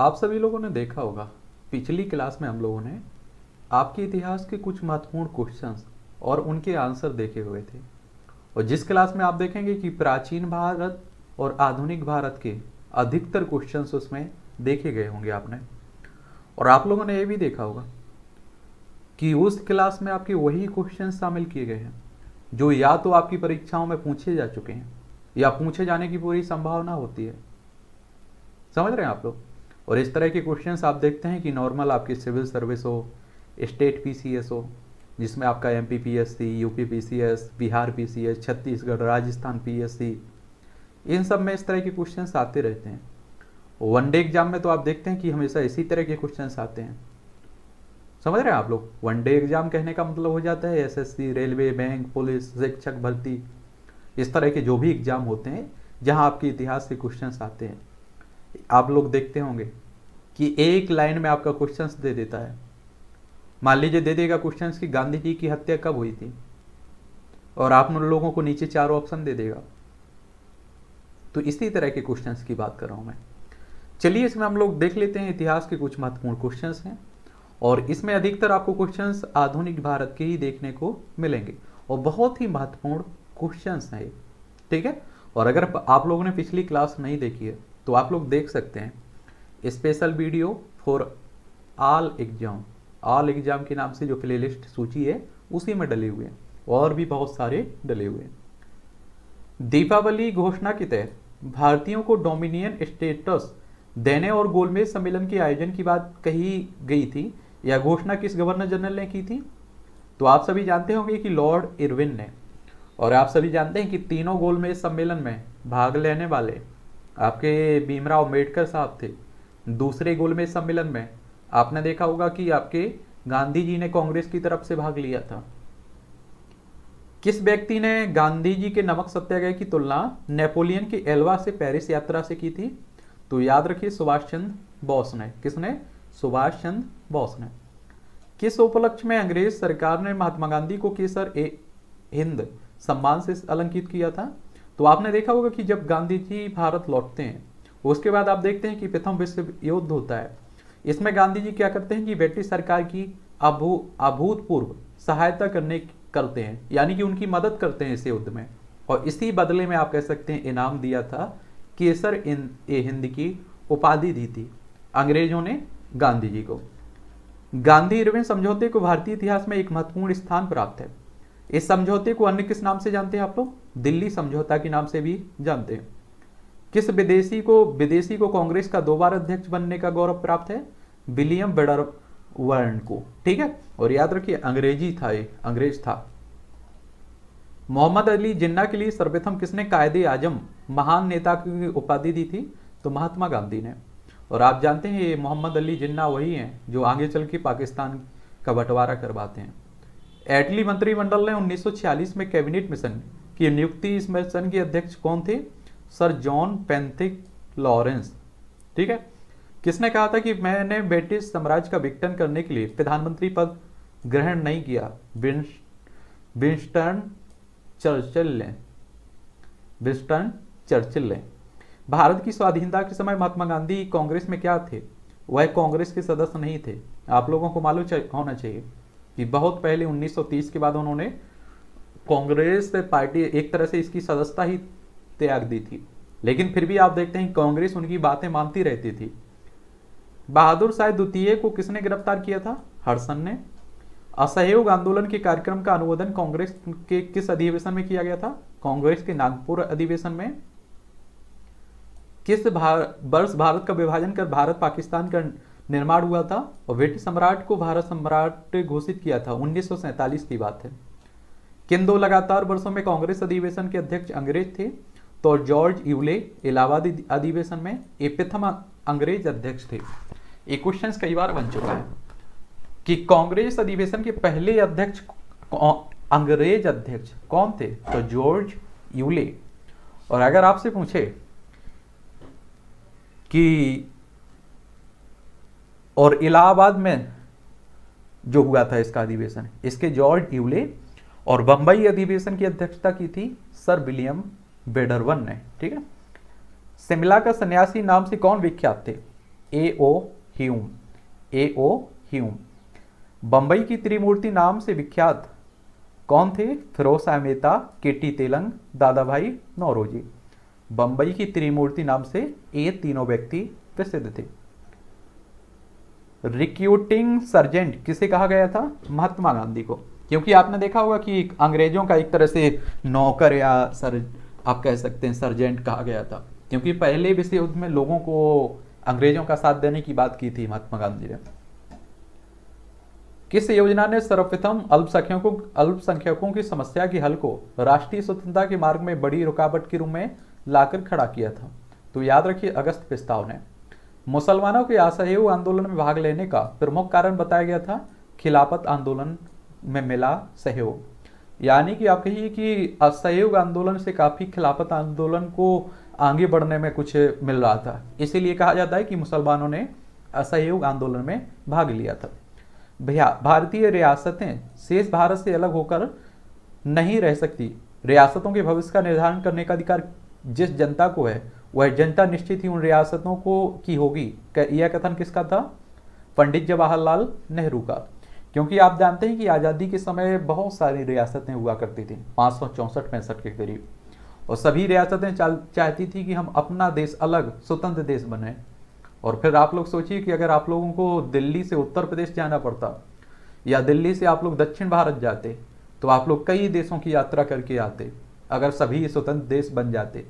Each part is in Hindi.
आप सभी लोगों ने देखा होगा पिछली क्लास में हम लोगों ने आपके इतिहास के कुछ महत्वपूर्ण क्वेश्चंस और उनके आंसर देखे हुए थे और जिस क्लास में आप देखेंगे कि प्राचीन भारत और आधुनिक भारत के अधिकतर क्वेश्चंस उसमें देखे गए होंगे आपने और आप लोगों ने यह भी देखा होगा कि उस क्लास में आपके वही क्वेश्चन शामिल किए गए हैं जो या तो आपकी परीक्षाओं में पूछे जा चुके हैं या पूछे जाने की पूरी संभावना होती है समझ रहे हैं आप लोग और इस तरह के क्वेश्चंस आप देखते हैं कि नॉर्मल आपकी सिविल सर्विस हो स्टेट पीसीएस हो जिसमें आपका M P P S C U P P C S Bihar P C S Chhattisgarh Rajasthan P S C इन सब में इस तरह के क्वेश्चन आते रहते हैं वनडे एग्जाम में तो आप देखते हैं कि हमेशा इसी तरह के क्वेश्चन आते हैं समझ रहे हैं आप लोग वन डे एग्जाम कहने का मतलब हो जाता है एसएससी रेलवे बैंक पुलिस शिक्षक भर्ती इस तरह के जो भी एग्जाम होते हैं जहां आपके इतिहास के क्वेश्चन आते हैं आप लोग देखते होंगे कि एक लाइन में आपका क्वेश्चन दे देता है मान लीजिए दे देगा क्वेश्चन कि गांधी जी की हत्या कब हुई थी और आप लोगों को नीचे चार ऑप्शन दे देगा तो इसी तरह के क्वेश्चंस की बात कर रहा हूं मैं चलिए इसमें हम लोग देख लेते हैं इतिहास के कुछ महत्वपूर्ण क्वेश्चंस हैं और इसमें अधिकतर आपको क्वेश्चंस आधुनिक भारत के ही देखने को मिलेंगे और बहुत ही महत्वपूर्ण क्वेश्चंस हैं ठीक है और अगर आप लोगों ने पिछली क्लास नहीं देखी है तो आप लोग देख सकते हैं special video for all exam all exam के नाम से जो प्लेलिस्ट सूची है उसी में डले हुए हैं और भी बहुत सारे डले हुए हैं दीपावली घोषणा के तहत भारतीयों को डोमिनियन स्टेटस देने और गोलमेज सम्मेलन के आयोजन की बात कही गई थी या घोषणा किस गवर्नर जनरल ने की थी तो आप सभी जानते होंगे कि लॉर्ड इरविन ने और आप सभी जानते हैं कि तीनों गोलमेज सम्मेलन में भाग लेने वाले आपके भीमराव अम्बेडकर साहब थे दूसरे गोलमेज सम्मेलन में आपने देखा होगा कि आपके गांधी जी ने कांग्रेस की तरफ से भाग लिया था किस व्यक्ति ने गांधी जी के नमक सत्याग्रह की तुलना नेपोलियन की एल्वा से पेरिस यात्रा से की थी तो याद रखिए सुभाष चंद्र बोस ने किसने सुभाष चंद्र बोस ने किस उपलक्ष्य में अंग्रेज सरकार ने महात्मा गांधी को केसर ए हिंद सम्मान से अलंकित किया था तो आपने देखा होगा कि जब गांधी जी भारत लौटते हैं उसके बाद आप देखते हैं कि प्रथम विश्व युद्ध होता है इसमें गांधी जी क्या करते हैं कि ब्रिटिश सरकार की अभू अभूतपूर्व सहायता करने करते हैं यानी कि उनकी मदद करते हैं इस युद्ध में और इसी बदले में आप कह सकते हैं इनाम दिया था केसर इन ए हिंद की उपाधि दी थी अंग्रेजों ने गांधी जी को गांधी इरविन समझौते को भारतीय इतिहास में एक महत्वपूर्ण स्थान प्राप्त है इस समझौते को अन्य किस नाम से जानते हैं आप लोग दिल्ली समझौता के नाम से भी जानते हैं किस विदेशी को विदेशी को कांग्रेस का दोबारा अध्यक्ष बनने का गौरव प्राप्त है विलियम बेडर वर्न को ठीक है और याद रखिए अंग्रेजी था ये अंग्रेज था मोहम्मद अली जिन्ना के लिए सर्वप्रथम किसने कायदे आजम महान नेता की उपाधि दी थी तो महात्मा गांधी ने और आप जानते हैं ये मोहम्मद अली जिन्ना वही हैं जो आगे चल के पाकिस्तान का बंटवारा करवाते हैं एटली मंत्रिमंडल ने 1946 में कैबिनेट मिशन की नियुक्ति इस मिशन के अध्यक्ष कौन थे सर जॉन पेंथिक लॉरेंस ठीक है किसने कहा था कि मैंने ब्रिटिश साम्राज्य का विघटन करने के लिए प्रधानमंत्री पद ग्रहण नहीं किया विंस्टन चर्चिल ने विंस्टन चर्चिल ने भारत की स्वाधीनता के समय महात्मा गांधी कांग्रेस में क्या थे वह कांग्रेस के सदस्य नहीं थे आप लोगों को मालूम होना चाहिए कि बहुत पहले 1930 के बाद उन्होंने कांग्रेस पार्टी एक तरह से इसकी सदस्यता ही त्याग दी थी लेकिन फिर भी आप देखते हैं कांग्रेस उनकी बातें मानती रहती थी बहादुर शाह द्वितीय को किसने गिरफ्तार किया था हर्सन ने असहयोग आंदोलन के कार्यक्रम का अनुमोदन कांग्रेस के किस अधिवेशन में किया गया था कांग्रेस के नागपुर अधिवेशन में किस वर्ष भार, भारत का विभाजन कर भारत पाकिस्तान का निर्माण हुआ था और ब्रिटिश सम्राट को भारत सम्राट घोषित किया था उन्नीस की बात है किन दो लगातार वर्षों में कांग्रेस अधिवेशन के अध्यक्ष अंग्रेज थे तो जॉर्ज यूले इलाहाबाद अधिवेशन में ये प्रथम अंग्रेज अध्यक्ष थे ये क्वेश्चन कई बार बन चुका है कि कांग्रेस अधिवेशन के पहले अध्यक्ष अंग्रेज अध्यक्ष कौन थे तो जॉर्ज यूले और अगर आपसे पूछे कि और इलाहाबाद में जो हुआ था इसका अधिवेशन इसके जॉर्ज इवले और बंबई अधिवेशन की अध्यक्षता की थी सर विलियम बेडरवन ने ठीक है शिमला का सन्यासी नाम से कौन विख्यात थे A O Hume A O Hume Bombay की त्रिमूर्ति नाम से विख्यात कौन थे फिरोज अहमेता केटी तेलंग दादा भाई नौरोजी बंबई की त्रिमूर्ति नाम से ये तीनों व्यक्ति प्रसिद्ध थे रिक्यूटिंग सर्जेंट किसे कहा गया था महात्मा गांधी को क्योंकि आपने देखा होगा कि अंग्रेजों का एक तरह से नौकर या सर आप कह सकते हैं सर्जेंट कहा गया था क्योंकि पहले विश्व युद्ध में लोगों को अंग्रेजों का साथ देने की बात की थी महात्मा गांधी ने किस योजना ने सर्वप्रथम अल्पसंख्यकों अल्पसंख्यकों की समस्या के हल को राष्ट्रीय स्वतंत्रता के मार्ग में बड़ी रुकावट के रूप में लाकर खड़ा किया था तो याद रखिए अगस्त प्रस्ताव ने मुसलमानों के असहयोग आंदोलन में भाग लेने का प्रमुख कारण बताया गया था खिलाफत आंदोलन में मिला सहयोग यानी कि आप कहिए कि असहयोग आंदोलन से काफ़ी खिलाफत आंदोलन को आगे बढ़ने में कुछ मिल रहा था इसीलिए कहा जाता है कि मुसलमानों ने असहयोग आंदोलन में भाग लिया था भैया भारतीय रियासतें शेष भारत से अलग होकर नहीं रह सकती रियासतों के भविष्य का निर्धारण करने का अधिकार जिस जनता को है वह जनता निश्चित ही उन रियासतों को की होगी यह कथन किसका था पंडित जवाहरलाल नेहरू का क्योंकि आप जानते हैं कि आज़ादी के समय बहुत सारी रियासतें हुआ करती थी पाँच सौ के करीब और सभी रियासतें चाहती थी कि हम अपना देश अलग स्वतंत्र देश बने और फिर आप लोग सोचिए कि अगर आप लोगों को दिल्ली से उत्तर प्रदेश जाना पड़ता या दिल्ली से आप लोग दक्षिण भारत जाते तो आप लोग कई देशों की यात्रा करके आते अगर सभी स्वतंत्र देश बन जाते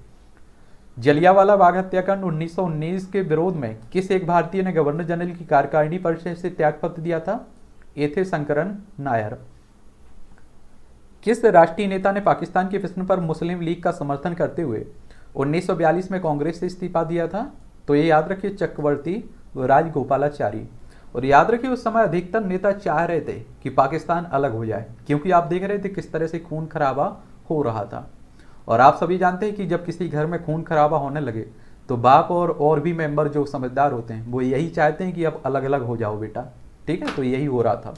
जलियावाला बाग हत्याकांड 1919 के विरोध में किस एक भारतीय ने गवर्नर जनरल की कार्यकारिणी परिषद से त्यागपत्र दिया था ये थे शंकरन नायर किस राष्ट्रीय नेता ने पाकिस्तान के प्रश्न पर मुस्लिम लीग का समर्थन करते हुए 1942 में कांग्रेस से इस्तीफा दिया था तो ये याद रखिए चक्रवर्ती राजगोपालाचारी और याद रखिए उस समय अधिकतर नेता चाह रहे थे कि पाकिस्तान अलग हो जाए क्योंकि आप देख रहे थे किस तरह से खून खराबा हो रहा था और आप सभी जानते हैं कि जब किसी घर में खून खराबा होने लगे तो बाप और और भी मेंबर जो समझदार होते हैं वो यही चाहते हैं कि अब अलग अलग हो जाओ बेटा ठीक है तो यही हो रहा था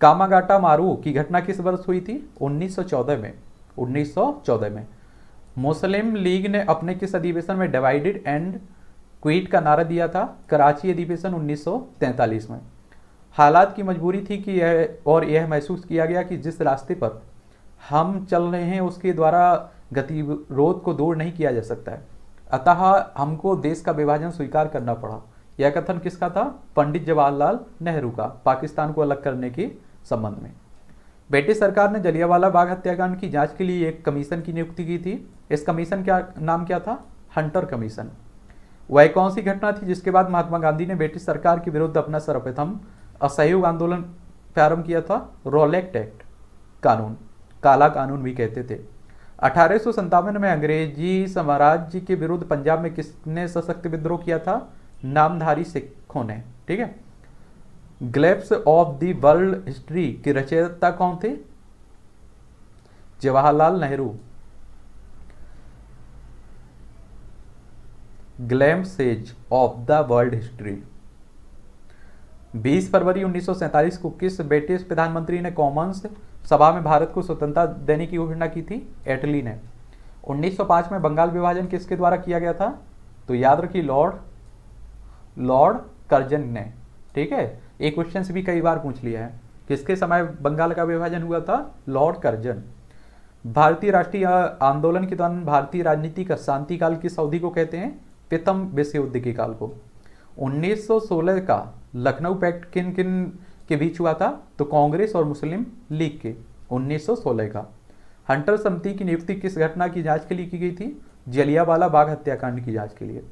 कामागाटा मारू की घटना किस वर्ष हुई थी 1914 में 1914 में मुस्लिम लीग ने अपने किस अधिवेशन में डिवाइडेड एंड क्विट का नारा दिया था कराची अधिवेशन उन्नीस में हालात की मजबूरी थी कि यह और यह महसूस किया गया कि जिस रास्ते पर हम चल रहे हैं उसके द्वारा गतिरोध को दूर नहीं किया जा सकता है अतः हमको देश का विभाजन स्वीकार करना पड़ा यह कथन किसका था पंडित जवाहरलाल नेहरू का पाकिस्तान को अलग करने के संबंध में ब्रिटिश सरकार ने जलियावाला बाग हत्याकांड की जांच के लिए एक कमीशन की नियुक्ति की थी इस कमीशन का नाम क्या था हंटर कमीशन वह कौन सी घटना थी जिसके बाद महात्मा गांधी ने ब्रिटिश सरकार के विरुद्ध अपना सर्वप्रथम असहयोग आंदोलन प्रारंभ किया था रोलेक्ट एक्ट कानून काला कानून भी कहते थे अठारह में अंग्रेजी साम्राज्य के विरुद्ध पंजाब में किसने सशक्त विद्रोह किया था नामधारी सिखों ने ठीक है Glimpses of the World History के रचयिता कौन थे Jawaharlal Nehru Glimpses of the World History 20 फरवरी 1947 को किस ब्रिटिश प्रधानमंत्री ने कॉमन्स सभा में भारत को स्वतंत्रता देने की घोषणा की थी एटली ने 1905 में बंगाल विभाजन किसके द्वारा किया गया था तो याद रखिए लॉर्ड लॉर्ड कर्जन ने ठीक है ये क्वेश्चन भी कई बार पूछ लिया है किसके समय बंगाल का विभाजन हुआ था लॉर्ड कर्जन भारतीय राष्ट्रीय आंदोलन के दौरान भारतीय राजनीति का शांति काल किस अवधि को कहते हैं प्रथम विश्व युद्ध के काल को 1916 का लखनऊ पैक्ट किन किन के बीच हुआ था तो कांग्रेस और मुस्लिम लीग के 1916 का हंटर समिति की नियुक्ति किस घटना की जांच के लिए की गई थी जलियावाला बाग हत्याकांड की जांच के लिए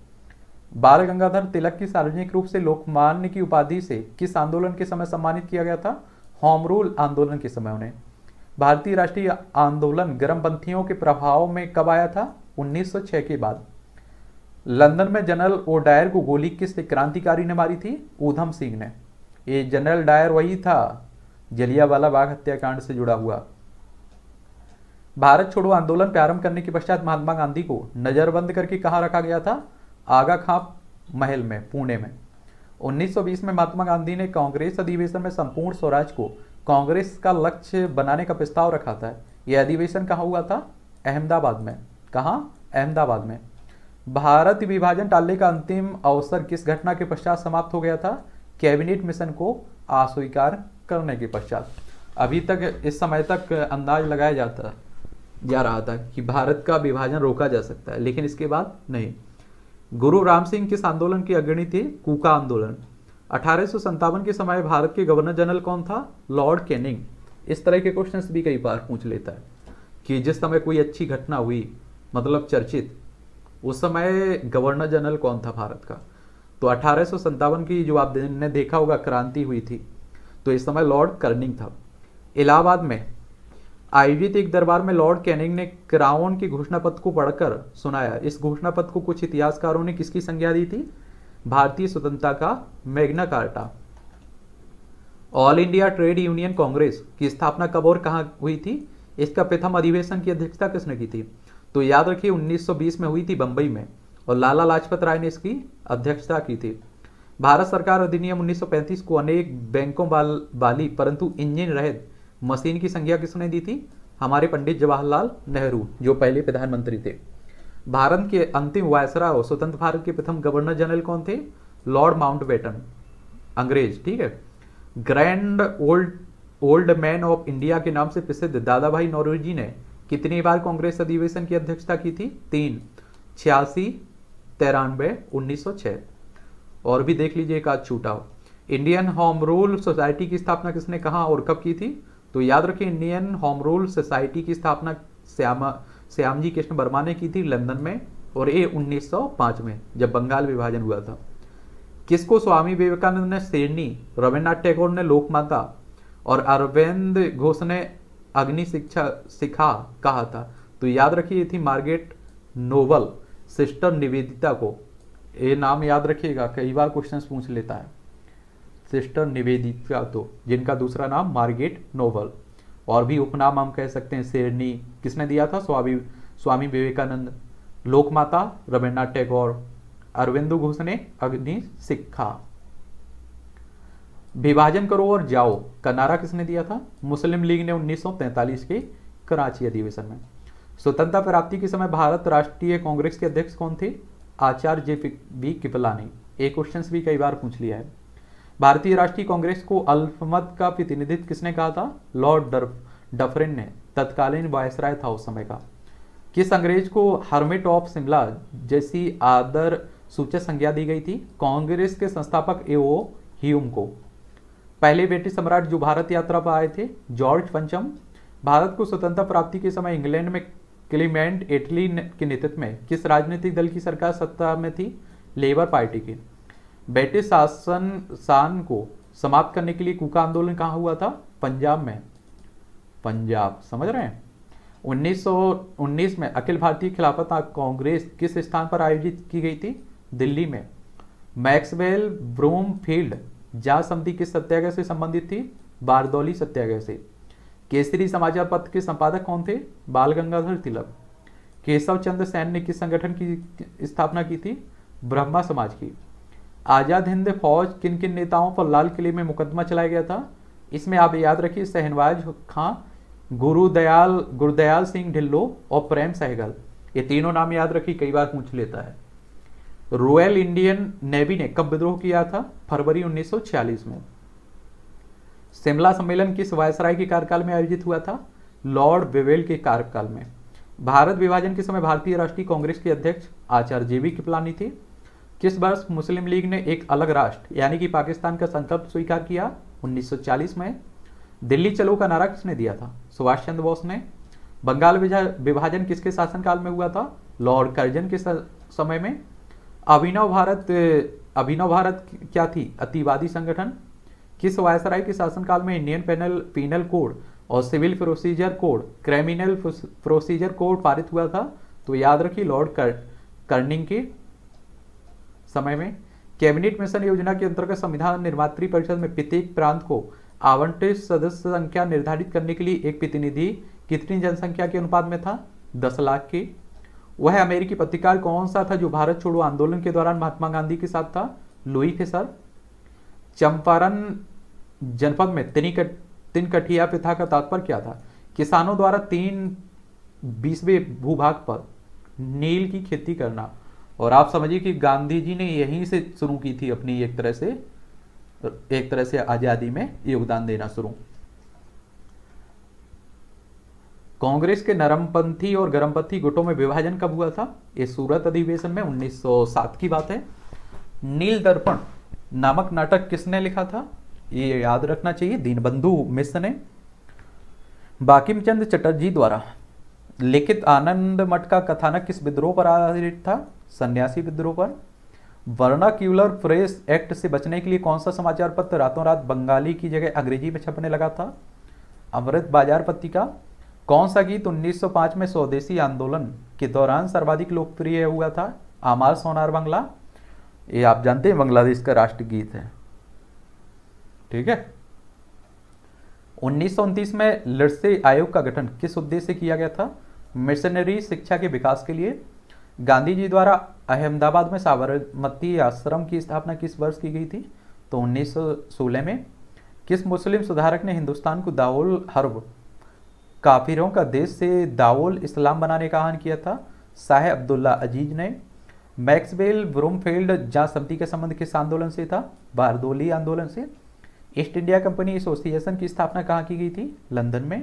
बाल गंगाधर तिलक की सार्वजनिक रूप से लोकमान्य की उपाधि से किस आंदोलन के समय सम्मानित किया गया था होम रूल आंदोलन के समय उन्हें भारतीय राष्ट्रीय आंदोलन गर्मपंथियों के प्रभाव में कब आया था 1906 के बाद लंदन में जनरल ओडायर को गोली किस क्रांतिकारी ने मारी थी ऊधम सिंह ने ये जनरल डायर वही था जलियावाला बाघ हत्याकांड से जुड़ा हुआ भारत छोड़ो आंदोलन प्रारंभ करने के पश्चात महात्मा गांधी को नजरबंद करके कहा रखा गया था आगा खां महल में पुणे में 1920 में महात्मा गांधी ने कांग्रेस अधिवेशन में संपूर्ण स्वराज को कांग्रेस का लक्ष्य बनाने का प्रस्ताव रखा था यह अधिवेशन कहा हुआ था अहमदाबाद में कहा अहमदाबाद में भारत विभाजन टालने का अंतिम अवसर किस घटना के पश्चात समाप्त हो गया था कैबिनेट मिशन को अस्वीकार करने के पश्चात अभी तक इस समय तक अंदाज लगाया जाता जा रहा था कि भारत का विभाजन रोका जा सकता है लेकिन इसके बाद नहीं गुरु राम सिंह किस आंदोलन के अग्रणी थे कूका आंदोलन अठारह के समय भारत के गवर्नर जनरल कौन था लॉर्ड कैनिंग इस तरह के क्वेश्चंस भी कई बार पूछ लेता है कि जिस समय कोई अच्छी घटना हुई मतलब चर्चित उस समय गवर्नर जनरल कौन था भारत का तो अठारह की जो आपने देखा होगा क्रांति हुई थी तो इस समय लॉर्ड कर्निंग था इलाहाबाद में आयोजित एक दरबार में लॉर्ड कैनिंग ने क्राउन के घोषणा पत्र को पढ़कर सुनाया इस घोषणा पत्र को कुछ इतिहासकारों ने किसकी संज्ञा दी थी भारतीय स्वतंत्रता का Magna Carta All India trade union Congress की स्थापना कब और कहा हुई थी इसका प्रथम अधिवेशन की अध्यक्षता किसने की थी तो याद रखिए 1920 में हुई थी बंबई में और लाला लाजपत राय ने इसकी अध्यक्षता की थी भारत सरकार अधिनियम 1935 को अनेक बैंकों वाल, वाली परंतु इंजन रहित मशीन की संज्ञा किसने दी थी हमारे पंडित जवाहरलाल नेहरू जो पहले प्रधानमंत्री थे भारत के अंतिम वायसरा और स्वतंत्र भारत के प्रथम गवर्नर जनरल कौन थे लॉर्ड बेटन अंग्रेज ठीक है grand old old man of India के नाम से प्रसिद्ध दादा भाई नौरोजी ने कितनी बार कांग्रेस अधिवेशन की अध्यक्षता की थी तीन छियासी तिरानवे उन्नीस और भी देख लीजिए एक आज छूटा हो इंडियन होम रूल सोसाइटी की स्थापना किसने कहा और कब की थी तो याद रखिए इंडियन होम रूल सोसाइटी की स्थापना श्यामा श्यामजी कृष्ण वर्मा ने की थी लंदन में और ये 1905 में जब बंगाल विभाजन हुआ था किसको स्वामी विवेकानंद ने श्रेणी रविन्द्रनाथ टैगोर ने लोकमाता और अरविंद घोष ने अग्नि शिक्षा सिखा कहा था तो याद रखिए थी मार्गेट नोवल सिस्टर निवेदिता को ये नाम याद रखिएगा कई बार क्वेश्चन पूछ लेता है सिस्टर निवेदिता तो जिनका दूसरा नाम मार्गेट नोबल और भी उपनाम हम कह सकते हैं शेरनी किसने दिया था स्वामी स्वामी विवेकानंद लोकमाता रविन्द्रनाथ टैगोर अरविंद घोष ने अग्नि सिक्खा विभाजन करो और जाओ का नारा किसने दिया था मुस्लिम लीग ने 1943 के कराची अधिवेशन में स्वतंत्रता प्राप्ति के समय भारत राष्ट्रीय कांग्रेस के अध्यक्ष कौन थे आचार्य जे बी ने ये क्वेश्चन भी कई बार पूछ लिया है भारतीय राष्ट्रीय कांग्रेस को अल्पमत का प्रतिनिधित्व किसने कहा था लॉर्ड डफरिन ने तत्कालीन वायसराय था उस समय का किस अंग्रेज को हर्मिट ऑफ शिमला जैसी आदर सूचक संज्ञा दी गई थी कांग्रेस के संस्थापक एओ ह्यूम को पहले ब्रिटिश सम्राट जो भारत यात्रा पर आए थे जॉर्ज पंचम भारत को स्वतंत्रता प्राप्ति के समय इंग्लैंड में क्लीमेंट इटली के नेतृत्व में किस राजनीतिक दल की सरकार सत्ता में थी लेबर पार्टी की ब्रिटिश शासन शान को समाप्त करने के लिए कुका आंदोलन कहाँ हुआ था पंजाब में पंजाब समझ रहे हैं 1919 में अखिल भारतीय खिलाफत कांग्रेस किस स्थान पर आयोजित की गई थी दिल्ली में मैक्सवेल फील्ड जा समिति किस सत्याग्रह से संबंधित थी बारदौली सत्याग्रह से केसरी समाचार पत्र के संपादक कौन थे बाल गंगाधर तिलक केशव चंद्र सैन ने किस संगठन की स्थापना की थी ब्रह्मा समाज की आज़ाद हिंद फौज किन किन नेताओं पर लाल किले में मुकदमा चलाया गया था इसमें आप याद रखिए सहनवाज खां गुरुदयाल गुरुदयाल सिंह ढिल्लो और प्रेम सहगल ये तीनों नाम याद रखिए कई बार पूछ लेता है रॉयल इंडियन नेवी ने कब विद्रोह किया था फरवरी 1946 में शिमला सम्मेलन किस वायसराय के कार्यकाल में आयोजित हुआ था लॉर्ड बेवेल के कार्यकाल में भारत विभाजन के समय भारतीय राष्ट्रीय कांग्रेस के अध्यक्ष आचार्य जेबी प्लानी थी किस वर्ष मुस्लिम लीग ने एक अलग राष्ट्र यानी कि पाकिस्तान का संकल्प स्वीकार किया 1940 में दिल्ली चलो का नारा किसने दिया था सुभाष चंद्र बोस ने बंगाल विभाजन किसके शासनकाल में हुआ था लॉर्ड कर्जन के समय में अभिनव भारत अभिनव भारत क्या थी अतिवादी संगठन किस वायसराय के शासनकाल में इंडियन पेनल पीनल कोड और civil procedure code criminal procedure code पारित हुआ था तो याद रखिए लॉर्ड कर, कर्निंग के समय में कैबिनेट मिशन योजना के अंतर्गत संविधान निर्मात्री परिषद में प्रत्येक प्रांत को आवंटित सदस्य संख्या निर्धारित करने के लिए एक प्रतिनिधि कितनी जनसंख्या के अनुपात में था दस लाख के वह अमेरिकी पत्रकार कौन सा था जो भारत छोड़ो आंदोलन के दौरान महात्मा गांधी के साथ था लुई फिसर चंपारण जनपद में तिन कठिया प्रथा का तात्पर्य क्या था किसानों द्वारा तीन बीसवें भूभाग पर नील की खेती करना और आप समझिए कि गांधी जी ने यहीं से शुरू की थी अपनी एक तरह से एक तरह से आजादी में योगदान देना शुरू कांग्रेस के नरमपंथी और गरमपंथी गुटों में विभाजन कब हुआ था ये सूरत अधिवेशन में 1907 की बात है नील दर्पण नामक नाटक किसने लिखा था ये याद रखना चाहिए दीनबंधु मिश्र ने बाकिम चंद चटर्जी द्वारा लिखित आनंद मठ का कथानक किस विद्रोह पर आधारित था सन्यासी विद्रोह पर वर्णाक्यूलर फ्रेस एक्ट से बचने के लिए कौन सा समाचार पत्र रातों रात बंगाली की जगह अंग्रेजी में छपने लगा था अमृत बाजार पत्रिका कौन सा गीत 1905 में स्वदेशी आंदोलन के दौरान सर्वाधिक लोकप्रिय हुआ था आमार सोनार बंगला ये आप जानते हैं बांग्लादेश का राष्ट्रगीत है ठीक है उन्नीस में लड़से आयोग का गठन किस उद्देश्य से किया गया था मिशनरी शिक्षा के विकास के लिए गांधी जी द्वारा अहमदाबाद में साबरमती आश्रम की स्थापना किस वर्ष की गई थी तो 1916 में किस मुस्लिम सुधारक ने हिंदुस्तान को दाउल हर्ब काफिरों का देश से दाउल इस्लाम बनाने का आह्वान किया था शाह अब्दुल्ला अजीज ने मैक्सवेल ब्रूमफील्ड जांच समिति के संबंध किस आंदोलन से था बारदोली आंदोलन से ईस्ट इंडिया कंपनी एसोसिएशन की स्थापना कहाँ की गई थी लंदन में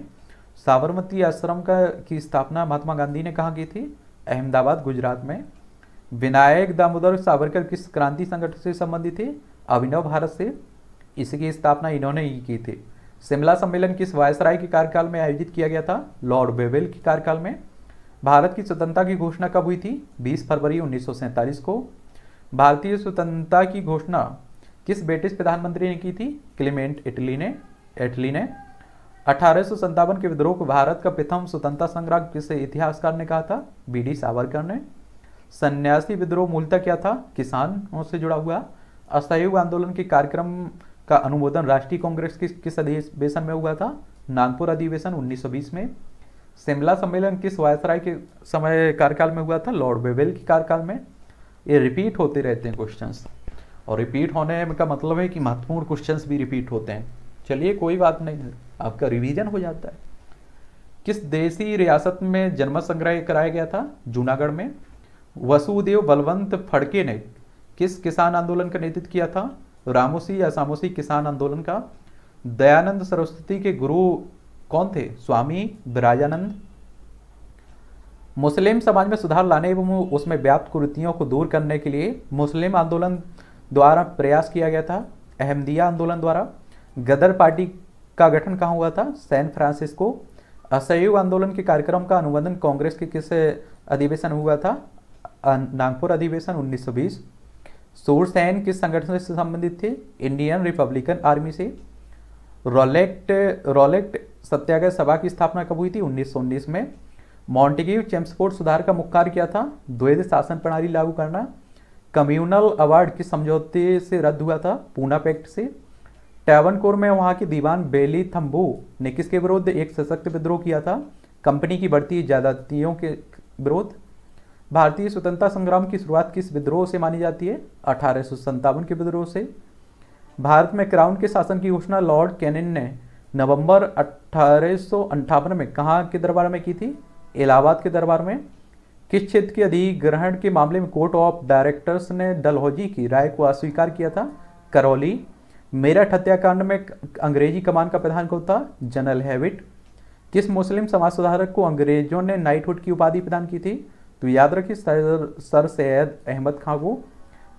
साबरमती आश्रम का की स्थापना महात्मा गांधी ने कहाँ की थी अहमदाबाद गुजरात में विनायक दामोदर सावरकर किस क्रांति संगठन से संबंधित थे अभिनव भारत से इसकी स्थापना इन्होंने ही की थी शिमला सम्मेलन किस वायसराय के कार्यकाल में आयोजित किया गया था लॉर्ड बेवेल के कार्यकाल में भारत की स्वतंत्रता की घोषणा कब हुई थी 20 फरवरी उन्नीस को भारतीय स्वतंत्रता की घोषणा किस ब्रिटिश प्रधानमंत्री ने की थी क्लिमेंट इटली ने एटली ने अठारह के विद्रोह को भारत का प्रथम स्वतंत्रता संग्राम किसे इतिहासकार ने कहा था बी डी सावरकर ने सन्यासी विद्रोह मूलतः क्या था किसानों से जुड़ा हुआ असहयोग आंदोलन के कार्यक्रम का अनुमोदन राष्ट्रीय कांग्रेस के किस अधिवेशन में हुआ था नागपुर अधिवेशन 1920 में शिमला सम्मेलन किस वायसराय के समय कार्यकाल में हुआ था लॉर्ड बेवेल के कार्यकाल में ये रिपीट होते रहते हैं क्वेश्चंस और रिपीट होने का मतलब है कि महत्वपूर्ण क्वेश्चन भी रिपीट होते हैं चलिए कोई बात नहीं आपका रिविजन हो जाता है किस देसी रियासत में जन्म संग्रह कराया गया था जूनागढ़ में वसुदेव बलवंत फड़के ने किस किसान आंदोलन का नेतृत्व किया था रामोसी या सामोसी किसान आंदोलन का दयानंद सरस्वती के गुरु कौन थे स्वामी विराजानंद मुस्लिम समाज में सुधार लाने एवं उसमें व्याप्त कुरीतियों को दूर करने के लिए मुस्लिम आंदोलन द्वारा प्रयास किया गया था अहमदिया आंदोलन द्वारा गदर पार्टी का गठन कहाँ हुआ था सैन फ्रांसिस्को असहयोग आंदोलन के कार्यक्रम का अनुबंधन कांग्रेस के किस अधिवेशन हुआ था नागपुर अधिवेशन 1920 सोरसैन किस संगठन से संबंधित थे इंडियन रिपब्लिकन आर्मी से रोलेक्ट रोलेक्ट सत्याग्रह सभा की स्थापना कब हुई थी 1919 में मॉन्टेग्यू चेम्सफोर्ड सुधार का मुख्य कार्य क्या था द्वैध शासन प्रणाली लागू करना कम्युनल अवार्ड के समझौते से रद्द हुआ था पूना पैक्ट से टैवन कोर में वहाँ के दीवान बेली थम्बू ने किसके विरुद्ध एक सशक्त विद्रोह किया था कंपनी की बढ़ती जायदादियों के विरोध भारतीय स्वतंत्रता संग्राम की शुरुआत किस विद्रोह से मानी जाती है अठारह के विद्रोह से भारत में क्राउन के शासन की घोषणा लॉर्ड कैनिन ने नवंबर अठारह में कहाँ के दरबार में की थी इलाहाबाद के दरबार में किस क्षेत्र के अधिग्रहण के मामले में कोर्ट ऑफ डायरेक्टर्स ने डलहौजी की राय को अस्वीकार किया था करौली मेरठ हत्याकांड में अंग्रेजी कमान का प्रधान कौन था जनरल हैविट किस मुस्लिम समाज सुधारक को अंग्रेजों ने नाइटहुड की उपाधि प्रदान की थी तो याद रखिए सर सर सैयद अहमद खां को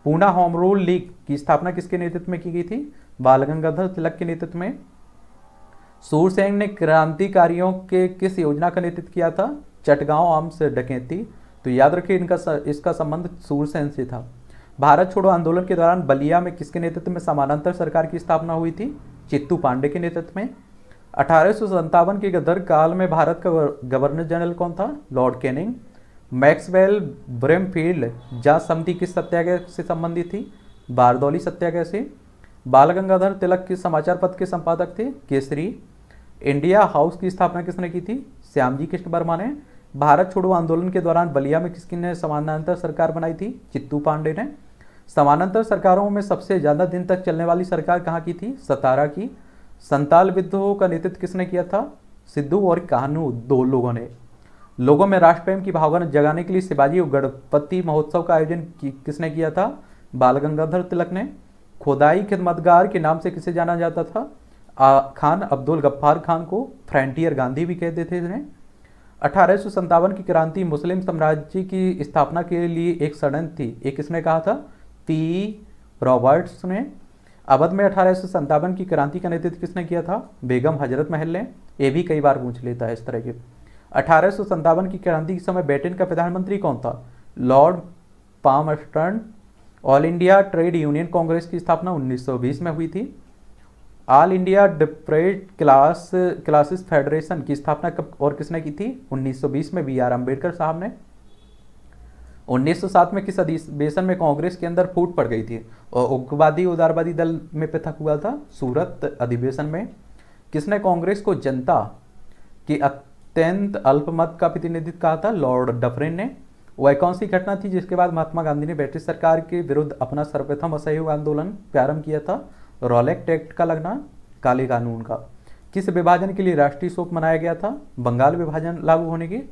पूना होम रूल लीग की स्थापना किसके नेतृत्व में की गई थी बाल गंगाधर तिलक के नेतृत्व में सूरसेन ने क्रांतिकारियों के किस योजना का नेतृत्व किया था चटगांव आम से डकैती तो याद रखिए इनका इसका संबंध सूरसेन से था भारत छोड़ो आंदोलन के दौरान बलिया में किसके नेतृत्व में समानांतर सरकार की स्थापना हुई थी चित्तू पांडे के नेतृत्व में अठारह के गदर काल में भारत का गवर्नर जनरल कौन था लॉर्ड कैनिंग मैक्सवेल ब्रेमफील्ड जांच समिति किस सत्याग्रह से संबंधित थी बारदौली सत्याग्रह से बाल गंगाधर तिलक किस समाचार पत्र के संपादक थे केसरी इंडिया हाउस की स्थापना किसने की थी श्यामजी कृष्ण वर्मा ने भारत छोड़ो आंदोलन के दौरान बलिया में ने समानांतर सरकार बनाई थी चित्तू पांडे ने समानांतर सरकारों में सबसे ज़्यादा दिन तक चलने वाली सरकार कहाँ की थी सतारा की संताल विद्रोह का नेतृत्व किसने किया था सिद्धू और कहानू दो लोगों ने लोगों में राष्ट्रप्रेम की भावना जगाने के लिए शिवाजी और गणपति महोत्सव का आयोजन कि, किसने किया था बाल गंगाधर तिलक ने खुदाई खिदमतगार के नाम से किसे जाना जाता था आ, खान अब्दुल गफ्फार खान को फ्रंटियर गांधी भी कहते थे इन्हें अठारह की क्रांति मुस्लिम साम्राज्य की स्थापना के लिए एक सड़न थी एक किसने कहा था पी रॉबर्ट्स ने अवध में अठारह की क्रांति का नेतृत्व किसने किया था बेगम हजरत महल ने यह भी कई बार पूछ लेता है इस तरह के अठारह की क्रांति के समय ब्रिटेन का प्रधानमंत्री कौन था Lord Palmerston All India trade union Congress की स्थापना 1920 में हुई थी All India Depressed Class Classes Federation की स्थापना कब और किसने की थी 1920 में बी आर अम्बेडकर साहब ने 1907 में किस अधिवेशन में कांग्रेस के अंदर फूट पड़ गई थी और उग्रवादी उदारवादी दल में पृथक हुआ था सूरत अधिवेशन में किसने कांग्रेस को जनता के अत्यंत अल्पमत का प्रतिनिधित्व कहा था लॉर्ड डफरेन ने वह कौन सी घटना थी जिसके बाद महात्मा गांधी ने ब्रिटिश सरकार के विरुद्ध अपना सर्वप्रथम असहयोग आंदोलन प्रारंभ किया था रॉलेक्ट एक्ट का लगना काले कानून का किस विभाजन के लिए राष्ट्रीय शोक मनाया गया था बंगाल विभाजन लागू होने की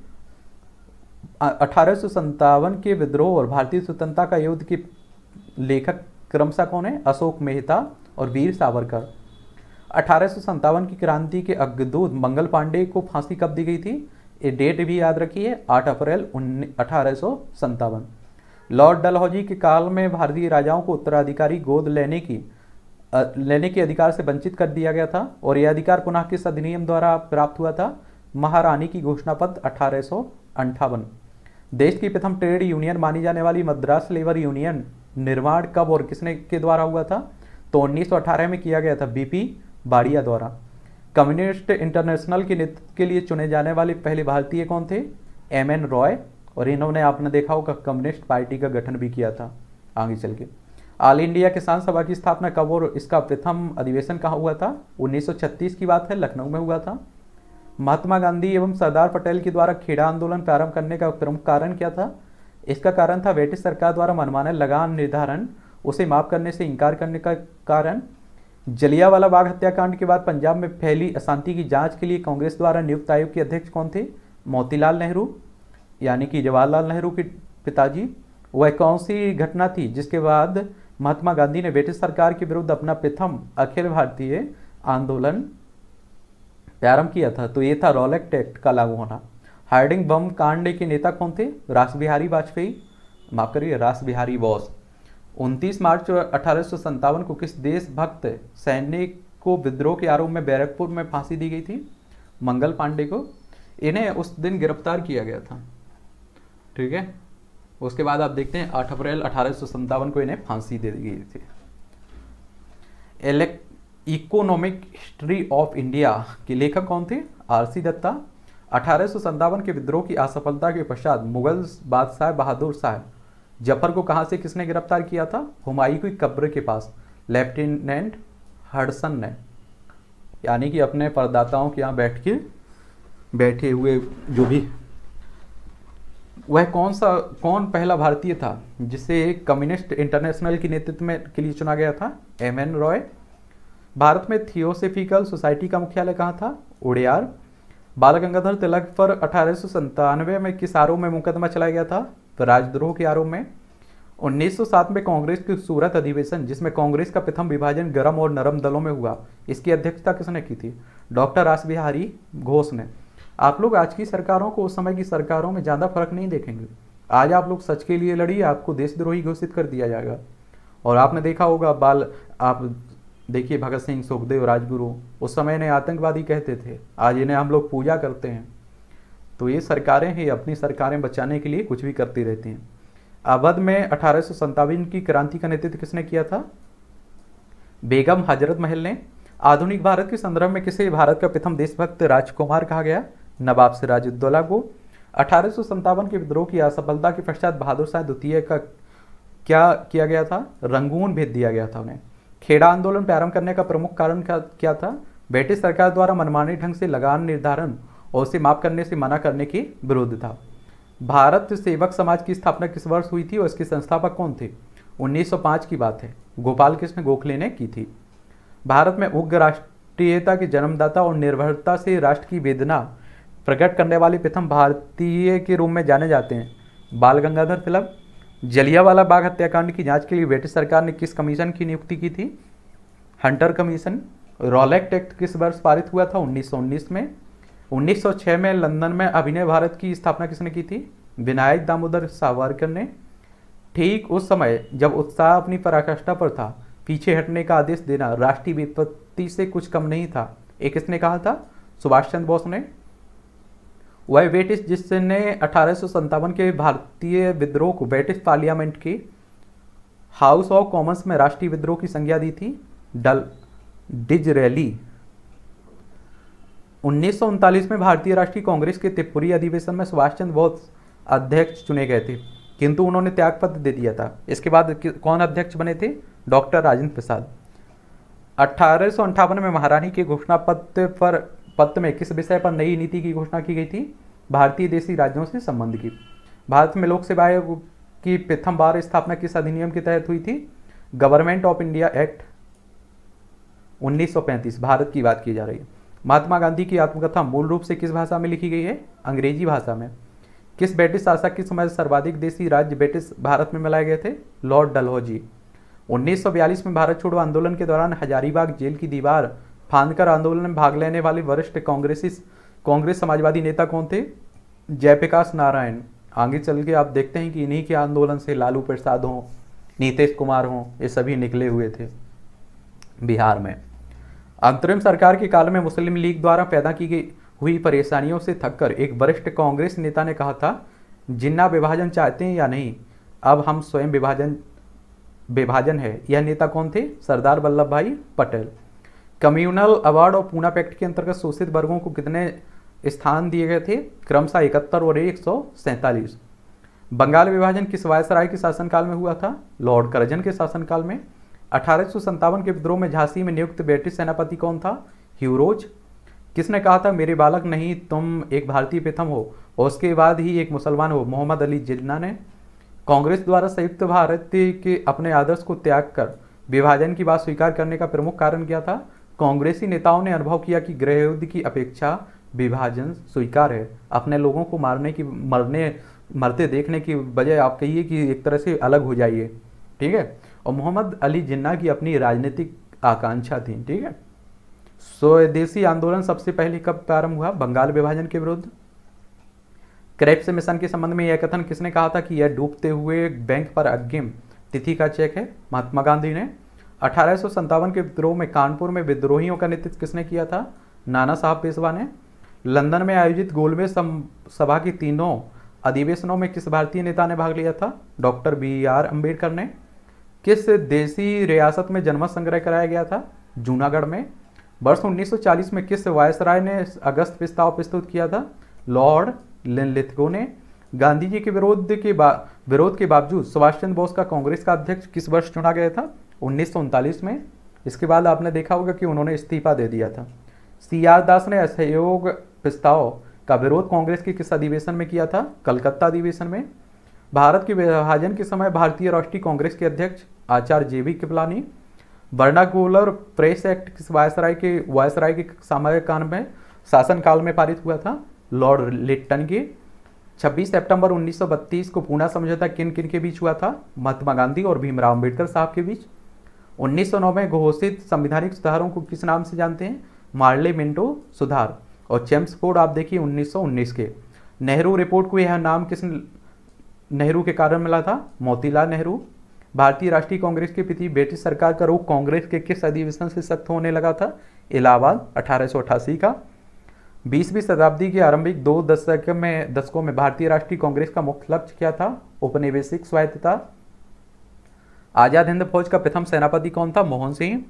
अठारह के विद्रोह और भारतीय स्वतंत्रता का युद्ध के लेखक क्रमशः कौन है अशोक मेहता और वीर सावरकर अठारह की क्रांति के अग्रदूत मंगल पांडे को फांसी कब दी गई थी ये डेट भी याद रखिए 8 अप्रैल अठारह लॉर्ड डलहौजी के काल में भारतीय राजाओं को उत्तराधिकारी गोद लेने की लेने के अधिकार से वंचित कर दिया गया था और यह अधिकार पुनः किस अधिनियम द्वारा प्राप्त हुआ था महारानी की घोषणा पद अठारह देश की प्रथम ट्रेड यूनियन मानी जाने वाली मद्रास लेबर यूनियन निर्माण कब और किसने के द्वारा हुआ था तो 1918 में किया गया था बीपी बाड़िया द्वारा कम्युनिस्ट इंटरनेशनल के नेतृत्व के लिए चुने जाने वाले पहले भारतीय कौन थे एम एन रॉय और इन्होंने आपने देखा होगा कम्युनिस्ट पार्टी का गठन भी किया था आगे चल के ऑल इंडिया किसान सभा की स्थापना कब और इसका प्रथम अधिवेशन कहाँ हुआ था 1936 की बात है लखनऊ में हुआ था महात्मा गांधी एवं सरदार पटेल के द्वारा खेड़ा आंदोलन प्रारंभ करने का प्रमुख कारण क्या था इसका कारण था ब्रिटिश सरकार द्वारा मनमाना लगान निर्धारण उसे माफ करने से इनकार करने का कारण जलियावाला बाग हत्याकांड के बाद पंजाब में फैली अशांति की जांच के लिए कांग्रेस द्वारा नियुक्त आयोग के अध्यक्ष कौन थे मोतीलाल नेहरू यानी कि जवाहरलाल नेहरू के पिताजी वह कौन सी घटना थी जिसके बाद महात्मा गांधी ने ब्रिटिश सरकार के विरुद्ध अपना प्रथम अखिल भारतीय आंदोलन प्रारंभ किया था तो ये था रॉलेक्ट एक्ट का लागू होना हार्डिंग बम कांड के नेता कौन थे रास बिहारी वाजपेयी माफ करिए रास बिहारी बोस 29 मार्च अठारह को किस देशभक्त सैनिक को विद्रोह के आरोप में बैरकपुर में फांसी दी गई थी मंगल पांडे को इन्हें उस दिन गिरफ्तार किया गया था ठीक है उसके बाद आप देखते हैं आठ अप्रैल अठारह को इन्हें फांसी दे दी गई थी इकोनॉमिक हिस्ट्री ऑफ इंडिया के लेखक कौन थे आरसी दत्ता अठारह के विद्रोह की असफलता के पश्चात मुगल बादशाह बहादुर शाह जफर को कहाँ से किसने गिरफ्तार किया था हुमायूं की कब्र के पास लेफ्टिनेंट हडसन ने यानी कि अपने परदाताओं के यहाँ बैठ के बैठे हुए जो भी वह कौन सा कौन पहला भारतीय था जिसे कम्युनिस्ट इंटरनेशनल के नेतृत्व में के लिए चुना गया था एम एन रॉय भारत में थियोसेफिकल सोसाइटी का मुख्यालय कहाँ था उड़ियार बाल गंगाधर तिलक पर अठारह में किस आरोप में मुकदमा चलाया गया था तो राजद्रोह के आरोप में 1907 में कांग्रेस की सूरत अधिवेशन जिसमें कांग्रेस का प्रथम विभाजन गर्म और नरम दलों में हुआ इसकी अध्यक्षता किसने की थी डॉक्टर रास बिहारी घोष ने आप लोग आज की सरकारों को उस समय की सरकारों में ज़्यादा फर्क नहीं देखेंगे आज आप लोग सच के लिए लड़िए आपको देशद्रोही घोषित कर दिया जाएगा और आपने देखा होगा बाल आप देखिए भगत सिंह सुखदेव राजगुरु उस समय इन्हें आतंकवादी कहते थे आज इन्हें हम लोग पूजा करते हैं तो ये सरकारें ही अपनी सरकारें बचाने के लिए कुछ भी करती रहती हैं अवध में अठारह की क्रांति का नेतृत्व किसने किया था बेगम हजरत महल ने आधुनिक भारत के संदर्भ में किसे भारत का प्रथम देशभक्त राजकुमार कहा गया नवाब सिराजुद्दौला को अठारह के विद्रोह की असफलता के पश्चात बहादुर शाह द्वितीय का क्या किया गया था रंगून भेज दिया गया था उन्हें खेड़ा आंदोलन प्रारंभ करने का प्रमुख कारण क्या था ब्रिटिश सरकार द्वारा मनमानी ढंग से लगान निर्धारण और उसे माफ करने से मना करने के विरोध था भारत सेवक समाज की स्थापना किस वर्ष हुई थी और इसके संस्थापक कौन थे 1905 की बात है गोपाल कृष्ण गोखले ने की थी भारत में उग्र राष्ट्रीयता के जन्मदाता और निर्भरता से राष्ट्र की वेदना प्रकट करने वाले प्रथम भारतीय के रूप में जाने जाते हैं बाल गंगाधर तिलक जलियावाला बाग हत्याकांड की जांच के लिए ब्रिटिश सरकार ने किस कमीशन की नियुक्ति की थी हंटर कमीशन रॉलेक्ट एक्ट किस वर्ष पारित हुआ था 1919 में 1906 में लंदन में अभिनय भारत की स्थापना किसने की थी विनायक दामोदर सावरकर ने ठीक उस समय जब उत्साह अपनी पराकाष्ठा पर था पीछे हटने का आदेश देना राष्ट्रीय विपत्ति से कुछ कम नहीं था एक किसने कहा था सुभाष चंद्र बोस ने वह ब्रिटिश जिसने अठारह के भारतीय विद्रोह को ब्रिटिश पार्लियामेंट की हाउस ऑफ कॉमन्स में राष्ट्रीय विद्रोह की संज्ञा दी थी डल डिजरेली उन्नीस में भारतीय राष्ट्रीय कांग्रेस के त्रिपुरी अधिवेशन में सुभाष चंद्र बोस अध्यक्ष चुने गए थे किंतु उन्होंने त्यागपत्र दे दिया था इसके बाद कौन अध्यक्ष बने थे डॉक्टर राजेंद्र प्रसाद अठारह में महारानी के घोषणा पत्र पर पत्र में किस विषय पर नई नीति की घोषणा की गई थी भारतीय देशी राज्यों से संबंध की भारत में लोक सेवा आयोग की प्रथम बार स्थापना किस अधिनियम के तहत हुई थी Government of India Act 1935 Bharat की बात की जा रही है महात्मा गांधी की आत्मकथा मूल रूप से किस भाषा में लिखी गई है अंग्रेजी भाषा में किस ब्रिटिश शासक के समय सर्वाधिक देशी राज्य ब्रिटिश भारत में मिलाए गए थे लॉर्ड डलहौजी 1942 में भारत छोड़ो आंदोलन के दौरान हजारीबाग जेल की दीवार फांदकर आंदोलन में भाग लेने वाले वरिष्ठ कांग्रेसी कांग्रेस समाजवादी नेता कौन थे जयप्रकाश नारायण आगे चल के आप देखते हैं कि इन्हीं के आंदोलन से लालू प्रसाद हों नीतीश कुमार हों ये सभी निकले हुए थे बिहार में अंतरिम सरकार के काल में मुस्लिम लीग द्वारा पैदा की गई हुई परेशानियों से थककर एक वरिष्ठ कांग्रेस नेता ने कहा था जिन्ना विभाजन चाहते हैं या नहीं अब हम स्वयं विभाजन विभाजन है यह नेता कौन थे सरदार वल्लभ भाई पटेल कम्युनल अवार्ड और पूना पैक्ट के अंतर्गत शोषित वर्गों को कितने स्थान दिए गए थे क्रमशः इकहत्तर और एक सौ सैंतालीस बंगाल विभाजन किस वायसराय के शासनकाल में हुआ था लॉर्ड करजन के शासनकाल में अठारह के विद्रोह में झांसी में नियुक्त ब्रिटिश सेनापति कौन था ह्यूरोज किसने कहा था मेरे बालक नहीं तुम एक भारतीय प्रथम हो और उसके बाद ही एक मुसलमान हो मोहम्मद अली जिन्ना ने कांग्रेस द्वारा संयुक्त भारत के अपने आदर्श को त्याग कर विभाजन की बात स्वीकार करने का प्रमुख कारण क्या था कांग्रेसी नेताओं ने अनुभव किया कि गृह युद्ध की अपेक्षा विभाजन स्वीकार है अपने लोगों को मारने की मरने मरते देखने की बजाय आप कहिए कि एक तरह से अलग हो जाइए ठीक है और मोहम्मद अली जिन्ना की अपनी राजनीतिक आकांक्षा थी ठीक है स्वदेशी आंदोलन सबसे पहले कब प्रारंभ हुआ बंगाल विभाजन के विरुद्ध क्रेप्स मिशन के संबंध में यह कथन किसने कहा था कि यह डूबते हुए बैंक पर अग्रिम तिथि का चेक है महात्मा गांधी ने अठारह के विद्रोह में कानपुर में विद्रोहियों का नेतृत्व किसने किया था नाना साहब पेशवा ने लंदन में आयोजित गोलमे सभा की तीनों अधिवेशनों में किस भारतीय नेता ने भाग लिया था डॉक्टर बी आर अम्बेडकर ने किस देसी रियासत में जन्म संग्रह कराया गया था जूनागढ़ में वर्ष 1940 में किस वायसराय ने अगस्त प्रस्ताव प्रस्तुत किया था लॉर्ड लिथगो ने गांधी जी के विरोध के विरोध के बावजूद सुभाष चंद्र बोस का कांग्रेस का अध्यक्ष किस वर्ष चुना गया था उन्नीस में इसके बाद आपने देखा होगा कि उन्होंने इस्तीफा दे दिया था सी आर दास ने असहयोग प्रस्ताव का विरोध कांग्रेस के किस अधिवेशन में किया था कलकत्ता अधिवेशन में भारत के विभाजन के समय भारतीय राष्ट्रीय कांग्रेस के अध्यक्ष Acharya J V Kripalani vernacular press act किस वायसराय के वायसराय के सामरिक कान में शासनकाल में पारित हुआ था लॉर्ड लिट्टन के 26 सितंबर 1932 को पूना समझौता किन किन के बीच हुआ था महात्मा गांधी और भीमराव अम्बेडकर साहब के बीच 1909 में घोषित संविधानिक सुधारों को किस नाम से जानते हैं मार्ले सुधार और चेम्स चैम्सफोर्ड आप देखिए 1919 के नेहरू रिपोर्ट को यह नाम किस नेहरू के कारण मिला था मोतीलाल नेहरू भारतीय राष्ट्रीय कांग्रेस के प्रति ब्रिटिश सरकार का रुख कांग्रेस के किस अधिवेशन से सख्त होने लगा था इलाहाबाद अठारह का बीसवीं शताब्दी के आरंभिक दो दशक में दशकों में भारतीय राष्ट्रीय कांग्रेस का मुख्य लक्ष्य क्या था उपनिवेशिक स्वायत्तता आज़ाद हिंद फौज का प्रथम सेनापति कौन था मोहन सिंह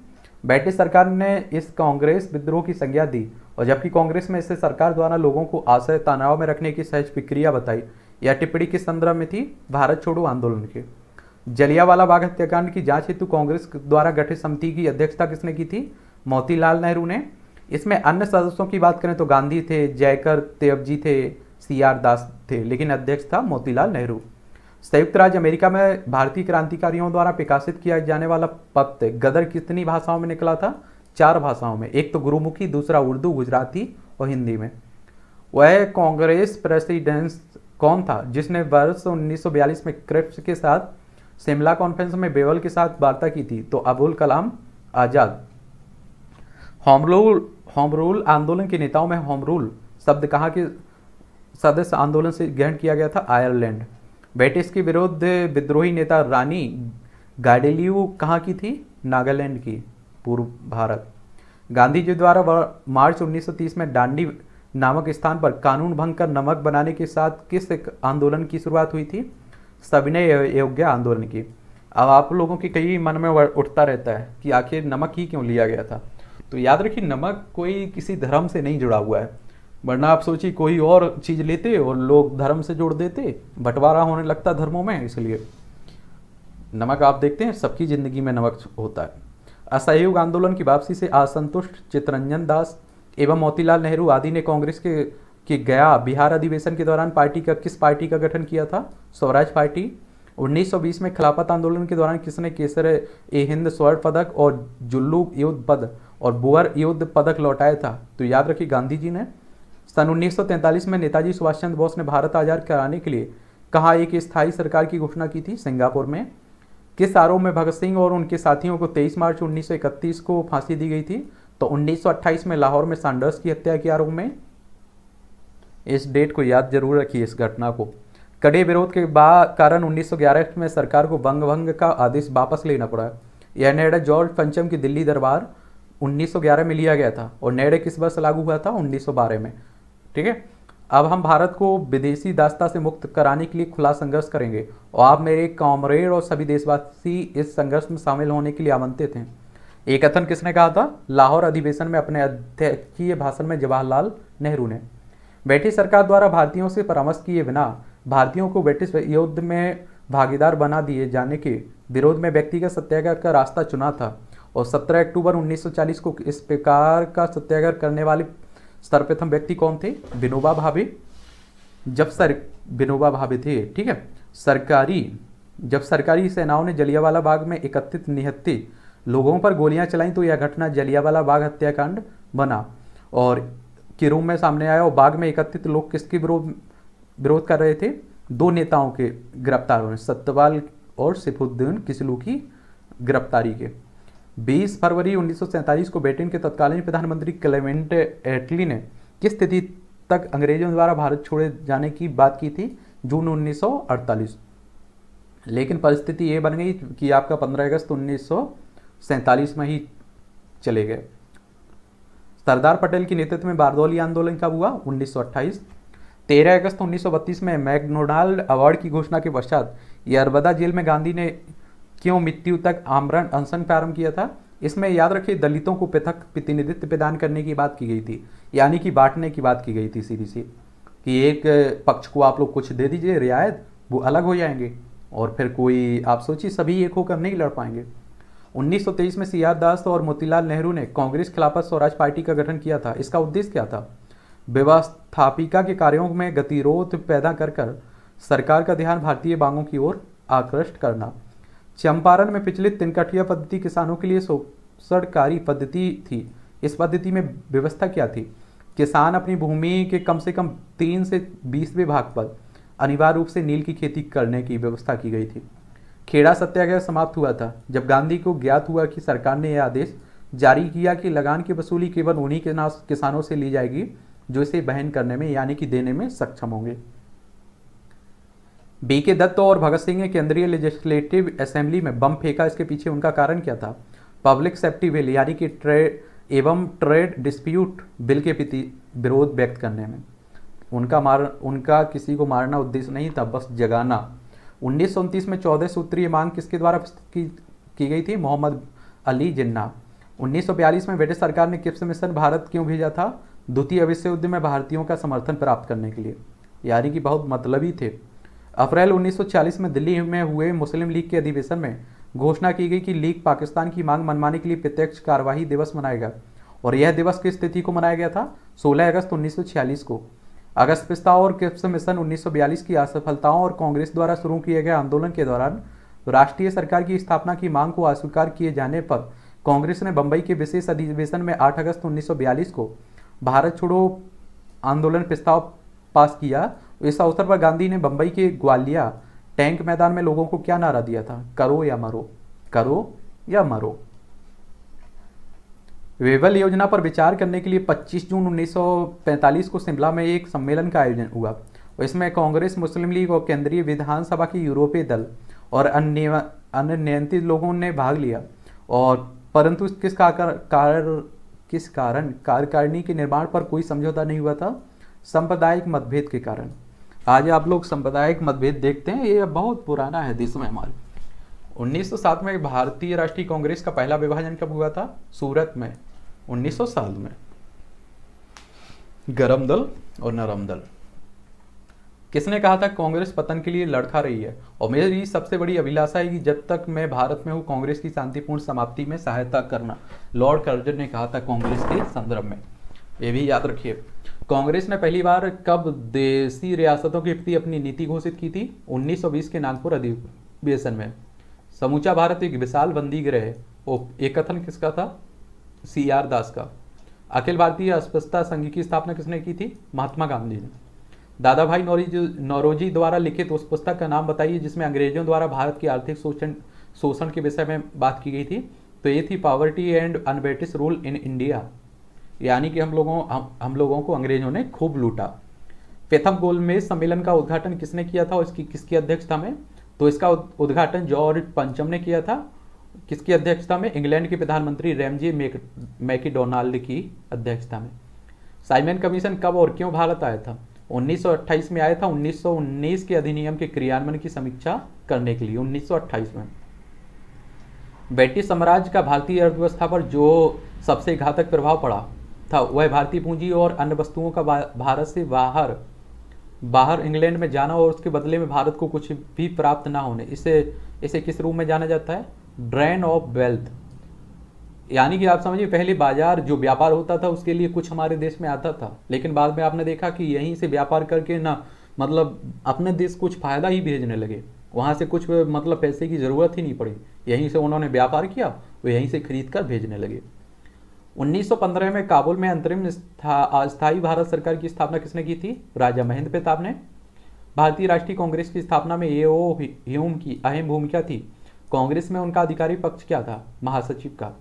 ब्रिटिश सरकार ने इस कांग्रेस विद्रोह की संज्ञा दी और जबकि कांग्रेस में इसे सरकार द्वारा लोगों को आश्रय तनाव में रखने की सहज प्रक्रिया बताई यह टिप्पणी किस संदर्भ में थी भारत छोड़ो आंदोलन के जलियावाला बाग हत्याकांड की जांच हेतु कांग्रेस द्वारा गठित समिति की अध्यक्षता किसने की थी मोतीलाल नेहरू ने इसमें अन्य सदस्यों की बात करें तो गांधी थे जयकर तेवजी थे सी आर दास थे लेकिन अध्यक्ष था मोतीलाल नेहरू संयुक्त राज्य अमेरिका में भारतीय क्रांतिकारियों द्वारा प्रकाशित किया जाने वाला पत्र गदर कितनी भाषाओं में निकला था चार भाषाओं में एक तो गुरुमुखी दूसरा उर्दू गुजराती और हिंदी में वह कांग्रेस प्रेसिडेंस कौन था जिसने वर्ष 1942 में क्रिप्स के साथ शिमला कॉन्फ्रेंस में बेवल के साथ वार्ता की थी तो अबुल कलाम आज़ाद होमरूल होमरूल आंदोलन के नेताओं में होमरूल शब्द कहा के सदस्य आंदोलन से ग्रहण किया गया था आयरलैंड बेटिस के विरुद्ध विद्रोही नेता रानी गाडेलियू कहाँ की थी नागालैंड की पूर्व भारत गांधी जी द्वारा मार्च 1930 में डांडी नामक स्थान पर कानून भंग कर नमक बनाने के साथ किस आंदोलन की शुरुआत हुई थी सविनय योग्य आंदोलन की अब आप लोगों के कई मन में उठता रहता है कि आखिर नमक ही क्यों लिया गया था तो याद रखिए नमक कोई किसी धर्म से नहीं जुड़ा हुआ है वरना आप सोचिए कोई और चीज़ लेते और लोग धर्म से जोड़ देते बंटवारा होने लगता धर्मों में इसलिए नमक आप देखते हैं सबकी ज़िंदगी में नमक होता है असहयोग आंदोलन की वापसी से असंतुष्ट चित्रंजन दास एवं मोतीलाल नेहरू आदि ने कांग्रेस के कि गया बिहार अधिवेशन के दौरान पार्टी का किस पार्टी का गठन किया था स्वराज पार्टी 1920 में खिलाफत आंदोलन के दौरान किसने केसर ए हिंद स्वर्ण पदक और जुल्लू युद्ध पद और बुअर युद्ध पदक लौटाया था तो याद रखिए गांधी जी ने सन 1943 में नेताजी सुभाष चंद्र बोस ने भारत आजाद कराने के लिए कहा एक स्थायी सरकार की घोषणा की थी सिंगापुर में किस आरोप में भगत सिंह और उनके साथियों को 23 मार्च 1931 को फांसी दी गई थी तो 1928 में लाहौर में सांडर्स की हत्या के आरोप में इस डेट को याद जरूर रखिए इस घटना को कड़े विरोध के कारण 1911 में सरकार को बंग भंग का आदेश वापस लेना पड़ा यह निर्णय जॉर्ज पंचम की दिल्ली दरबार 1911 में लिया गया था और निर्णय किस वर्ष लागू हुआ था 1912 में ठीक है अब हम भारत को विदेशी दास्ता से मुक्त कराने के लिए खुला संघर्ष करेंगे और आप मेरे कॉमरेड और सभी देशवासी इस संघर्ष में शामिल होने के लिए आमंत्रित हैं ये कथन किसने कहा था लाहौर अधिवेशन में अपने अध्यक्षीय भाषण में जवाहरलाल नेहरू ने ब्रिटिश सरकार द्वारा भारतीयों से परामर्श किए बिना भारतीयों को ब्रिटिश युद्ध में भागीदार बना दिए जाने के विरोध में व्यक्तिगत सत्याग्रह का रास्ता चुना था और 17 अक्टूबर 1940 को इस प्रकार का सत्याग्रह करने वाले सर्वप्रथम व्यक्ति कौन थे विनोबा भावे जब सर विनोबा भावे थे ठीक है सरकारी जब सरकारी सेनाओं ने जलियावाला बाग में एकत्रित निहत्ते लोगों पर गोलियां चलाई तो यह घटना जलियावाला बाग हत्याकांड बना और किरूम में सामने आया और बाग में एकत्रित लोग किसके विरोध विरोध कर रहे थे दो नेताओं के गिरफ्तार होने सत्यवाल और सिफुद्दीन किसलू की गिरफ्तारी के 20 फरवरी उन्नीस को ब्रिटेन के तत्कालीन प्रधानमंत्री क्लेमेंट एटली ने किस तिथि तक अंग्रेजों द्वारा भारत छोड़े जाने की बात की थी जून 1948 लेकिन परिस्थिति ये बन गई कि आपका 15 अगस्त उन्नीस में ही चले गए सरदार पटेल के नेतृत्व में बारदौली आंदोलन कब हुआ 1928 13 अगस्त 1932 में मैकडोनाल्ड अवार्ड की घोषणा के पश्चात यरबदा जेल में गांधी ने क्यों मृत्यु तक आमरण अनशन प्रारंभ किया था इसमें याद रखिए दलितों को पृथक प्रतिनिधित्व प्रदान करने की बात की गई थी यानी कि बांटने की बात की गई थी सीधी सी कि एक पक्ष को आप लोग कुछ दे दीजिए रियायत वो अलग हो जाएंगे और फिर कोई आप सोचिए सभी एक होकर नहीं लड़ पाएंगे 1923 में सी आर दास और मोतीलाल नेहरू ने कांग्रेस खिलाफत स्वराज पार्टी का गठन किया था इसका उद्देश्य क्या था व्यवस्थापिका के कार्यों में गतिरोध पैदा कर सरकार का ध्यान भारतीय बांगों की ओर आकृष्ट करना चंपारण में पिछले तिनकठिया पद्धति किसानों के लिए शोषणकारी पद्धति थी इस पद्धति में व्यवस्था क्या थी किसान अपनी भूमि के कम से कम तीन से बीसवें भाग पर अनिवार्य रूप से नील की खेती करने की व्यवस्था की गई थी खेड़ा सत्याग्रह समाप्त हुआ था जब गांधी को ज्ञात हुआ कि सरकार ने यह आदेश जारी किया कि लगान की वसूली केवल उन्हीं के किसानों से ली जाएगी जो इसे बहन करने में यानी कि देने में सक्षम होंगे बी के दत्त और भगत सिंह ने केंद्रीय लेजिस्लेटिव असेंबली में बम फेंका इसके पीछे उनका कारण क्या था पब्लिक सेफ्टी बिल यानी कि ट्रेड एवं ट्रेड डिस्प्यूट बिल के प्रति विरोध व्यक्त करने में उनका मार उनका किसी को मारना उद्देश्य नहीं था बस जगाना उन्नीस में चौदह सूत्रीय मांग किसके द्वारा की, की गई थी मोहम्मद अली जिन्ना 1942 में ब्रिटिश सरकार ने किप्स मिशन भारत क्यों भेजा था द्वितीय विश्व युद्ध में भारतीयों का समर्थन प्राप्त करने के लिए यानी कि बहुत मतलबी थे अप्रैल 1940 में दिल्ली में हुए मुस्लिम लीग के अधिवेशन में घोषणा की गई कि लीग पाकिस्तान की मांग मनमाने के लिए प्रत्यक्ष कार्यवाही दिवस मनाएगा और यह दिवस किस तिथि को मनाया गया था 16 अगस्त 1946 को अगस्त पिस्ता और किप्स मिशन 1942 की असफलताओं और कांग्रेस द्वारा शुरू किए गए आंदोलन के दौरान राष्ट्रीय सरकार की स्थापना की मांग को अस्वीकार किए जाने पर कांग्रेस ने बंबई के विशेष अधिवेशन में 8 अगस्त 1942 को भारत छोड़ो आंदोलन प्रस्ताव पास किया इस अवसर पर गांधी ने बम्बई के ग्वालिया टैंक मैदान में लोगों को क्या नारा दिया था करो या मरो करो या मरो वेवल योजना पर विचार करने के लिए 25 जून 1945 को शिमला में एक सम्मेलन का आयोजन हुआ इसमें कांग्रेस मुस्लिम लीग और केंद्रीय विधानसभा के यूरोपीय दल और अन्य अनियंत्रित लोगों ने भाग लिया और परंतु किस कार किस कारण कार्यकारिणी के निर्माण पर कोई समझौता नहीं हुआ था सांप्रदायिक मतभेद के कारण आज आप लोग सांप्रदायिक मतभेद देखते हैं ये बहुत पुराना है देश में हमारे 1907 में भारतीय राष्ट्रीय कांग्रेस का पहला विभाजन कब हुआ था सूरत में साल में गरम दल और नरम दल किसने कहा था कांग्रेस पतन के लिए लड़खा रही है और मेरी सबसे बड़ी अभिलाषा है कि जब तक मैं भारत में हूँ कांग्रेस की शांतिपूर्ण समाप्ति में सहायता करना लॉर्ड कर्जन ने कहा था कांग्रेस के संदर्भ में ये भी याद रखिए कांग्रेस ने पहली बार कब देसी रियासतों के प्रति अपनी नीति घोषित की थी 1920 के नागपुर अधिवेशन में समूचा भारत एक विशाल बंदी ग्रह है कथन किसका था सी आर दास का अखिल भारतीय अस्पष्टता संघ की स्थापना किसने की थी महात्मा गांधी ने दादा भाई नौरोजी द्वारा लिखित उस पुस्तक का नाम बताइए जिसमें अंग्रेजों द्वारा भारत की आर्थिक शोषण शोषण के विषय में बात की गई थी तो ये थी poverty and unbritish rule in India यानी कि हम लोगों हम, हम लोगों को अंग्रेजों ने खूब लूटा प्रथम गोलमेज सम्मेलन का उद्घाटन किसने किया था और इसकी किसकी अध्यक्षता में तो इसका उद्घाटन जॉर्ज पंचम ने किया था किसकी अध्यक्षता में इंग्लैंड के प्रधानमंत्री रेमजी मैकडोनाल्ड की अध्यक्षता में साइमन कमीशन कब और क्यों भारत आया था 1928 में आया था 1919 के अधिनियम के क्रियान्वयन की समीक्षा करने के लिए 1928 में ब्रिटिश साम्राज्य का भारतीय अर्थव्यवस्था पर जो सबसे घातक प्रभाव पड़ा था वह भारतीय पूंजी और अन्य वस्तुओं का भारत से बाहर बाहर इंग्लैंड में जाना और उसके बदले में भारत को कुछ भी प्राप्त ना होने इसे इसे किस रूप में जाना जाता है ड्रैन ऑफ वेल्थ यानी कि आप समझिए पहले बाजार जो व्यापार होता था उसके लिए कुछ हमारे देश में आता था लेकिन बाद में आपने देखा कि यहीं से व्यापार करके ना मतलब अपने देश कुछ फायदा ही भेजने लगे वहां से कुछ मतलब पैसे की ज़रूरत ही नहीं पड़ी यहीं से उन्होंने व्यापार किया वो तो यहीं से खरीद कर भेजने लगे 1915 में काबुल में अंतरिम स्थायी भारत सरकार की स्थापना किसने की थी राजा महेंद्र प्रताप ने भारतीय राष्ट्रीय कांग्रेस की स्थापना में ए ओ ह्यूम की अहम भूमिका थी कांग्रेस में उनका अधिकारी पक्ष क्या था महासचिव का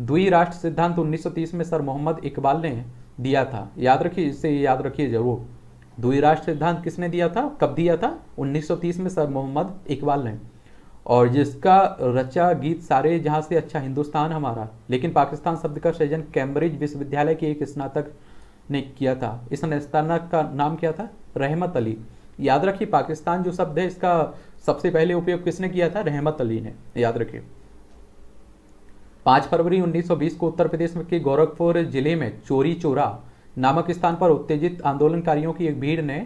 द्वि राष्ट्र सिद्धांत 1930 में सर मोहम्मद इकबाल ने दिया था याद रखिए इससे याद रखिए जरूर द्वि राष्ट्र सिद्धांत किसने दिया था कब दिया था 1930 में सर मोहम्मद इकबाल ने और जिसका रचा गीत सारे जहाँ से अच्छा हिंदुस्तान हमारा लेकिन पाकिस्तान शब्द का सृजन कैम्ब्रिज विश्वविद्यालय के एक स्नातक ने किया था इस स्नातक का नाम क्या था रहमत अली याद रखिए पाकिस्तान जो शब्द है इसका सबसे पहले उपयोग किसने किया था रहमत अली ने याद रखिए पाँच फरवरी 1920 को उत्तर प्रदेश के गोरखपुर जिले में चोरी चोरा नामक स्थान पर उत्तेजित आंदोलनकारियों की एक भीड़ ने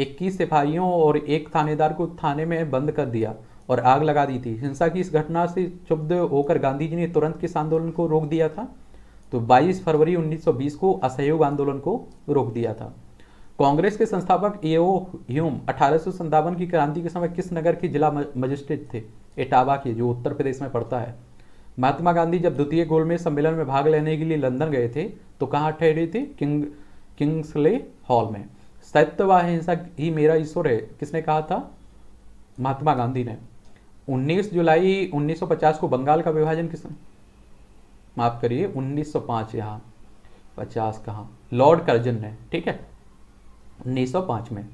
21 सिपाहियों और एक थानेदार को थाने में बंद कर दिया और आग लगा दी थी हिंसा की इस घटना से क्षुब्ध होकर गांधी जी ने तुरंत किस आंदोलन को रोक दिया था तो 22 फरवरी 1920 को असहयोग आंदोलन को रोक दिया था कांग्रेस के संस्थापक एओ ह्यूम अठारह की क्रांति के समय किस नगर के जिला मजिस्ट्रेट थे इटावा के जो उत्तर प्रदेश में पड़ता है महात्मा गांधी जब द्वितीय गोल में सम्मेलन में भाग लेने के लिए लंदन गए थे तो कहाँ ठहरे थे किंग किंग्सले हॉल में सत्य व अहिंसा ही मेरा ईश्वर है किसने कहा था महात्मा गांधी ने 19 जुलाई 1950 को बंगाल का विभाजन किस माफ करिए 1905 सौ पांच यहां पचास कहा लॉर्ड कर्जन ने ठीक है 1905 में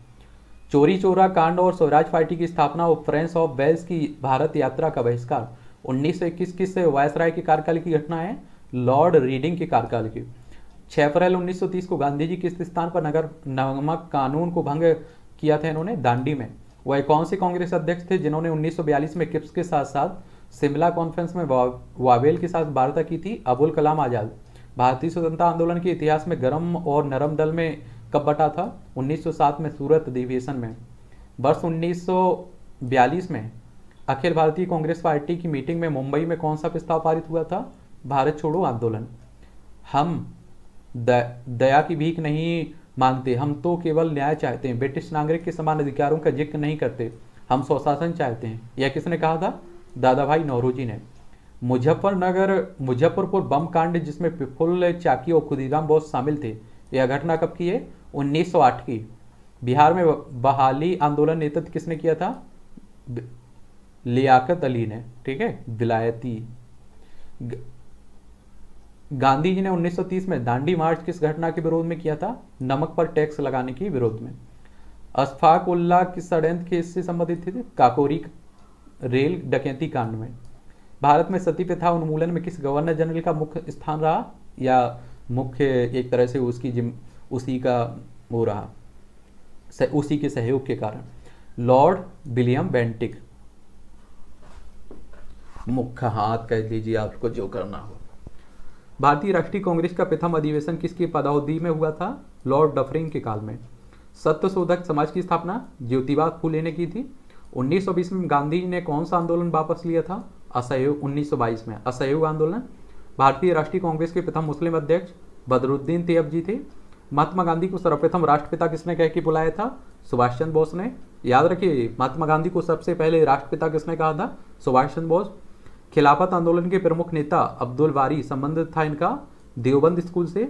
चोरी चोरा कांड और स्वराज पार्टी की स्थापना और फ्रेंड्स ऑफ वेल्स की भारत यात्रा का बहिष्कार 1921 किस से वायसराय के कार्यकाल की घटना है लॉर्ड रीडिंग के कार्यकाल की 6 अप्रैल 1930 को गांधी जी किस स्थान पर नगर नमक कानून को भंग किया था इन्होंने दांडी में वह कौन से कांग्रेस अध्यक्ष थे जिन्होंने 1942 में किप्स के साथ साथ शिमला कॉन्फ्रेंस में वावेल के साथ वार्ता की थी अबुल कलाम आजाद भारतीय स्वतंत्रता आंदोलन के इतिहास में गर्म और नरम दल में कब बटा था 1907 में सूरत अधिवेशन में वर्ष 1942 में अखिल भारतीय कांग्रेस पार्टी की मीटिंग में मुंबई में कौन सा प्रस्ताव पारित हुआ था भारत छोड़ो आंदोलन हम दया की भीख नहीं मांगते हम तो केवल न्याय चाहते हैं ब्रिटिश नागरिक के समान अधिकारों का जिक्र नहीं करते हम स्वशासन चाहते हैं यह किसने कहा था दादा भाई जी ने मुजफ्फरनगर मुजफ्फरपुर बम कांड जिसमें प्रफुल्ल चाकी और खुदीराम बोस शामिल थे यह घटना कब की है उन्नीस की बिहार में बहाली आंदोलन नेतृत्व किसने किया था लियाकत अली ने ठीक है दिलायती गांधी जी ने 1930 में दांडी मार्च किस घटना के विरोध में किया था नमक पर टैक्स लगाने के विरोध में अशफाक उल्ला किस षडयंत्र के इससे संबंधित थे काकोरी रेल डकैती कांड में भारत में सती प्रथा उन्मूलन में किस गवर्नर जनरल का मुख्य स्थान रहा या मुख्य एक तरह से उसकी जिम उसी का वो रहा उसी के सहयोग के कारण लॉर्ड विलियम बेंटिक मुख्य हाथ कह दीजिए आपको जो करना हो भारतीय राष्ट्रीय कांग्रेस का प्रथम अधिवेशन किसकी पदावधि में हुआ था लॉर्ड डफरिंग के काल में सत्य शोधक समाज की स्थापना ज्योतिबा फूले ने की थी 1920 में गांधी ने कौन सा आंदोलन वापस लिया था असहयोग 1922 में असहयोग आंदोलन भारतीय राष्ट्रीय कांग्रेस के प्रथम मुस्लिम अध्यक्ष बदरुद्दीन तेयब जी थे महात्मा गांधी को सर्वप्रथम राष्ट्रपिता किसने कह के बुलाया था सुभाष चंद्र बोस ने याद रखिए महात्मा गांधी को सबसे पहले राष्ट्रपिता किसने कहा था सुभाष चंद्र बोस खिलाफत आंदोलन के प्रमुख नेता अब्दुल वारी संबंध था इनका देवबंद स्कूल से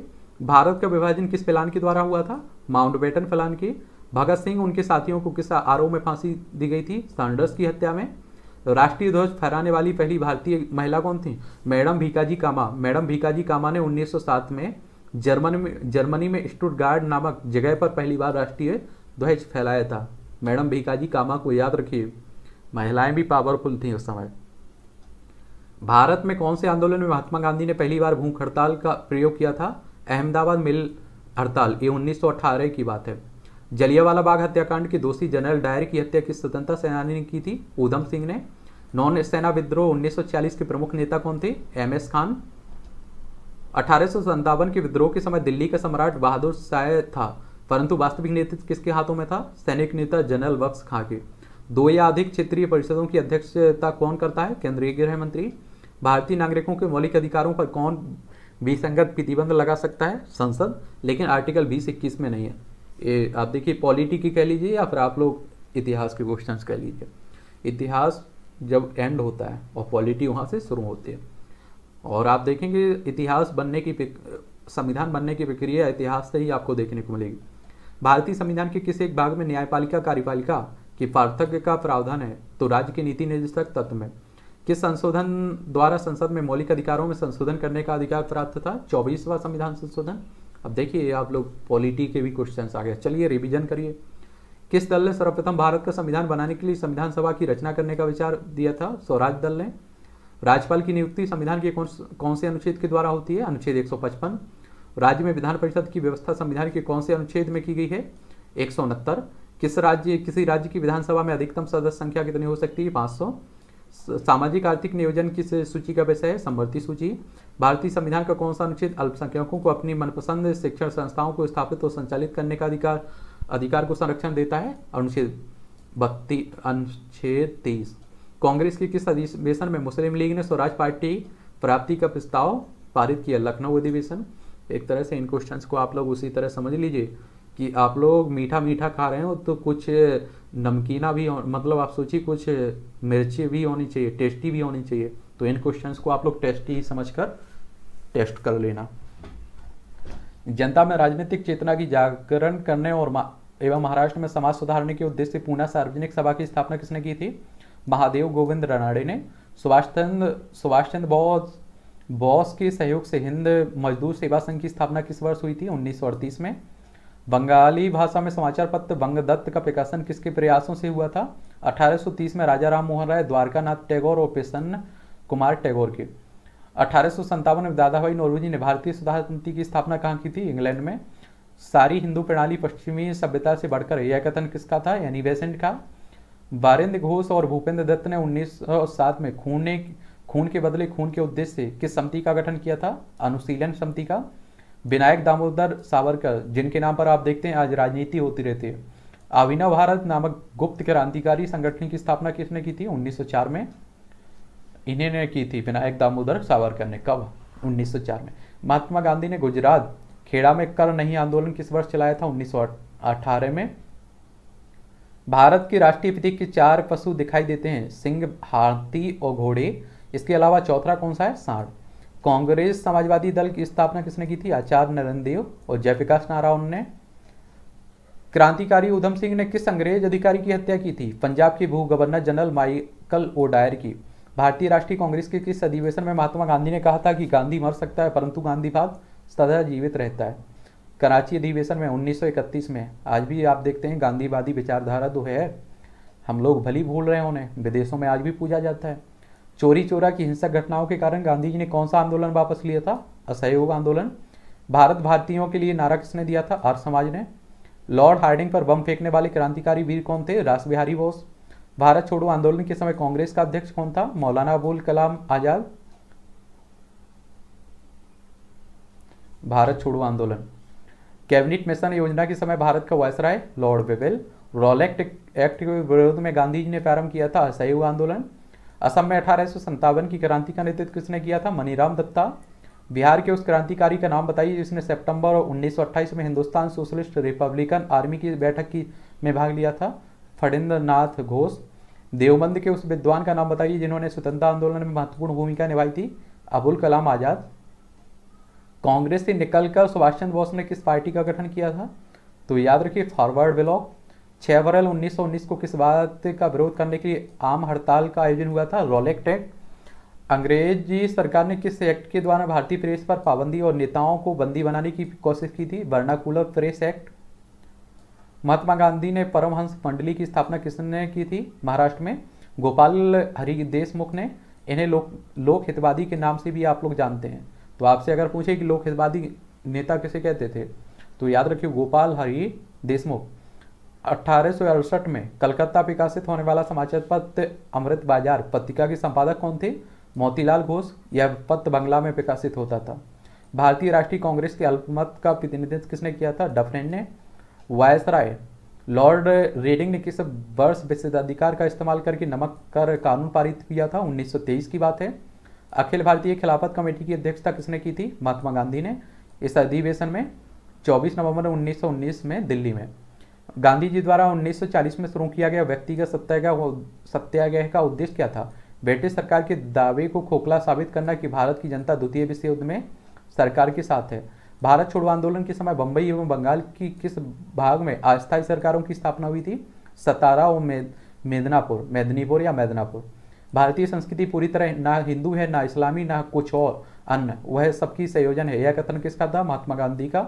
भारत का विभाजन किस प्लान के द्वारा हुआ था माउंटबेटन प्लान के भगत सिंह उनके साथियों को किस आरोप में फांसी दी गई थी सांडर्स की हत्या में राष्ट्रीय ध्वज फहराने वाली पहली भारतीय महिला कौन थी मैडम भीकाजी कामा मैडम भीकाजी कामा ने 1907 में जर्मन में जर्मनी में स्टुटगार्ड नामक जगह पर पहली बार राष्ट्रीय ध्वज फैलाया था मैडम भीकाजी कामा को याद रखिए महिलाएं भी पावरफुल थी उस समय भारत में कौन से आंदोलन में महात्मा गांधी ने पहली बार भूख हड़ताल का प्रयोग किया था अहमदाबाद मिल हड़ताल ये उन्नीस की बात है जलियावाला बाग हत्याकांड के दोषी जनरल डायर की हत्या किस स्वतंत्रता सेनानी ने की थी ऊधम सिंह ने नॉन सेना विद्रोह 1940 के प्रमुख नेता कौन थे एम एस खान अठारह के विद्रोह के समय दिल्ली का सम्राट बहादुर शाह था परंतु वास्तविक नेतृत्व किसके हाथों में था सैनिक नेता जनरल बख्श खां के दो या अधिक क्षेत्रीय परिषदों की अध्यक्षता कौन करता है केंद्रीय गृह मंत्री भारतीय नागरिकों के मौलिक अधिकारों पर कौन विसंगत प्रतिबंध लगा सकता है संसद लेकिन आर्टिकल बीस इक्कीस में नहीं है ए, आप देखिए पॉलिटी की कह लीजिए या फिर आप लोग इतिहास के क्वेश्चन कह लीजिए इतिहास जब एंड होता है और पॉलिटी वहाँ से शुरू होती है और आप देखेंगे इतिहास बनने की संविधान बनने की प्रक्रिया इतिहास से ही आपको देखने को मिलेगी भारतीय संविधान के किस एक भाग में न्यायपालिका कार्यपालिका कि पार्थक्य का प्रावधान है तो राज्य के नीति निर्देशक तत्व में किस संशोधन द्वारा संसद में मौलिक अधिकारों में संशोधन करने का अधिकार प्राप्त था चौबीसवा संविधान संशोधन अब देखिए आप लोग पॉलिटी के भी क्वेश्चन आ गए चलिए रिविजन करिए किस दल ने सर्वप्रथम भारत का संविधान बनाने के लिए संविधान सभा की रचना करने का विचार दिया था स्वराज दल ने राज्यपाल की नियुक्ति संविधान के कौन कौन से अनुच्छेद के द्वारा होती है अनुच्छेद 155 राज्य में विधान परिषद की व्यवस्था संविधान के कौन से अनुच्छेद में की गई है एक किस राज्य किसी राज्य की विधानसभा में अधिकतम सदस्य संख्या कितनी हो सकती है पाँच सामाजिक आर्थिक नियोजन किस सूची का विषय है समवर्ती सूची भारतीय संविधान का कौन सा अनुच्छेद अल्पसंख्यकों को अपनी मनपसंद शिक्षण संस्थाओं को स्थापित और संचालित करने का अधिकार अधिकार को संरक्षण देता है अनुच्छेद बत्तीस अनुच्छेद तीस कांग्रेस के किस अधिवेशन में मुस्लिम लीग ने स्वराज पार्टी प्राप्ति का प्रस्ताव पारित किया लखनऊ अधिवेशन एक तरह से इन क्वेश्चन को आप लोग उसी तरह समझ लीजिए कि आप लोग मीठा मीठा खा रहे हो तो कुछ नमकीना भी मतलब आप सोचिए कुछ मिर्ची भी होनी चाहिए टेस्टी भी होनी चाहिए तो इन क्वेश्चन को आप लोग टेस्टी ही समझ कर टेस्ट कर लेना जनता में राजनीतिक चेतना की जागरण करने और एवं महाराष्ट्र में समाज सुधारने के उद्देश्य से पूना सार्वजनिक सभा की स्थापना किसने की थी महादेव गोविंद रनाडे ने सुभाष चंद्र सुभाष चंद्र बोस बॉस के सहयोग से हिंद मजदूर सेवा संघ की स्थापना किस वर्ष हुई थी उन्नीस में बंगाली भाषा में समाचार पत्र बंगदत्त का प्रकाशन किसके प्रयासों से हुआ था 1830 में राजा राम मोहन राय द्वारकानाथ टैगोर और प्रसन्न कुमार टैगोर के अठारह में दादा भाई नौरोजी ने भारतीय सुधार समिति की स्थापना कहाँ की थी इंग्लैंड में सारी हिंदू प्रणाली पश्चिमी सभ्यता से बढ़कर यह कथन किसका था यानी वेसेंट का बारेंद्र घोष और भूपेंद्र दत्त ने 1907 में खून ने खून के बदले खून के उद्देश्य से किस समिति का गठन किया था अनुशीलन समिति का विनायक दामोदर सावरकर जिनके नाम पर आप देखते हैं आज राजनीति होती रहती है अविनव भारत नामक गुप्त क्रांतिकारी संगठन की स्थापना किसने की थी 1904 में इन्हें की थी विनायक दामोदर सावरकर ने कब 1904 में महात्मा गांधी ने गुजरात खेड़ा में कर नहीं आंदोलन किस वर्ष चलाया था उन्नीस में भारत की राष्ट्रीय प्रतीक के चार पशु दिखाई देते हैं सिंह हाथी और घोड़े इसके अलावा चौथा कौन सा है साढ़ कांग्रेस समाजवादी दल की स्थापना किसने की थी आचार्य देव और जयप्रकाश नारायण ने क्रांतिकारी उधम सिंह ने किस अंग्रेज अधिकारी की हत्या की थी पंजाब के भू गवर्नर जनरल माइकल ओडायर की भारतीय राष्ट्रीय कांग्रेस के किस अधिवेशन में महात्मा गांधी ने कहा था कि गांधी मर सकता है परंतु गांधीवाद सदा जीवित रहता है कराची अधिवेशन में 1931 में आज भी आप देखते हैं गांधीवादी विचारधारा तो है हम लोग भली भूल रहे हैं उन्हें विदेशों में आज भी पूजा जाता है चोरी चोरा की हिंसक घटनाओं के कारण गांधी जी ने कौन सा आंदोलन वापस लिया था असहयोग आंदोलन भारत भारतीयों के लिए नारा किसने दिया था आर्य समाज ने लॉर्ड हार्डिंग पर बम फेंकने वाले क्रांतिकारी वीर कौन थे रास बिहारी बोस भारत छोड़ो आंदोलन के समय कांग्रेस का अध्यक्ष कौन था मौलाना अबुल कलाम आजाद भारत छोड़ो आंदोलन कैबिनेट मिशन योजना के समय भारत का viceroy Lord Wavell Rowlatt Act के विरोध में गांधी जी ने प्रारंभ किया था असहयोग आंदोलन असम में अठारह की क्रांति का नेतृत्व किसने किया था मनीराम दत्ता बिहार के उस क्रांतिकारी का नाम बताइए जिसने सितंबर और 1928 में हिंदुस्तान सोशलिस्ट रिपब्लिकन आर्मी की बैठक की में भाग लिया था फड़ेंद्र नाथ घोष देवबंद के उस विद्वान का नाम बताइए जिन्होंने स्वतंत्रता आंदोलन में महत्वपूर्ण भूमिका निभाई थी अबुल कलाम आज़ाद कांग्रेस से निकलकर सुभाष चंद्र बोस ने किस पार्टी का गठन किया था तो याद रखिए फॉरवर्ड ब्लॉक छः अप्रैल 1919 को किस बात का विरोध करने के लिए आम हड़ताल का आयोजन हुआ था रॉल एक्ट अंग्रेजी सरकार ने किस एक्ट के द्वारा भारतीय प्रेस पर पाबंदी और नेताओं को बंदी बनाने की कोशिश की थी vernacular press act Mahatma Gandhi ने परमहंस मंडली की स्थापना किसने की थी महाराष्ट्र में गोपाल हरि देशमुख ने इन्हें लोक लोक हितवादी के नाम से भी आप लोग जानते हैं तो आपसे अगर पूछे कि लोक हितवादी नेता किसे कहते थे तो याद रखिए गोपाल हरि देशमुख अठारह में कलकत्ता विकासित होने वाला समाचार पत्र अमृत बाजार पत्रिका के संपादक कौन थे मोतीलाल घोष यह पत्र बंगला में विकासित होता था भारतीय राष्ट्रीय कांग्रेस के अल्पमत का प्रतिनिधित्व किसने किया था डफरेन ने वायसराय लॉर्ड रेडिंग ने किस वर्ष विशेषाधिकार का इस्तेमाल करके नमक कर कानून पारित किया था 1923 की बात है अखिल भारतीय खिलाफत कमेटी की अध्यक्षता किसने की थी महात्मा गांधी ने इस अधिवेशन में 24 नवंबर 1919 में दिल्ली में गांधी जी द्वारा 1940 में शुरू किया गया व्यक्तिगत सत्याग्रह सत्याग्रह का उद्देश्य क्या था ब्रिटिश सरकार के दावे को खोखला साबित करना कि भारत की जनता द्वितीय विश्व युद्ध में सरकार के साथ है भारत छोड़ो आंदोलन के समय बंबई एवं बंगाल की किस भाग में अस्थायी सरकारों की स्थापना हुई थी सतारा और मेदनापुर मेदनीपुर या मेदनापुर भारतीय संस्कृति पूरी तरह ना हिंदू है ना इस्लामी ना कुछ और अन्य वह सबकी संयोजन है यह कथन किसका था महात्मा गांधी का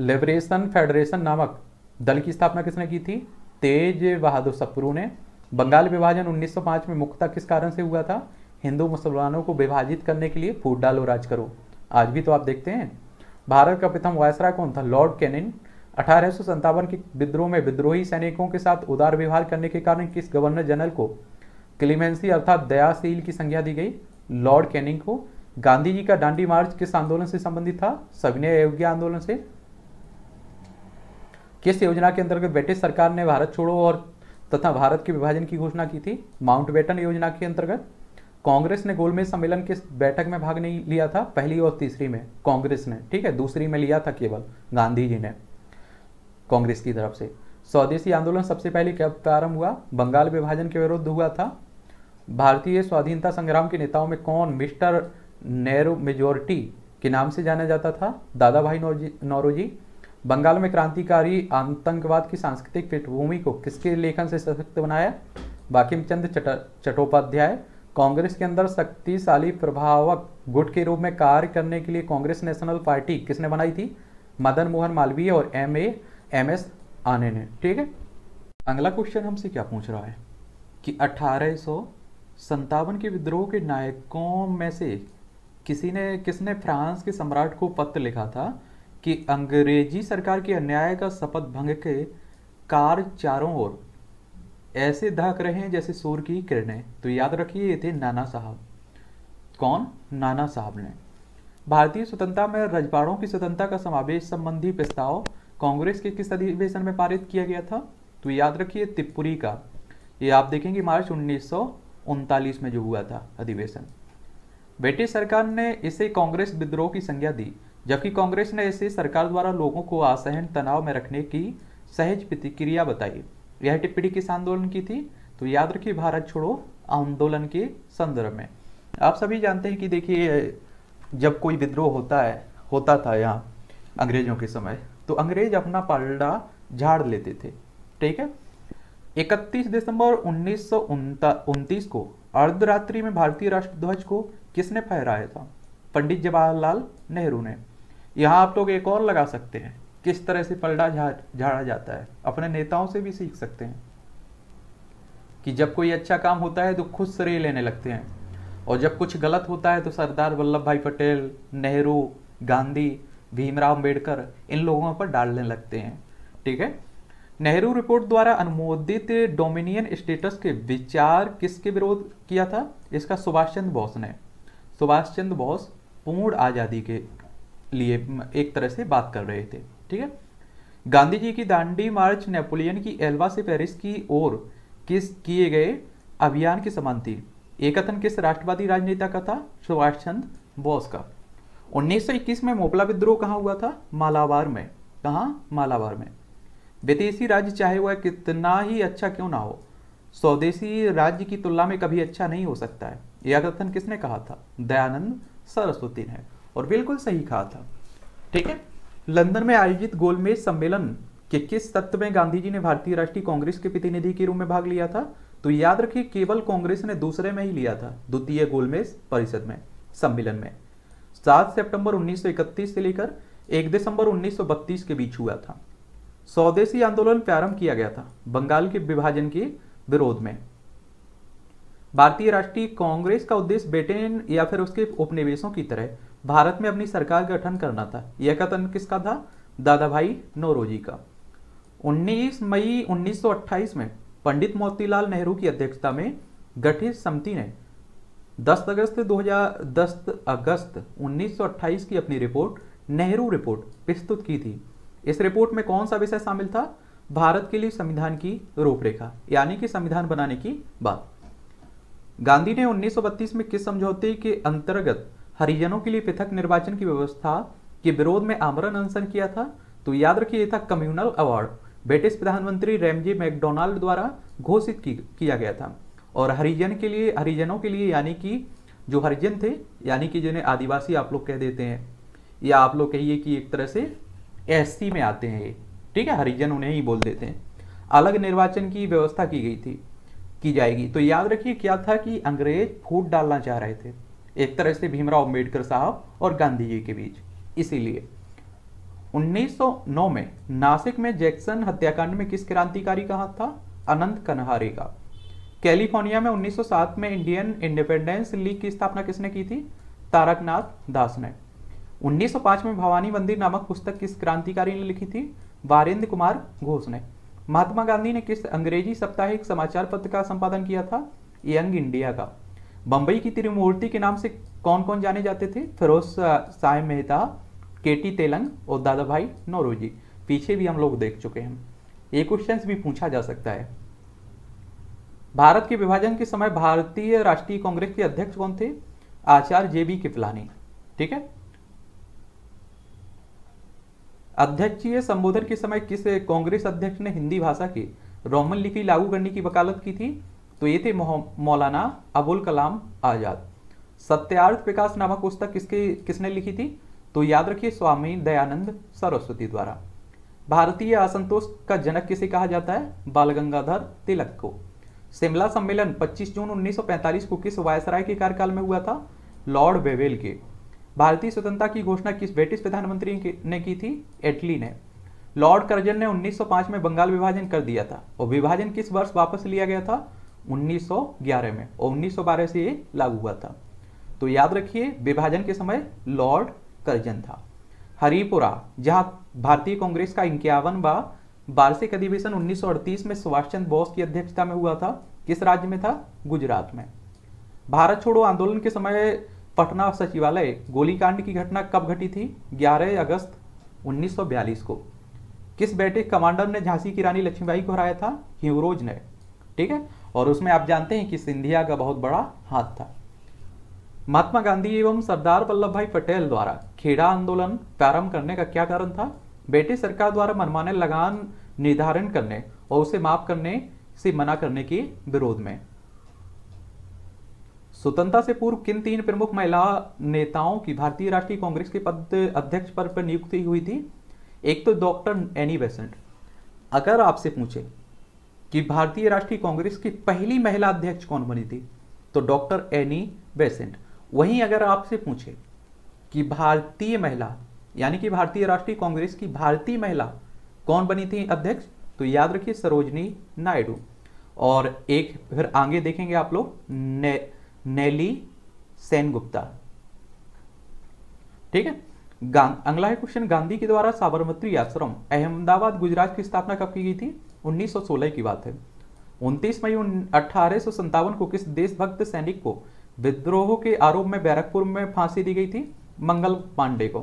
लिबरेशन फेडरेशन नामक दल की स्थापना किसने की थी तेज बहादुर सप्रू ने बंगाल विभाजन 1905 में मुख्यतः किस कारण से हुआ था हिंदू मुसलमानों को विभाजित करने के लिए फूट डालो राज करो आज भी तो आप देखते हैं भारत का प्रथम वायसरा कौन था लॉर्ड कैनिन अठारह के विद्रोह में विद्रोही सैनिकों के साथ उदार व्यवहार करने के कारण किस गवर्नर जनरल को क्लीमेंसी अर्थात दयाशील की संज्ञा दी गई लॉर्ड कैनिंग को गांधी जी का डांडी मार्च किस आंदोलन से संबंधित था सविनय अयोग्य आंदोलन से किस योजना के अंतर्गत ब्रिटिश सरकार ने भारत छोड़ो और तथा भारत के विभाजन की घोषणा की थी माउंट योजना के अंतर्गत कांग्रेस ने गोलमेज सम्मेलन किस बैठक में भाग नहीं लिया था पहली और तीसरी में कांग्रेस ने ठीक है दूसरी में लिया था केवल गांधी जी ने कांग्रेस की तरफ से स्वदेशी आंदोलन सबसे पहले कब प्रारंभ हुआ बंगाल विभाजन के विरुद्ध हुआ था भारतीय स्वाधीनता संग्राम के नेताओं में कौन मिस्टर नेहरू मेजोरिटी के नाम से जाना जाता था दादा भाई नौरोजी बंगाल में क्रांतिकारी आतंकवाद की सांस्कृतिक पृष्ठभूमि को किसके लेखन से सशक्त बनाया बाकिम चंद चट्टोपाध्याय कांग्रेस के अंदर शक्तिशाली प्रभावक गुट के रूप में कार्य करने के लिए कांग्रेस नेशनल पार्टी किसने बनाई थी मदन मोहन मालवीय और एम ए एम एस आने ने ठीक है अगला क्वेश्चन हमसे क्या पूछ रहा है कि अठारह संतावन के विद्रोह के नायकों में से किसी ने किसने फ्रांस के सम्राट को पत्र लिखा था कि अंग्रेजी सरकार के अन्याय का शपथ भंग के कार चारों ओर ऐसे धक रहे हैं जैसे सूर्य की किरणें तो याद रखिए ये थे नाना साहब कौन नाना साहब ने भारतीय स्वतंत्रता में रजवाड़ों की स्वतंत्रता का समावेश संबंधी प्रस्ताव कांग्रेस के किस अधिवेशन में पारित किया गया था तो याद रखिए तिपुरी का ये आप देखेंगे मार्च उन्नीस में जो हुआ था अधिवेशन ब्रिटिश सरकार ने इसे कांग्रेस विद्रोह की संज्ञा दी जबकि कांग्रेस ने ऐसे सरकार द्वारा लोगों को असहन तनाव में रखने की सहज प्रतिक्रिया बताई यह टिप्पणी किस आंदोलन की थी तो याद रखिए भारत छोड़ो आंदोलन के संदर्भ में आप सभी जानते हैं कि देखिए जब कोई विद्रोह होता है होता था यहाँ अंग्रेजों के समय तो अंग्रेज अपना पलड़ा झाड़ लेते थे ठीक है 31 दिसंबर उन्नीस को अर्धरात्रि में भारतीय राष्ट्र ध्वज को किसने फहराया था पंडित जवाहरलाल नेहरू ने यहाँ आप लोग एक और लगा सकते हैं किस तरह से पलड़ा झाड़ा जाता है अपने नेताओं से भी सीख सकते हैं कि जब कोई अच्छा काम होता है तो खुद श्रेय लेने लगते हैं और जब कुछ गलत होता है तो सरदार वल्लभ भाई पटेल नेहरू गांधी भीमराव अम्बेडकर इन लोगों पर डालने लगते हैं ठीक है नेहरू रिपोर्ट द्वारा अनुमोदित डोमिनियन स्टेटस के विचार किसके विरोध किया था इसका सुभाष चंद्र बोस ने सुभाष चंद्र बोस पूर्ण आज़ादी के लिए एक तरह से बात कर रहे थे ठीक है गांधी जी की दांडी मार्च नेपोलियन की एल्वा से पेरिस की ओर किस किए गए अभियान के समान थी एकथन किस राष्ट्रवादी राजनेता का था सुभाष चंद्र बोस का 1921 में मोपला विद्रोह कहाँ हुआ था मालाबार में कहा मालाबार में विदेशी राज्य चाहे वह कितना ही अच्छा क्यों ना हो स्वदेशी राज्य की तुलना में कभी अच्छा नहीं हो सकता है यह कथन किसने कहा था दयानंद सरस्वती ने और बिल्कुल सही कहा था ठीक है लंदन में आयोजित गोलमेज सम्मेलन के किस तत्व में गांधी जी ने भारतीय राष्ट्रीय कांग्रेस के प्रतिनिधि के रूप में भाग लिया था तो याद रखिए केवल कांग्रेस ने दूसरे में ही लिया था द्वितीय गोलमेज परिषद में सम्मेलन में सात सितंबर 1931 से लेकर एक दिसंबर 1932 के बीच हुआ था स्वदेशी आंदोलन प्रारंभ किया गया था बंगाल के विभाजन के विरोध में भारतीय राष्ट्रीय कांग्रेस का उद्देश्य ब्रिटेन या फिर उसके उपनिवेशों की तरह भारत में अपनी सरकार का गठन करना था यह कथन किसका था दादा भाई नौरोजी का 19 मई 1928 में पंडित मोतीलाल नेहरू की अध्यक्षता में गठित समिति ने 10 अगस्त 2010 अगस्त 1928 की अपनी रिपोर्ट नेहरू रिपोर्ट प्रस्तुत की थी इस रिपोर्ट में कौन सा विषय शामिल था भारत के लिए संविधान की रूपरेखा यानी कि संविधान बनाने की बात गांधी ने 1932 में किस समझौते के अंतर्गत हरिजनों के लिए पृथक निर्वाचन की व्यवस्था के विरोध में आमरण अनशन किया था तो याद रखिए था कम्युनल अवार्ड ब्रिटिश प्रधानमंत्री रेमजे मैकडोनाल्ड द्वारा घोषित की, किया गया था और हरिजन के लिए हरिजनों के लिए यानी कि जो हरिजन थे यानी कि जिन्हें आदिवासी आप लोग कह देते हैं या आप लोग कहिए कि एक तरह से एस में आते हैं ठीक है हरिजन उन्हें ही बोल देते हैं अलग निर्वाचन की व्यवस्था की गई थी की जाएगी तो याद रखिए क्या था कि अंग्रेज फूट डालना चाह रहे थे एक तरह से भीमराव अम्बेडकर साहब और गांधी जी के बीच इसीलिए 1909 में नासिक में जैक्सन हत्याकांड में किस क्रांतिकारी हाथ था अनंत कन्हारे का कैलिफोर्निया में 1907 में इंडियन इंडिपेंडेंस लीग की स्थापना किसने की थी तारकनाथ दास ने 1905 में भवानी मंदिर नामक पुस्तक किस क्रांतिकारी ने लिखी थी वारेंद्र कुमार घोष ने महात्मा गांधी ने किस अंग्रेजी साप्ताहिक समाचार पत्र का संपादन किया था यंग इंडिया का बम्बई की त्रिमूर्ति के नाम से कौन कौन जाने जाते थे फिरोज साय मेहता के टी तेलंग और दादा भाई नौरोजी पीछे भी हम लोग देख चुके हैं ये क्वेश्चन भी पूछा जा सकता है भारत के विभाजन के समय भारतीय राष्ट्रीय कांग्रेस के अध्यक्ष कौन थे आचार्य जे बी किपलानी ठीक है अध्यक्षीय संबोधन के समय किस कांग्रेस अध्यक्ष ने हिंदी भाषा की रोमन लिपि लागू करने की वकालत की थी तो ये थे मौलाना अबुल कलाम आज़ाद सत्यार्थ विकास नामक पुस्तक किसके किसने लिखी थी तो याद रखिए स्वामी दयानंद सरस्वती द्वारा भारतीय असंतोष का जनक किसे कहा जाता है बाल गंगाधर तिलक को शिमला सम्मेलन 25 जून 1945 को किस वायसराय के कार्यकाल में हुआ था लॉर्ड बेवेल के भारतीय स्वतंत्रता की घोषणा किस ब्रिटिश प्रधानमंत्री ने की थी एटली ने लॉर्ड कर्जन ने 1905 में बंगाल विभाजन कर दिया था और विभाजन किस वर्ष वापस लिया गया था 1911 में और उन्नीस से ये लागू हुआ था तो याद रखिए विभाजन के समय लॉर्ड कर्जन था हरिपुरा जहां भारतीय कांग्रेस का इक्यावनवा वार्षिक अधिवेशन उन्नीस में सुभाष चंद्र बोस की अध्यक्षता में हुआ था किस राज्य में था गुजरात में भारत छोड़ो आंदोलन के समय पटना सचिवालय गोलीकांड की घटना कब घटी थी 11 अगस्त 1942 को किस बैठे कमांडर ने झांसी की रानी लक्ष्मीबाई को हराया था ह्यूरोज ने ठीक है और उसमें आप जानते हैं कि सिंधिया का बहुत बड़ा हाथ था महात्मा गांधी एवं सरदार वल्लभ भाई पटेल द्वारा खेड़ा आंदोलन प्रारंभ करने का क्या कारण था ब्रिटिश सरकार द्वारा मनमाने लगान निर्धारण करने और उसे माफ करने से मना करने के विरोध में स्वतंत्रता से पूर्व किन तीन प्रमुख महिला नेताओं की भारतीय राष्ट्रीय कांग्रेस के पद अध्यक्ष पद पर नियुक्ति हुई थी एक तो डॉक्टर एनी बेसेंट अगर आपसे पूछे कि भारतीय राष्ट्रीय कांग्रेस की पहली महिला अध्यक्ष कौन बनी थी तो डॉक्टर एनी बेसेंट वहीं अगर आपसे पूछे कि भारतीय महिला यानी कि भारतीय राष्ट्रीय कांग्रेस की भारतीय महिला कौन बनी थी अध्यक्ष तो याद रखिए सरोजनी नायडू और एक फिर आगे देखेंगे आप लोग ने, नेली सेनगुप्ता ठीक है अगला है क्वेश्चन गांधी के द्वारा साबरमती आश्रम अहमदाबाद गुजरात की स्थापना कब की गई थी 1916 की बात है 29 मई अठारह को किस देशभक्त सैनिक को विद्रोह के आरोप में बैरकपुर में फांसी दी गई थी मंगल पांडे को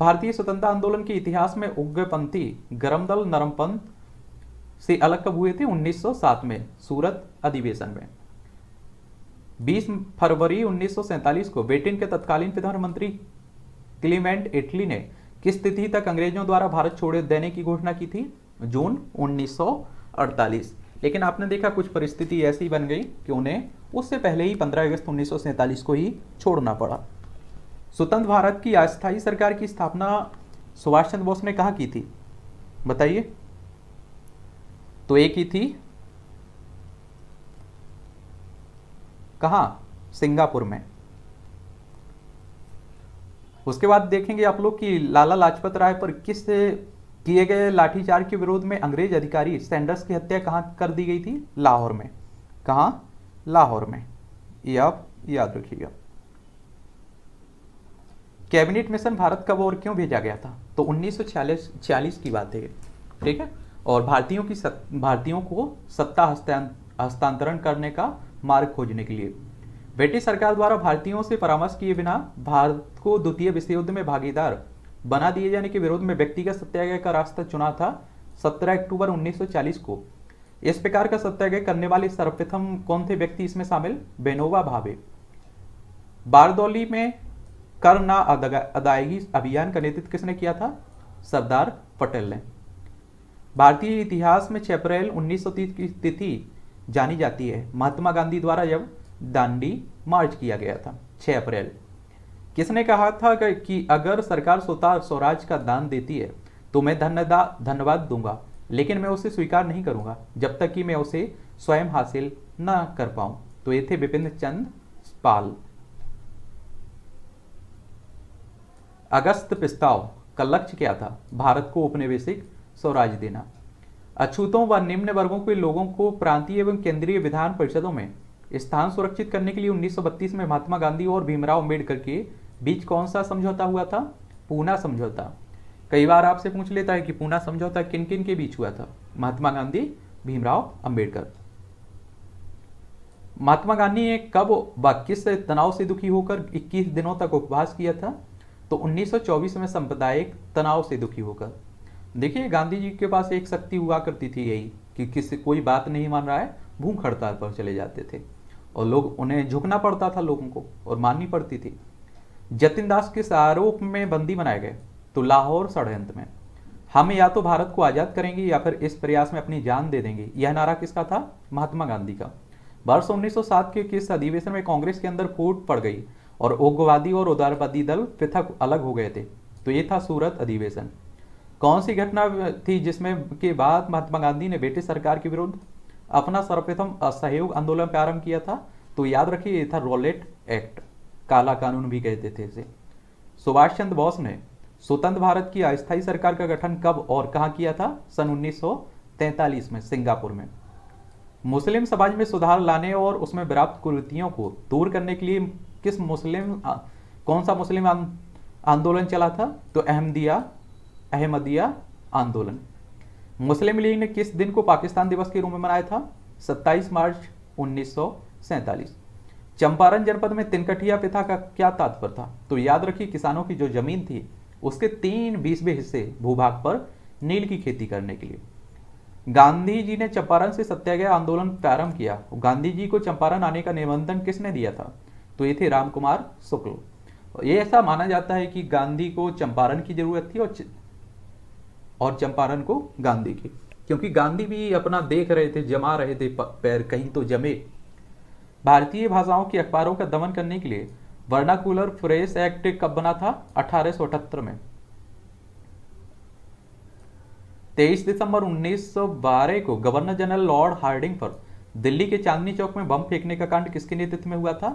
भारतीय स्वतंत्रता आंदोलन के इतिहास में उग्रपंथी गरम दल नरमपंथ से अलग कब हुए थे 1907 में सूरत अधिवेशन में 20 फरवरी 1947 को ब्रिटेन के तत्कालीन प्रधानमंत्री क्लीमेंट इटली ने किस तिथि तक अंग्रेजों द्वारा भारत छोड़े देने की घोषणा की थी जून 1948 लेकिन आपने देखा कुछ परिस्थिति ऐसी बन गई कि उन्हें उससे पहले ही 15 अगस्त उन्नीस को ही छोड़ना पड़ा स्वतंत्र भारत की अस्थायी सरकार की स्थापना सुभाष चंद्र बोस ने कहा की थी बताइए तो एक ही थी कहा सिंगापुर में उसके बाद देखेंगे आप लोग कि लाला लाजपत राय पर किस किए गए लाठीचार्ज के विरोध में अंग्रेज अधिकारी सैंडर्स की हत्या कहाँ कर दी गई थी लाहौर में कहाँ लाहौर में ये आप याद रखिएगा कैबिनेट मिशन भारत कब और क्यों भेजा गया था तो 1946 की बात है ठीक है और भारतीयों की सत, भारतीयों को सत्ता हस्तांतरण करने का मार्ग खोजने के लिए ब्रिटिश सरकार द्वारा भारतीयों से परामर्श किए बिना भारत को द्वितीय विश्व युद्ध में भागीदार बना दिए जाने के विरोध में व्यक्तिगत सत्याग्रह का रास्ता चुना था 17 अक्टूबर 1940 को इस प्रकार का सत्याग्रह करने वाले सर्वप्रथम कौन थे व्यक्ति इसमें शामिल बेनोवा भावे बारदौली में कर ना अदायगी अभियान का नेतृत्व किसने किया था सरदार पटेल ने भारतीय इतिहास में छह अप्रैल उन्नीस की तिथि जानी जाती है महात्मा गांधी द्वारा जब दांडी मार्च किया गया था छह अप्रैल किसने कहा था कि अगर सरकार स्वतः स्वराज का दान देती है तो मैं धन्यवाद दूंगा लेकिन मैं उसे स्वीकार नहीं करूंगा जब तक कि मैं उसे स्वयं हासिल ना कर पाऊं तो ये थे विपिन चंद पाल अगस्त पिस्ताव का लक्ष्य क्या था भारत को उपनिवेशिक स्वराज देना अछूतों व निम्न वर्गों के लोगों को प्रांतीय एवं केंद्रीय विधान परिषदों में स्थान सुरक्षित करने के लिए 1932 में महात्मा गांधी और भीमराव अंबेडकर के बीच कौन सा समझौता हुआ था पूना समझौता कई बार आपसे पूछ लेता है कि पूना समझौता किन किन के बीच हुआ था महात्मा गांधी भीमराव अंबेडकर महात्मा गांधी ने कब व किस तनाव से दुखी होकर 21 दिनों तक उपवास किया था तो 1924 में सांप्रदायिक तनाव से दुखी होकर देखिए गांधी जी के पास एक शक्ति हुआ करती थी यही कि किसी कोई बात नहीं मान रहा है भूख हड़ताल पर चले जाते थे और लोग उन्हें झुकना पड़ता था लोगों को और माननी पड़ती थी जतिन दास किस आरोप में बंदी बनाए गए तो लाहौर षडयंत्र में हम या तो भारत को आजाद करेंगे या फिर इस प्रयास में अपनी जान दे देंगे यह नारा किसका था महात्मा गांधी का वर्ष 1907 के किस अधिवेशन में कांग्रेस के अंदर फूट पड़ गई और उग्रवादी और उदारवादी दल पृथक अलग हो गए थे तो ये था सूरत अधिवेशन कौन सी घटना थी जिसमें के बाद महात्मा गांधी ने ब्रिटिश सरकार के विरुद्ध अपना सर्वप्रथम असहयोग आंदोलन प्रारंभ किया था तो याद रखिए ये था रोलेट एक्ट काला कानून भी कहते थे इसे सुभाष चंद्र बोस ने स्वतंत्र भारत की अस्थायी सरकार का गठन कब और कहा किया था सन 1943 में सिंगापुर में मुस्लिम समाज में सुधार लाने और उसमें व्याप्त कुरीतियों को दूर करने के लिए किस मुस्लिम कौन सा मुस्लिम आंदोलन चला था तो अहमदिया अहमदिया आंदोलन मुस्लिम लीग ने किस दिन को पाकिस्तान दिवस के रूप में मनाया था 27 मार्च उन्नीस चंपारण जनपद में तिनकटिया प्रथा का क्या तात्पर्य था तो याद रखिए किसानों की जो जमीन थी उसके तीन बीसवें हिस्से भूभाग पर नील की खेती करने के लिए गांधी जी ने चंपारण से सत्याग्रह आंदोलन प्रारंभ किया गांधी जी को चंपारण आने का निमंत्रण किसने दिया था तो ये थे रामकुमार शुक्ल ये ऐसा माना जाता है कि गांधी को चंपारण की जरूरत थी और और चंपारण को गांधी की क्योंकि गांधी भी अपना देख रहे थे जमा रहे थे पैर कहीं तो जमे भारतीय भाषाओं के अखबारों का दमन करने के लिए वर्नाकुलर फ्रेस एक्ट कब बना था अठारह में 23 दिसंबर 1912 को गवर्नर जनरल लॉर्ड हार्डिंग पर दिल्ली के चांदनी चौक में बम फेंकने का कांड किसके नेतृत्व में हुआ था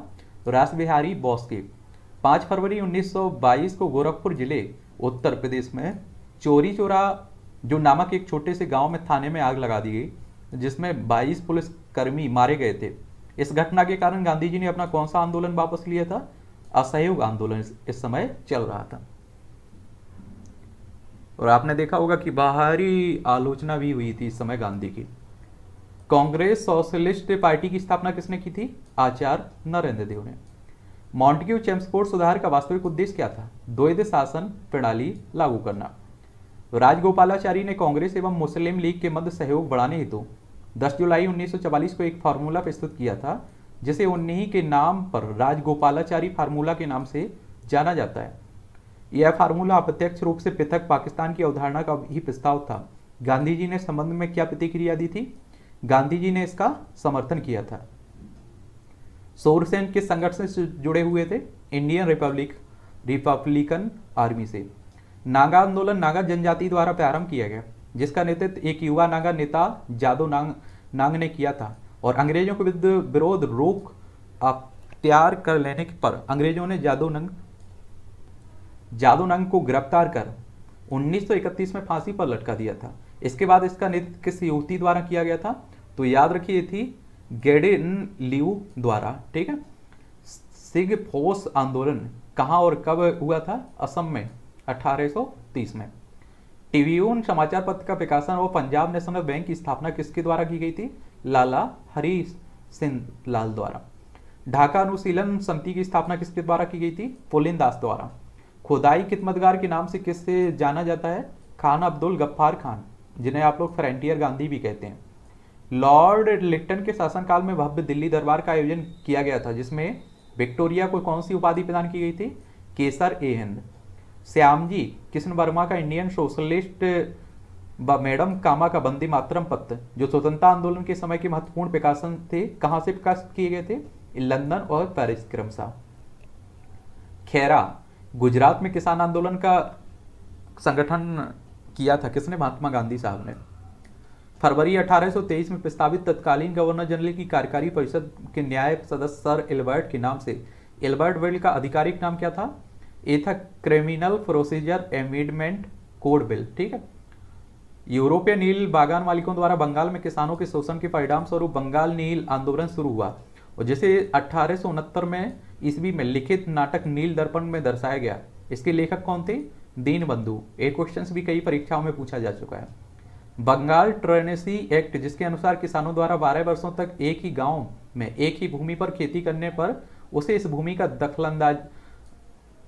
रास बिहारी बॉस के पाँच फरवरी 1922 को गोरखपुर जिले उत्तर प्रदेश में चोरी चोरा जो नामक एक छोटे से गांव में थाने में आग लगा दी गई जिसमें 22 पुलिसकर्मी मारे गए थे इस घटना के कारण गांधी जी ने अपना कौन सा आंदोलन वापस लिया था असहयोग आंदोलन इस समय चल रहा था और आपने देखा होगा कि बाहरी आलोचना भी हुई थी इस समय गांधी की कांग्रेस सोशलिस्ट पार्टी की स्थापना किसने की थी आचार्य नरेंद्र देव ने मॉन्टग्यू चेम्सफोर्ड सुधार का वास्तविक उद्देश्य क्या था द्वैध शासन प्रणाली लागू करना राजगोपालाचारी ने कांग्रेस एवं मुस्लिम लीग के मध्य सहयोग बढ़ाने हेतु 10 जुलाई 1944 को एक फार्मूला प्रस्तुत किया था जिसे उन्हीं के नाम पर राजगोपालाचारी फार्मूला के नाम से जाना जाता है यह फार्मूला अप्रत्यक्ष रूप से पृथक पाकिस्तान की अवधारणा का ही प्रस्ताव था गांधी जी ने संबंध में क्या प्रतिक्रिया दी थी गांधी जी ने इसका समर्थन किया था सोरसेन किस संगठन से जुड़े हुए थे इंडियन रिपब्लिक रिपब्लिकन आर्मी से नागा आंदोलन नागा जनजाति द्वारा प्रारंभ किया गया जिसका नेतृत्व एक युवा नागा नेता जादो नांग नांग ने किया था और अंग्रेजों के विरुद्ध विरोध रोक तैयार कर लेने पर अंग्रेजों ने जादो नंग जादो नंग को गिरफ्तार कर 1931 में फांसी पर लटका दिया था इसके बाद इसका नेतृत्व किस युवती द्वारा किया गया था तो याद रखिए थी गेडिन लियो द्वारा ठीक है सिग फोस आंदोलन कहाँ और कब हुआ था असम में अठारह में टीवीयून समाचार पत्र का प्रकाशन और पंजाब नेशनल बैंक की स्थापना किसके द्वारा की गई थी लाला हरीश सिंह लाल द्वारा ढाका अनुशीलन समिति की स्थापना किसके द्वारा की गई थी पुलिन दास द्वारा खुदाई खिदमतगार के नाम से किससे जाना जाता है खान अब्दुल गफ्फार खान जिन्हें आप लोग फ्रंटियर गांधी भी कहते हैं लॉर्ड लिट्टन के शासनकाल में भव्य दिल्ली दरबार का आयोजन किया गया था जिसमें विक्टोरिया को कौन सी उपाधि प्रदान की गई थी केसर ए हिंद श्याम जी कृष्ण वर्मा का इंडियन सोशलिस्ट मैडम कामा का बंदी मातरम पत्र जो स्वतंत्रता आंदोलन के समय के महत्वपूर्ण प्रकाशन थे कहां से प्रकाशित किए गए थे लंदन और पेरिस क्रमशः खेरा गुजरात में किसान आंदोलन का संगठन किया था किसने महात्मा गांधी साहब ने फरवरी 1823 में प्रस्तावित तत्कालीन गवर्नर जनरल की कार्यकारी परिषद के न्याय सदस्य सर एल्बर्ट के नाम से एल्बर्ट वेल का आधिकारिक नाम क्या था ये था criminal procedure amendment code bill ठीक है यूरोपीय नील बागान मालिकों द्वारा बंगाल में किसानों के शोषण के परिणाम स्वरूप बंगाल नील आंदोलन शुरू हुआ और जिसे अठारह में ईस्वी में लिखित नाटक नील दर्पण में दर्शाया गया इसके लेखक कौन थे दीन बंधु ये क्वेश्चन भी कई परीक्षाओं में पूछा जा चुका है बंगाल ट्रेनेसी एक्ट जिसके अनुसार किसानों द्वारा बारह वर्षों तक एक ही गांव में एक ही भूमि पर खेती करने पर उसे इस भूमि का दखलंदाज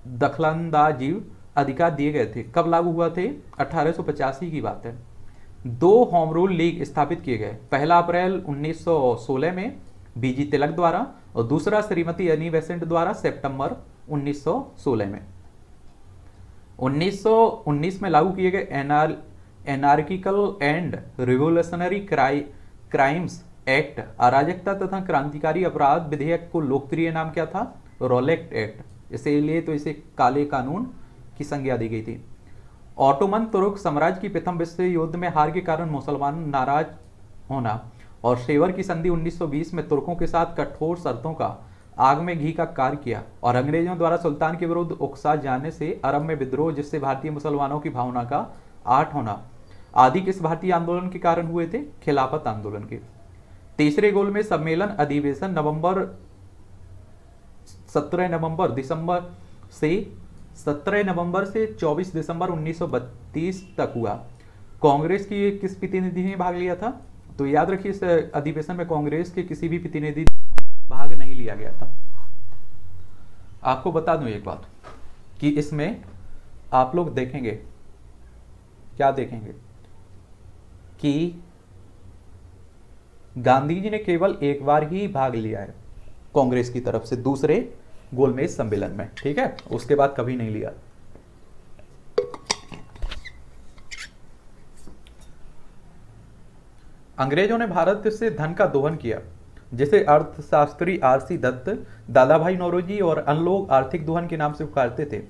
दखलंदाजी अधिकार दिए गए थे कब लागू हुआ थे अठारह की बात है दो होम रूल लीग स्थापित किए गए पहला अप्रैल 1916 में बीजी तिलक द्वारा और दूसरा श्रीमती अनी बेसेंट द्वारा सितंबर 1916 में 1919 में लागू किए गए anar anarchical and revolutionary cri crimes act अराजकता तथा क्रांतिकारी अपराध विधेयक को लोकप्रिय नाम क्या था रोलेक्ट एक्ट इसीलिए तो इसे काले कानून की संज्ञा दी गई थी ऑटोमन तुर्क साम्राज्य की प्रथम विश्व युद्ध में हार के कारण मुसलमान नाराज होना और शेवर की संधि 1920 में तुर्कों के साथ कठोर शर्तों का आग में घी का कार्य किया और अंग्रेजों द्वारा सुल्तान के विरुद्ध उकसा जाने से अरब में विद्रोह जिससे भारतीय मुसलमानों की भावना का आठ होना आदि किस भारतीय आंदोलन के कारण हुए थे खिलाफत आंदोलन के तीसरे गोल में सम्मेलन अधिवेशन नवंबर 17 नवंबर दिसंबर से 17 नवंबर से 24 दिसंबर 1932 तक हुआ कांग्रेस की किस प्रतिनिधि ने भाग लिया था तो याद रखिए इस अधिवेशन में कांग्रेस के किसी भी प्रतिनिधि भाग नहीं लिया गया था आपको बता दूं एक बात कि इसमें आप लोग देखेंगे क्या देखेंगे कि गांधी जी ने केवल एक बार ही भाग लिया है कांग्रेस की तरफ से दूसरे गोलमेज सम्मेलन में ठीक है उसके बाद कभी नहीं लिया अंग्रेजों ने भारत से धन का दोहन किया जिसे अर्थशास्त्री आरसी दत्त दादा भाई नौरोजी और अन्य लोग आर्थिक दोहन के नाम से पुकारते थे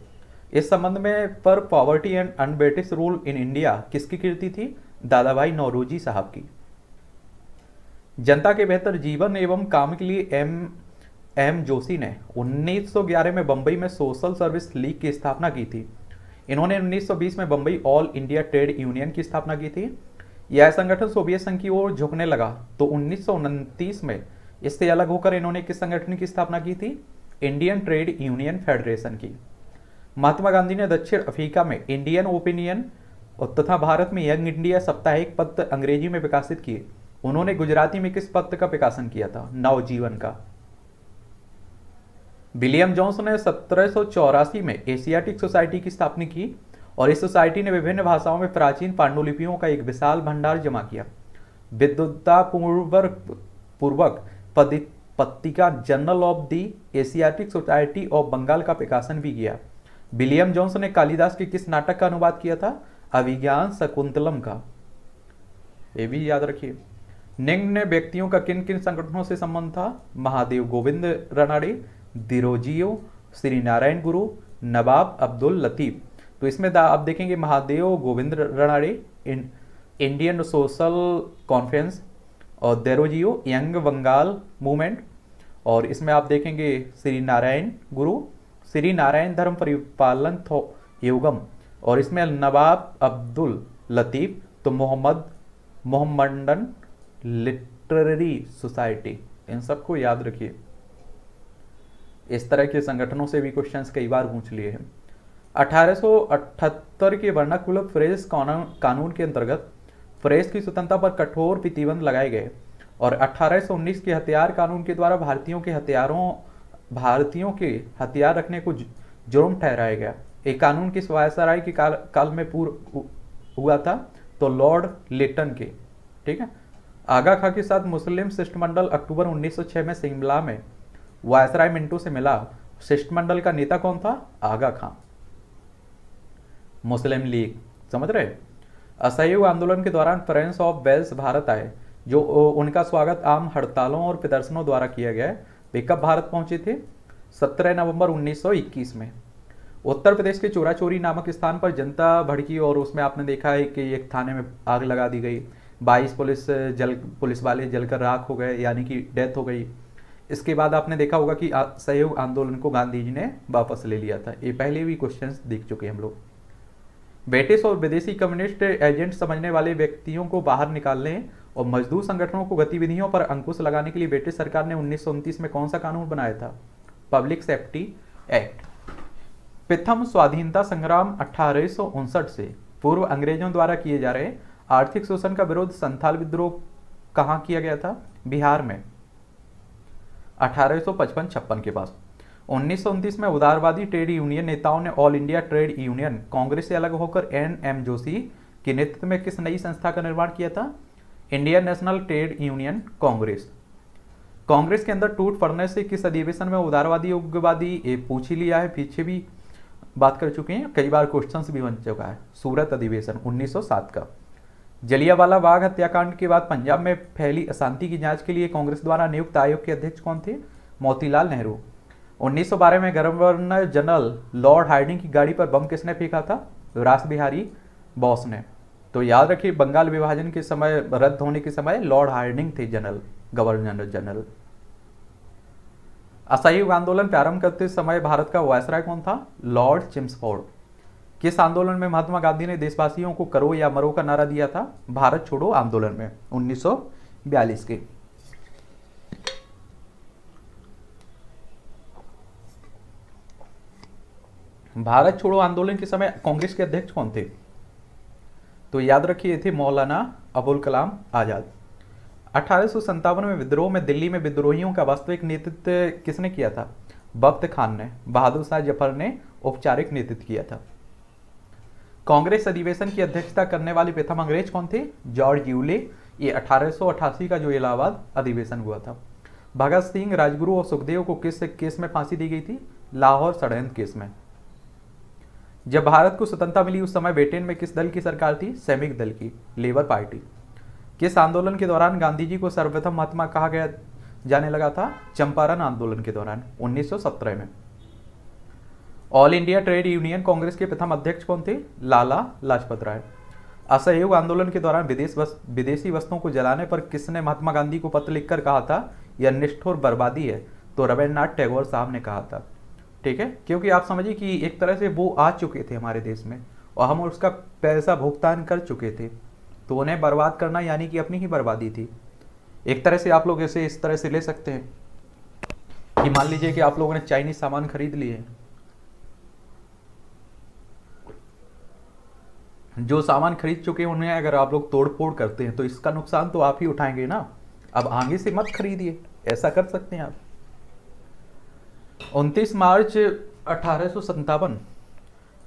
इस संबंध में पर poverty and unbritish rule in India किसकी कीर्ति थी दादा भाई नौरोजी साहब की जनता के बेहतर जीवन एवं काम के लिए एम एम जोशी ने 1911 में बंबई में सोशल सर्विस लीग की स्थापना की थी इन्होंने 1920 में Bombay all India trade union की स्थापना की थी यह संगठन सोवियत संघ की ओर झुकने लगा तो उन्नीस में इससे अलग होकर इन्होंने किस संगठन की स्थापना की थी इंडियन ट्रेड यूनियन फेडरेशन की महात्मा गांधी ने दक्षिण अफ्रीका में इंडियन ओपिनियन और तथा भारत में यंग इंडिया साप्ताहिक पत्र अंग्रेजी में विकसित किए उन्होंने गुजराती में किस पत्र का विकासन किया था नवजीवन का विलियम जॉन्स ने सत्रह में एशियाटिक सोसाइटी की स्थापना की और इस सोसाइटी ने विभिन्न भाषाओं में प्राचीन पांडुलिपियों का एक विशाल भंडार जमा किया विद्वतापूर्वक पूर्वक पत्रिका journal of the Asiatic Society of Bengal का प्रकाशन भी किया विलियम जॉन्स ने कालिदास के किस नाटक का अनुवाद किया था अभिज्ञान शकुंतलम का ये भी याद रखिए निम्न ने व्यक्तियों का किन किन संगठनों से संबंध था महादेव गोविंद रनाड़ी दिरोजियो श्री नारायण गुरु नवाब अब्दुल लतीफ़ तो इसमें आप देखेंगे Mahadev Govind Ranade Indian social conference और देरोजियो यंग बंगाल मूवमेंट और इसमें आप देखेंगे श्री नारायण गुरु श्री नारायण धर्म परिपालन थो युगम और इसमें नवाब अब्दुल लतीफ़ तो मोहम्मद मोहम्मदन लिटररी सोसाइटी इन सबको याद रखिए इस तरह के संगठनों से भी क्वेश्चन कई बार पूछ लिए हैं अठारह के वर्णाकुलम फ्रेस कानून के अंतर्गत फ्रेस की स्वतंत्रता पर कठोर प्रतिबंध लगाए गए और 1819 के हथियार कानून के द्वारा भारतीयों के हथियारों भारतीयों के हथियार रखने को जुर्म ठहराया गया एक कानून की वायसराय के काल काल में पूर्व हुआ था तो लॉर्ड लेटन के ठीक है आगा खा के साथ मुस्लिम शिष्टमंडल अक्टूबर 1906 में शिमला में वायसराय मिंटू से मिला शिष्टमंडल का नेता कौन था आगा खान मुस्लिम लीग समझ रहे असहयोग आंदोलन के दौरान फ्रेंड्स ऑफ वेल्स भारत आए जो उनका स्वागत आम हड़तालों और प्रदर्शनों द्वारा किया गया वे कब भारत पहुंचे थे 17 नवंबर 1921 में उत्तर प्रदेश के चोरा चोरी नामक स्थान पर जनता भड़की और उसमें आपने देखा है कि एक थाने में आग लगा दी गई 22 पुलिस जल पुलिस वाले जलकर राख हो गए यानी कि डेथ हो गई इसके बाद आपने देखा होगा कि सहयोग आंदोलन को गांधी जी ने वापस ले लिया था ये पहले भी क्वेश्चन देख चुके हैं हम लोग ब्रिटिश और विदेशी कम्युनिस्ट एजेंट समझने वाले व्यक्तियों को बाहर निकालने और मजदूर संगठनों को गतिविधियों पर अंकुश लगाने के लिए ब्रिटिश सरकार ने उन्नीस में कौन सा कानून बनाया था पब्लिक सेफ्टी एक्ट प्रथम स्वाधीनता संग्राम अठारह से पूर्व अंग्रेजों द्वारा किए जा रहे आर्थिक शोषण का विरोध संथाल विद्रोह कहाँ किया गया था बिहार में अठारह छप्पन के पास उन्नीस में उदारवादी ट्रेड यूनियन नेताओं ने all India trade union Congress से अलग होकर एन एम जोशी के नेतृत्व में किस नई संस्था का निर्माण किया था Indian national trade union Congress Congress के अंदर टूट पड़ने से किस अधिवेशन में उदारवादी उग्रवादी ये पूछ ही लिया है पीछे भी बात कर चुके हैं कई बार क्वेश्चन भी बन चुका है सूरत अधिवेशन 1907 का जलियावाला बाग हत्याकांड के बाद पंजाब में फैली अशांति की जांच के लिए कांग्रेस द्वारा नियुक्त आयोग के अध्यक्ष कौन थे मोतीलाल नेहरू 1912 में गवर्नर जनरल लॉर्ड हार्डिंग की गाड़ी पर बम किसने फेंका था रास बिहारी बॉस ने तो याद रखिए बंगाल विभाजन के समय रद्द होने के समय लॉर्ड हार्डिंग थे जनरल गवर्नर जनरल असहयोग आंदोलन प्रारंभ करते समय भारत का वायसराय कौन था लॉर्ड चिम्सफोर्ड किस आंदोलन में महात्मा गांधी ने देशवासियों को करो या मरो का नारा दिया था भारत छोड़ो आंदोलन में 1942 के भारत छोड़ो आंदोलन के समय कांग्रेस के अध्यक्ष कौन थे तो याद रखिए थे मौलाना अबुल कलाम आजाद अठारह में विद्रोह में दिल्ली में विद्रोहियों का वास्तविक नेतृत्व किसने किया था बख्त खान ने बहादुर शाह जफर ने औपचारिक नेतृत्व किया था कांग्रेस अधिवेशन की अध्यक्षता करने वाले प्रथम अंग्रेज कौन थे जॉर्ज यूले ये 1888 का जो इलाहाबाद अधिवेशन हुआ था भगत सिंह राजगुरु और सुखदेव को किस केस में फांसी दी गई थी लाहौर षडयंत्र केस में जब भारत को स्वतंत्रता मिली उस समय ब्रिटेन में किस दल की सरकार थी सैमिक दल की लेबर पार्टी किस आंदोलन के दौरान गांधी जी को सर्वप्रथम महात्मा कहा गया जाने लगा था चंपारण आंदोलन के दौरान 1917 में all India trade union Congress के प्रथम अध्यक्ष कौन थे लाला लाजपत राय असहयोग आंदोलन के दौरान विदेश वस, विदेशी वस्तुओं को जलाने पर किसने महात्मा गांधी को पत्र लिखकर कहा था यह निष्ठुर बर्बादी है तो रविन्द्रनाथ टैगोर साहब ने कहा था ठीक है क्योंकि आप समझिए कि एक तरह से वो आ चुके थे हमारे देश में और हम उसका पैसा भुगतान कर चुके थे तो उन्हें बर्बाद करना यानी कि अपनी ही बर्बादी थी एक तरह से आप लोग इसे इस तरह से ले सकते हैं कि मान लीजिए कि आप लोगों ने चाइनीज सामान खरीद लिए जो सामान खरीद चुके हैं उन्हें अगर आप लोग तोड़ फोड़ करते हैं तो इसका नुकसान तो आप ही उठाएंगे ना अब आगे से मत खरीदिए ऐसा कर सकते हैं आप उनतीस मार्च अठारह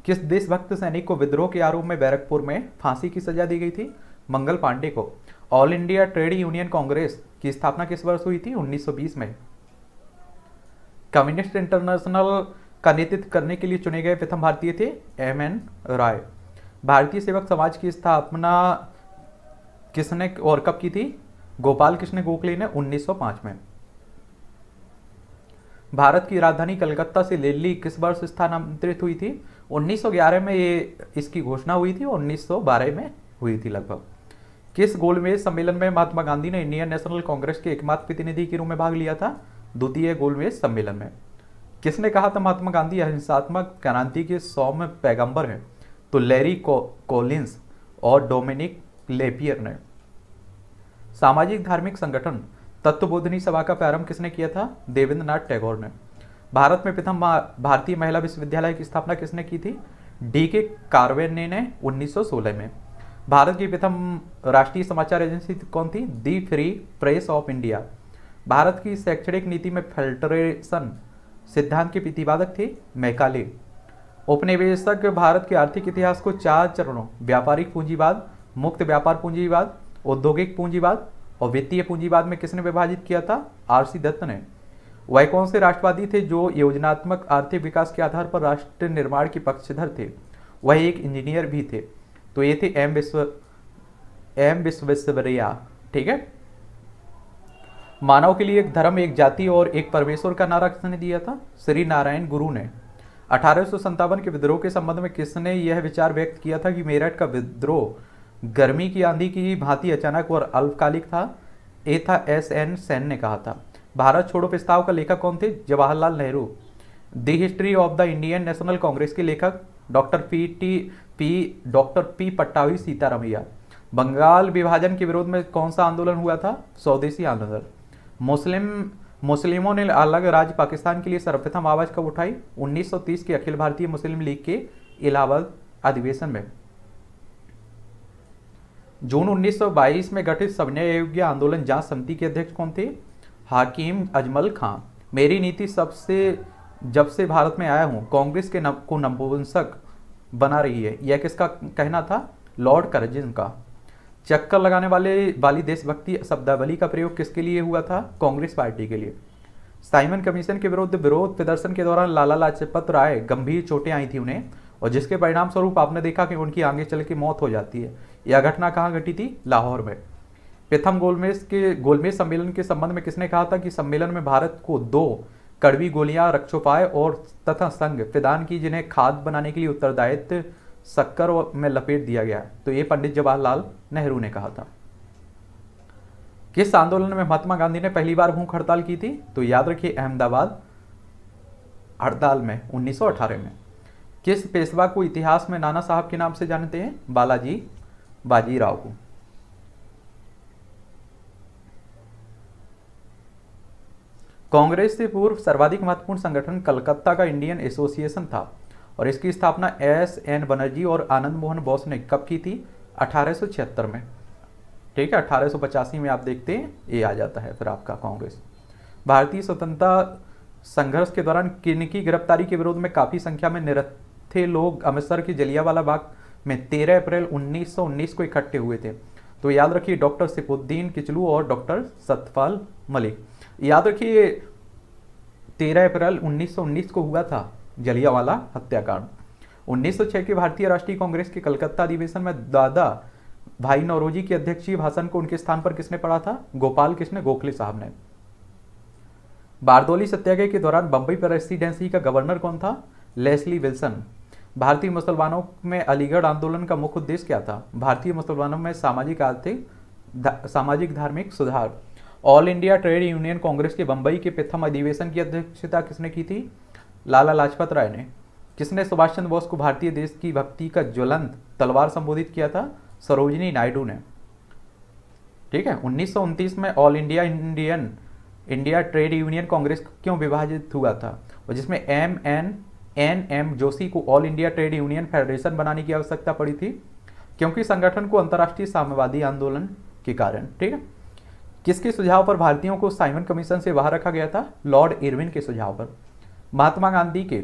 किस देशभक्त सैनिक को विद्रोह के आरोप में बैरकपुर में फांसी की सजा दी गई थी मंगल पांडे को all India trade union Congress की स्थापना किस वर्ष हुई थी 1920 में कम्युनिस्ट इंटरनेशनल का नेतृत्व करने के लिए चुने गए प्रथम भारतीय थे एम एन राय भारतीय सेवक समाज की स्थापना किसने और कब की थी गोपाल कृष्ण गोखले ने 1905 में भारत की राजधानी कलकत्ता से दिल्ली किस वर्ष स्थानांतरित हुई थी 1911 में ये इसकी घोषणा हुई थी और 1912 में हुई थी लगभग किस गोलमेज सम्मेलन में महात्मा गांधी ने इंडियन नेशनल कांग्रेस के एकमात्र प्रतिनिधि के रूप में भाग लिया था द्वितीय गोलमेज सम्मेलन में किसने कहा था महात्मा गांधी अहिंसात्मक क्रांति के सौम्य पैगंबर हैं तो लैरी कॉलिंस और डोमिनिक लेपियर ने सामाजिक धार्मिक संगठन तत्वबोधनी सभा का प्रारंभ किसने किया था देवेंद्र टैगोर ने भारत में प्रथम भारतीय महिला विश्वविद्यालय की स्थापना किसने की थी डी के कार्वे ने, उन्नीस में भारत की प्रथम राष्ट्रीय समाचार एजेंसी कौन थी the Free Press of India Bharat की शैक्षणिक नीति में फिल्टरेशन सिद्धांत के प्रतिपादक थे मैकाले उपनिवेशक भारत के आर्थिक इतिहास को चार चरणों व्यापारिक पूंजीवाद मुक्त व्यापार पूंजीवाद औद्योगिक पूंजीवाद और वित्तीय पूंजीवाद में किसने विभाजित किया था आरसी दत्त ने वह कौन से राष्ट्रवादी थे जो योजनात्मक आर्थिक विकास के आधार पर राष्ट्र निर्माण के पक्षधर थे वह एक इंजीनियर भी थे तो ये थे एम विश्व एम विश्वेश्वरिया ठीक है मानव के लिए एक धर्म एक जाति और एक परमेश्वर का नारा किसने दिया था श्री नारायण गुरु ने अठारह के विद्रोह के संबंध में किसने यह विचार व्यक्त किया था कि मेरठ का विद्रोह गर्मी की आंधी की भांति अचानक और अल्पकालिक था ए था एस एन सेन ने कहा था भारत छोड़ो प्रस्ताव का लेखक कौन थे Jawaharlal Nehru the History of the Indian National Congress के लेखक doctor P T P doctor P Pattabhi Sitaramayya Bengal विभाजन के विरोध में कौन सा आंदोलन हुआ था स्वदेशी आंदोलन मुस्लिम मुस्लिमों ने अलग राज्य पाकिस्तान के लिए सर्वप्रथम आवाज़ कब उठाई 1930 के अखिल भारतीय मुस्लिम लीग के इलाहाबाद अधिवेशन में जून 1922 में गठित सविनय योग्य आंदोलन जांच समिति के अध्यक्ष कौन थे हाकिम अजमल खान मेरी नीति सबसे जब से भारत में आया हूं कांग्रेस के नम, को नपुंसक बना रही है यह किसका कहना था लॉर्ड करजिन का चक्कर लगाने वाले वाली देशभक्ति शब्दावली का प्रयोग किसके लिए हुआ था कांग्रेस पार्टी के लिए साइमन कमीशन के विरुद्ध विरोध प्रदर्शन के दौरान लाला लाजपत राय गंभीर चोटें आई थी उन्हें और जिसके परिणाम स्वरूप आपने देखा कि उनकी आगे चल के मौत हो जाती है यह घटना कहाँ घटी थी लाहौर में प्रथम गोलमेज के गोलमेज सम्मेलन के संबंध में किसने कहा था कि सम्मेलन में भारत को दो कड़वी गोलियां रक्षोपाय और तथा संघ प्रदान की जिन्हें खाद बनाने के लिए उत्तरदायित्व शक्कर में लपेट दिया गया तो ये पंडित जवाहरलाल नेहरू ने कहा था किस आंदोलन में महात्मा गांधी ने पहली बार भूख हड़ताल की थी तो याद रखिए अहमदाबाद हड़ताल में 1918 में किस पेशवा को इतिहास में नाना साहब के नाम से जानते हैं बालाजी बाजीराव को कांग्रेस से पूर्व सर्वाधिक महत्वपूर्ण संगठन कलकत्ता का इंडियन एसोसिएशन था और इसकी स्थापना एस एन बनर्जी और आनंद मोहन बोस ने कब की थी अठारह में ठीक है अठारह में आप देखते हैं ये आ जाता है फिर आपका कांग्रेस भारतीय स्वतंत्रता संघर्ष के दौरान किन की गिरफ्तारी के विरोध में काफ़ी संख्या में निरथे लोग अमृतसर के जलियावाला बाग में 13 अप्रैल 1919 को इकट्ठे हुए थे तो याद रखिए डॉक्टर सिपुद्दीन किचलू और डॉक्टर सतपाल मलिक याद रखिए 13 अप्रैल 1919 को हुआ था जलियावाला हत्याकांड उन्नीस के भारतीय राष्ट्रीय कांग्रेस के कलकत्ता अधिवेशन में दादा भाई नौरोजी की अध्यक्षीय भाषण को उनके स्थान पर किसने पढ़ा था गोपाल कृष्ण गोखले साहब ने बारदोली सत्याग्रह के दौरान बंबई प्रेसिडेंसी का गवर्नर कौन था लेस्ली विल्सन भारतीय मुसलमानों में अलीगढ़ आंदोलन का मुख्य उद्देश्य क्या था भारतीय मुसलमानों में सामाजिक आर्थिक धा, सामाजिक धार्मिक सुधार all India trade union Congress के बंबई के प्रथम अधिवेशन की अध्यक्षता किसने की थी लाला लाजपत राय ने किसने सुभाष चंद्र बोस को भारतीय देश की भक्ति का ज्वलंत तलवार संबोधित किया था सरोजनी नायडू ने ठीक है उन्नीस में all India Indian India trade union Congress क्यों विभाजित हुआ था और जिसमें M N N M Joshi को all India trade union federation बनाने की आवश्यकता पड़ी थी क्योंकि संगठन को अंतर्राष्ट्रीय साम्यवादी आंदोलन के कारण ठीक है किसके सुझाव पर भारतीयों को साइमन कमीशन से बाहर रखा गया था लॉर्ड इरविन के सुझाव पर महात्मा गांधी के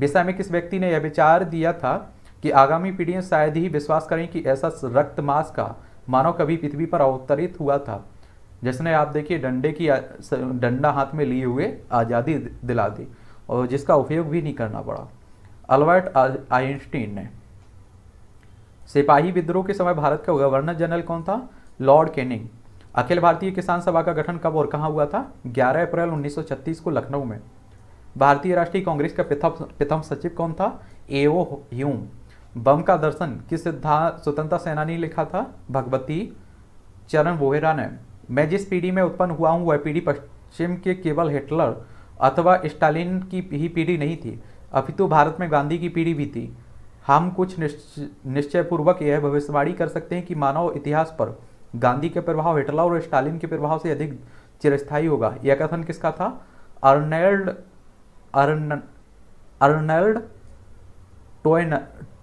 विषय में किस व्यक्ति ने यह विचार दिया था कि आगामी पीढ़ियां शायद ही विश्वास करें कि ऐसा रक्त मास का मानव कभी पृथ्वी पर अवतरित हुआ था जिसने आप देखिए डंडे की डंडा हाथ में लिए हुए आज़ादी दिला दी और जिसका उपयोग भी नहीं करना पड़ा अल्बर्ट आइंस्टीन ने सिपाही विद्रोह के समय भारत का गवर्नर जनरल कौन था लॉर्ड केनिंग अखिल भारतीय किसान सभा का गठन कब और कहाँ हुआ था 11 अप्रैल 1936 को लखनऊ में भारतीय राष्ट्रीय कांग्रेस का प्रथम सचिव कौन था एओ ओ ह्यूम बम का दर्शन किस सिद्धांत स्वतंत्रता सेनानी लिखा था भगवती चरण वोहेरा ने मैं जिस पीढ़ी में उत्पन्न हुआ हूँ वह पीढ़ी पश्चिम के केवल हिटलर अथवा स्टालिन की ही पीढ़ी नहीं थी अभी तो भारत में गांधी की पीढ़ी भी थी हम कुछ निश्चयपूर्वक यह भविष्यवाणी कर सकते हैं कि मानव इतिहास पर गांधी के प्रभाव हिटलर और स्टालिन के प्रभाव से अधिक चिरस्थायी होगा यह कथन किसका था अर्नेल्ड अर्न अर्नल्ड टोइन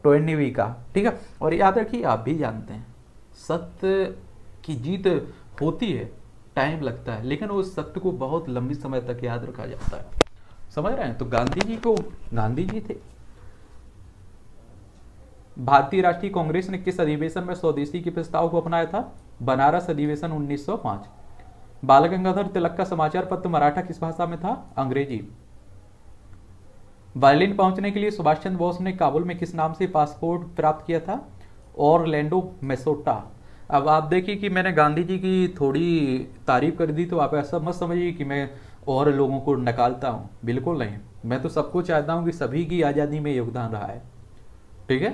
टोइनवी का ठीक है और याद रखिए आप भी जानते हैं सत्य की जीत होती है टाइम लगता है लेकिन उस सत्य को बहुत लंबी समय तक याद रखा जाता है समझ रहे हैं तो गांधी जी को गांधी जी थे भारतीय राष्ट्रीय कांग्रेस ने किस अधिवेशन में स्वदेशी के प्रस्ताव को अपनाया था बनारस अधिवेशन 1905 बाल गंगाधर तिलक का समाचार पत्र मराठा किस भाषा में था अंग्रेजी बर्लिन पहुंचने के लिए सुभाष चंद्र बोस ने काबुल में किस नाम से पासपोर्ट प्राप्त किया था और लैंडो मेसोटा अब आप देखिए कि मैंने गांधी जी की थोड़ी तारीफ कर दी तो आप ऐसा मत समझिए कि मैं और लोगों को निकालता हूँ बिल्कुल नहीं मैं तो सबको चाहता हूँ कि सभी की आज़ादी में योगदान रहा है ठीक है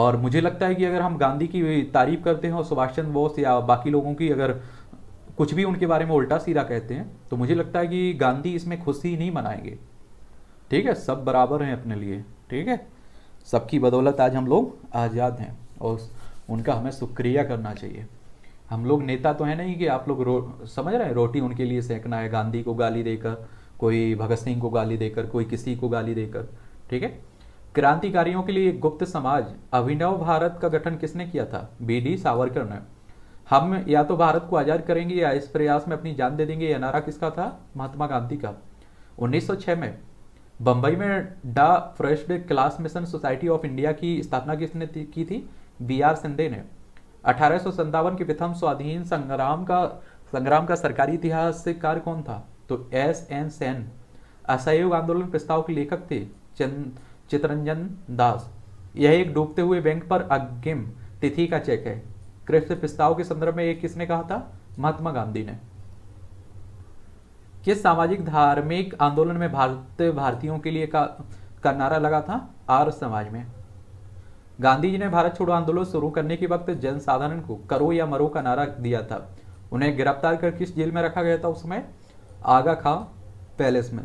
और मुझे लगता है कि अगर हम गांधी की तारीफ करते हैं और सुभाष चंद्र बोस या बाकी लोगों की अगर कुछ भी उनके बारे में उल्टा सीधा कहते हैं तो मुझे लगता है कि गांधी इसमें खुशी नहीं मनाएंगे ठीक है सब बराबर हैं अपने लिए ठीक है सबकी बदौलत आज हम लोग आज़ाद हैं और उनका हमें शुक्रिया करना चाहिए हम लोग नेता तो है नहीं कि आप लोग रो समझ रहे हैं रोटी उनके लिए सेकना है गांधी को गाली देकर कोई भगत सिंह को गाली देकर कोई किसी को गाली देकर ठीक है क्रांतिकारियों के लिए गुप्त समाज अभिनव भारत का गठन किसने किया था बी डी सावरकर ने हम या तो भारत को आज़ाद करेंगे या इस प्रयास में अपनी जान दे देंगे यह नारा किसका था महात्मा गांधी का 1906 में बम्बई में the depressed class mission society of India की स्थापना किसने की थी बी आर सिंधे ने अठारह के प्रथम स्वाधीन संग्राम का संग्राम का सरकारी इतिहास कार्य कौन था तो एस एन सेन असहयोग आंदोलन प्रस्ताव के लेखक थे चितरंजन दास यह एक डूबते हुए बैंक पर अग्रिम तिथि का चेक है कृष्ण प्रस्ताव के संदर्भ में एक किसने कहा था महात्मा गांधी ने किस सामाजिक धार्मिक आंदोलन में भारत भारतीयों के लिए का, का नारा लगा था आर समाज में गांधी जी ने भारत छोड़ो आंदोलन शुरू करने के वक्त जनसाधारण को करो या मरो का नारा दिया था उन्हें गिरफ्तार कर किस जेल में रखा गया था उस समय आगा खा पैलेस में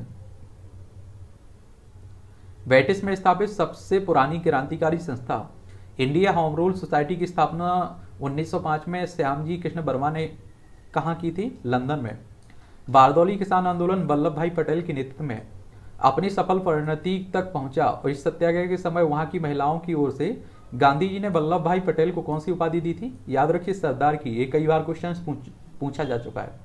ब्रिटिश में स्थापित सबसे पुरानी क्रांतिकारी संस्था इंडिया होम रूल सोसाइटी की स्थापना 1905 में श्याम जी कृष्ण वर्मा ने कहा की थी लंदन में बारदौली किसान आंदोलन वल्लभ भाई पटेल के नेतृत्व में अपनी सफल परिणति तक पहुंचा और इस सत्याग्रह के समय वहां की महिलाओं की ओर से गांधी जी ने वल्लभ भाई पटेल को कौन सी उपाधि दी थी याद रखिए सरदार की ये कई बार क्वेश्चन पूछा जा चुका है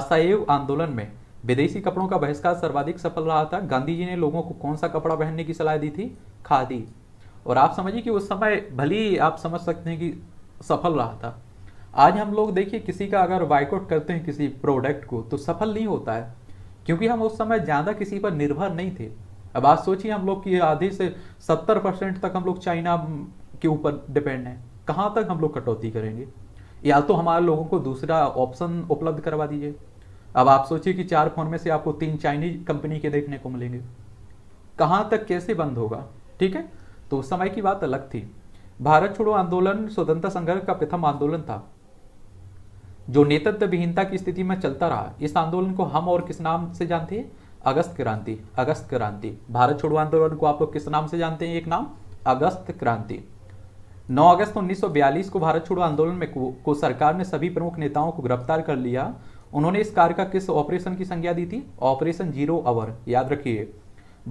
असहयोग आंदोलन में विदेशी कपड़ों का बहिष्कार सर्वाधिक सफल रहा था गांधी जी ने लोगों को कौन सा कपड़ा पहनने की सलाह दी थी खादी और आप समझिए कि उस समय भली ही आप समझ सकते हैं कि सफल रहा था आज हम लोग देखिए किसी का अगर बाइकआउट करते हैं किसी प्रोडक्ट को तो सफल नहीं होता है क्योंकि हम उस समय ज़्यादा किसी पर निर्भर नहीं थे अब आज सोचिए हम लोग की आधे से सत्तर परसेंट तक हम लोग चाइना के ऊपर डिपेंड हैं कहाँ तक हम लोग कटौती करेंगे या तो हमारे लोगों को दूसरा ऑप्शन उपलब्ध करवा दीजिए अब आप सोचिए कि चार फोन में से आपको तीन चाइनीज कंपनी के देखने को मिलेंगे कहाँ तक कैसे बंद होगा ठीक है तो उस समय की बात अलग थी भारत छोड़ो आंदोलन स्वतंत्रता संघर्ष का प्रथम आंदोलन था जो विहीनता की स्थिति में चलता रहा इस आंदोलन को हम और किस नाम से जानते हैं अगस्त क्रांति अगस्त क्रांति भारत छोड़ो आंदोलन को आप लोग किस नाम से जानते हैं एक नाम अगस्त क्रांति 9 अगस्त 1942 को भारत छोड़ो आंदोलन में को, को सरकार ने सभी प्रमुख नेताओं को गिरफ्तार कर लिया उन्होंने इस कार्य का किस ऑपरेशन की संज्ञा दी थी ऑपरेशन जीरो आवर याद रखिए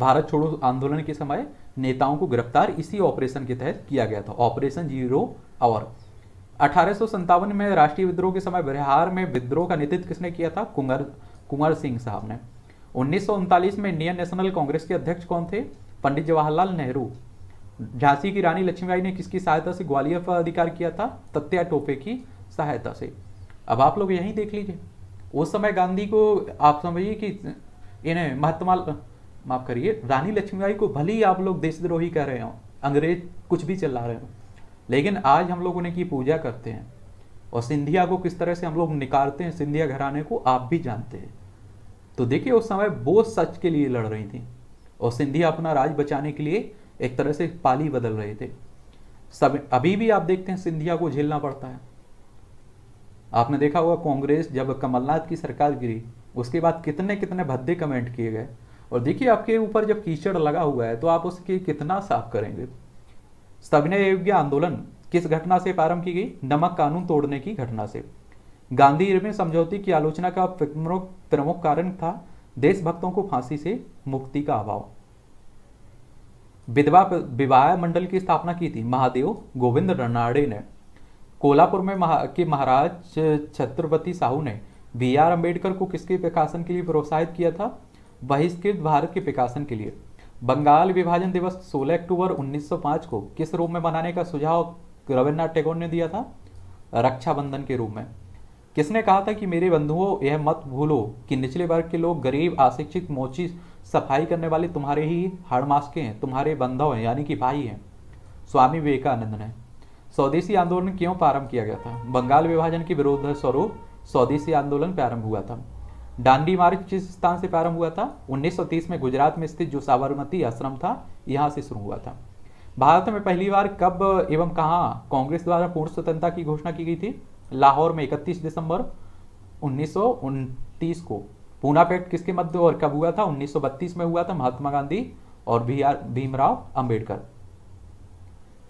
भारत छोड़ो आंदोलन के समय नेताओं को गिरफ्तार इसी ऑपरेशन के तहत किया गया था ऑपरेशन जीरो आवर अठारह में राष्ट्रीय विद्रोह के समय बिहार में विद्रोह का नेतृत्व किसने किया था कुंवर कुंवर सिंह साहब ने उन्नीस में इंडियन नेशनल कांग्रेस के अध्यक्ष कौन थे पंडित जवाहरलाल नेहरू झांसी की रानी लक्ष्मीबाई ने किसकी सहायता से ग्वालियर पर अधिकार किया था तत्या टोपे की सहायता से अब आप लोग यही देख लीजिए उस समय गांधी को आप समझिए कि इन्हें महात्मा माफ करिए रानी लक्ष्मीबाई को भले ही आप लोग देशद्रोही कह रहे हो अंग्रेज कुछ भी चला रहे हो लेकिन आज हम लोग उन्हें की पूजा करते हैं और सिंधिया को किस तरह से हम लोग निकालते हैं सिंधिया घराने को आप भी जानते हैं तो देखिए उस समय वो सच के लिए लड़ रही थी और सिंधिया अपना राज बचाने के लिए एक तरह से पाली बदल रहे थे सब अभी भी आप देखते हैं सिंधिया को झेलना पड़ता है आपने देखा होगा कांग्रेस जब कमलनाथ की सरकार गिरी उसके बाद कितने कितने भद्दे कमेंट किए गए और देखिए आपके ऊपर जब कीचड़ लगा हुआ है तो आप उसके कितना साफ करेंगे सविनय योग्य आंदोलन किस घटना से प्रारंभ की गई नमक कानून तोड़ने की घटना से गांधी में समझौती की आलोचना का प्रमुख कारण था देशभक्तों को फांसी से मुक्ति का अभाव विधवा विवाह मंडल की स्थापना की थी महादेव गोविंद रनाडे ने कोल्हापुर में महा, के महाराज छत्रपति साहू ने बी आर अम्बेडकर को किसके प्रकाशन के लिए प्रोत्साहित किया था बहिष्कृत भारत के प्रकाशन के लिए बंगाल विभाजन दिवस 16 अक्टूबर 1905 को किस रूप में मनाने का सुझाव रविन्द्रनाथ टैगोर ने दिया था रक्षाबंधन के रूप में किसने कहा था कि मेरे बंधुओं यह मत भूलो कि निचले वर्ग के लोग गरीब अशिक्षित मोची सफाई करने वाले तुम्हारे ही के हैं तुम्हारे बंधव हैं यानी कि भाई हैं स्वामी विवेकानंद ने स्वदेशी आंदोलन क्यों प्रारंभ किया गया था बंगाल विभाजन के विरोध स्वरूप स्वदेशी आंदोलन प्रारंभ हुआ था डांडी मार्ग जिस स्थान से प्रारंभ हुआ था 1930 में गुजरात में स्थित जो साबरमती आश्रम था यहाँ से शुरू हुआ था भारत में पहली बार कब एवं कहाँ कांग्रेस द्वारा पूर्ण स्वतंत्रता की घोषणा की गई थी लाहौर में 31 दिसंबर उन्नीस को पूना पैक्ट किसके मध्य और कब हुआ था उन्नीस में हुआ था महात्मा गांधी और भी भीमराव अम्बेडकर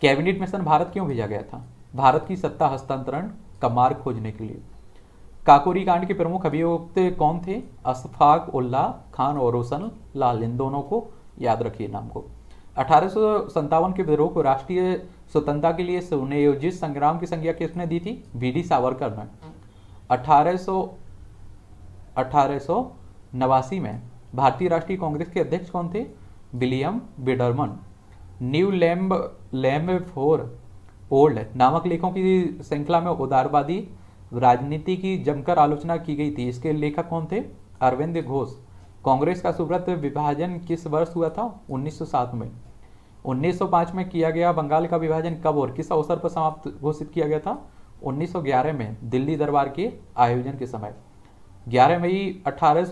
कैबिनेट मिशन भारत क्यों भेजा गया था भारत की सत्ता हस्तांतरण का मार्ग खोजने के लिए काकोरी कांड के प्रमुख अभियुक्त कौन थे अशफाक उल्लाह खान और रोशन लाल इन दोनों को याद रखिए नाम को अठारह के विद्रोह को राष्ट्रीय स्वतंत्रता के लिए सुनियोजित संग्राम की संज्ञा किसने दी थी वी डी सावरकर ने अठारह में भारतीय राष्ट्रीय कांग्रेस के अध्यक्ष कौन थे विलियम बिडरमन new lamb lamb for old नामक लेखों की श्रृंखला में उदारवादी राजनीति की जमकर आलोचना की गई थी इसके लेखक कौन थे अरविंद घोष कांग्रेस का सुब्रत विभाजन किस वर्ष हुआ था 1907 में 1905 में किया गया बंगाल का विभाजन कब और किस अवसर पर समाप्त घोषित किया गया था 1911 में दिल्ली दरबार के आयोजन के समय 11 मई अठारह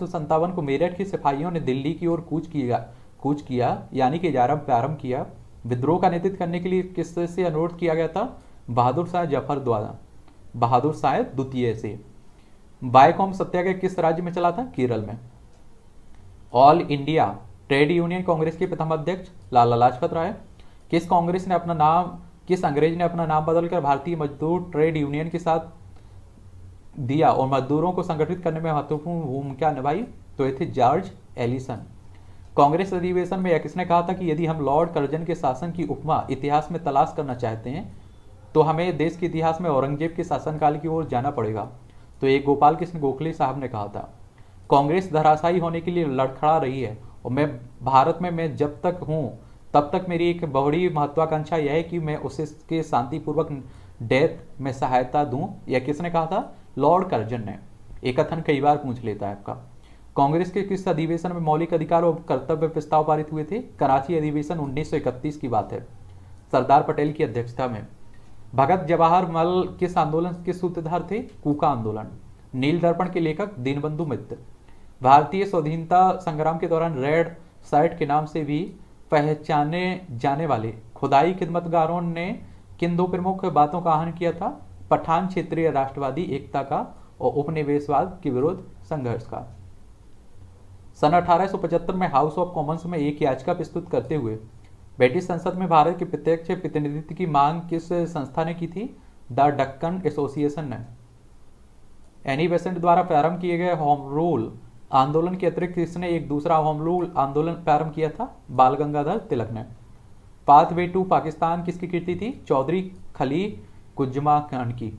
को मेरठ के सिपाहियों ने दिल्ली की ओर कूच किया कूच किया यानी कि ग्यारह प्रारंभ किया विद्रोह का नेतृत्व करने के लिए किससे अनुरोध किया गया था बहादुर शाह जफर द्वारा बहादुर शाह द्वितीय से बायकॉम सत्याग्रह किस राज्य में चला था केरल में all India trade union Congress के प्रथम अध्यक्ष लाला लाजपत राय किस कांग्रेस ने अपना नाम किस अंग्रेज ने अपना नाम बदलकर भारतीय मजदूर ट्रेड यूनियन के साथ दिया और मजदूरों को संगठित करने में महत्वपूर्ण भूमिका निभाई तो ये थे जॉर्ज एलिसन कांग्रेस अधिवेशन में किसने कहा था कि यदि हम लॉर्ड कर्जन के शासन की उपमा इतिहास में तलाश करना चाहते हैं तो हमें देश के इतिहास में औरंगजेब के शासनकाल की ओर जाना पड़ेगा तो एक गोपाल कृष्ण गोखले साहब ने कहा था कांग्रेस धराशायी होने के लिए लड़खड़ा रही है और मैं भारत में मैं जब तक हूँ तब तक मेरी एक बड़ी महत्वाकांक्षा यह है कि मैं उसके शांतिपूर्वक डेथ में सहायता दूं या किसने कहा था लॉर्ड कर्जन ने एक कथन कई बार पूछ लेता है आपका कांग्रेस के किस अधिवेशन में मौलिक अधिकार और कर्तव्य प्रस्ताव पारित हुए थे कराची अधिवेशन 1931 की बात है सरदार पटेल की अध्यक्षता में भगत जवाहर मल किस आंदोलन के सूत्रधार थे कूका आंदोलन नील दर्पण के लेखक दीनबंधु मित्र भारतीय स्वाधीनता संग्राम के दौरान रेड साइट के नाम से भी पहचाने जाने वाले खुदाई खिदमतगारों ने किन दो प्रमुख बातों का आह्वान किया था पठान क्षेत्रीय राष्ट्रवादी एकता का और उपनिवेशवाद के विरोध संघर्ष का सन 1875 में हाउस ऑफ कॉमन्स में एक याचिका प्रस्तुत करते हुए ब्रिटिश संसद में भारत के प्रत्यक्ष प्रतिनिधित्व की मांग किस संस्था ने की थी द डक्कन एसोसिएशन ने एनी बेसेंट द्वारा प्रारंभ किए गए होम रूल आंदोलन के अतिरिक्त किसने एक दूसरा होम रूल आंदोलन प्रारंभ किया था बाल गंगाधर तिलक ने पाथवे टू पाकिस्तान किसकी कृति थी चौधरी खली कुजमा खान की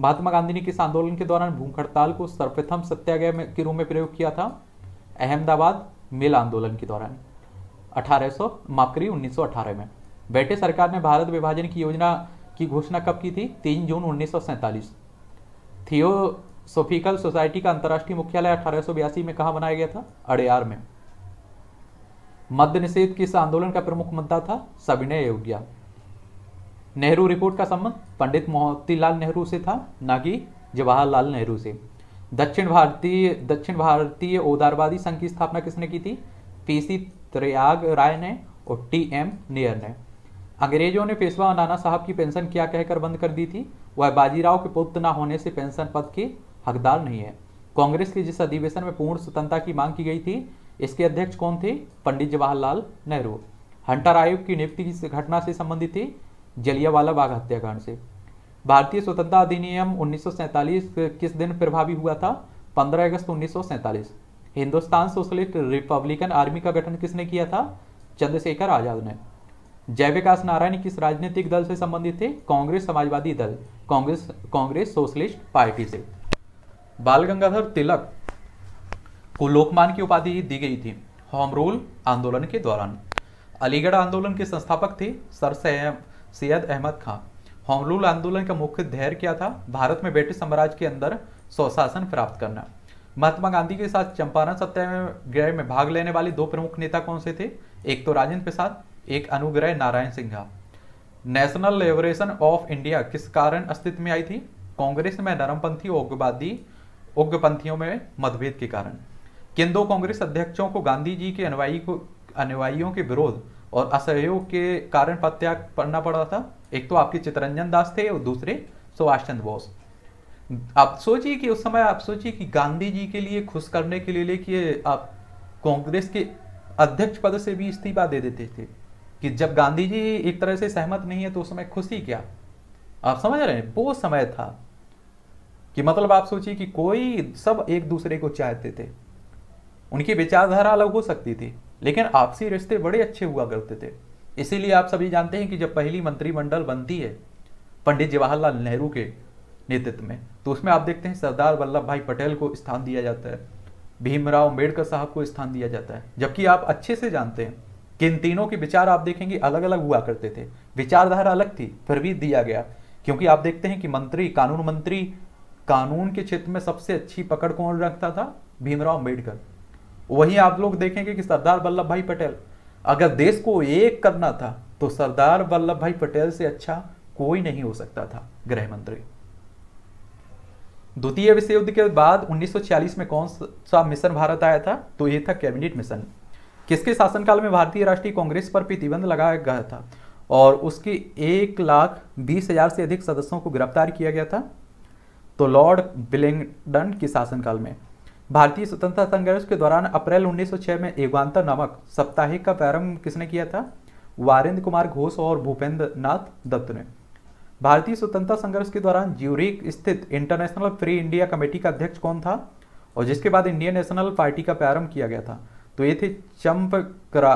महात्मा गांधी ने किस आंदोलन के दौरान भूख हड़ताल को सर्वप्रथम सत्याग्रह के रूप में प्रयोग किया था अहमदाबाद मिल आंदोलन के दौरान 1800 माफ करिए 1918 में ब्रिटिश सरकार ने भारत विभाजन की योजना की घोषणा कब की थी 3 जून उन्नीस थियोसोफिकल सोसाइटी का अंतर्राष्ट्रीय मुख्यालय अठारह में कहा बनाया गया था अड़ियार में मध्य निषेध किस आंदोलन का प्रमुख मुद्दा था सविनय योग्या नेहरू रिपोर्ट का संबंध पंडित मोतीलाल नेहरू से था ना कि जवाहरलाल नेहरू से दक्षिण भारतीय दक्षिण भारतीय उदारवादी संघ की स्थापना किसने की थी पीसी त्रयाग राय ने और टी एम नेयर ने अंग्रेजों ने पेशवा नाना साहब की पेंशन क्या कहकर बंद कर दी थी वह बाजीराव के पुत्र ना होने से पेंशन पद की हकदार नहीं है कांग्रेस के जिस अधिवेशन में पूर्ण स्वतंत्रता की मांग की गई थी इसके अध्यक्ष कौन थे पंडित जवाहरलाल नेहरू हंटर आयोग की नियुक्ति की घटना से संबंधित थी जलियावाला बाग हत्याकांड से भारतीय स्वतंत्रता अधिनियम 1947 किस दिन प्रभावी हुआ था 15 अगस्त 1947 हिंदुस्तान सोशलिस्ट रिपब्लिकन आर्मी का गठन किसने किया था चंद्रशेखर आजाद ने जय विकास नारायण किस राजनीतिक दल से संबंधित थे कांग्रेस समाजवादी दल कांग्रेस कांग्रेस सोशलिस्ट पार्टी से बाल गंगाधर तिलक को लोकमान की उपाधि दी गई थी होम रूल आंदोलन के दौरान अलीगढ़ आंदोलन के संस्थापक थे sir Syed Ahmad Khan home rule आंदोलन का मुख्य धैर्य क्या था भारत में ब्रिटिश साम्राज्य के अंदर स्वशासन प्राप्त करना महात्मा गांधी के साथ चंपारण सत्याग्रह में भाग लेने वाले दो प्रमुख नेता कौन से थे एक तो राजेंद्र प्रसाद एक Anugrah Narayan Sinha national liberation of India किस कारण अस्तित्व में आई थी कांग्रेस में नरमपंथी उग्रवादी उग्रपंथियों में मतभेद के कारण किन दो कांग्रेस अध्यक्षों को गांधी जी के अनुयायी को अनुयायियों के विरोध और असहयोग के कारण पदत्याग करना पड़ा था एक तो आपके चितरंजन दास थे और दूसरे सुभाष चंद्र बोस आप सोचिए कि उस समय आप सोचिए कि गांधी जी के लिए खुश करने के लिए लेके आप कांग्रेस के अध्यक्ष पद से भी इस्तीफा दे देते थे कि जब गांधी जी एक तरह से सहमत नहीं है तो उस समय खुशी क्या आप समझ रहे हैं वो समय था कि मतलब आप सोचिए कि कोई सब एक दूसरे को चाहते थे उनकी विचारधारा अलग हो सकती थी लेकिन आपसी रिश्ते बड़े अच्छे हुआ करते थे इसीलिए आप सभी जानते हैं कि जब पहली मंत्रिमंडल बनती है पंडित जवाहरलाल नेहरू के नेतृत्व में तो उसमें आप देखते हैं सरदार वल्लभ भाई पटेल को स्थान दिया जाता है भीमराव अम्बेडकर साहब को स्थान दिया जाता है जबकि आप अच्छे से जानते हैं कि इन तीनों के विचार आप देखेंगे अलग अलग हुआ करते थे विचारधारा अलग थी फिर भी दिया गया क्योंकि आप देखते हैं कि मंत्री कानून मंत्री कानून के क्षेत्र में सबसे अच्छी पकड़ कौन रखता था भीमराव अम्बेडकर वही आप लोग देखेंगे कि सरदार वल्लभ भाई पटेल अगर देश को एक करना था तो सरदार वल्लभ भाई पटेल से अच्छा कोई नहीं हो सकता था गृह मंत्री द्वितीय विश्व युद्ध के बाद 1940 में कौन सा मिशन भारत आया था तो ये था कैबिनेट मिशन किसके शासनकाल में भारतीय राष्ट्रीय कांग्रेस पर प्रतिबंध लगाया गया था और उसके एक लाख बीस हजार से अधिक सदस्यों को गिरफ्तार किया गया था तो लॉर्ड बिलिंगडन के शासनकाल में भारतीय स्वतंत्रता संघर्ष के दौरान अप्रैल 1906 में एवांतर नामक साप्ताहिक का प्रारंभ किसने किया था वारेंद्र कुमार घोष और भूपेंद्र नाथ दत्त ने भारतीय स्वतंत्रता संघर्ष के दौरान ज्यूरिक स्थित इंटरनेशनल फ्री इंडिया कमेटी का अध्यक्ष कौन था और जिसके बाद इंडियन नेशनल पार्टी का प्रारंभ किया गया था तो ये थे चंपकरा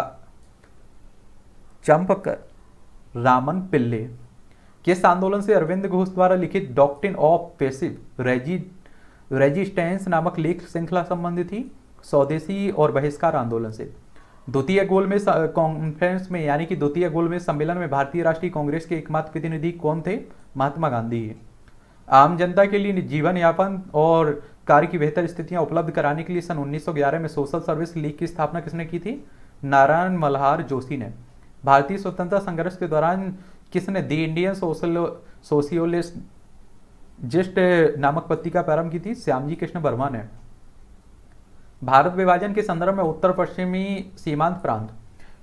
चंपक रामन पिल्ले किस आंदोलन से अरविंद घोष द्वारा लिखित doctrine of passive resi resistance नामक लेख श्रृंखला संबंधित थी स्वदेशी और बहिष्कार आंदोलन से द्वितीय गोल में कॉन्फ्रेंस में यानी कि द्वितीय गोल में सम्मेलन में भारतीय राष्ट्रीय कांग्रेस के एकमात्र प्रतिनिधि कौन थे महात्मा गांधी आम जनता के लिए जीवन यापन और कार्य की बेहतर स्थितियां उपलब्ध कराने के लिए सन 1911 में सोशल सर्विस लीग की स्थापना किसने की थी नारायण मल्हार जोशी ने भारतीय स्वतंत्रता संघर्ष के दौरान किसने the Indian social sociologist नामक पत्रिका प्रारंभ की थी श्यामजी कृष्ण वर्मा ने भारत विभाजन के संदर्भ में उत्तर पश्चिमी सीमांत प्रांत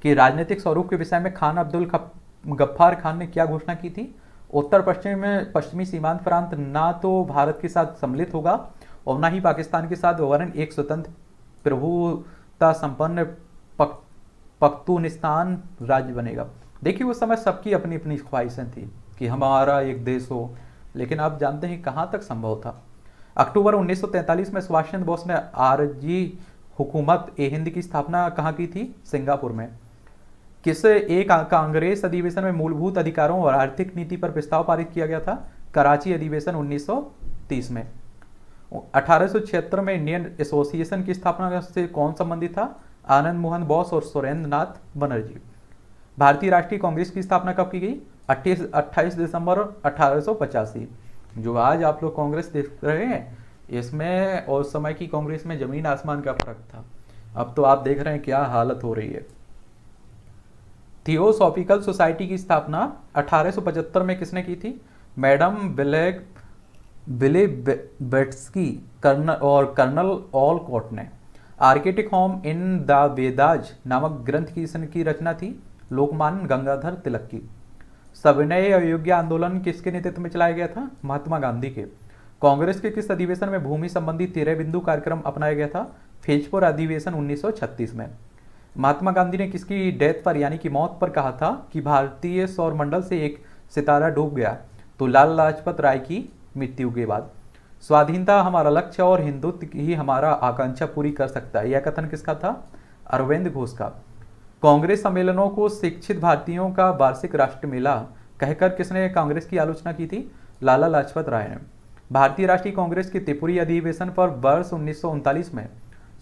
के राजनीतिक स्वरूप के विषय में खान अब्दुल गफ्फार खान ने क्या घोषणा की थी उत्तर पश्चिम में पश्चिमी सीमांत प्रांत ना तो भारत के साथ सम्मिलित होगा और ना ही पाकिस्तान के साथ वरन एक स्वतंत्र प्रभुता संपन्न पक, पख्तूनिस्तान राज्य बनेगा देखिए उस समय सबकी अपनी अपनी ख्वाहिशें थी कि हमारा एक देश हो लेकिन आप जानते हैं कहाँ तक संभव था अक्टूबर 1943 में सुभाष चंद्र बोस ने आरजी हुकूमत ए हिंद की स्थापना कहाँ की थी सिंगापुर में किस एक कांग्रेस अधिवेशन में मूलभूत अधिकारों और आर्थिक नीति पर प्रस्ताव पारित किया गया था कराची अधिवेशन 1930 में 1876 में इंडियन एसोसिएशन की स्थापना से कौन संबंधित था आनंद मोहन बोस और सुरेंद्र नाथ बनर्जी भारतीय राष्ट्रीय कांग्रेस की स्थापना कब की गई अट्ठाईस दिसंबर अठारह जो आज आप लोग कांग्रेस देख रहे हैं इसमें और समय की कांग्रेस में जमीन आसमान का फर्क था अब तो आप देख रहे हैं क्या हालत हो रही है थियोसॉफिकल सोसाइटी की स्थापना 1875 में किसने की थी मैडम बिलेग बिले बेट्सकी कर्नल और कर्नल ऑल कोट ने Arctic home in the Vedas नामक ग्रंथ की रचना थी लोकमान गंगाधर तिलक की सविनय अयोग्य आंदोलन किसके नेतृत्व में चलाया गया था महात्मा गांधी के कांग्रेस के किस अधिवेशन में भूमि संबंधी तेरह बिंदु कार्यक्रम अपनाया गया था फेजपुर अधिवेशन 1936 में महात्मा गांधी ने किसकी डेथ पर यानी कि मौत पर कहा था कि भारतीय सौर मंडल से एक सितारा डूब गया तो लाल लाजपत राय की मृत्यु के बाद स्वाधीनता हमारा लक्ष्य और हिंदुत्व ही हमारा आकांक्षा पूरी कर सकता है यह कथन किसका था अरविंद घोष का कांग्रेस सम्मेलनों को शिक्षित भारतीयों का वार्षिक राष्ट्र मेला कहकर किसने कांग्रेस की आलोचना की थी लाला लाजपत राय ने भारतीय राष्ट्रीय कांग्रेस के त्रिपुरी अधिवेशन पर वर्ष उन्नीस में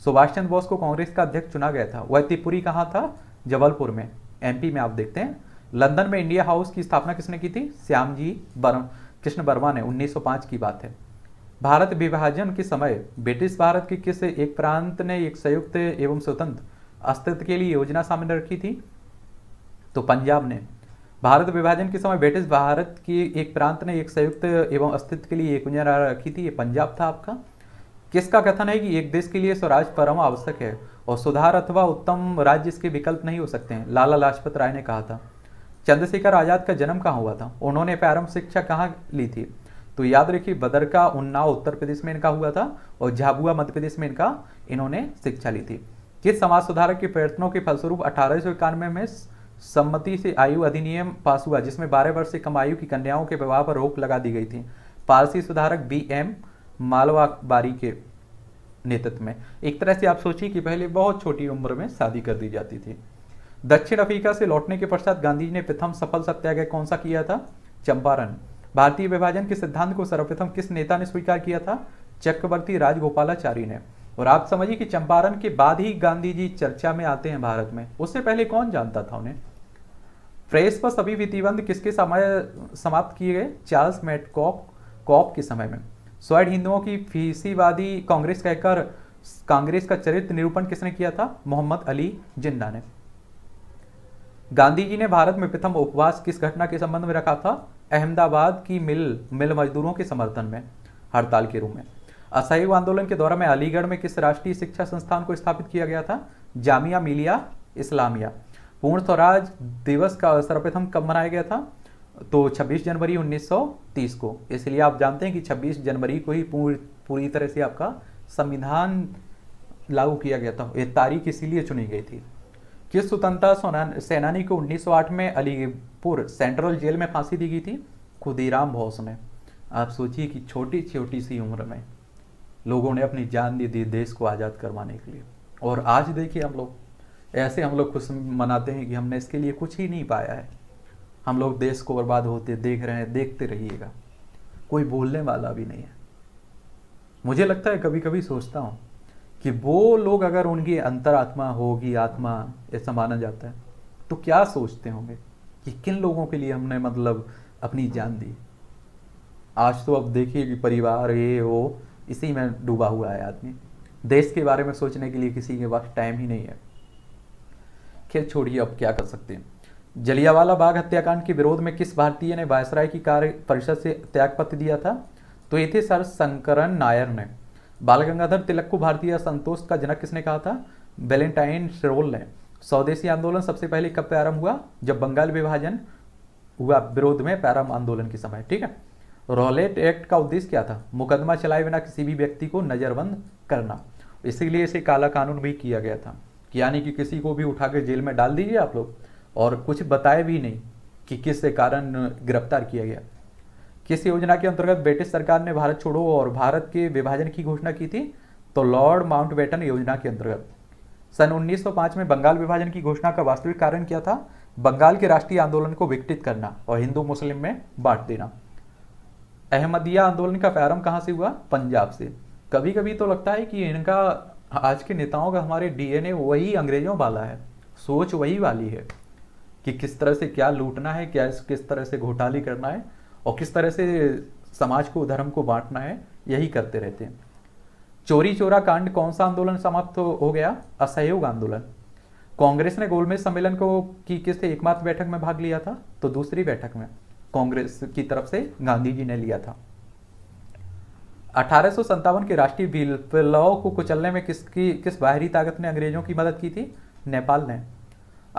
सुभाष चंद्र बोस को कांग्रेस का अध्यक्ष चुना गया था वह त्रिपुरी कहाँ था जबलपुर में एमपी में आप देखते हैं लंदन में इंडिया हाउस की स्थापना किसने की थी श्याम जी कृष्ण वर्मा ने 1905 की बात है भारत विभाजन के समय ब्रिटिश भारत के किस एक प्रांत ने एक संयुक्त एवं स्वतंत्र अस्तित्व के लिए योजना सामने रखी थी तो पंजाब ने भारत विभाजन के समय ब्रिटिश भारत के एक प्रांत ने एक संयुक्त एवं अस्तित्व के लिए एक योजना रखी थी ये पंजाब था आपका किसका कथन है कि एक देश के लिए स्वराज परम आवश्यक है और सुधार अथवा उत्तम राज्य इसके विकल्प नहीं हो सकते हैं लाला लाजपत राय ने कहा था चंद्रशेखर आजाद का जन्म कहाँ हुआ था उन्होंने प्रारंभ शिक्षा कहाँ ली थी तो याद रखिए बदरका उन्नाव उत्तर प्रदेश में इनका हुआ था और झाबुआ मध्य प्रदेश में इनका इन्होंने शिक्षा ली थी जिस समाज सुधारक के प्रयत्नों के फलस्वरूप अठारह में सम्मति से आयु अधिनियम पास हुआ जिसमें 12 वर्ष से कम आयु की कन्याओं के विवाह पर रोक लगा दी गई थी पारसी सुधारक बी एम मालवाबारी के नेतृत्व में एक तरह से आप सोचिए कि पहले बहुत छोटी उम्र में शादी कर दी जाती थी दक्षिण अफ्रीका से लौटने के पश्चात गांधी ने प्रथम सफल सत्याग्रह कौन सा किया था चंपारण भारतीय विभाजन के सिद्धांत को सर्वप्रथम किस नेता ने स्वीकार किया था चक्रवर्ती राजगोपालाचारी ने और आप समझिए कि चंपारण के बाद ही गांधी जी चर्चा में आते हैं भारत में उससे पहले कौन जानता था उन्हें फ्रेस पर सभी विधिबंध किसके समय समाप्त किए गए चार्ल्स मेटकॉक कॉप के समय में स्वर्ण हिंदुओं की फीसीवादी कांग्रेस कहकर कांग्रेस का चरित्र निरूपण किसने किया था मोहम्मद अली जिन्ना ने गांधी जी ने भारत में प्रथम उपवास किस घटना के संबंध में रखा था अहमदाबाद की मिल मिल मजदूरों के समर्थन में हड़ताल के रूप में असहयोग आंदोलन के दौरान में अलीगढ़ में किस राष्ट्रीय शिक्षा संस्थान को स्थापित किया गया था जामिया मिलिया इस्लामिया पूर्ण स्वराज दिवस का सर्वप्रथम कब मनाया गया था तो 26 जनवरी 1930 को इसलिए आप जानते हैं कि 26 जनवरी को ही पूरी पूरी तरह से आपका संविधान लागू किया गया था ये तारीख इसीलिए चुनी गई थी किस स्वतंत्रता सेनानी को 1908 में अलीपुर सेंट्रल जेल में फांसी दी गई थी खुदीराम भोस ने आप सोचिए कि छोटी छोटी सी उम्र में लोगों ने अपनी जान दे दी देश को आज़ाद करवाने के लिए और आज देखिए हम लोग ऐसे हम लोग खुश मनाते हैं कि हमने इसके लिए कुछ ही नहीं पाया है हम लोग देश को बर्बाद होते देख रहे हैं देखते रहिएगा कोई बोलने वाला भी नहीं है मुझे लगता है कभी कभी सोचता हूँ कि वो लोग अगर उनकी अंतरात्मा होगी आत्मा ऐसा माना जाता है तो क्या सोचते होंगे कि किन लोगों के लिए हमने मतलब अपनी जान दी आज तो अब देखिए कि परिवार ये हो इसी में डूबा हुआ है आदमी देश के बारे में सोचने के लिए किसी के पास टाइम ही नहीं है खेल छोड़िए अब क्या कर सकते हैं जलियावाला बाग हत्याकांड के विरोध में किस भारतीय ने वायसराय की कार्य परिषद से त्यागपत्र दिया था तो ये थे सर शंकरन नायर ने बाल गंगाधर तिलक को भारतीय संतोष का जनक किसने कहा था वेलेंटाइन श्रोल ने स्वदेशी आंदोलन सबसे पहले कब प्रारंभ हुआ जब बंगाल विभाजन हुआ विरोध में प्रारंभ आंदोलन के समय ठीक है रॉलेट एक्ट का उद्देश्य क्या था मुकदमा चलाए बिना किसी भी व्यक्ति को नज़रबंद करना इसीलिए इसे काला कानून भी किया गया था यानी कि किसी को भी उठा के जेल में डाल दीजिए आप लोग और कुछ बताए भी नहीं कि किस कारण गिरफ्तार किया गया किस योजना के अंतर्गत ब्रिटिश सरकार ने भारत छोड़ो और भारत के विभाजन की घोषणा की थी तो लॉर्ड माउंटबेटन योजना के अंतर्गत सन 1905 में बंगाल विभाजन की घोषणा का वास्तविक कारण क्या था बंगाल के राष्ट्रीय आंदोलन को विकटित करना और हिंदू मुस्लिम में बांट देना अहमदिया आंदोलन का प्रारंभ कहाँ से हुआ पंजाब से कभी कभी तो लगता है कि इनका आज के नेताओं का हमारे डीएनए वही अंग्रेजों वाला है सोच वही वाली है कि किस तरह से क्या लूटना है क्या किस तरह से घोटाली करना है और किस तरह से समाज को धर्म को बांटना है यही करते रहते हैं चोरी चोरा कांड कौन सा आंदोलन समाप्त हो गया असहयोग आंदोलन कांग्रेस ने गोलमेज सम्मेलन को की किस एकमात्र बैठक में भाग लिया था तो दूसरी बैठक में कांग्रेस की तरफ से गांधी जी ने लिया था अठारह के राष्ट्रीय विप्लव को कुचलने में किसकी किस बाहरी ताकत ने अंग्रेजों की मदद की थी नेपाल ने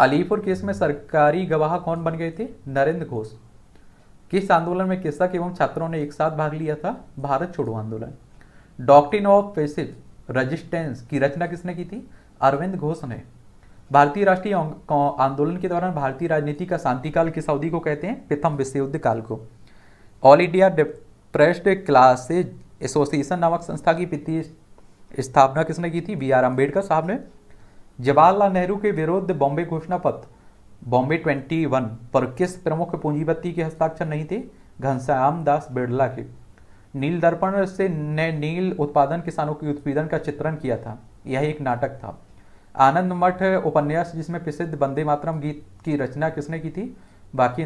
अलीपुर केस में सरकारी गवाह कौन बन गए थे नरेंद्र घोष किस आंदोलन में किसक एवं छात्रों ने एक साथ भाग लिया था भारत छोड़ो आंदोलन डॉक्टिन ऑफ पेसिव रजिस्टेंस की रचना किसने की थी अरविंद घोष ने भारतीय राष्ट्रीय आंदोलन के दौरान भारतीय राजनीति का शांतिकाल किस अवधि को कहते हैं प्रथम विश्व युद्ध काल को all India depressed class association नामक संस्था की स्थापना किसने की थी बी आर अम्बेडकर साहब ने जवाहरलाल नेहरू के विरुद्ध बॉम्बे घोषणा पत्र बॉम्बे 21 पर किस प्रमुख पूंजीपति के हस्ताक्षर नहीं थे घनश्याम दास बिड़ला के नील दर्पण से ने नील उत्पादन किसानों के उत्पीड़न का चित्रण किया था यह एक नाटक था आनंद मठ उपन्यास जिसमें प्रसिद्ध बंदे मातरम गीत की रचना किसने की थी बाकी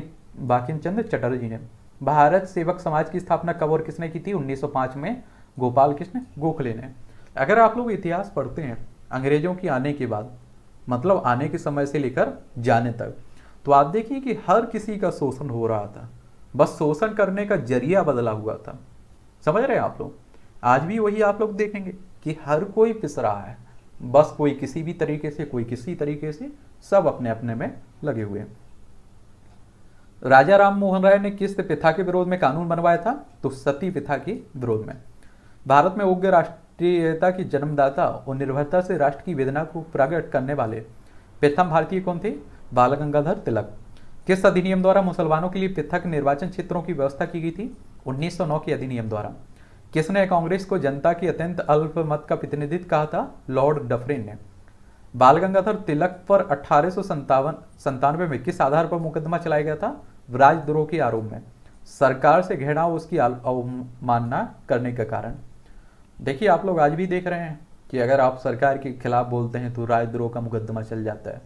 बाकी चंद चटर्जी ने भारत सेवक समाज की स्थापना कब और किसने की थी 1905 में गोपाल कृष्ण गोखले ने अगर आप लोग इतिहास पढ़ते हैं अंग्रेजों के आने के बाद मतलब आने के समय से लेकर जाने तक तो आप देखिए कि हर किसी का शोषण हो रहा था बस शोषण करने का जरिया बदला हुआ था समझ रहे हैं आप लोग आज भी वही आप लोग देखेंगे कि हर कोई पिस रहा है बस कोई किसी भी तरीके से कोई किसी तरीके से सब अपने अपने में लगे हुए राजा राम मोहन राय ने किस प्रथा के विरोध में कानून बनवाया था तो सती प्रथा के विरोध में भारत में उग्र राष्ट्रीयता की जन्मदाता और निर्भरता से राष्ट्र की वेदना को प्रकट करने वाले प्रथम भारतीय कौन थे बाल गंगाधर तिलक किस अधिनियम द्वारा मुसलमानों के लिए पृथक निर्वाचन क्षेत्रों की व्यवस्था की गई थी 1909 के अधिनियम द्वारा किसने कांग्रेस को जनता की अत्यंत अल्प मत का प्रतिनिधित्व कहा था लॉर्ड डफरिन ने बाल गंगाधर तिलक पर अठारह सौ में किस आधार पर मुकदमा चलाया गया था राजद्रोह के आरोप में सरकार से घृणा उसकी अवमानना करने का कारण देखिए आप लोग आज भी देख रहे हैं कि अगर आप सरकार के खिलाफ बोलते हैं तो राजद्रोह का मुकदमा चल जाता है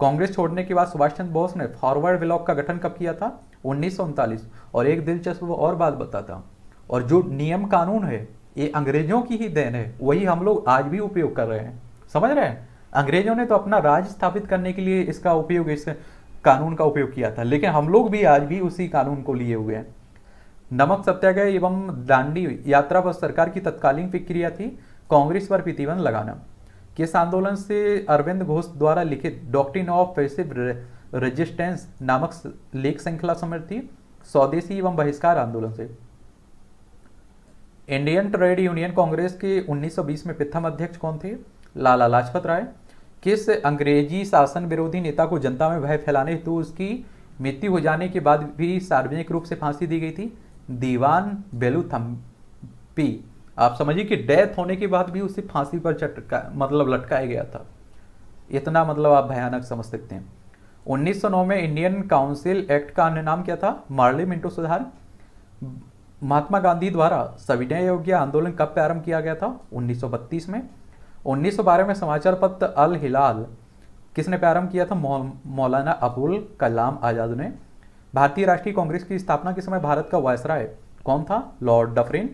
कांग्रेस छोड़ने के बाद सुभाष चंद्र बोस ने फॉरवर्ड ब्लॉक का गठन कब किया था उन्नीस और एक दिलचस्प और बात बताता हूं और जो नियम कानून है ये अंग्रेजों की ही देन है वही हम लोग आज भी उपयोग कर रहे हैं समझ रहे हैं अंग्रेजों ने तो अपना राज स्थापित करने के लिए इसका उपयोग इस कानून का उपयोग किया था लेकिन हम लोग भी आज भी उसी कानून को लिए हुए हैं नमक सत्याग्रह एवं दांडी यात्रा पर सरकार की तत्कालीन प्रक्रिया थी कांग्रेस पर प्रतिबंध लगाना किस आंदोलन से अरविंद घोष द्वारा लिखित डॉक्ट्रिन ऑफ फेसिव रेजिस्टेंस नामक लेख श्रृंखला थी स्वदेशी एवं बहिष्कार आंदोलन से इंडियन ट्रेड यूनियन कांग्रेस के 1920 में प्रथम अध्यक्ष कौन थे लाला लाजपत राय किस अंग्रेजी शासन विरोधी नेता को जनता में भय फैलाने हेतु उसकी मृत्यु हो जाने के बाद भी सार्वजनिक रूप से फांसी दी गई थी दीवान बेलूथम्पी आप समझिए कि डेथ होने के बाद भी उसे फांसी पर चटका मतलब लटकाया गया था इतना मतलब आप भयानक समझ सकते हैं 1909 में इंडियन काउंसिल एक्ट का अन्य नाम क्या था मार्ली मिंटो सुधार महात्मा गांधी द्वारा सविनय योग्य आंदोलन कब प्रारंभ किया गया था 1932 में 1912 में समाचार पत्र अल हिलाल किसने प्रारंभ किया था मौलाना अबुल कलाम आज़ाद ने भारतीय राष्ट्रीय कांग्रेस की स्थापना के समय भारत का वायसराय कौन था लॉर्ड डफरिन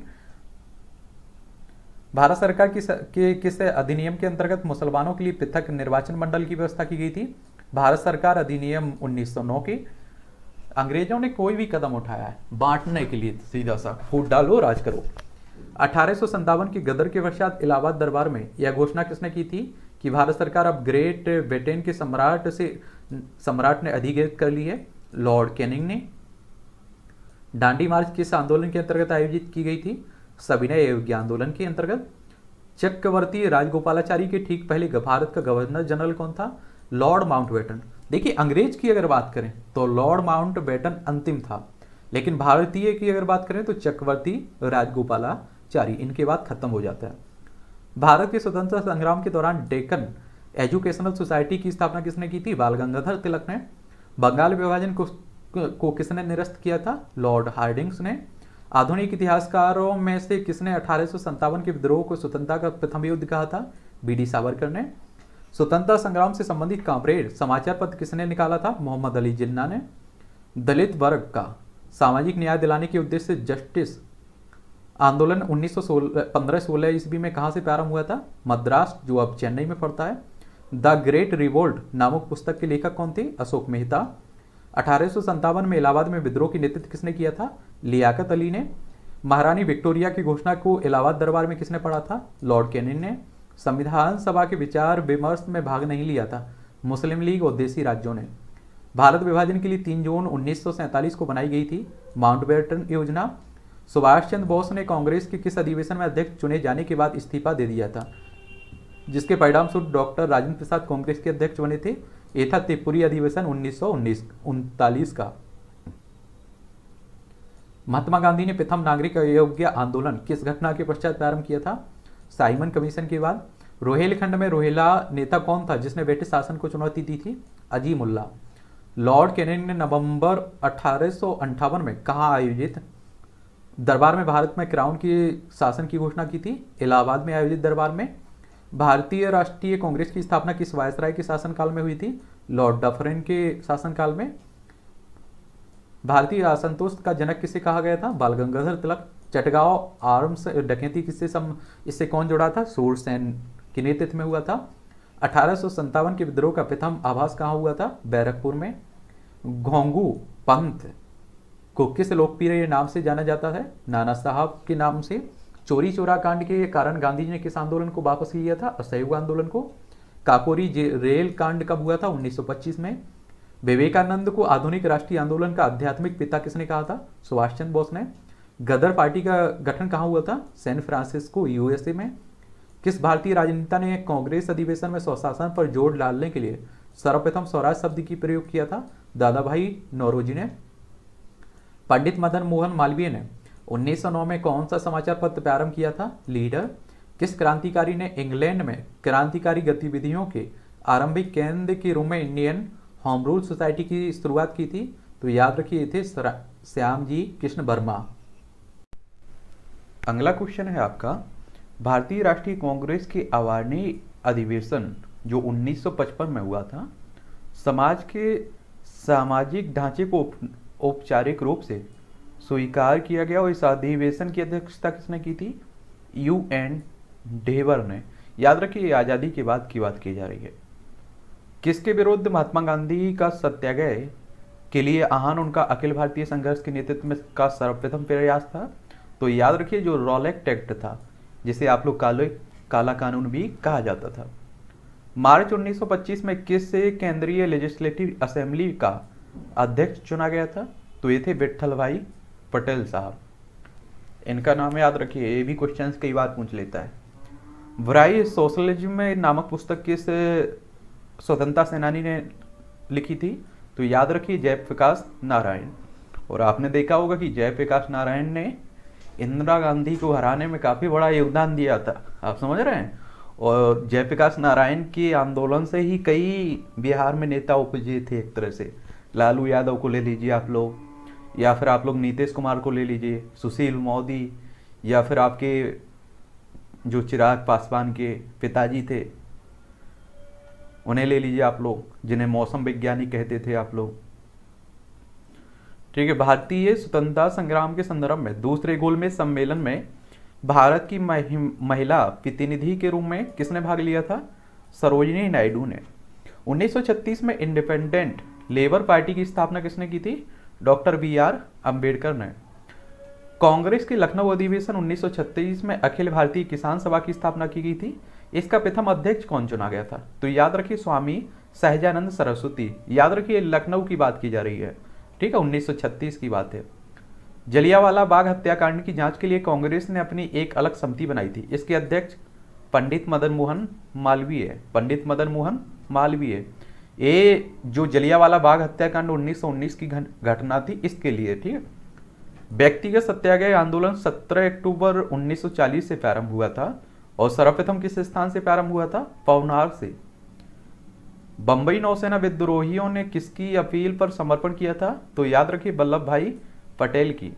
भारत सरकार की के किस अधिनियम के अंतर्गत मुसलमानों के लिए पृथक निर्वाचन मंडल की व्यवस्था की गई थी भारत सरकार अधिनियम 1909 की अंग्रेजों ने कोई भी कदम उठाया है बांटने के लिए सीधा सा फूट डालो राज करो अठारह की गदर के पश्चात इलाहाबाद दरबार में यह घोषणा किसने की थी कि भारत सरकार अब ग्रेट ब्रिटेन के सम्राट से सम्राट ने अधिग्रहित कर ली है लॉर्ड कैनिंग ने डांडी मार्च किस आंदोलन के अंतर्गत आयोजित की गई थी सविनय अयोग्य आंदोलन के अंतर्गत चक्रवर्ती राजगोपालाचारी के ठीक पहले भारत का गवर्नर जनरल कौन था लॉर्ड माउंट देखिए अंग्रेज की अगर बात करें तो लॉर्ड माउंट बेटन अंतिम था लेकिन भारतीय की अगर बात करें तो चक्रवर्ती राजगोपालाचारी इनके बाद खत्म हो जाता है भारत के स्वतंत्रता संग्राम के दौरान डेकन एजुकेशनल सोसाइटी की स्थापना किसने की थी बाल गंगाधर तिलक ने बंगाल विभाजन को, को किसने निरस्त किया था लॉर्ड हार्डिंग्स ने आधुनिक इतिहासकारों में से किसने अठारह के विद्रोह को स्वतंत्रता का प्रथम युद्ध कहा था बी डी सावरकर ने स्वतंत्रता संग्राम से संबंधित कांपरेड समाचार पत्र किसने निकाला था मोहम्मद अली जिन्ना ने दलित वर्ग का सामाजिक न्याय दिलाने के उद्देश्य से जस्टिस आंदोलन उन्नीस सौ ईस्वी में कहाँ से प्रारंभ हुआ था मद्रास जो अब चेन्नई में पड़ता है द ग्रेट रिवोल्ट नामक पुस्तक के लेखक कौन थे अशोक मेहता अठारह में इलाहाबाद में विद्रोह की नेतृत्व किसने किया था लियाकत अली ने महारानी विक्टोरिया की घोषणा को इलाहाबाद दरबार में किसने पढ़ा था लॉर्ड केनिन ने संविधान सभा के विचार विमर्श में भाग नहीं लिया था मुस्लिम लीग और देशी राज्यों ने भारत विभाजन के लिए तीन जून उन्नीस को बनाई गई थी माउंटबेटन योजना सुभाष चंद्र बोस ने कांग्रेस के किस अधिवेशन में अध्यक्ष चुने जाने के बाद इस्तीफा दे दिया था जिसके परिणामस्वरूप डॉक्टर राजेंद्र प्रसाद कांग्रेस के अध्यक्ष बने थे ये था त्रिपुरी अधिवेशन उन्नीस का महात्मा गांधी ने प्रथम नागरिक अयोग्य आंदोलन किस घटना के पश्चात प्रारंभ किया था साइमन कमीशन के बाद रोहेलखंड में रोहेला नेता कौन था जिसने ब्रिटिश शासन को चुनौती दी थी अजीमुल्ला लॉर्ड कैनिंग ने नवंबर अठारह में कहा आयोजित दरबार में भारत में क्राउन की शासन की घोषणा की थी इलाहाबाद में आयोजित दरबार में भारतीय राष्ट्रीय कांग्रेस की स्थापना किस वायसराय के शासनकाल में हुई थी लॉर्ड डफरेन के शासनकाल में भारतीय असंतोष का जनक किसे कहा गया था बाल गंगाधर तिलक चटगांव आर्म्स डकैती किससे सम इससे कौन जुड़ा था सैन के नेतृत्व में हुआ था अठारह के विद्रोह का प्रथम आभास कहाँ हुआ था बैरकपुर में घोंगू पंथ को किस लोकप्रिय नाम से जाना जाता है नाना साहब के नाम से चोरी चोरा कांड के कारण गांधी जी ने किस आंदोलन को वापस लिया था असहयोग आंदोलन को काकोरी रेल कांड कब का हुआ था 1925 में विवेकानंद को आधुनिक राष्ट्रीय आंदोलन का आध्यात्मिक पिता किसने कहा था सुभाष चंद्र बोस ने गदर पार्टी का गठन कहाँ हुआ था सैन फ्रांसिस्को यूएसए में किस भारतीय राजनेता ने कांग्रेस अधिवेशन में स्वशासन पर जोर डालने के लिए सर्वप्रथम स्वराज शब्द की प्रयोग किया था दादा भाई नौरोजी ने पंडित मदन मोहन मालवीय ने 1909 में कौन सा समाचार पत्र प्रारंभ किया था लीडर किस क्रांतिकारी ने इंग्लैंड में क्रांतिकारी गतिविधियों के आरंभिक केंद्र के रूप में इंडियन होम रूल सोसाइटी की शुरुआत की थी तो याद रखिए थे श्याम जी कृष्ण वर्मा अगला क्वेश्चन है आपका भारतीय राष्ट्रीय कांग्रेस के अवारणी अधिवेशन जो 1955 में हुआ था समाज के सामाजिक ढांचे को औपचारिक रूप से स्वीकार किया गया और इस अधिवेशन की अध्यक्षता किसने की थी यू एन ढेवर ने याद रखिए आज़ादी के बाद की बात की जा रही है किसके विरुद्ध महात्मा गांधी का सत्याग्रह के लिए आहान उनका अखिल भारतीय संघर्ष के नेतृत्व में का सर्वप्रथम प्रयास था तो याद रखिए जो रॉलेक्ट एक्ट था जिसे आप लोग काले काला कानून भी कहा जाता था मार्च 1925 में किस केंद्रीय लेजिस्लेटिव असेंबली का अध्यक्ष चुना गया था तो ये थे विट्ठल भाई पटेल साहब इनका नाम याद रखिए ये भी क्वेश्चन कई बार पूछ लेता है वराई सोशलिज्म में नामक पुस्तक किस स्वतंत्रता सेनानी ने लिखी थी तो याद रखिए जय प्रकाश नारायण और आपने देखा होगा कि जय प्रकाश नारायण ने इंदिरा गांधी को हराने में काफ़ी बड़ा योगदान दिया था आप समझ रहे हैं और जयप्रकाश नारायण के आंदोलन से ही कई बिहार में नेता उपजे थे एक तरह से लालू यादव को ले लीजिए आप लोग या फिर आप लोग नीतीश कुमार को ले लीजिए सुशील मोदी या फिर आपके जो चिराग पासवान के पिताजी थे उन्हें ले लीजिए आप लोग जिन्हें मौसम वैज्ञानिक कहते थे आप लोग ठीक है भारतीय स्वतंत्रता संग्राम के संदर्भ में दूसरे गोल में सम्मेलन में भारत की महिला प्रतिनिधि के रूप में किसने भाग लिया था सरोजनी नायडू ने 1936 में इंडिपेंडेंट लेबर पार्टी की स्थापना किसने की थी डॉक्टर बी आर अम्बेडकर ने कांग्रेस के लखनऊ अधिवेशन 1936 में अखिल भारतीय किसान सभा की स्थापना की गई थी इसका प्रथम अध्यक्ष कौन चुना गया था तो याद रखिए स्वामी सहजानंद सरस्वती याद रखिए लखनऊ की बात की जा रही है ठीक है 1936 की बात है जलियावाला बाग हत्याकांड की जांच के लिए कांग्रेस ने अपनी एक अलग समिति बनाई थी इसके अध्यक्ष पंडित मदन मोहन मालवीय पंडित मदन मोहन मालवीय ये जो जलियावाला बाग हत्याकांड 1919 की घटना थी इसके लिए ठीक है व्यक्तिगत सत्याग्रह आंदोलन 17 अक्टूबर 1940 से प्रारंभ हुआ था और सर्वप्रथम किस स्थान से प्रारंभ हुआ था पवनार से बंबई नौसेना विद्रोहियों ने किसकी अपील पर समर्पण किया था तो याद रखिए वल्लभ भाई पटेल की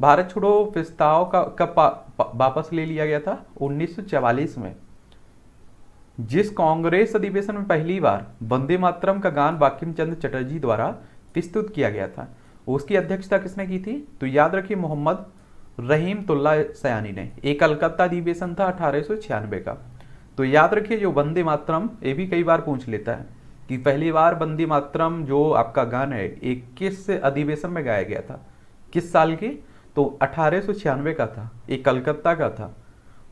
भारत छोड़ो प्रस्ताव का कब वापस ले लिया गया था 1944 में जिस कांग्रेस अधिवेशन में पहली बार वंदे मातरम का गान बाकिम चंद चटर्जी द्वारा प्रस्तुत किया गया था उसकी अध्यक्षता किसने की थी तो याद रखिए मोहम्मद रहीम तुल्ला सयानी ने एक कलकत्ता अधिवेशन था अठारह का तो याद रखिए जो वंदे मातरम ये भी कई बार पूछ लेता है कि पहली बार वंदे मातरम जो आपका गान है ये किस अधिवेशन में गाया गया था किस साल के तो अठारह का था ये कलकत्ता का था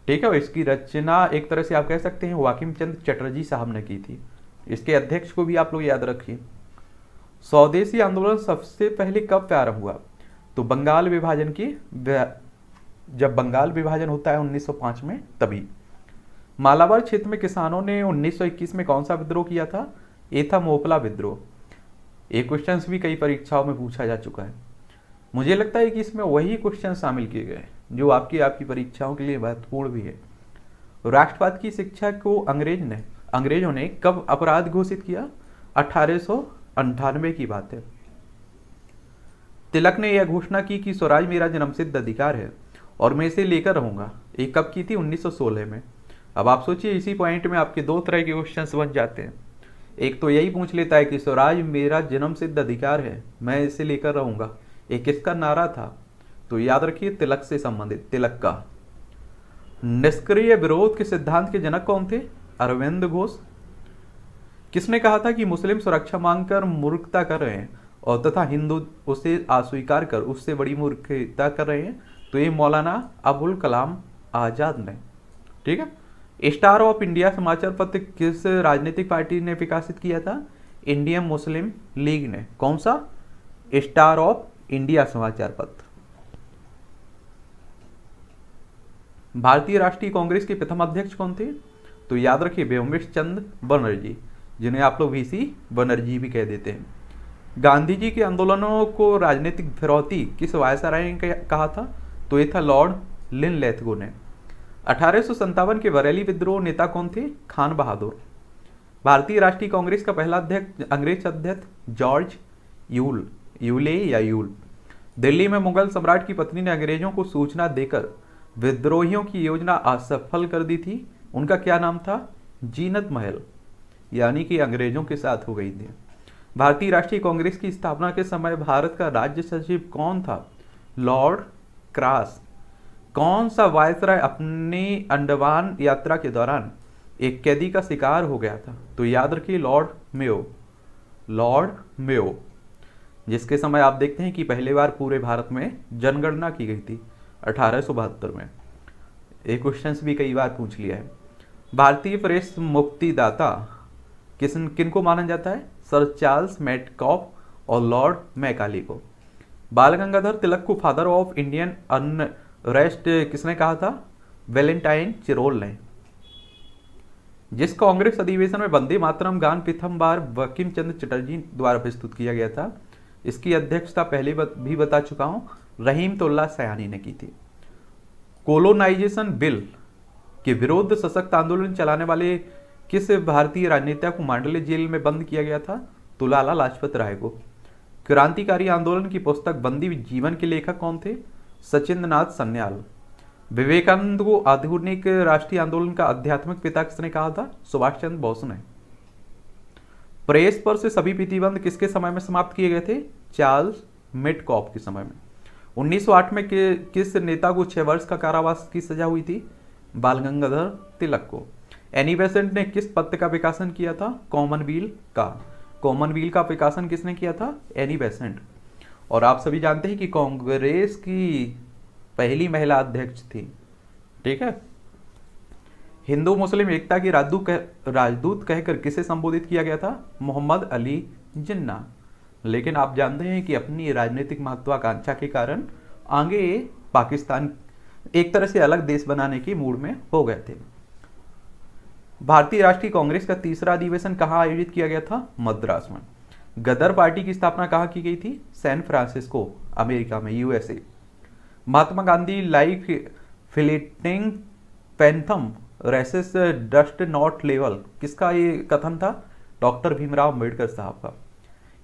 ठीक है इसकी रचना एक तरह से आप कह सकते हैं वाकिम चंद चटर्जी साहब ने की थी इसके अध्यक्ष को भी आप लोग याद रखिए स्वदेशी आंदोलन सबसे पहले कब प्रारंभ हुआ तो बंगाल विभाजन की जब बंगाल विभाजन होता है 1905 में तभी मालाबार क्षेत्र में किसानों ने 1921 में कौन सा विद्रोह किया था था मोपला विद्रोह ये क्वेश्चन भी कई परीक्षाओं में पूछा जा चुका है मुझे लगता है कि इसमें वही क्वेश्चन शामिल किए गए जो आपकी आपकी परीक्षाओं के लिए महत्वपूर्ण भी है राष्ट्रवाद की शिक्षा को अंग्रेज ने अंग्रेजों ने कब अपराध घोषित किया अठारह की बात है तिलक ने यह घोषणा की कि स्वराज मेरा जन्मसिद्ध अधिकार है और मैं इसे लेकर रहूंगा ये कब की थी 1916 में अब आप सोचिए इसी पॉइंट में आपके दो तरह के क्वेश्चन बन जाते हैं एक तो यही पूछ लेता है कि स्वराज मेरा जन्म सिद्ध अधिकार है मैं इसे लेकर रहूंगा एक किसका नारा था तो याद रखिए तिलक से संबंधित तिलक का निष्क्रिय विरोध के सिद्धांत के जनक कौन थे अरविंद घोष किसने कहा था कि मुस्लिम सुरक्षा मांगकर मूर्खता कर रहे हैं और तथा हिंदू उसे अस्वीकार कर उससे बड़ी मूर्खता कर रहे हैं तो ये मौलाना अबुल कलाम आजाद ने ठीक है स्टार ऑफ इंडिया समाचार पत्र किस राजनीतिक पार्टी ने विकासित किया था इंडियन मुस्लिम लीग ने कौन सा स्टार ऑफ इंडिया समाचार पत्र भारतीय राष्ट्रीय कांग्रेस के प्रथम अध्यक्ष कौन थे तो याद रखिए व्योमेश चंद बनर्जी जिन्हें आप लोग वीसी बनर्जी भी कह देते हैं गांधी जी के आंदोलनों को राजनीतिक फिरौती किस वायसराय ने कहा था तो ये था लॉर्ड लिन लेथगो ने अठारह के बरेली विद्रोह नेता कौन थे खान बहादुर भारतीय राष्ट्रीय कांग्रेस का पहला अध्यक्ष अंग्रेज अध्यक्ष जॉर्ज यूल यूले या यूल दिल्ली में मुगल सम्राट की पत्नी ने अंग्रेजों को सूचना देकर विद्रोहियों की योजना असफल कर दी थी उनका क्या नाम था जीनत महल यानी कि अंग्रेजों के साथ हो गई थी भारतीय राष्ट्रीय कांग्रेस की स्थापना के समय भारत का राज्य सचिव कौन था लॉर्ड क्रास कौन सा वायसराय अपने अंडमान यात्रा के दौरान एक कैदी का शिकार हो गया था तो याद रखिए लॉर्ड मेयो लॉर्ड मेयो जिसके समय आप देखते हैं कि पहली बार पूरे भारत में जनगणना की गई थी अठारह में ये क्वेश्चन भी कई बार पूछ लिया है भारतीय प्रेस मुक्तिदाता किस किन को माना जाता है सर चार्ल्स मेटकॉफ और लॉर्ड मैकाली को बाल गंगाधर तिलक को father of Indian unrest किसने कहा था वेलेंटाइन चिरोल ने जिस कांग्रेस अधिवेशन में बंदी मातरम गान प्रथम बार वकीम चंद्र चटर्जी द्वारा प्रस्तुत किया गया था इसकी अध्यक्षता पहले भी बता चुका हूं रहीम तोल्ला सयानी ने की थी कोलोनाइजेशन बिल के विरोध सशक्त आंदोलन चलाने वाले किस भारतीय राजनेता को मांडले जेल में बंद किया गया था तो लाला लाजपत राय को क्रांतिकारी आंदोलन की पुस्तक बंदी जीवन के लेखक कौन थे सचिंद्र नाथ सन्याल विवेकानंद को आधुनिक राष्ट्रीय आंदोलन का आध्यात्मिक पिता किसने कहा था सुभाष चंद्र बोस ने प्रेस पर से सभी प्रतिबंध किसके समय में समाप्त किए गए थे चार्ल्स मिटकॉप के समय में 1908 में किस नेता को छह वर्ष का कारावास की सजा हुई थी बाल गंगाधर तिलक को एनी बेसेंट ने किस पत्र का विकासन किया था कॉमनवील का कॉमनवील का विकासन किसने किया था एनी बेसेंट और आप सभी जानते हैं कि कांग्रेस की पहली महिला अध्यक्ष थी ठीक है हिंदू मुस्लिम एकता की राजदूत कह राजदूत कहकर किसे संबोधित किया गया था मोहम्मद अली जिन्ना लेकिन आप जानते हैं कि अपनी राजनीतिक महत्वाकांक्षा के कारण आगे पाकिस्तान एक तरह से अलग देश बनाने के मूड में हो गए थे भारतीय राष्ट्रीय कांग्रेस का तीसरा अधिवेशन कहाँ आयोजित किया गया था मद्रास में गदर पार्टी की स्थापना कहाँ की गई थी सैन फ्रांसिस्को अमेरिका में यूएसए महात्मा गांधी लाइफ फिलेटिंग पैंथम रेसिस डस्ट नॉट लेवल किसका ये कथन था डॉक्टर भीमराव अम्बेडकर साहब का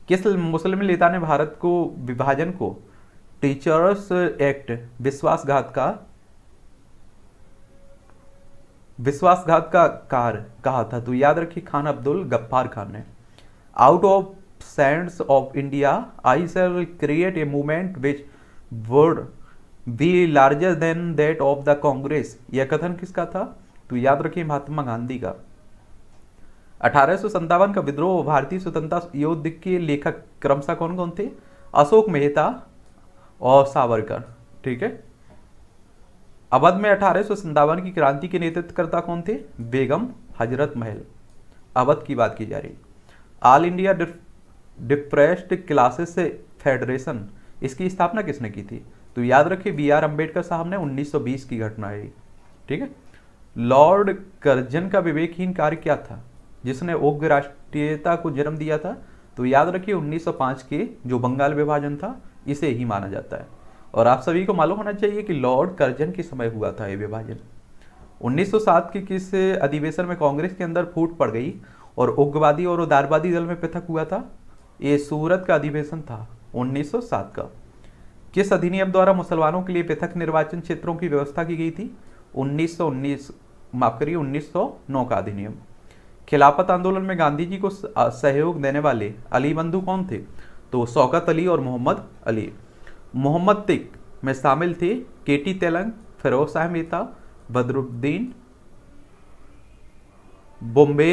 किस मुस्लिम नेता ने भारत को विभाजन को टीचर्स एक्ट विश्वासघात का विश्वासघात का कार कहा था तो याद रखिए खान अब्दुल गफ्फार खान ने out of saints of India, I shall create a movement which would be larger than that of the Congress. यह कथन किसका था तो याद रखिए महात्मा गांधी का अठारह का विद्रोह भारतीय स्वतंत्रता युद्ध के लेखक क्रमशः कौन कौन थे अशोक मेहता और सावरकर ठीक है अवध में अठारह की क्रांति के नेतृत्वकर्ता कौन थे बेगम हजरत महल अवध की बात की जा रही ऑल इंडिया डिप्रेस्ड क्लासेस से फेडरेशन इसकी स्थापना किसने की थी तो याद रखिए बी आर अम्बेडकर साहब ने 1920 की घटना है ठीक है लॉर्ड कर्जन का विवेकहीन कार्य क्या था जिसने उग्र राष्ट्रीयता को जन्म दिया था तो याद रखिए 1905 के जो बंगाल विभाजन था इसे ही माना जाता है और आप सभी को मालूम होना चाहिए कि लॉर्ड कर्जन के समय हुआ था ये विभाजन 1907 के किस अधिवेशन में कांग्रेस के अंदर फूट पड़ गई और उग्रवादी और उदारवादी दल में पृथक हुआ था ये सूरत का अधिवेशन था 1907 का किस अधिनियम द्वारा मुसलमानों के लिए पृथक निर्वाचन क्षेत्रों की व्यवस्था की गई थी 1919 माफ करिए 1909 का अधिनियम खिलाफत आंदोलन में गांधी जी को सहयोग देने वाले अली बंधु कौन थे तो शौकत अली और मोहम्मद अली मोहम्मद तिक में शामिल थे के टी तेलंग फिरोज साहब मेहता बदरुद्दीन बोम्बे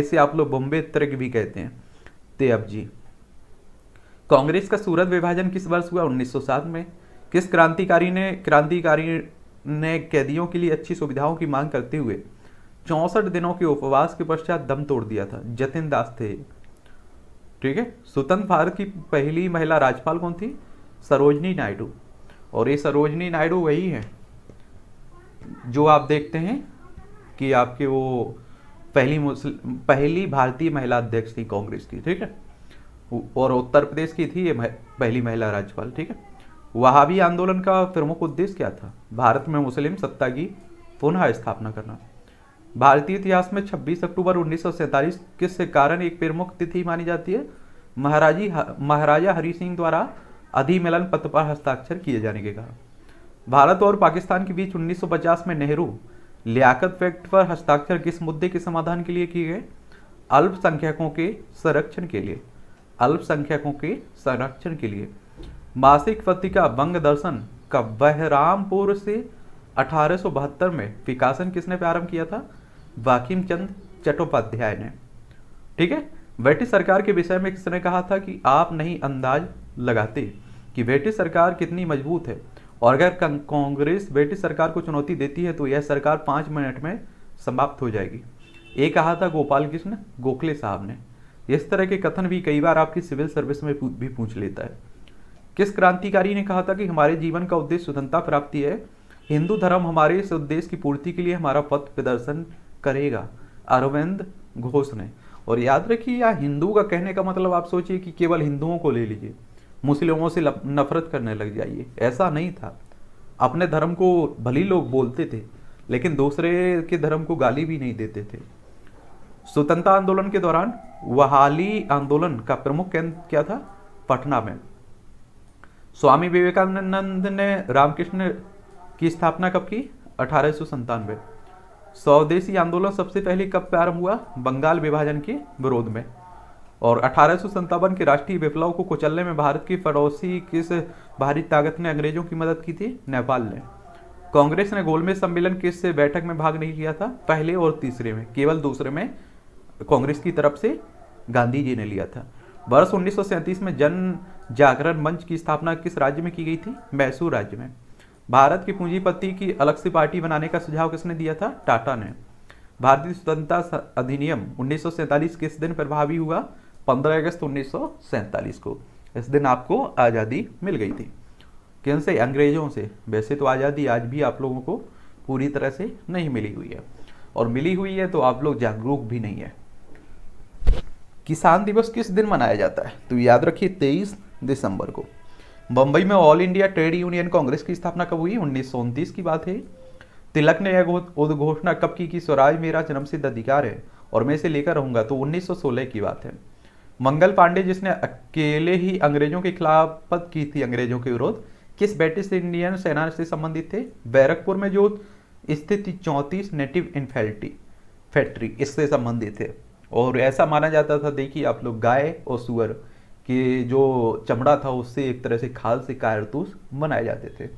इसे आप लोग बोम्बे त्रिक भी कहते हैं तेब जी कांग्रेस का सूरत विभाजन किस वर्ष हुआ 1907 में किस क्रांतिकारी ने क्रांतिकारी ने कैदियों के लिए अच्छी सुविधाओं की मांग करते हुए चौसठ दिनों के उपवास के पश्चात दम तोड़ दिया था जतिन दास थे ठीक है स्वतंत्र भारत की पहली महिला राज्यपाल कौन थी सरोजनी नायडू और ये सरोजनी नायडू वही है जो आप देखते हैं कि आपके वो पहली मुस्लिम पहली भारतीय महिला अध्यक्ष थी कांग्रेस की ठीक है और उत्तर प्रदेश की थी ये पहली महिला राज्यपाल ठीक है वहाँ भी आंदोलन का प्रमुख उद्देश्य क्या था भारत में मुस्लिम सत्ता की पुनः स्थापना करना भारतीय इतिहास में 26 अक्टूबर उन्नीस किस कारण एक प्रमुख तिथि मानी जाती है महाराजी महाराजा हरि सिंह द्वारा अधिमिलन पत्र पर हस्ताक्षर किए जाने के कारण भारत और पाकिस्तान के बीच 1950 में नेहरू लियाकत फैक्ट पर हस्ताक्षर किस मुद्दे के समाधान के लिए किए गए अल्पसंख्यकों के संरक्षण के लिए अल्पसंख्यकों के संरक्षण के लिए मासिक पत्रिका बंग दर्शन का बहरामपुर से अठारह में विकासन किसने प्रारंभ किया था वाकिम चंद चट्टोपाध्याय ने ठीक है ब्रिटिश सरकार के विषय में किसने कहा था कि आप नहीं अंदाज लगाते कि ब्रिटिश सरकार कितनी मजबूत है और अगर कांग्रेस ब्रिटिश सरकार को चुनौती देती है तो यह सरकार पाँच मिनट में समाप्त हो जाएगी ये कहा था गोपाल कृष्ण गोखले साहब ने इस तरह के कथन भी कई बार आपकी सिविल सर्विस में भी पूछ लेता है किस क्रांतिकारी ने कहा था कि हमारे जीवन का उद्देश्य स्वतंत्रता प्राप्ति है हिंदू धर्म हमारे इस उद्देश्य की पूर्ति के लिए हमारा पथ प्रदर्शन करेगा अरविंद घोष ने और याद रखिए या हिंदू का कहने का मतलब आप सोचिए कि केवल हिंदुओं को ले लीजिए मुस्लिमों से नफरत करने लग जाइए ऐसा नहीं था अपने धर्म को भली लोग बोलते थे लेकिन दूसरे के धर्म को गाली भी नहीं देते थे स्वतंत्रता आंदोलन के दौरान वहाली आंदोलन का प्रमुख केंद्र क्या था पटना में स्वामी विवेकानंद ने रामकृष्ण की स्थापना कब की अठारह सौ स्वदेशी आंदोलन सबसे पहले कब प्रारंभ हुआ बंगाल विभाजन के विरोध में और अठारह के राष्ट्रीय विप्लव को कुचलने में भारत की पड़ोसी किस भारी ताकत ने अंग्रेजों की मदद की थी नेपाल ने कांग्रेस ने गोलमेज सम्मेलन किस बैठक में भाग नहीं लिया था पहले और तीसरे में केवल दूसरे में कांग्रेस की तरफ से गांधी जी ने लिया था वर्ष उन्नीस में जन जागरण मंच की स्थापना किस राज्य में की गई थी मैसूर राज्य में भारत की पूंजीपति की अलग से पार्टी बनाने का सुझाव किसने दिया था टाटा ने भारतीय स्वतंत्रता अधिनियम उन्नीस किस दिन प्रभावी हुआ पंद्रह अगस्त उन्नीस को इस दिन आपको आज़ादी मिल गई थी किन से अंग्रेज़ों से वैसे तो आज़ादी आज भी आप लोगों को पूरी तरह से नहीं मिली हुई है और मिली हुई है तो आप लोग जागरूक भी नहीं है किसान दिवस किस दिन मनाया जाता है तो याद रखिए तेईस दिसंबर को बम्बई में all India trade union Congress की स्थापना कब हुई उन्नीस की बात है तिलक ने यह उद्घोषणा कब की कि स्वराज मेरा जन्मसिद्ध अधिकार है और मैं इसे लेकर रहूंगा तो 1916 की बात है मंगल पांडे जिसने अकेले ही अंग्रेजों के खिलाफ की थी अंग्रेजों के विरोध किस ब्रिटिश इंडियन सेना से संबंधित थे बैरकपुर में जो स्थित चौंतीस नेटिव इन्फेल्टी फैक्ट्री इससे संबंधित थे और ऐसा माना जाता था देखिए आप लोग गाय और सुअर के जो चमड़ा था उससे एक तरह से खाल से कारतूस बनाए जाते थे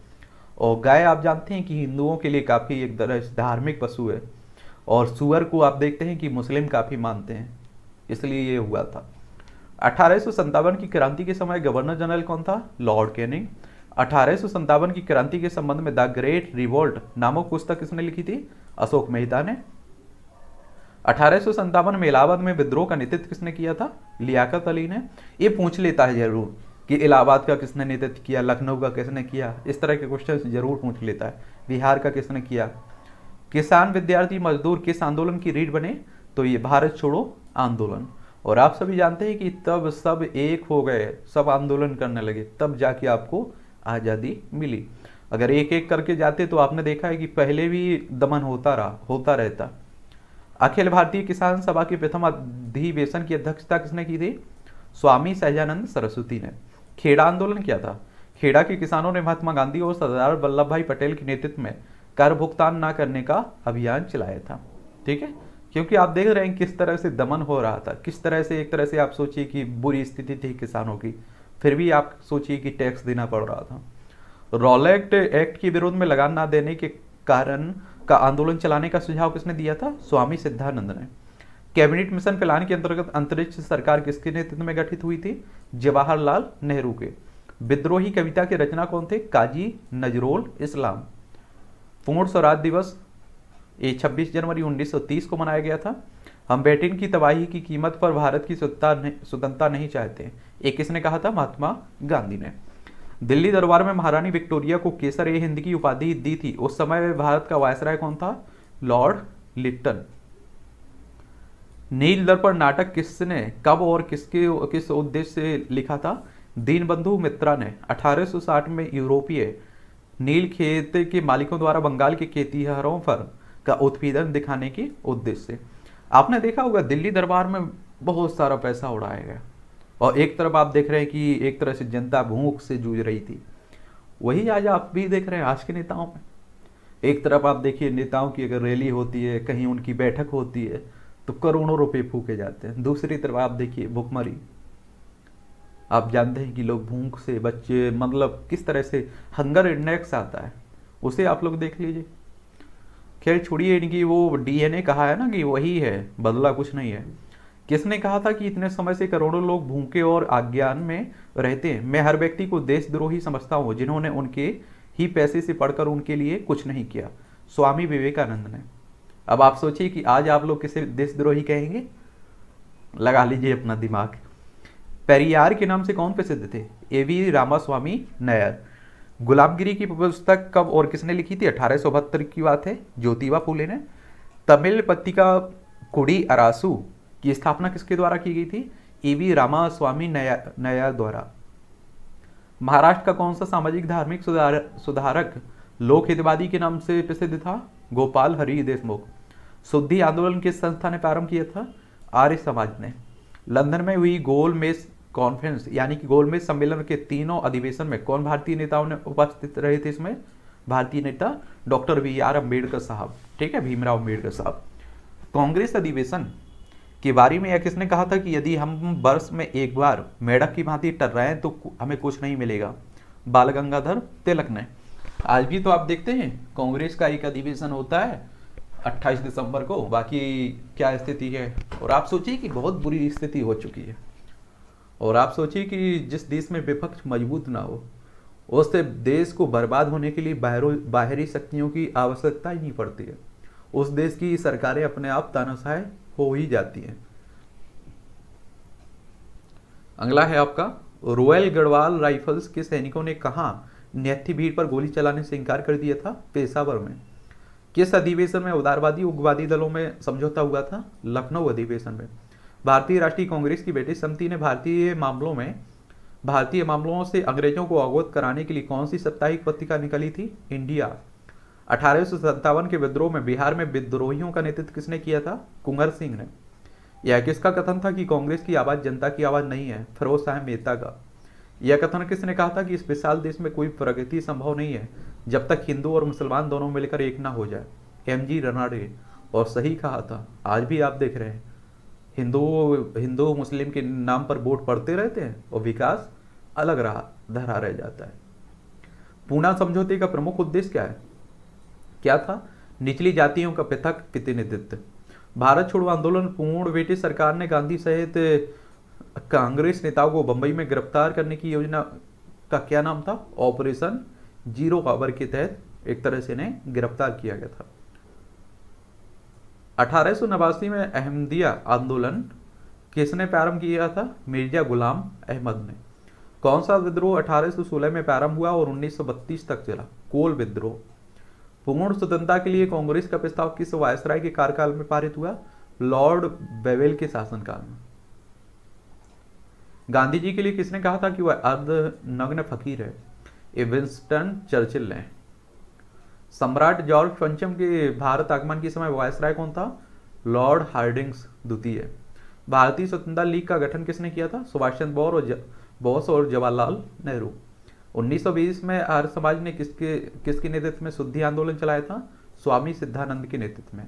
और गाय आप जानते हैं कि हिंदुओं के लिए काफ़ी एक तरह से धार्मिक पशु है और सुअर को आप देखते हैं कि मुस्लिम काफ़ी मानते हैं इसलिए ये हुआ था अठारह की क्रांति के समय गवर्नर जनरल कौन था लॉर्ड कैनिंग अठारह की क्रांति के संबंध में द ग्रेट रिवोल्ट नामक पुस्तक किसने लिखी थी अशोक मेहता ने अठारह में इलाहाबाद में विद्रोह का नेतृत्व किसने किया था लियाकत अली ने ये पूछ लेता है जरूर कि इलाहाबाद का किसने नेतृत्व किया लखनऊ का किसने किया इस तरह के क्वेश्चन जरूर पूछ लेता है बिहार का किसने किया किसान विद्यार्थी मजदूर किस आंदोलन की रीढ़ बने तो ये भारत छोड़ो आंदोलन और आप सभी जानते हैं कि तब सब एक हो गए सब आंदोलन करने लगे तब जाके आपको आज़ादी मिली अगर एक एक करके जाते तो आपने देखा है कि पहले भी दमन होता रहा होता रहता अखिल भारतीय किसान सभा के प्रथम अधिवेशन की अध्यक्षता किसने की थी स्वामी सहजानंद सरस्वती ने खेड़ा आंदोलन किया था खेड़ा के किसानों ने महात्मा गांधी और सरदार वल्लभ भाई पटेल के नेतृत्व में कर भुगतान न करने का अभियान चलाया था ठीक है क्योंकि आप देख रहे हैं किस तरह से दमन हो रहा था किस तरह से एक तरह से आप सोचिए कि बुरी स्थिति थी किसानों की फिर भी आप सोचिए कि टैक्स देना पड़ रहा था रॉलेक्ट एक्ट के विरोध में लगान ना देने के कारण का आंदोलन चलाने का सुझाव किसने दिया था स्वामी सिद्धानंद ने कैबिनेट मिशन प्लान के अंतर्गत अंतरिक्ष सरकार किसके नेतृत्व में गठित हुई थी जवाहरलाल नेहरू के विद्रोही कविता के रचना कौन थे काजी नजरोल इस्लाम पूर्ण स्वराज दिवस ये 26 जनवरी 1930 को मनाया गया था हम बेटिन की तबाही की कीमत पर भारत की स्वतंत्रता नहीं चाहते ये किसने कहा था महात्मा गांधी ने दिल्ली दरबार में महारानी विक्टोरिया को केसर ए हिंद की उपाधि दी थी उस समय भारत का वायसराय कौन था लॉर्ड लिट्टन नील दर्पण नाटक किसने कब और किसके किस उद्देश्य से लिखा था दीनबंधु मित्रा ने 1860 में यूरोपीय नील खेत के मालिकों द्वारा बंगाल के खेतीहरों पर का उत्पीड़न दिखाने की उद्देश्य आपने देखा होगा दिल्ली दरबार में बहुत सारा पैसा उड़ाया गया और एक तरफ आप देख रहे हैं कि एक तरह से जनता भूख से जूझ रही थी वही आज आप भी देख रहे हैं आज के नेताओं में एक तरफ आप देखिए नेताओं की अगर रैली होती है कहीं उनकी बैठक होती है तो करोड़ों रुपए फूके जाते हैं दूसरी तरफ आप देखिए भुखमरी आप जानते हैं कि लोग भूख से बच्चे मतलब किस तरह से हंगर इंडेक्स आता है उसे आप लोग देख लीजिए खैर छोड़िए इनकी वो डीएनए कहा है ना कि वही है बदला कुछ नहीं है किसने कहा था कि इतने समय से करोड़ों लोग भूखे और अज्ञान में रहते हैं मैं हर व्यक्ति को देशद्रोही समझता हूँ जिन्होंने उनके ही पैसे से पढ़कर उनके लिए कुछ नहीं किया स्वामी विवेकानंद ने अब आप सोचिए कि आज आप लोग किसे देशद्रोही कहेंगे लगा लीजिए अपना दिमाग पेरियार के नाम से कौन प्रसिद्ध थे ए वी रामास्वामी नायर गुलामगिरी की पुस्तक कब और किसने लिखी थी अठारह की बात है ज्योतिबा फूले ने तमिल पत्रिका कुड़ी अरासू की स्थापना किसके द्वारा की गई थी ई रामा स्वामी नया नया द्वारा महाराष्ट्र का कौन सा सामाजिक धार्मिक सुधार सुधारक लोक हितवादी के नाम से प्रसिद्ध था गोपाल हरि देशमुख शुद्धि आंदोलन किस संस्था ने प्रारंभ किया था आर्य समाज ने लंदन में हुई गोल मेज कॉन्फ्रेंस यानी कि गोलमेज सम्मेलन के तीनों अधिवेशन में कौन भारतीय नेताओं ने उपस्थित रहे थे इसमें भारतीय नेता डॉक्टर वी आर अम्बेडकर साहब ठीक है भीमराव अम्बेडकर साहब कांग्रेस अधिवेशन के बारे में या किसने कहा था कि यदि हम वर्ष में एक बार मेढक की भांति टर रहे हैं तो हमें कुछ नहीं मिलेगा बाल गंगाधर तिलक ने आज भी तो आप देखते हैं कांग्रेस का एक अधिवेशन होता है 28 दिसंबर को बाकी क्या स्थिति है और आप सोचिए कि बहुत बुरी स्थिति हो चुकी है और आप सोचिए कि जिस देश में विपक्ष मजबूत ना हो उस देश को बर्बाद होने के लिए बाहरों बाहरी शक्तियों की आवश्यकता ही नहीं पड़ती है उस देश की सरकारें अपने आप तानाशाह हो ही जाती हैं अगला है आपका रॉयल गढ़वाल राइफल्स के सैनिकों ने कहा नेत्थी भीड़ पर गोली चलाने से इनकार कर दिया था पेशावर में किस अधिवेशन में उदारवादी उग्रवादी दलों में समझौता हुआ था लखनऊ अधिवेशन में भारतीय राष्ट्रीय कांग्रेस की बैठक समिति ने भारतीय मामलों में भारतीय मामलों से अंग्रेजों को अवगत कराने के लिए कौन सी साप्ताहिक पत्रिका निकली थी इंडिया अठारह के विद्रोह में बिहार में विद्रोहियों का नेतृत्व किसने किया था कुंवर सिंह ने यह किसका कथन था कि कांग्रेस की आवाज़ जनता की आवाज़ नहीं है फरोज साहब मेहता का यह कथन किसने कहा था कि इस विशाल देश में कोई प्रगति संभव नहीं है जब तक हिंदू और मुसलमान दोनों मिलकर एक ना हो जाए एम जी और सही कहा था आज भी आप देख रहे हैं हिंदू हिंदू मुस्लिम के नाम पर वोट पड़ते रहते हैं और विकास अलग रहा धरा रह जाता है पूना समझौते का प्रमुख उद्देश्य क्या है क्या था निचली जातियों का पृथक प्रतिनिधित्व भारत छोड़ो आंदोलन पूर्ण ब्रिटिश सरकार ने गांधी सहित कांग्रेस नेताओं को बंबई में गिरफ्तार करने की योजना का क्या नाम था ऑपरेशन जीरो पावर के तहत एक तरह से इन्हें गिरफ्तार किया गया था अठारह में अहमदिया आंदोलन किसने प्रारंभ किया था मिर्जा गुलाम अहमद ने कौन सा विद्रोह अठारह में प्रारंभ हुआ और 1932 तक चला कोल विद्रोह पूर्ण स्वतंत्रता के लिए कांग्रेस का प्रस्ताव किस वायसराय के कार्यकाल में पारित हुआ लॉर्ड बेवेल के शासनकाल में गांधी जी के लिए किसने कहा था कि वह अर्ध नग्न फकीर है विंस्टन चर्चिल ने सम्राट जॉर्ज पंचम के भारत आगमन के समय वायसराय कौन था लॉर्ड हार्डिंग्स द्वितीय भारतीय स्वतंत्रता लीग का गठन किसने किया था सुभाष चंद्र बोस और बोस और जवाहरलाल नेहरू 1920 में आर्य समाज ने किसके किसके नेतृत्व में शुद्धि आंदोलन चलाया था स्वामी सिद्धानंद के नेतृत्व में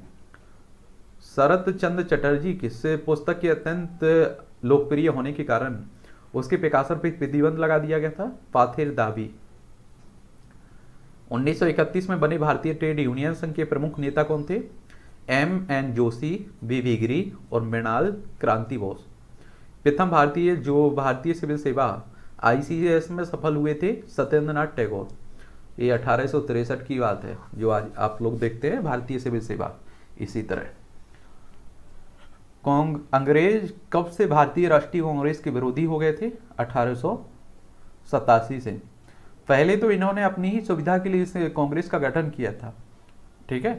शरत चंद्र चटर्जी किस पुस्तक के अत्यंत लोकप्रिय होने के कारण उसके पेकासर पर प्रतिबंध लगा दिया गया था पाथिर दाबी 1931 में बने भारतीय ट्रेड यूनियन संघ के प्रमुख नेता कौन थे एम एन जोशी बी वीगरी और मृणाल क्रांति बोस प्रथम भारतीय जो भारतीय सिविल सेवा आईसीएस में सफल हुए थे सत्येंद्रनाथ टैगोर ये अठारह की बात है जो आज आप लोग देखते हैं भारतीय सिविल सेवा इसी तरह कांग अंग्रेज कब से भारतीय राष्ट्रीय कांग्रेस के विरोधी हो गए थे अठारह से पहले तो इन्होंने अपनी ही सुविधा के लिए इस कांग्रेस का गठन किया था ठीक है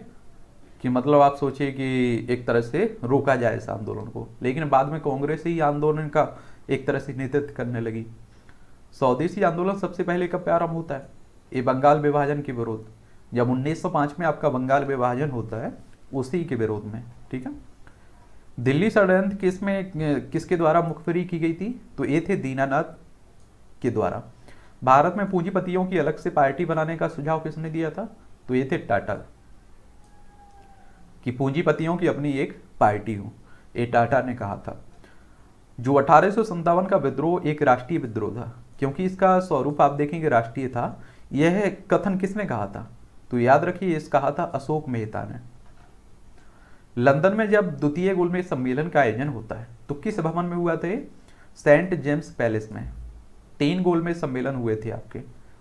कि मतलब आप सोचिए कि एक तरह से रोका जाए इस आंदोलन को लेकिन बाद में कांग्रेस ही आंदोलन का एक तरह से नेतृत्व करने लगी स्वदेशी आंदोलन सबसे पहले कब प्रारंभ होता है ये बंगाल विभाजन के विरोध जब 1905 में आपका बंगाल विभाजन होता है उसी के विरोध में ठीक है दिल्ली षडयंत्र किस में किसके द्वारा मुखबरी की गई थी तो ये थे दीनानाथ के द्वारा भारत में पूंजीपतियों की अलग से पार्टी बनाने का सुझाव किसने दिया था तो ये थे टाटा कि पूंजीपतियों की अपनी एक पार्टी हो ये टाटा ने कहा था जो अठारह का विद्रोह एक राष्ट्रीय विद्रोह था क्योंकि इसका स्वरूप आप देखेंगे राष्ट्रीय था यह कथन किसने कहा था तो याद रखिए इस कहा था अशोक मेहता ने लंदन में जब द्वितीय गोलमेज सम्मेलन का आयोजन होता है तो किस भवन में हुआ था सेंट जेम्स पैलेस में तीन गोल में सम्मेलन हुए थे आपके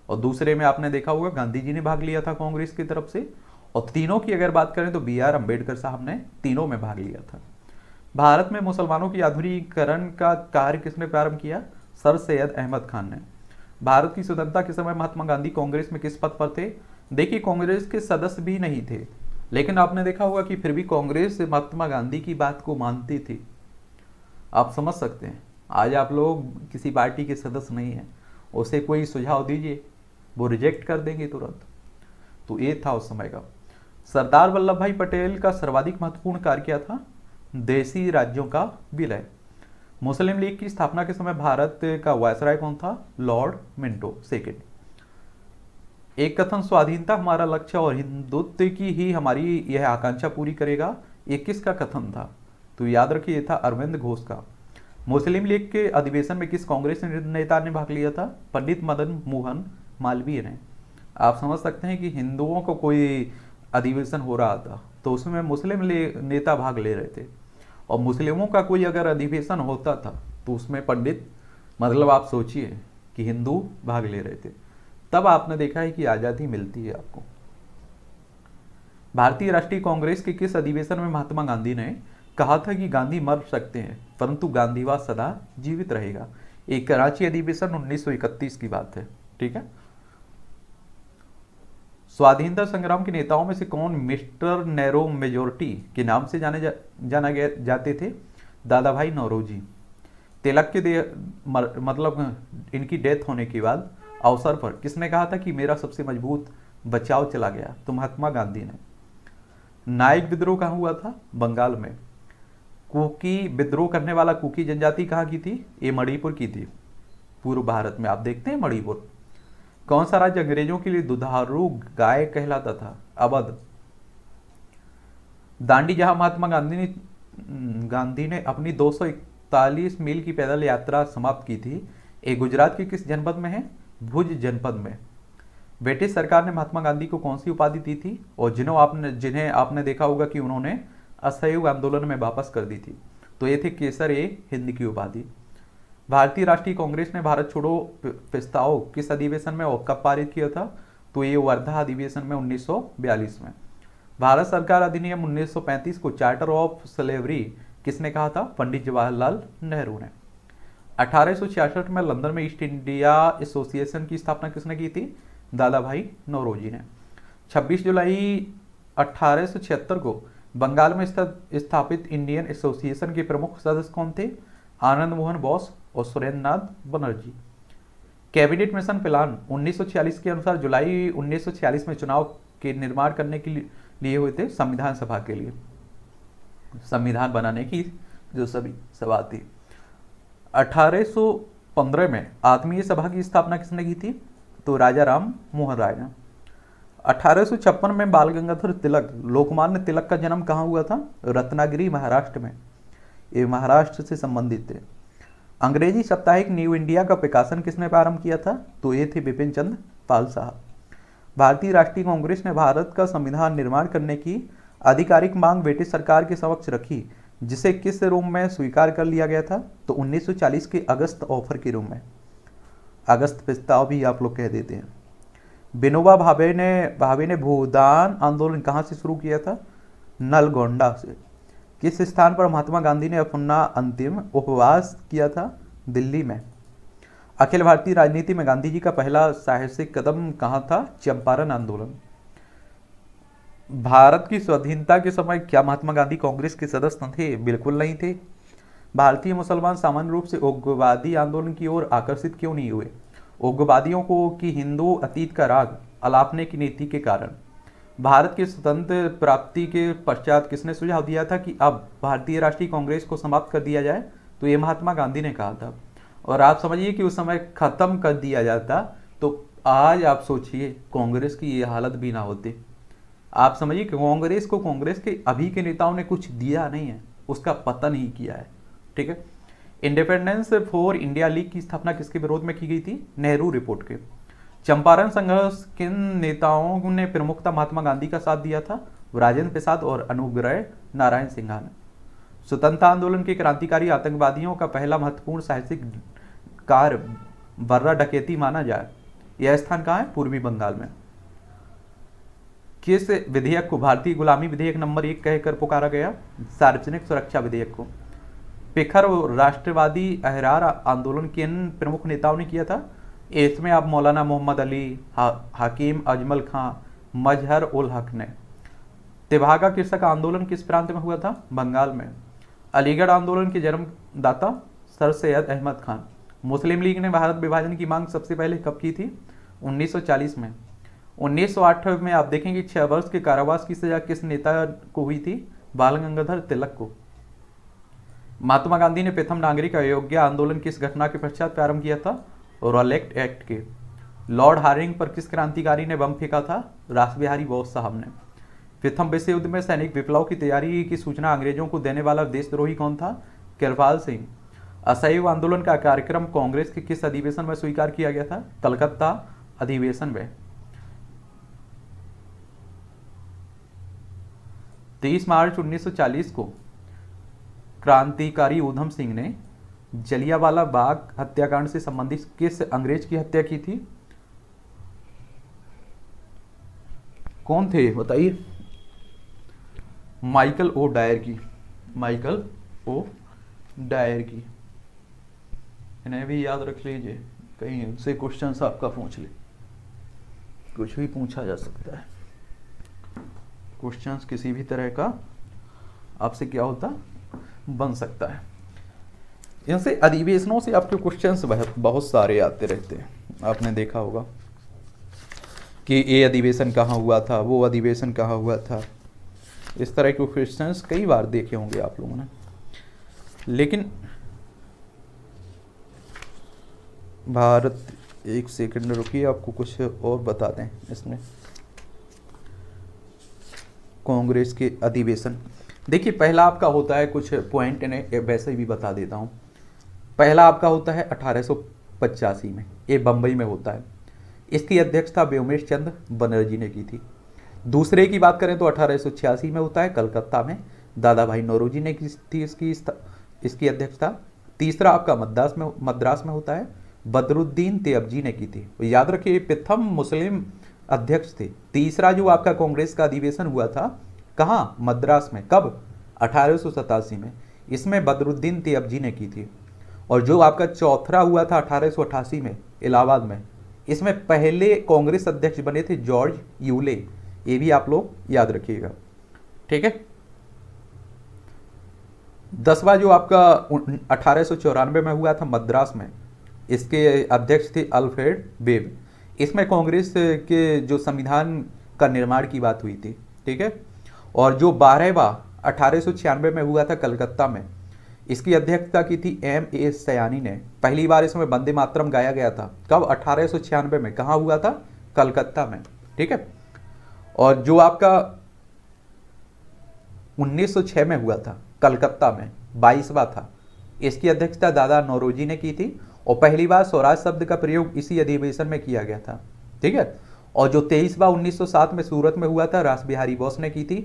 और दूसरे में आपने देखा होगा गांधी जी ने भाग लिया था कांग्रेस की तरफ से और तीनों की अगर बात करें तो बी आर अम्बेडकर साहब ने तीनों में भाग लिया था भारत में मुसलमानों की आधुनिकीकरण का कार्य किसने प्रारंभ किया सर सैयद अहमद खान ने भारत की स्वतंत्रता के समय महात्मा गांधी कांग्रेस में किस पद पर थे देखिए कांग्रेस के सदस्य भी नहीं थे लेकिन आपने देखा होगा कि फिर भी कांग्रेस महात्मा गांधी की बात को मानती थी आप समझ सकते हैं आज आप लोग किसी पार्टी के सदस्य नहीं हैं उसे कोई सुझाव दीजिए वो रिजेक्ट कर देंगे तुरंत तो ये था उस समय का सरदार वल्लभ भाई पटेल का सर्वाधिक महत्वपूर्ण कार्य क्या था देशी राज्यों का विलय मुस्लिम लीग की स्थापना के समय भारत का वायसराय कौन था लॉर्ड मिंटो सेकेंड एक कथन स्वाधीनता हमारा लक्ष्य और हिंदुत्व की ही हमारी यह आकांक्षा पूरी करेगा ये किसका कथन था तो याद रखिए था अरविंद घोष का मुस्लिम लीग के अधिवेशन में किस कांग्रेस नेता ने भाग लिया था पंडित मदन मोहन मालवीय ने आप समझ सकते हैं कि हिंदुओं को कोई अधिवेशन हो रहा था तो उसमें मुस्लिम नेता भाग ले रहे थे और मुस्लिमों का कोई अगर अधिवेशन होता था तो उसमें पंडित मतलब आप सोचिए कि हिंदू भाग ले रहे थे तब आपने देखा है कि आज़ादी मिलती है आपको भारतीय राष्ट्रीय कांग्रेस के किस अधिवेशन में महात्मा गांधी ने कहा था कि गांधी मर सकते हैं परंतु गांधीवाद सदा जीवित रहेगा एक कराची अधिवेशन 1931 की बात है ठीक है स्वाधीनता संग्राम के नेताओं में से कौन मिस्टर नेहरो मेजोरिटी के नाम से जाने जा, जाना गया जाते थे दादा भाई नौरोजी तिलक के मतलब इनकी डेथ होने के बाद अवसर पर किसने कहा था कि मेरा सबसे मजबूत बचाव चला गया तो महात्मा गांधी ने नायक विद्रोह कहा हुआ था बंगाल में कुकी विद्रोह करने वाला कुकी जनजाति कहाँ की थी ये मणिपुर की थी पूर्व भारत में आप देखते हैं मणिपुर कौन सा राज्य अंग्रेजों के लिए दुधारू गाय कहलाता था अवध दांडी जहां महात्मा गांधी ने हम्म, गांधी ने अपनी 241 मील की पैदल यात्रा समाप्त की थी ये गुजरात के किस जनपद में है भुज जनपद में ब्रिटिश सरकार ने महात्मा गांधी को कौन सी उपाधि दी थी और जिन्हों आपने जिन्हें आपने देखा होगा कि उन्होंने असहयोग आंदोलन में वापस कर दी थी तो ये थे केसर ए हिंद की उपाधि भारतीय राष्ट्रीय कांग्रेस ने भारत छोड़ो प्रस्ताव किस अधिवेशन में और कब पारित किया था तो ये वर्धा अधिवेशन में 1942 में भारत सरकार अधिनियम 1935 को चार्टर ऑफ स्लेवरी किसने कहा था पंडित जवाहरलाल नेहरू ने अठारह में लंदन में ईस्ट इंडिया एसोसिएशन की स्थापना किसने की थी दादा भाई नौरोजी ने 26 जुलाई 1876 को बंगाल में स्थापित इंडियन एसोसिएशन के प्रमुख सदस्य कौन थे आनंद मोहन बोस और Surendra Nath Banerjee cabinet mission plan उन्नीस के अनुसार जुलाई उन्नीस में चुनाव के निर्माण करने के लिए हुए थे संविधान सभा के लिए संविधान बनाने की जो सभी सभा थी 1815 में आत्मीय सभा की स्थापना किसने की थी तो राजा राम मोहन राय ने अठारह में बाल गंगाधर तिलक लोकमान्य तिलक का जन्म कहाँ हुआ था रत्नागिरी महाराष्ट्र में ये महाराष्ट्र से संबंधित थे अंग्रेजी साप्ताहिक न्यू इंडिया का प्रकाशन किसने प्रारंभ किया था तो ये थे बिपिन चंद पाल साहब भारतीय राष्ट्रीय कांग्रेस ने भारत का संविधान निर्माण करने की आधिकारिक मांग ब्रिटिश सरकार के समक्ष रखी जिसे किस रूम में स्वीकार कर लिया गया था तो 1940 के अगस्त ऑफर के रूम में अगस्त प्रस्ताव भी आप लोग कह देते हैं विनोबा भावे ने भावे ने भूदान आंदोलन कहाँ से शुरू किया था नलगोंडा से किस स्थान पर महात्मा गांधी ने अपना अंतिम उपवास किया था दिल्ली में अखिल भारतीय राजनीति में गांधी जी का पहला साहसिक कदम कहाँ था चंपारण आंदोलन भारत की स्वाधीनता के समय क्या महात्मा गांधी कांग्रेस के सदस्य थे बिल्कुल नहीं थे भारतीय मुसलमान सामान्य रूप से उग्रवादी आंदोलन की ओर आकर्षित क्यों नहीं हुए उग्रवादियों को कि हिंदू अतीत का राग अलापने की नीति के कारण भारत की स्वतंत्र प्राप्ति के पश्चात किसने सुझाव दिया था कि अब भारतीय राष्ट्रीय कांग्रेस को समाप्त कर दिया जाए तो ये महात्मा गांधी ने कहा था और आप समझिए कि उस समय ख़त्म कर दिया जाता तो आज आप सोचिए कांग्रेस की ये हालत भी ना होती आप समझिए कि कांग्रेस को कांग्रेस के अभी के नेताओं ने कुछ दिया नहीं है उसका पतन ही किया है ठीक है इंडिपेंडेंस फॉर इंडिया लीग की स्थापना किसके विरोध में की गई थी नेहरू रिपोर्ट के चंपारण संघर्ष किन नेताओं ने प्रमुखता महात्मा गांधी का साथ दिया था राजेंद्र प्रसाद और अनुग्रह नारायण सिन्हा ने स्वतंत्रता आंदोलन के क्रांतिकारी आतंकवादियों का पहला महत्वपूर्ण साहसिक कार्य बर्रा डकेती माना जाए यह स्थान कहाँ है पूर्वी बंगाल में किस विधेयक को भारतीय गुलामी विधेयक नंबर एक कहकर पुकारा गया सार्वजनिक सुरक्षा विधेयक को पेखर राष्ट्रवादी अहरार आंदोलन के इन प्रमुख नेताओं ने किया था इसमें आप मौलाना मोहम्मद अली हा, हकीम अजमल खां मजहर उल हक ने तिभागा कृषक आंदोलन किस प्रांत में हुआ था बंगाल में अलीगढ़ आंदोलन के जन्मदाता sir Syed Ahmad Khan Muslim League ने भारत विभाजन की मांग सबसे पहले कब की थी 1940 में 1908 में आप देखेंगे छह वर्ष के कारावास की सजा किस नेता को हुई थी बाल गंगाधर तिलक को महात्मा गांधी ने प्रथम नागरिक अयोग्य आंदोलन किस घटना के पश्चात प्रारंभ किया था रोलेक्ट एक्ट के लॉर्ड हारिंग पर किस क्रांतिकारी ने बम फेंका था रासबिहारी बोस साहब ने प्रथम विश्व युद्ध में सैनिक विप्लव की तैयारी की सूचना अंग्रेजों को देने वाला देशद्रोही कौन था किरपाल सिंह असहयोग आंदोलन का कार्यक्रम कांग्रेस के किस अधिवेशन में स्वीकार किया गया था कलकत्ता अधिवेशन में तेईस मार्च 1940 को क्रांतिकारी ऊधम सिंह ने जलियावाला बाग हत्याकांड से संबंधित किस अंग्रेज की हत्या की थी कौन थे बताइए माइकल ओ डायर की माइकल ओ डायर की इन्हें भी याद रख लीजिए कहीं उनसे क्वेश्चन आपका पूछ ले कुछ भी पूछा जा सकता है क्वेश्चंस किसी भी तरह का आपसे क्या होता बन सकता है इनसे अधिवेशनों से आपके क्वेश्चन बहुत सारे आते रहते हैं आपने देखा होगा कि ये अधिवेशन कहाँ हुआ था वो अधिवेशन कहाँ हुआ था इस तरह के क्वेश्चन कई बार देखे होंगे आप लोगों ने लेकिन भारत एक सेकंड रुकिए आपको कुछ और बता दें इसमें कांग्रेस के अधिवेशन देखिए पहला आपका होता है कुछ पॉइंट वैसे भी बता देता हूँ पहला आपका होता है अठारह में ये बम्बई में होता है इसकी अध्यक्षता व्योमेश चंद्र बनर्जी ने की थी दूसरे की बात करें तो अठारह में होता है कलकत्ता में दादा भाई नौरोजी ने की थी इसकी इसकी अध्यक्षता तीसरा आपका मद्रास में मद्रास में होता है बदरुद्दीन जी ने की थी याद रखिए प्रथम मुस्लिम अध्यक्ष थे तीसरा जो आपका कांग्रेस का अधिवेशन हुआ था कहाँ मद्रास में कब अठारह में इसमें बदरुद्दीन जी ने की थी और जो आपका चौथरा हुआ था अठारह में इलाहाबाद में इसमें पहले कांग्रेस अध्यक्ष बने थे जॉर्ज यूले ये भी आप लोग याद रखिएगा ठीक है दसवा जो आपका अठारह में हुआ था मद्रास में इसके अध्यक्ष थे अल्फ्रेड बेब इसमें कांग्रेस के जो संविधान का निर्माण की बात हुई थी ठीक है और जो बारहवा अठारह में हुआ था कलकत्ता में इसकी अध्यक्षता की थी एम ए सयानी ने पहली बार इसमें वंदे मातरम गाया गया था कब अठारह में कहाँ हुआ था कलकत्ता में ठीक है और जो आपका 1906 में हुआ था कलकत्ता में बाईसवा था इसकी अध्यक्षता दादा नौरोजी ने की थी और पहली बार स्वराज शब्द का प्रयोग इसी अधिवेशन में किया गया था ठीक है और जो तेईसवा 1907 में सूरत में हुआ था रास बिहारी बोस ने की थी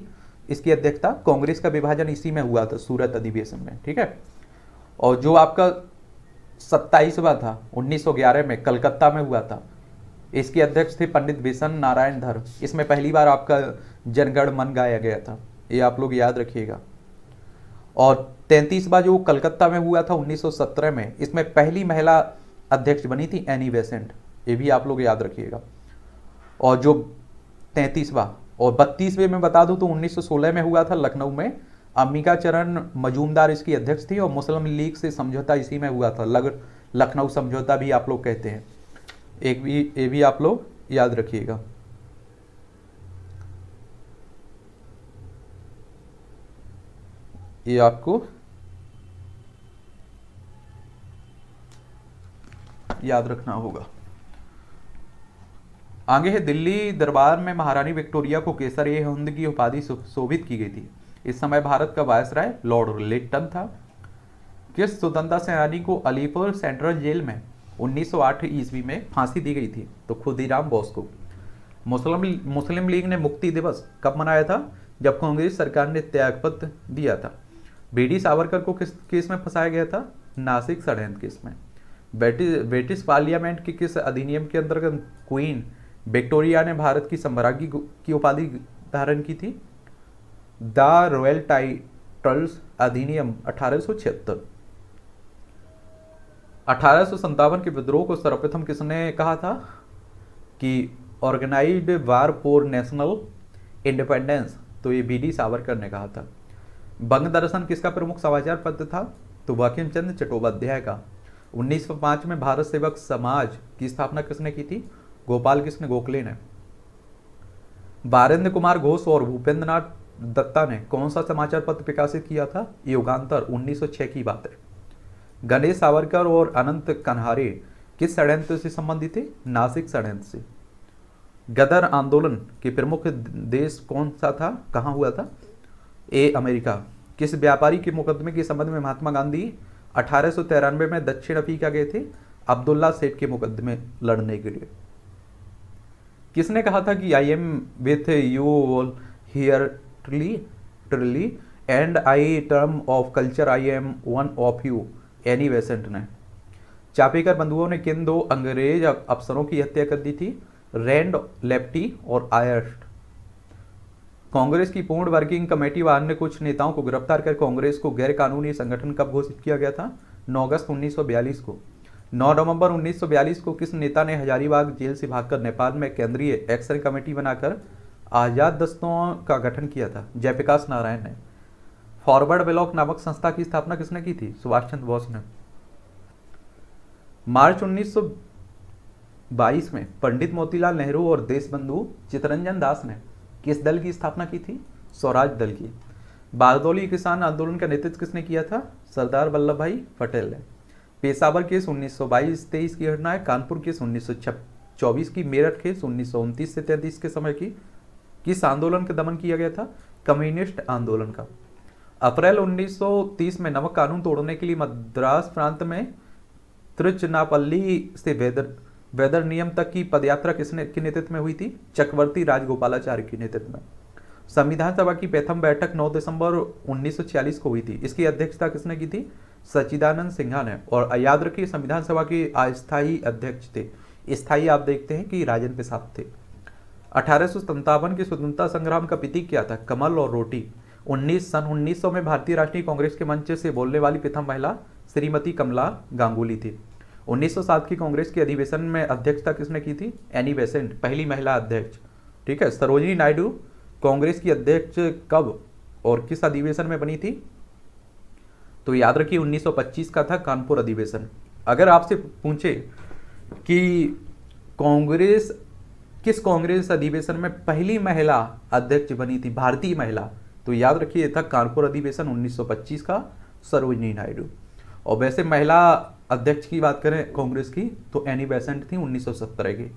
इसकी अध्यक्षता कांग्रेस का विभाजन इसी में हुआ था सूरत अधिवेशन में ठीक है और जो आपका सत्ताईसवा था 1911 में कलकत्ता में हुआ था इसके अध्यक्ष थे पंडित बिशन नारायण धर इसमें पहली बार आपका जनगण मन गाया गया था ये आप लोग याद रखिएगा और तैंतीसवा जो कलकत्ता में हुआ था 1917 में इसमें पहली महिला अध्यक्ष बनी थी एनी बेसेंट ये भी आप लोग याद रखिएगा और जो तैंतीसवा और बत्तीसवें में बता दूं तो 1916 में हुआ था लखनऊ में अम्बिका चरण मजूमदार इसकी अध्यक्ष थी और मुस्लिम लीग से समझौता इसी में हुआ था लग लखनऊ समझौता भी आप लोग कहते हैं एक भी ये भी आप लोग याद रखिएगा ये आपको याद रखना होगा आगे है दिल्ली दरबार में महारानी विक्टोरिया को केसर ए हिंद की उपाधि शोभित की गई थी इस समय भारत का वायस राय लॉर्ड लिट्टन था किस स्वतंत्रता सेनानी को अलीपुर सेंट्रल जेल में 1908 ईस्वी में फांसी दी गई थी तो खुदीराम बोस को मुस्लिम मुस्लिम लीग ने मुक्ति दिवस कब मनाया था जब कांग्रेस सरकार ने त्यागपत्र दिया था बीडी सावरकर को किस केस में फंसाया गया था नासिक षडयंत्र केस में ब्रिटिश ब्रिटिश पार्लियामेंट के किस अधिनियम के अंतर्गत क्वीन विक्टोरिया ने भारत की संभागी की उपाधि धारण की थी द रॉयल टाइटल्स अधिनियम अठारह अठारह के विद्रोह को सर्वप्रथम किसने कहा था कि organised war for national independence तो ये बी डी सावरकर ने कहा था बंग दर्शन किसका प्रमुख समाचार पत्र था तो वकीम चंद चट्टोपाध्याय का 1905 में भारत सेवक समाज की स्थापना किसने की थी गोपाल कृष्ण गोखले ने बारेंद्र कुमार घोष और भूपेंद्र नाथ दत्ता ने कौन सा समाचार पत्र प्रकाशित किया था युगांतर 1906 की बात है गणेश सावरकर और अनंत कन्हारे किस षड्यंत्र से संबंधित थे नासिक षड्यंत्र से गदर आंदोलन के प्रमुख देश कौन सा था कहाँ हुआ था ए अमेरिका किस व्यापारी के मुकदमे के संबंध में महात्मा गांधी अठारह में दक्षिण अफ्रीका गए थे अब्दुल्ला सेठ के मुकदमे लड़ने के लिए किसने कहा था कि I am with you all here truly truly and I term of culture I am one of you Annie Besant ने चापेकर बंधुओं ने किन दो अंग्रेज अफसरों की हत्या कर दी थी रेंड लेप्टी और आयर्ट कांग्रेस की पूर्ण वर्किंग कमेटी व अन्य कुछ नेताओं को गिरफ्तार कर कांग्रेस को गैरकानूनी संगठन कब घोषित किया गया था 9 अगस्त 1942 को 9 नवंबर 1942 को किस नेता ने हजारीबाग जेल से भागकर नेपाल में केंद्रीय एक्शन कमेटी बनाकर आज़ाद दस्तों का गठन किया था जयप्रकाश नारायण ने फॉरवर्ड ब्लॉक नामक संस्था की स्थापना किसने की थी सुभाष चंद्र बोस ने मार्च 1922 में पंडित मोतीलाल नेहरू और देशबंधु चितरंजन दास ने किस दल की स्थापना की थी स्वराज दल की बारदौली किसान आंदोलन का नेतृत्व किसने किया था सरदार वल्लभ भाई पटेल ने पेशावर केस 1922 23 की घटना है कानपुर केस उन्नीस चौबीस की मेरठ केस उन्नीस से तैंतीस के समय की किस आंदोलन का दमन किया गया था कम्युनिस्ट आंदोलन का अप्रैल 1930 में नमक कानून तोड़ने के लिए मद्रास प्रांत में त्रिचनापल्ली से वेदर वेदर नियम तक की पदयात्रा किसने के नेतृत्व में हुई थी चक्रवर्ती राजगोपालाचार्य के नेतृत्व में संविधान सभा की प्रथम बैठक 9 दिसंबर 1946 को हुई थी इसकी अध्यक्षता किसने की थी सचिदानंद सिंघा ने और अयाद्र की संविधान सभा की अस्थायी अध्यक्ष थे स्थायी आप देखते हैं कि राजन प्रसाद थे अठारह के स्वतंत्रता संग्राम का प्रतीक क्या था कमल और रोटी 19 सन 1900 में भारतीय राष्ट्रीय कांग्रेस के मंच से बोलने वाली प्रथम महिला श्रीमती कमला गांगुली थी 1907 की कांग्रेस के अधिवेशन में अध्यक्षता किसने की थी एनी बेसेंट पहली महिला अध्यक्ष ठीक है सरोजिनी नायडू कांग्रेस की अध्यक्ष कब और किस अधिवेशन में बनी थी तो याद रखिए 1925 का था कानपुर अधिवेशन अगर आपसे पूछे कि कांग्रेस किस कांग्रेस अधिवेशन में पहली महिला अध्यक्ष बनी थी भारतीय महिला तो याद रखिए था कानपुर अधिवेशन 1925 का सरोजनी नायडू और वैसे महिला अध्यक्ष की बात करें कांग्रेस की तो एनी बेसेंट थी उन्नीस की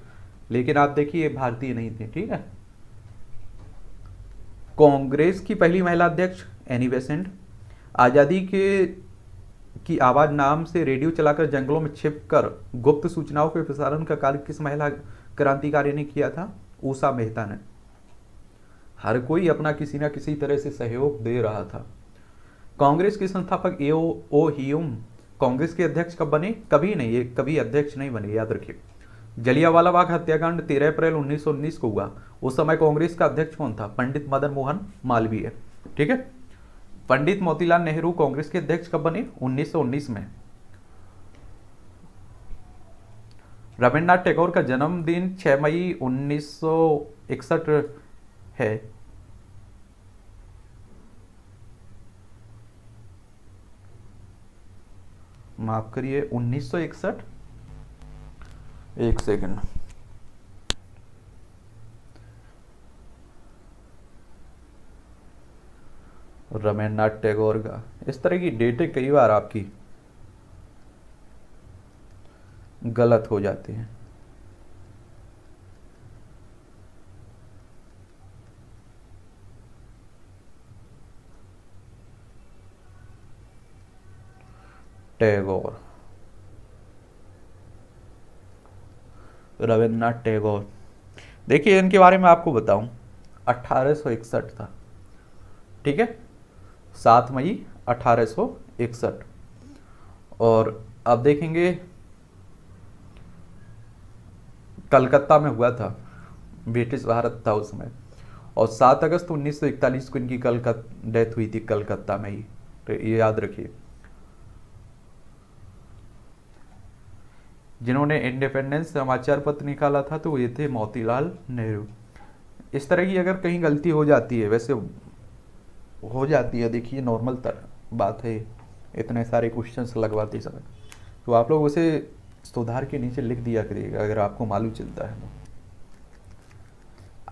लेकिन आप देखिए भारतीय नहीं थी ठीक है कांग्रेस की पहली महिला अध्यक्ष एनी बेसेंट आज़ादी के की आवाज़ नाम से रेडियो चलाकर जंगलों में छिप कर गुप्त सूचनाओं के प्रसारण का कार्य किस महिला क्रांतिकारी ने किया था ऊषा मेहता ने हर कोई अपना किसी न किसी तरह से सहयोग दे रहा था कांग्रेस के संस्थापक ए ओ, हियूम कांग्रेस के अध्यक्ष कब बने कभी नहीं ये कभी अध्यक्ष नहीं बने याद रखिए जलियावाला बाग हत्याकांड 13 अप्रैल 1919 को हुआ उस समय कांग्रेस का अध्यक्ष कौन था पंडित मदन मोहन मालवीय ठीक है पंडित मोतीलाल नेहरू कांग्रेस के अध्यक्ष कब बने 1919 में रविन्द्रनाथ टैगोर का जन्मदिन 6 मई 1961 है माफ करिए 1961 एक सेकंड रमेन्द्रनाथ टैगोर का इस तरह की डेटें कई बार आपकी गलत हो जाती हैं टैगोर रविन्द्रनाथ टैगोर देखिए इनके बारे में आपको बताऊं 1861 था ठीक है सात मई अठारह और अब देखेंगे कलकत्ता में हुआ था ब्रिटिश भारत था उस समय और 7 अगस्त 1941 को इनकी कलकत्ता डेथ हुई थी कलकत्ता में ही तो ये याद रखिए जिन्होंने इंडिपेंडेंस समाचार पत्र निकाला था तो ये थे मोतीलाल नेहरू इस तरह की अगर कहीं गलती हो जाती है वैसे हो जाती है देखिए नॉर्मल तरह बात है इतने सारे क्वेश्चंस लगवाते समय तो आप लोग उसे सुधार के नीचे लिख दिया करिएगा अगर आपको मालूम चलता है तो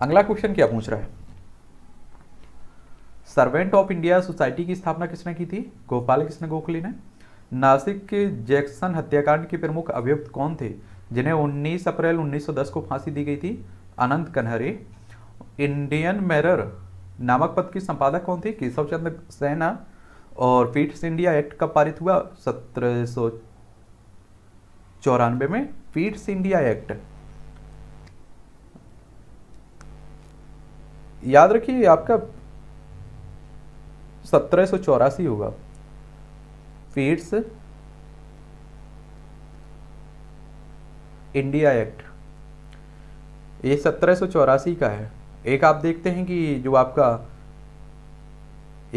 अगला क्वेश्चन क्या पूछ रहा है सर्वेंट ऑफ इंडिया सोसाइटी की स्थापना किसने की थी गोपाल कृष्ण गोखले ने नासिक के जैक्सन हत्याकांड के प्रमुख अभियुक्त कौन थे जिन्हें 19 अप्रैल 1910 को फांसी दी गई थी अनंत कन्हरे इंडियन मेरर नामक पद की संपादक कौन थी केशव चंद्र सेना और फीट्स इंडिया एक्ट कब पारित हुआ सत्रह सौ चौरानवे में फीट्स इंडिया एक्ट याद रखिए आपका सत्रह सौ चौरासी होगा फीट्स इंडिया एक्ट ये सत्रह सौ चौरासी का है एक आप देखते हैं कि जो आपका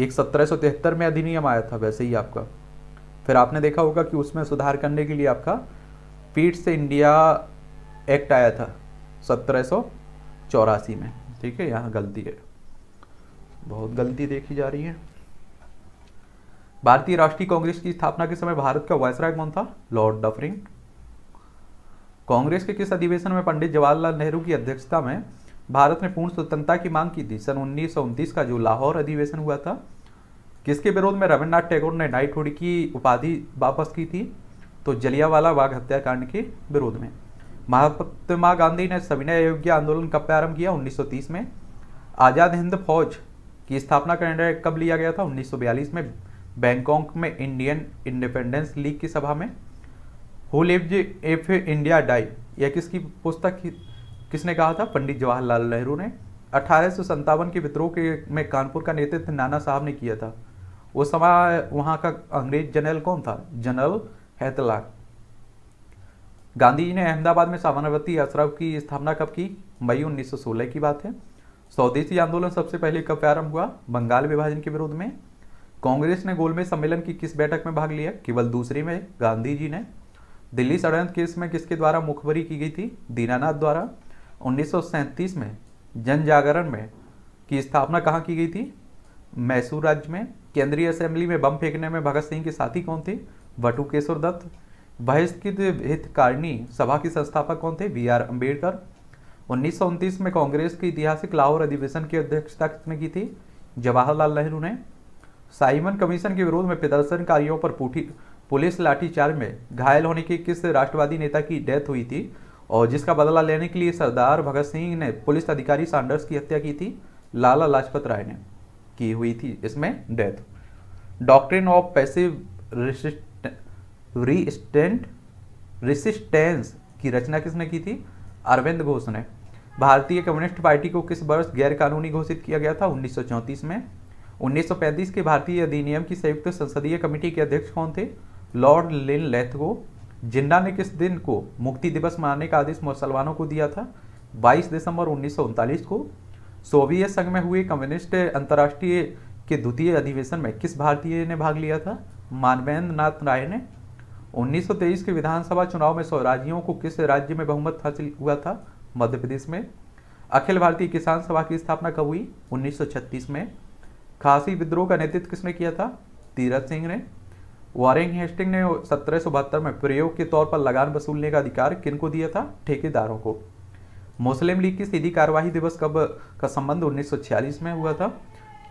एक सत्रह में अधिनियम आया था वैसे ही आपका फिर आपने देखा होगा कि उसमें सुधार करने के लिए आपका पीट से इंडिया एक्ट आया था सत्रह में ठीक है यहाँ गलती है बहुत गलती देखी जा रही है भारतीय राष्ट्रीय कांग्रेस की स्थापना के समय भारत का वायसराय कौन था लॉर्ड डफरिंग कांग्रेस के किस अधिवेशन में पंडित जवाहरलाल नेहरू की अध्यक्षता में भारत ने पूर्ण स्वतंत्रता की मांग की थी सन उन्नीस का जो लाहौर अधिवेशन हुआ था किसके विरोध में रविन्द्रनाथ टैगोर ने नाइटहुड की उपाधि वापस की थी तो जलियावाला बाग हत्याकांड के विरोध में महात्मा गांधी ने सविनय अयोग्य आंदोलन कब प्रारंभ किया 1930 में आज़ाद हिंद फौज की स्थापना का निर्णय कब लिया गया था 1942 में बैंकॉक में इंडियन इंडिपेंडेंस लीग की सभा में who lives if India die यह किसकी पुस्तक किसने कहा था पंडित जवाहरलाल नेहरू ने अठारह के विद्रोह के में कानपुर का नेतृत्व नाना साहब ने किया था वो समय वहां का अंग्रेज जनरल कौन था जनरल हैतला गांधी जी ने अहमदाबाद में साबरमती आश्रम की स्थापना कब की मई उन्नीस की बात है स्वदेशी आंदोलन सबसे पहले कब प्रारंभ हुआ बंगाल विभाजन के विरोध में कांग्रेस ने गोलमेज सम्मेलन की किस बैठक में भाग लिया केवल दूसरी में गांधी जी ने दिल्ली षडयंत्र केस में किसके द्वारा मुखबरी की गई थी दीनानाथ द्वारा उन्नीस में जन जागरण में की स्थापना कहाँ की गई थी मैसूर राज्य में केंद्रीय असेंबली में बम फेंकने में भगत सिंह के साथी कौन थे वटुकेश्वर दत्त बहिष्कृत हितकारिणी सभा के संस्थापक कौन थे बी आर अम्बेडकर उन्नीस में कांग्रेस के ऐतिहासिक लाहौर अधिवेशन की अध्यक्षता किसने की थी जवाहरलाल नेहरू ने साइमन कमीशन के विरोध में प्रदर्शनकारियों पर पुलिस लाठीचार्ज में घायल होने के किस राष्ट्रवादी नेता की डेथ हुई थी और जिसका बदला लेने के लिए सरदार भगत सिंह ने पुलिस अधिकारी सांडर्स की हत्या की थी लाला लाजपत राय ने की हुई थी इसमें death doctrine of passive resistant resistance की रचना किसने की थी अरविंद घोष ने भारतीय कम्युनिस्ट पार्टी को किस वर्ष गैरकानूनी घोषित किया गया था उन्नीस में 1935 के भारतीय अधिनियम की संयुक्त संसदीय कमेटी के अध्यक्ष कौन थे लॉर्ड लिन लेथगो जिन्ना ने किस दिन को मुक्ति दिवस मनाने का आदेश मुसलमानों को दिया था 22 दिसंबर उन्नीस को सोवियत संघ में हुए कम्युनिस्ट अंतर्राष्ट्रीय के द्वितीय अधिवेशन में किस भारतीय ने भाग लिया था मानवेंद्र नाथ राय ने 1923 के विधानसभा चुनाव में स्वराज्यों को किस राज्य में बहुमत हासिल हुआ था मध्य प्रदेश में अखिल भारतीय किसान सभा की स्थापना कब हुई उन्नीस में खासी विद्रोह का नेतृत्व किसने किया था तीरथ सिंह ने वारेंग हेस्टिंग ने सत्रह में प्रयोग के तौर पर लगान वसूलने का अधिकार किनको दिया था ठेकेदारों को मुस्लिम लीग की सीधी कार्यवाही दिवस कब का संबंध 1946 में हुआ था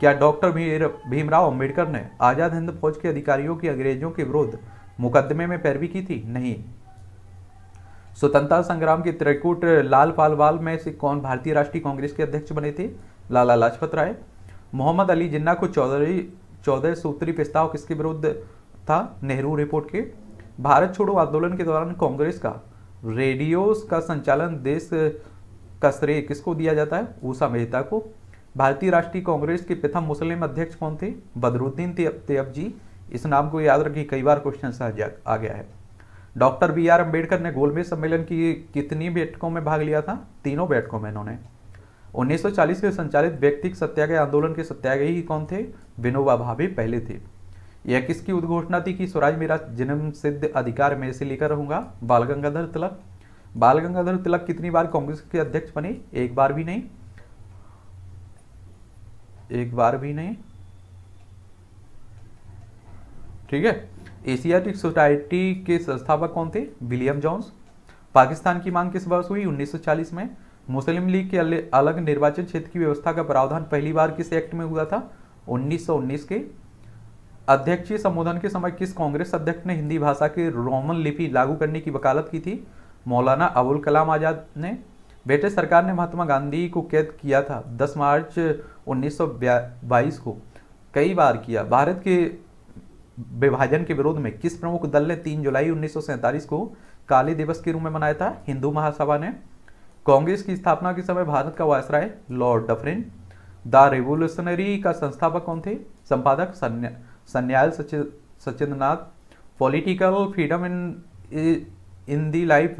क्या डॉक्टर भीमराव अंबेडकर ने आज़ाद हिंद फौज के अधिकारियों की अंग्रेजों के विरुद्ध मुकदमे में पैरवी की थी नहीं स्वतंत्रता संग्राम के त्रिकुट लाल पालवाल में से कौन भारतीय राष्ट्रीय कांग्रेस के अध्यक्ष बने थे लाला लाजपत राय मोहम्मद अली जिन्ना को चौधरी चौदह सूत्री प्रस्ताव किसके विरुद्ध था नेहरू रिपोर्ट के भारत छोड़ो आंदोलन के दौरान कांग्रेस का रेडियोस का संचालन देश का श्रेय किसको दिया जाता है ऊषा मेहता को भारतीय राष्ट्रीय कांग्रेस के प्रथम मुस्लिम अध्यक्ष कौन थे बदरुद्दीन तेब जी इस नाम को याद रखिए कई बार क्वेश्चन आ गया है डॉक्टर बी आर अम्बेडकर ने गोलमेज सम्मेलन की कितनी बैठकों में भाग लिया था तीनों बैठकों में इन्होंने 1940 में संचालित व्यक्तिक सत्याग्रह आंदोलन के सत्याग्रही कौन थे विनोबा भावे पहले थे यह किसकी उद्घोषणा थी कि स्वराज मेरा जन्म सिद्ध अधिकार में से लेकर रहूंगा बाल गंगाधर तिलक बाल गंगाधर तिलक कितनी बार कांग्रेस के अध्यक्ष बने एक बार भी नहीं एक बार भी नहीं ठीक है एशियाटिक सोसाइटी के संस्थापक कौन थे विलियम जॉन्स पाकिस्तान की मांग किस वर्ष हुई 1940 में मुस्लिम लीग के अलग निर्वाचन क्षेत्र की व्यवस्था का प्रावधान पहली बार किस एक्ट में हुआ था 1919 के अध्यक्षीय संबोधन के समय किस कांग्रेस अध्यक्ष ने हिंदी भाषा की रोमन लिपि लागू करने की वकालत की थी मौलाना अबुल कलाम आज़ाद ने ब्रिटिश सरकार ने महात्मा गांधी को कैद किया था 10 मार्च 1922 को कई बार किया भारत के विभाजन के विरोध में किस प्रमुख दल ने 3 जुलाई उन्नीस को काली दिवस के रूप में मनाया था हिंदू महासभा ने कांग्रेस की स्थापना के समय भारत का viceroy Lord Dufferin the revolutionary का संस्थापक कौन थे संपादक सन्या Sanyal Sachindranath, political freedom in in the life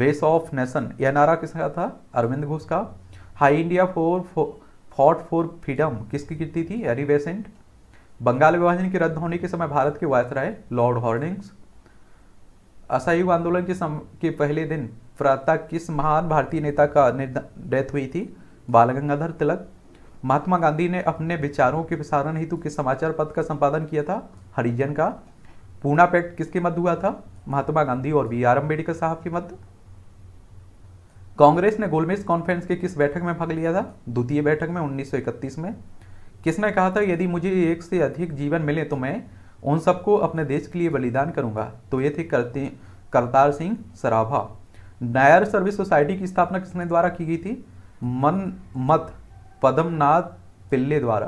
base of nation यह नारा किसका था अरविंद घोष का हाई India for fought for freedom किसकी कीर्ति थी हरी बेसेंट बंगाल विभाजन के रद्द होने के समय भारत के राय लॉर्ड हॉर्डिंग्स असहयोग आंदोलन के सम के पहले दिन प्रातः किस महान भारतीय नेता का डेथ हुई थी बाल गंगाधर तिलक महात्मा गांधी ने अपने विचारों के प्रसारण हेतु किस समाचार पत्र का संपादन किया था हरिजन का पूना पैक्ट किसके मध्य हुआ था महात्मा गांधी और बी आर अम्बेडकर साहब के मध्य कांग्रेस ने गोलमेज कॉन्फ्रेंस के किस बैठक में भाग लिया था द्वितीय बैठक में 1931 में किसने कहा था यदि मुझे एक से अधिक जीवन मिले तो मैं उन सबको अपने देश के लिए बलिदान करूंगा तो ये थे करतार सिंह सराभा नायर सर्विस सोसाइटी की स्थापना किसने द्वारा की गई थी मन मत पदमनाथ पिल्ले द्वारा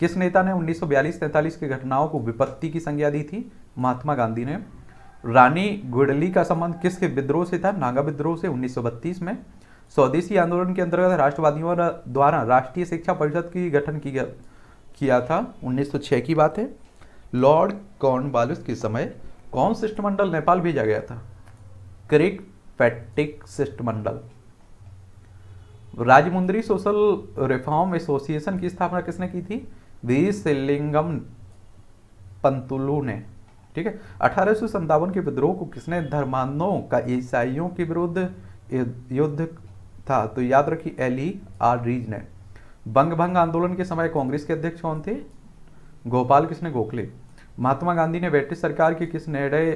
किस नेता ने 1942-43 की घटनाओं को विपत्ति की संज्ञा दी थी महात्मा गांधी ने रानी गुडली का संबंध किसके विद्रोह से था नागा विद्रोह से 1932 में स्वदेशी आंदोलन के अंतर्गत राष्ट्रवादियों द्वारा राष्ट्रीय शिक्षा परिषद की गठन की किया था 1906 की बात है लॉर्ड कॉर्न कॉर्नवालिस के समय कौन शिष्टमंडल नेपाल भेजा गया था क्रिक पैटिक शिष्टमंडल राजमुंद्री सोशल रिफॉर्म एसोसिएशन की स्थापना किसने की थी वी सिलिंगम पंतुलू ने ठीक है अठारह के विद्रोह को किसने धर्मांधों का ईसाइयों के विरुद्ध युद्ध था तो याद रखिए एली आर रीज ने बंग भंग आंदोलन के समय कांग्रेस के अध्यक्ष कौन थे गोपाल किसने गोखले महात्मा गांधी ने ब्रिटिश सरकार के किस निर्णय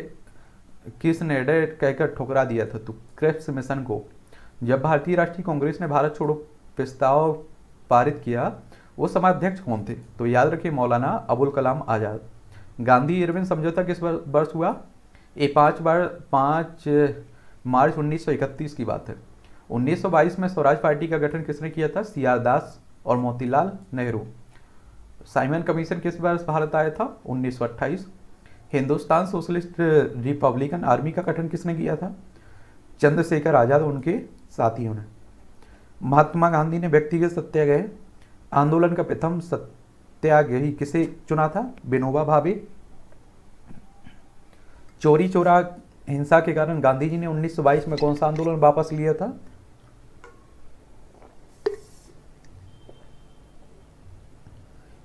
किस निर्णय कहकर ठुकरा दिया था तो क्रिप्स मिशन को जब भारतीय राष्ट्रीय कांग्रेस ने भारत छोड़ो प्रस्ताव पारित किया वो समाध्यक्ष कौन थे तो याद रखिए मौलाना अबुल कलाम आज़ाद गांधी इरविन समझौता किस वर्ष हुआ ये पाँच बार पाँच मार्च 1931 की बात है 1922 में स्वराज पार्टी का गठन किसने किया था सी दास और मोतीलाल नेहरू साइमन कमीशन किस वर्ष भारत आया था 1928 हिंदुस्तान सोशलिस्ट रिपब्लिकन आर्मी का गठन किसने किया था चंद्रशेखर आज़ाद उनके साथियों ने महात्मा गांधी ने व्यक्तिगत सत्याग्रह आंदोलन का प्रथम सत्याग्रही किसे चुना था विनोबा भावे चोरी चोरा हिंसा के कारण गांधी जी ने 1922 में कौन सा आंदोलन वापस लिया था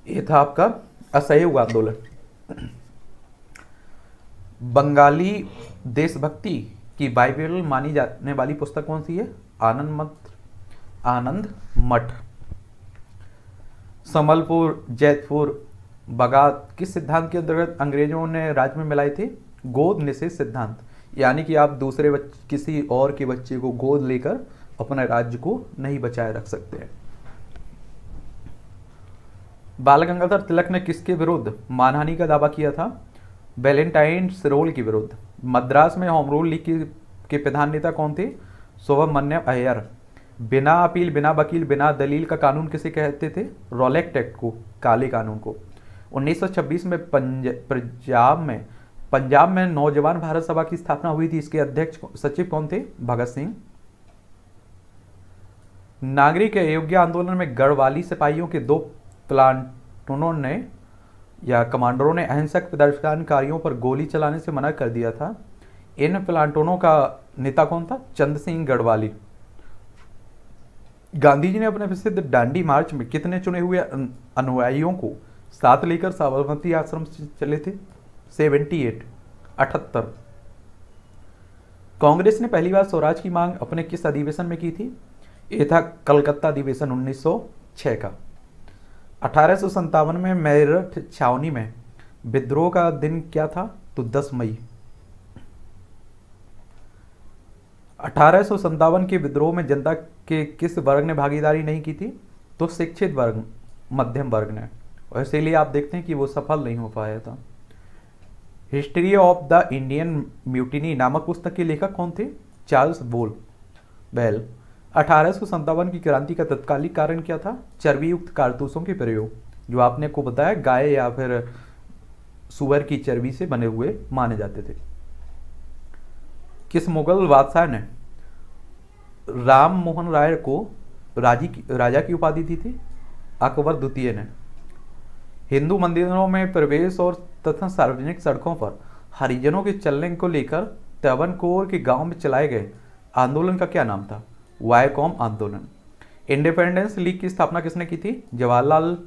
ये था आपका असहयोग आंदोलन बंगाली देशभक्ति कि बाइबल मानी जाने वाली पुस्तक कौन सी है आनंद मठ आनंद मठ समलपुर जैतपुर बगात किस सिद्धांत के अंतर्गत अंग्रेजों ने राज्य में मिलाई थी गोद निषेध सिद्धांत यानी कि आप दूसरे बच्चे किसी और के बच्चे को गोद लेकर अपने राज्य को नहीं बचाए रख सकते हैं बाल गंगाधर तिलक ने किसके विरुद्ध मानहानि का दावा किया था वैलेंटाइन सिरोल के विरुद्ध मद्रास में होम रूल लीग के प्रधान नेता कौन थे सोवमन्य अयर बिना अपील बिना वकील बिना दलील का कानून किसे कहते थे रोलेक्ट एक्ट को काले कानून को 1926 में पंजाब में पंजाब में नौजवान भारत सभा की स्थापना हुई थी इसके अध्यक्ष सचिव कौन थे भगत सिंह नागरिक अयोग्य आंदोलन में गढ़वाली सिपाहियों के दो प्लांटनों ने या कमांडरों ने अहिंसक प्रदर्शनकारियों पर गोली चलाने से मना कर दिया था इन प्लांटोनों का नेता कौन था चंद सिंह गढ़वाली गांधी जी ने अपने प्रसिद्ध डांडी मार्च में कितने चुने हुए अनुयायियों को साथ लेकर साबरमती आश्रम से चले थे सेवेंटी एट अठहत्तर कांग्रेस ने पहली बार स्वराज की मांग अपने किस अधिवेशन में की थी यह था कलकत्ता अधिवेशन 1906 का अठारह में मेरठ छावनी में विद्रोह का दिन क्या था तो 10 मई अठारह के विद्रोह में जनता के किस वर्ग ने भागीदारी नहीं की थी तो शिक्षित वर्ग मध्यम वर्ग ने और इसीलिए आप देखते हैं कि वो सफल नहीं हो पाया था History of the Indian Mutiny नामक पुस्तक के लेखक कौन थे चार्ल्स बोल बेल अठारह की क्रांति का तत्कालिक कारण क्या था चर्बीयुक्त कारतूसों के प्रयोग जो आपने को बताया गाय या फिर सुअर की चर्बी से बने हुए माने जाते थे किस मुगल बादशाह ने राम मोहन राय को राजी की, राजा की उपाधि दी थी अकबर द्वितीय ने हिंदू मंदिरों में प्रवेश और तथा सार्वजनिक सड़कों पर हरिजनों के चलने को लेकर तवनकोर कोर के गांव में चलाए गए आंदोलन का क्या नाम था वायकॉम आंदोलन इंडिपेंडेंस लीग की स्थापना किसने की थी जवाहरलाल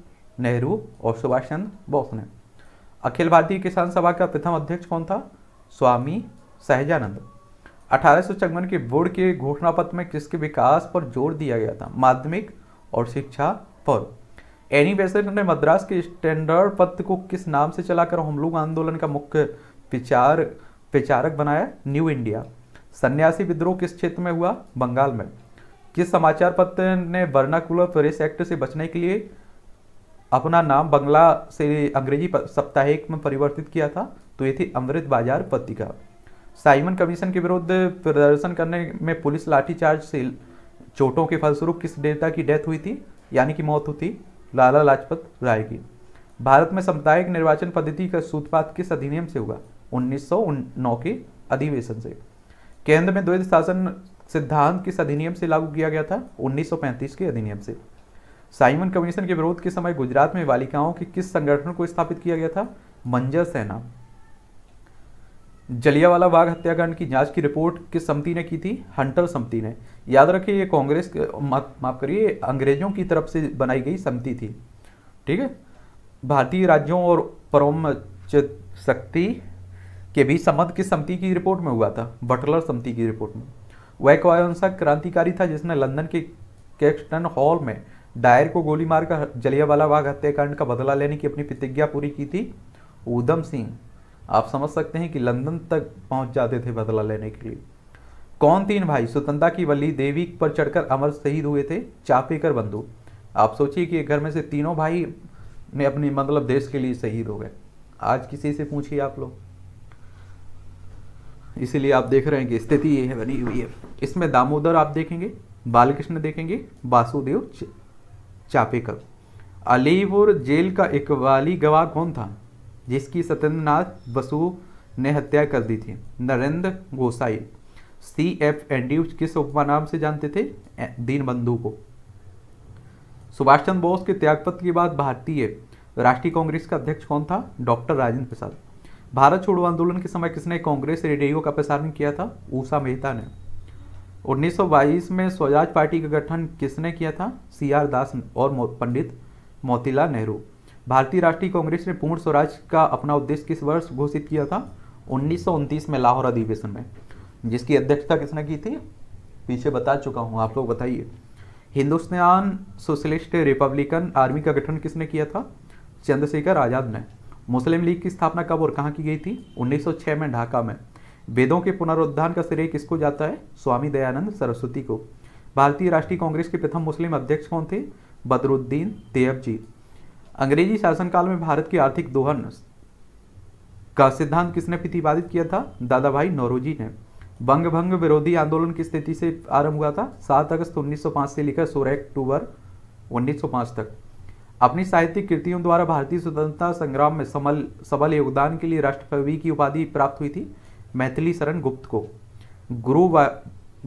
नेहरू और सुभाष चंद्र बोस ने अखिल भारतीय किसान सभा का प्रथम अध्यक्ष कौन था स्वामी सहजानंद अठारह सौ चौवन के बोर्ड के घोषणा पत्र में किसके विकास पर जोर दिया गया था माध्यमिक और शिक्षा पर एनी वैसे ने मद्रास के स्टैंडर्ड पत्र को किस नाम से चलाकर हम लोग आंदोलन का मुख्य विचार विचारक बनाया न्यू इंडिया सन्यासी विद्रोह किस क्षेत्र में हुआ बंगाल में किस समाचार पत्र ने वर्नाकुलर प्रेस एक्ट से बचने के लिए अपना नाम बंगला से अंग्रेजी साप्ताहिक में परिवर्तित किया था तो ये थी अमृत बाजार पत्रिका साइमन कमीशन के विरुद्ध प्रदर्शन करने में पुलिस लाठीचार्ज से चोटों के फलस्वरूप किस नेता की डेथ हुई थी यानी कि मौत हुई थी लाला लाजपत राय की भारत में सामुदायिक निर्वाचन पद्धति का सूत्रपात किस अधिनियम से हुआ उन्नीस के अधिवेशन से केंद्र में द्वैध शासन सिद्धांत किस अधिनियम से लागू किया गया था 1935 के अधिनियम से साइमन कमीशन के विरोध के समय गुजरात में बालिकाओं के किस संगठन को स्थापित किया गया था मंजर सेना जलियावाला बाग हत्याकांड की जांच की रिपोर्ट किस समिति ने की थी हंटर समिति ने याद रखिए ये कांग्रेस माफ करिए अंग्रेजों की तरफ से बनाई गई समिति थी ठीक है भारतीय राज्यों और परम शक्ति के भी संबंध किस समिति की रिपोर्ट में हुआ था बटलर समिति की रिपोर्ट में वह एक क्रांतिकारी था जिसने लंदन के कैक्सटन हॉल में डायर को गोली मारकर जलियावाला बाग हत्याकांड का बदला लेने की अपनी प्रतिज्ञा पूरी की थी ऊधम सिंह आप समझ सकते हैं कि लंदन तक पहुंच जाते थे बदला लेने के लिए कौन तीन भाई स्वतंत्रता की वल्ली देवी पर चढ़कर अमर शहीद हुए थे चापेकर बंधु आप सोचिए कि घर में से तीनों भाई ने अपनी मतलब देश के लिए शहीद हो गए आज किसी से पूछिए आप लोग इसीलिए आप देख रहे हैं कि स्थिति ये है बनी हुई है इसमें दामोदर आप देखेंगे बालकृष्ण देखेंगे वासुदेव चापेकर अलीपुर जेल का एक वाली गवाह कौन था जिसकी सत्येंद्रनाथ बसु ने हत्या कर दी थी Narendra Gosain C F Andrew किस उपनाम से जानते थे दीनबंधु को सुभाष चंद्र बोस के त्यागपत्र के बाद भारतीय राष्ट्रीय कांग्रेस का अध्यक्ष कौन था डॉक्टर राजेंद्र प्रसाद भारत छोड़ो आंदोलन के समय किसने कांग्रेस रेडियो का प्रसारण किया था ऊषा मेहता ने 1922 में स्वराज पार्टी का गठन किसने किया था सी आर दास और पंडित मोतीलाल नेहरू भारतीय राष्ट्रीय कांग्रेस ने पूर्ण स्वराज का अपना उद्देश्य किस वर्ष घोषित किया था उन्नीस में लाहौर अधिवेशन में जिसकी अध्यक्षता किसने की थी पीछे बता चुका हूँ आप लोग बताइए हिंदुस्तान सोशलिस्ट रिपब्लिकन आर्मी का गठन किसने किया था चंद्रशेखर आज़ाद ने मुस्लिम लीग की स्थापना कब और कहाँ की गई थी 1906 में ढाका में वेदों के पुनरुद्धान का श्रेय किसको जाता है स्वामी दयानंद सरस्वती को भारतीय राष्ट्रीय कांग्रेस के प्रथम मुस्लिम अध्यक्ष कौन थे बदरुद्दीन तेयब जी अंग्रेजी शासनकाल में भारत की आर्थिक दोहन का सिद्धांत किसने प्रतिपादित किया था दादा भाई नौरोजी ने बंग भंग विरोधी आंदोलन की स्थिति से आरंभ हुआ था सात अगस्त 1905 से लेकर सोलह अक्टूबर 1905 तक अपनी साहित्यिक कृतियों द्वारा भारतीय स्वतंत्रता संग्राम में समल सबल योगदान के लिए राष्ट्रकवि की उपाधि प्राप्त हुई थी मैथिली शरण गुप्त को गुरु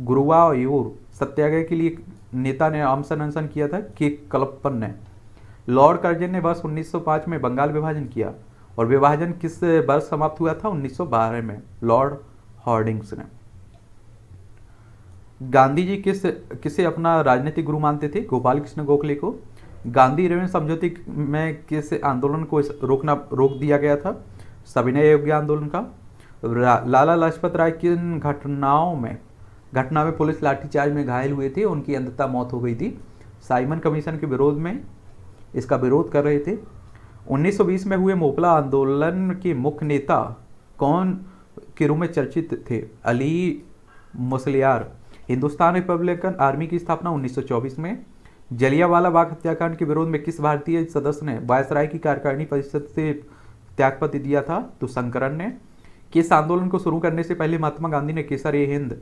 गुरुवायूर सत्याग्रह के लिए नेता ने आमसन अनसन किया था के कलप्पन ने लॉर्ड कर्जन ने वर्ष 1905 में बंगाल विभाजन किया और विभाजन किस वर्ष समाप्त हुआ था 1912 में लॉर्ड हॉर्डिंग्स ने गांधी जी किस किसे अपना राजनीतिक गुरु मानते थे गोपाल कृष्ण गोखले को गांधी रेवन समझौते में किस आंदोलन को रोकना रोक दिया गया था सविनय योग्य आंदोलन का लाला लाजपत राय किन घटनाओं में घटना में पुलिस लाठीचार्ज में घायल हुए थे उनकी अंधता मौत हो गई थी साइमन कमीशन के विरोध में इसका विरोध कर रहे थे 1920 में हुए मोपला आंदोलन के मुख्य नेता कौन के रूप में चर्चित थे अली मुसलियार हिंदुस्तान रिपब्लिकन आर्मी की स्थापना 1924 में जलियावाला बाग हत्याकांड के विरोध में किस भारतीय सदस्य ने वायसराय की कार्यकारिणी परिषद से त्यागपत्र दिया था तो शंकरन ने किस आंदोलन को शुरू करने से पहले महात्मा गांधी ने केसर ए हिंद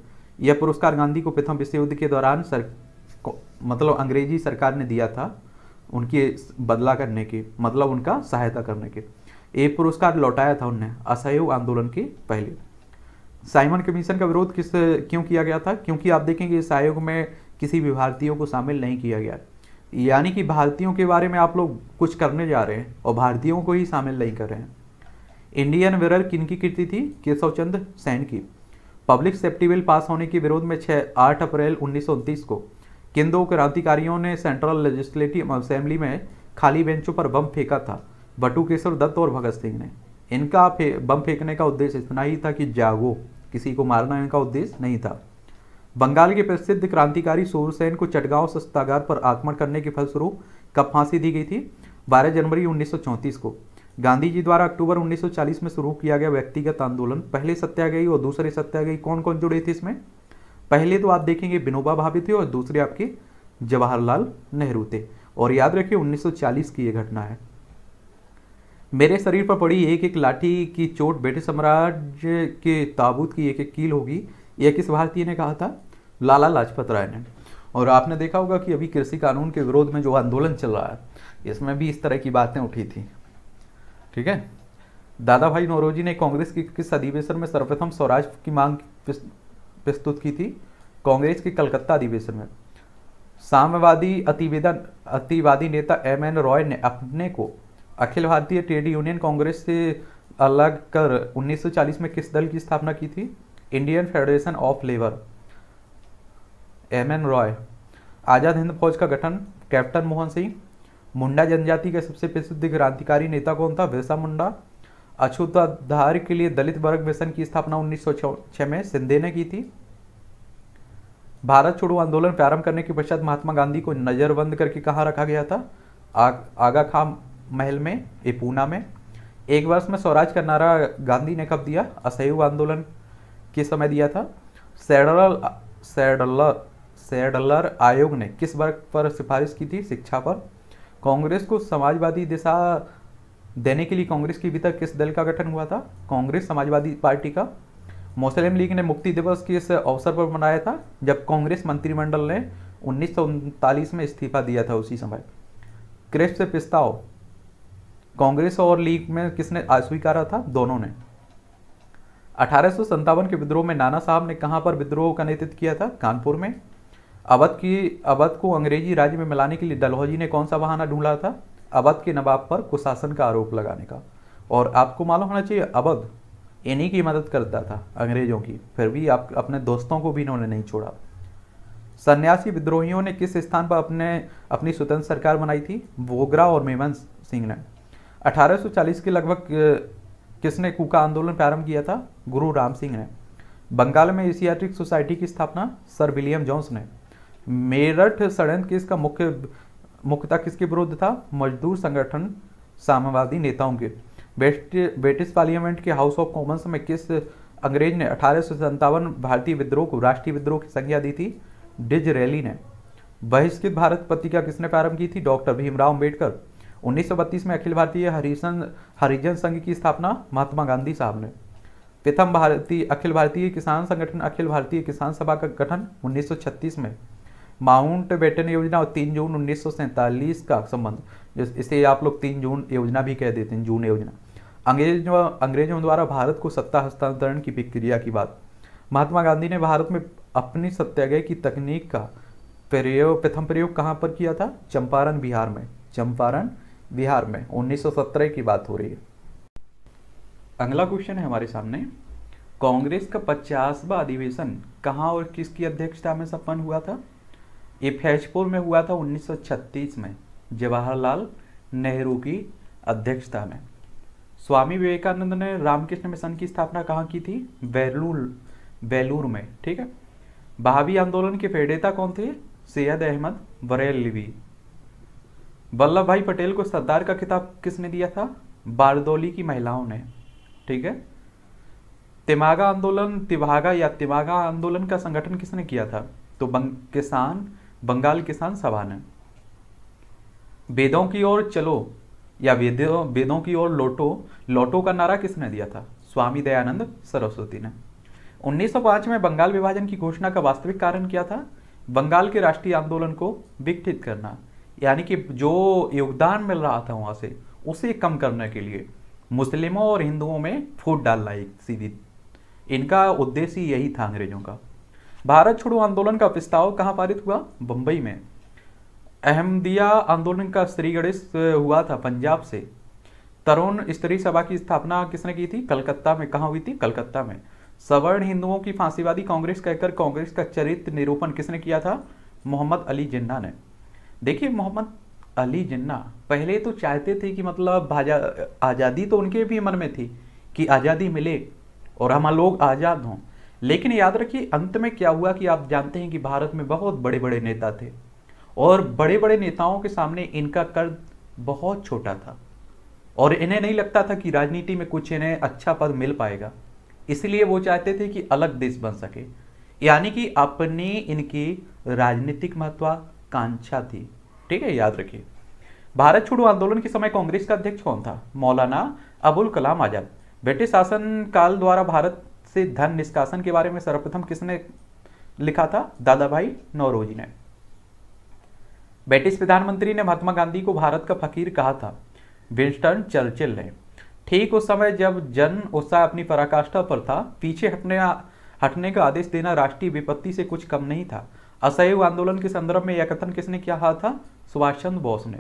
यह पुरस्कार गांधी को प्रथम विश्व युद्ध के दौरान सर मतलब अंग्रेजी सरकार ने दिया था उनके बदला करने के मतलब उनका सहायता करने के ये पुरस्कार लौटाया था उनने असहयोग आंदोलन के पहले साइमन कमीशन का विरोध किस क्यों किया गया था क्योंकि आप देखेंगे इस आयोग में किसी भी भारतीयों को शामिल नहीं किया गया यानी कि भारतीयों के बारे में आप लोग कुछ करने जा रहे हैं और भारतीयों को ही शामिल नहीं कर रहे हैं इंडियन विरल किन की कृति थी केशव चंद्र सैन की पब्लिक सेफ्टी बिल पास होने के विरोध में छः आठ अप्रैल उन्नीस को किन दो क्रांतिकारियों ने सेंट्रल लेजिस्लेटिव असेंबली में खाली बेंचों पर बम फेंका था बटू केशव दत्त और भगत सिंह ने इनका फे, बम फेंकने का उद्देश्य इतना ही था कि जागो किसी को मारना इनका उद्देश्य नहीं था बंगाल के प्रसिद्ध क्रांतिकारी सूरसेन को चटगांव सस्तागार पर आक्रमण करने के फलस्वरूप कब फांसी दी गई थी 12 जनवरी 1934 को गांधी जी द्वारा अक्टूबर 1940 में शुरू किया गया व्यक्तिगत आंदोलन पहले सत्याग्रही और दूसरे सत्याग्रही कौन कौन जुड़े थे इसमें पहले तो आप देखेंगे विनोबा भावे थे और दूसरे आपके जवाहरलाल नेहरू थे और याद रखिए 1940 की यह घटना है मेरे शरीर पर पड़ी एक एक लाठी की चोट ब्रिटिश सम्राट के ताबूत की एक एक कील होगी यह किस भारतीय ने कहा था लाला लाजपत राय ने और आपने देखा होगा कि अभी कृषि कानून के विरोध में जो आंदोलन चल रहा है इसमें भी इस तरह की बातें उठी थी ठीक है दादा भाई नौरोजी ने कांग्रेस की किस अधिवेशन में सर्वप्रथम स्वराज की मांग प्रस्तुत की थी कांग्रेस के कलकत्ता अधिवेशन में साम्यवादी अतिवेदन अतिवादी नेता एम एन रॉय ने अपने को अखिल भारतीय ट्रेड यूनियन कांग्रेस से अलग कर 1940 में किस दल की स्थापना की थी Indian federation of labour M N Roy Azad Hind Fauj का गठन कैप्टन मोहन सिंह मुंडा जनजाति के सबसे प्रसिद्ध क्रांतिकारी नेता कौन था बिरसा मुंडा अछूताधार के लिए दलित वर्ग मिशन की स्थापना उन्नीस में सिंधे ने की थी भारत छोड़ो आंदोलन प्रारंभ करने के पश्चात महात्मा गांधी को नज़रबंद करके कहाँ रखा गया था आगा खां महल में ए में एक वर्ष में स्वराज का नारा गांधी ने कब दिया असहयोग आंदोलन किस समय दिया था सैडलर सैडलर सैडलर आयोग ने किस वर्ग पर सिफारिश की थी शिक्षा पर कांग्रेस को समाजवादी दिशा देने के लिए कांग्रेस की भीतर किस दल का गठन हुआ था कांग्रेस समाजवादी पार्टी का मुस्लिम लीग ने मुक्ति दिवस किस अवसर पर मनाया था जब कांग्रेस मंत्रिमंडल ने उन्नीस में इस्तीफा दिया था उसी समय क्रेप से पिस्ताओ कांग्रेस और लीग में किसने अस्वीकारा था दोनों ने अठारह के विद्रोह में नाना साहब ने कहाँ पर विद्रोह का नेतृत्व किया था कानपुर में अवध की अवध को अंग्रेजी राज्य में मिलाने के लिए डलहौजी ने कौन सा बहाना ढूंढा था अवध के नवाब पर कुशासन का आरोप लगाने का और आपको मालूम होना चाहिए अवध इन्हीं की मदद करता था अंग्रेजों की फिर भी आप अपने दोस्तों को भी इन्होंने नहीं छोड़ा सन्यासी विद्रोहियों ने किस स्थान पर अपने अपनी स्वतंत्र सरकार बनाई थी वोगरा और मेमन सिंह ने अठारह के लगभग किसने कूका आंदोलन प्रारंभ किया था गुरु राम सिंह ने बंगाल में एशियाटिक सोसाइटी की स्थापना सर विलियम जॉन्स ने मेरठ षडयंत्र केस का मुख्य मुख्यता किसके विरुद्ध था मजदूर संगठन साम्यवादी नेताओं के ब्रिटिश पार्लियामेंट के हाउस ऑफ कॉमन्स में किस अंग्रेज ने अठारह भारतीय विद्रोह को राष्ट्रीय विद्रोह की संज्ञा दी थी डिज रैली ने बहिष्कृत भारत पत्रिका किसने प्रारंभ की थी डॉक्टर भीमराव अम्बेडकर उन्नीस में अखिल भारतीय हरिजन हरिजन संघ की स्थापना महात्मा गांधी साहब ने प्रथम भारतीय अखिल भारतीय किसान संगठन अखिल भारतीय किसान सभा का गठन उन्नीस में माउंट बेटन योजना और तीन जून उन्नीस का संबंध इसे आप लोग तीन जून योजना भी कह देते हैं जून योजना अंग्रेज अंग्रेजों द्वारा भारत को सत्ता हस्तांतरण की प्रक्रिया की बात महात्मा गांधी ने भारत में अपनी सत्याग्रह की तकनीक का प्रयोग प्रथम प्रयोग कहाँ पर किया था चंपारण बिहार में चंपारण बिहार में 1917 की बात हो रही है अगला क्वेश्चन है हमारे सामने कांग्रेस का पचासवा अधिवेशन कहाँ और किसकी अध्यक्षता में संपन्न हुआ था ये फैजपुर में हुआ था 1936 में जवाहरलाल नेहरू की अध्यक्षता में स्वामी विवेकानंद ने रामकृष्ण मिशन की स्थापना कहाँ की थी बैलूर बैलूर में ठीक है भावी आंदोलन के प्रेरेता कौन थे सैयद अहमद बरेलवी वल्लभ भाई पटेल को सरदार का खिताब किसने दिया था बारदोली की महिलाओं ने ठीक है तिमागा आंदोलन तिभागा या तिमागा आंदोलन का संगठन किसने किया था तो बंग, किसान बंगाल किसान सभा ने वेदों की ओर चलो या वेदों की ओर लोटो लोटो का नारा किसने दिया था स्वामी दयानंद सरस्वती ने 1905 में बंगाल विभाजन की घोषणा का वास्तविक कारण क्या था बंगाल के राष्ट्रीय आंदोलन को विकटित करना यानी कि जो योगदान मिल रहा था वहां से उसे कम करने के लिए मुस्लिमों और हिंदुओं में फूट डालना एक सीधी इनका उद्देश्य यही था अंग्रेजों का भारत छोड़ो आंदोलन का प्रस्ताव कहाँ पारित हुआ बम्बई में अहमदिया आंदोलन का स्त्री गणेश हुआ था पंजाब से तरुण स्त्री सभा की स्थापना किसने की थी कलकत्ता में कहाँ हुई थी कलकत्ता में सवर्ण हिंदुओं की फांसीवादी कांग्रेस कहकर कांग्रेस का चरित्र निरूपण किसने किया था मोहम्मद अली जिन्ना ने देखिए मोहम्मद अली जिन्ना पहले तो चाहते थे कि मतलब भाजा आज़ादी तो उनके भी मन में थी कि आज़ादी मिले और हम लोग आज़ाद हों लेकिन याद रखिए अंत में क्या हुआ कि आप जानते हैं कि भारत में बहुत बड़े बड़े नेता थे और बड़े बड़े नेताओं के सामने इनका कर्ज बहुत छोटा था और इन्हें नहीं लगता था कि राजनीति में कुछ इन्हें अच्छा पद मिल पाएगा इसलिए वो चाहते थे कि अलग देश बन सके यानी कि अपनी इनकी राजनीतिक महत्वाकांक्षा थी ठीक है याद रखिए भारत छोड़ो आंदोलन के समय कांग्रेस का अध्यक्ष कौन था मौलाना अबुल कलाम आजाद ब्रिटिश शासन काल द्वारा भारत से धन निष्कासन के बारे में सर्वप्रथम किसने लिखा था दादा भाई नौरोजी ने ब्रिटिश प्रधानमंत्री ने महात्मा गांधी को भारत का फकीर कहा था विंस्टन चर्चिल ने ठीक उस समय जब जन उत्साह अपनी पराकाष्ठा पर था पीछे हटने हटने का आदेश देना राष्ट्रीय विपत्ति से कुछ कम नहीं था असहयोग आंदोलन के संदर्भ में यह कथन किसने किया था सुभाष चंद्र बोस ने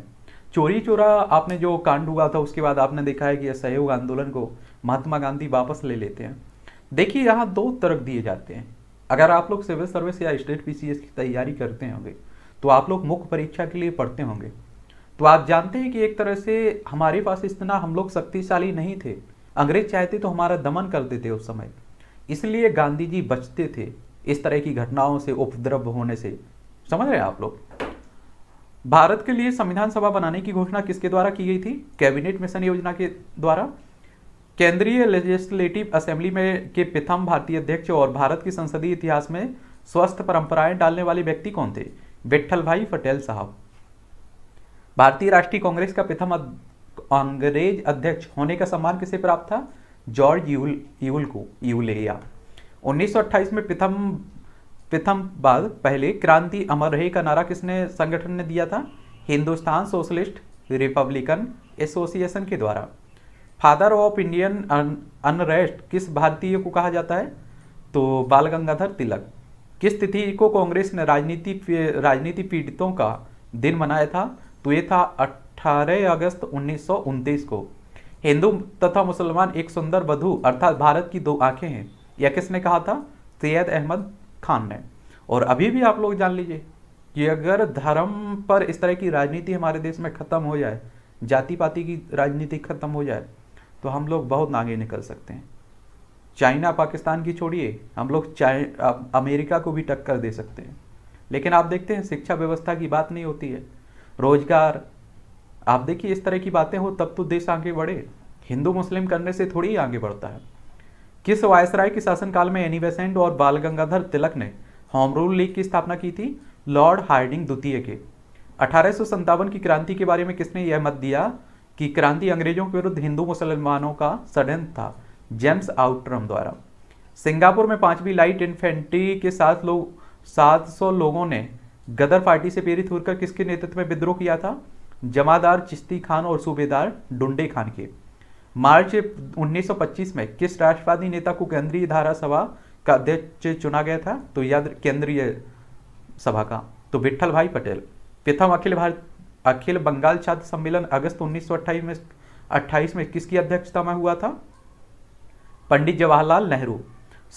चोरी चोरा आपने जो कांड हुआ था उसके बाद आपने देखा है कि सहयोग आंदोलन को महात्मा गांधी वापस ले लेते हैं देखिए यहाँ दो तर्क दिए जाते हैं अगर आप लोग सिविल सर्विस या स्टेट पीसीएस की तैयारी करते होंगे तो आप लोग मुख्य परीक्षा के लिए पढ़ते होंगे तो आप जानते हैं कि एक तरह से हमारे पास इतना हम लोग शक्तिशाली नहीं थे अंग्रेज चाहते तो हमारा दमन कर देते उस समय इसलिए गांधी जी बचते थे इस तरह की घटनाओं से उपद्रव होने से समझ रहे हैं आप लोग भारत के लिए संविधान सभा बनाने की घोषणा किसके द्वारा की गई थी कैबिनेट मिशन योजना के द्वारा केंद्रीय लेजिस्लेटिव असेंबली में के प्रथम भारतीय अध्यक्ष और भारत की संसदीय इतिहास में स्वस्थ परंपराएं डालने वाले व्यक्ति कौन थे विट्ठल भाई पटेल साहब भारतीय राष्ट्रीय कांग्रेस का प्रथम अंग्रेज अध्यक्ष होने का सम्मान किसे प्राप्त था जॉर्ज यूल यूल को यूलेया 1928 में प्रथम प्रथम बाद पहले क्रांति अमर रहे का नारा किसने संगठन ने दिया था हिंदुस्तान सोशलिस्ट रिपब्लिकन एसोसिएशन के द्वारा फादर ऑफ इंडियन अनरेस्ट किस भारतीय को कहा जाता है तो बाल गंगाधर तिलक किस तिथि को कांग्रेस ने राजनीति राजनीति पीड़ितों का दिन मनाया था तो ये था 18 अगस्त उन्नीस को हिंदू तथा मुसलमान एक सुंदर वधु अर्थात भारत की दो आंखें हैं यह किसने कहा था सैयद अहमद खान ने और अभी भी आप लोग जान लीजिए कि अगर धर्म पर इस तरह की राजनीति हमारे देश में ख़त्म हो जाए जाति पाति की राजनीति ख़त्म हो जाए तो हम लोग बहुत आगे निकल सकते हैं चाइना पाकिस्तान की छोड़िए हम लोग अमेरिका को भी टक्कर दे सकते हैं लेकिन आप देखते हैं शिक्षा व्यवस्था की बात नहीं होती है रोजगार आप देखिए इस तरह की बातें हो तब तो देश आगे बढ़े हिंदू मुस्लिम करने से थोड़ी ही आगे बढ़ता है किस वायसराय के शासनकाल में एनी बेसेंट और बाल गंगाधर तिलक ने होम रूल लीग की स्थापना की थी लॉर्ड हार्डिंग द्वितीय के अठारह की क्रांति के बारे में किसने यह मत दिया कि क्रांति अंग्रेजों के विरुद्ध हिंदू मुसलमानों का सडन था जेम्स आउट्रम द्वारा सिंगापुर में पांचवी लाइट इन्फेंट्री के साथ लोग 700 लोगों ने गदर पार्टी से प्रेरित होकर किसके नेतृत्व में विद्रोह किया था जमादार चिश्ती खान और सूबेदार डुंडे खान के मार्च 1925 में किस राष्ट्रवादी नेता को केंद्रीय धारा सभा का अध्यक्ष चुना गया था तो याद केंद्रीय सभा का तो विठल भाई पटेल प्रथम अखिल भारत अखिल बंगाल छात्र सम्मेलन अगस्त उन्नीस में अट्ठाईस में किसकी अध्यक्षता में हुआ था पंडित जवाहरलाल नेहरू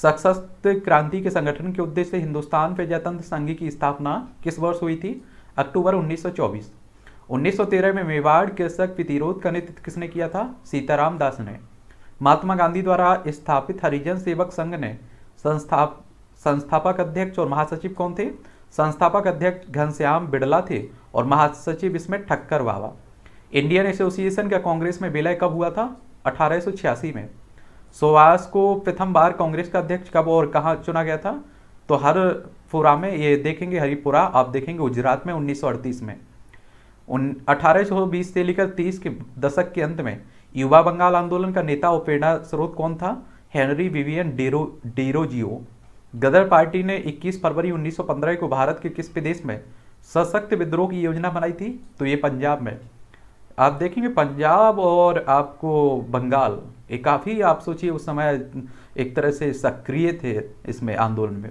सशस्त्र क्रांति के संगठन के उद्देश्य से हिंदुस्तान प्रजातंत्र संघ की स्थापना किस वर्ष हुई थी अक्टूबर 1924 1913 में मेवाड़ कृषक प्रतिरोध का नेतृत्व किसने किया था सीताराम दास ने महात्मा गांधी द्वारा स्थापित हरिजन सेवक संघ ने संस्था संस्थापक अध्यक्ष और महासचिव कौन थे संस्थापक अध्यक्ष घनश्याम बिड़ला थे और महासचिव इसमें ठक्कर बाबा इंडियन एसोसिएशन का कांग्रेस में विलय कब हुआ था अठारह में सुभाष को प्रथम बार कांग्रेस का अध्यक्ष कब और कहाँ चुना गया था तो हर फुरा में ये देखेंगे हरिपुरा आप देखेंगे गुजरात में 1938 में उन 1820 से लेकर 30 के दशक के अंत में युवा बंगाल आंदोलन का नेता और प्रेरणा स्रोत कौन था Henry Vivian Dero Derozio Ghadar party ने 21 फरवरी 1915 को भारत के किस प्रदेश में सशक्त विद्रोह की योजना बनाई थी तो ये पंजाब में आप देखेंगे पंजाब और आपको बंगाल ये काफ़ी आप सोचिए उस समय एक तरह से सक्रिय थे इसमें आंदोलन में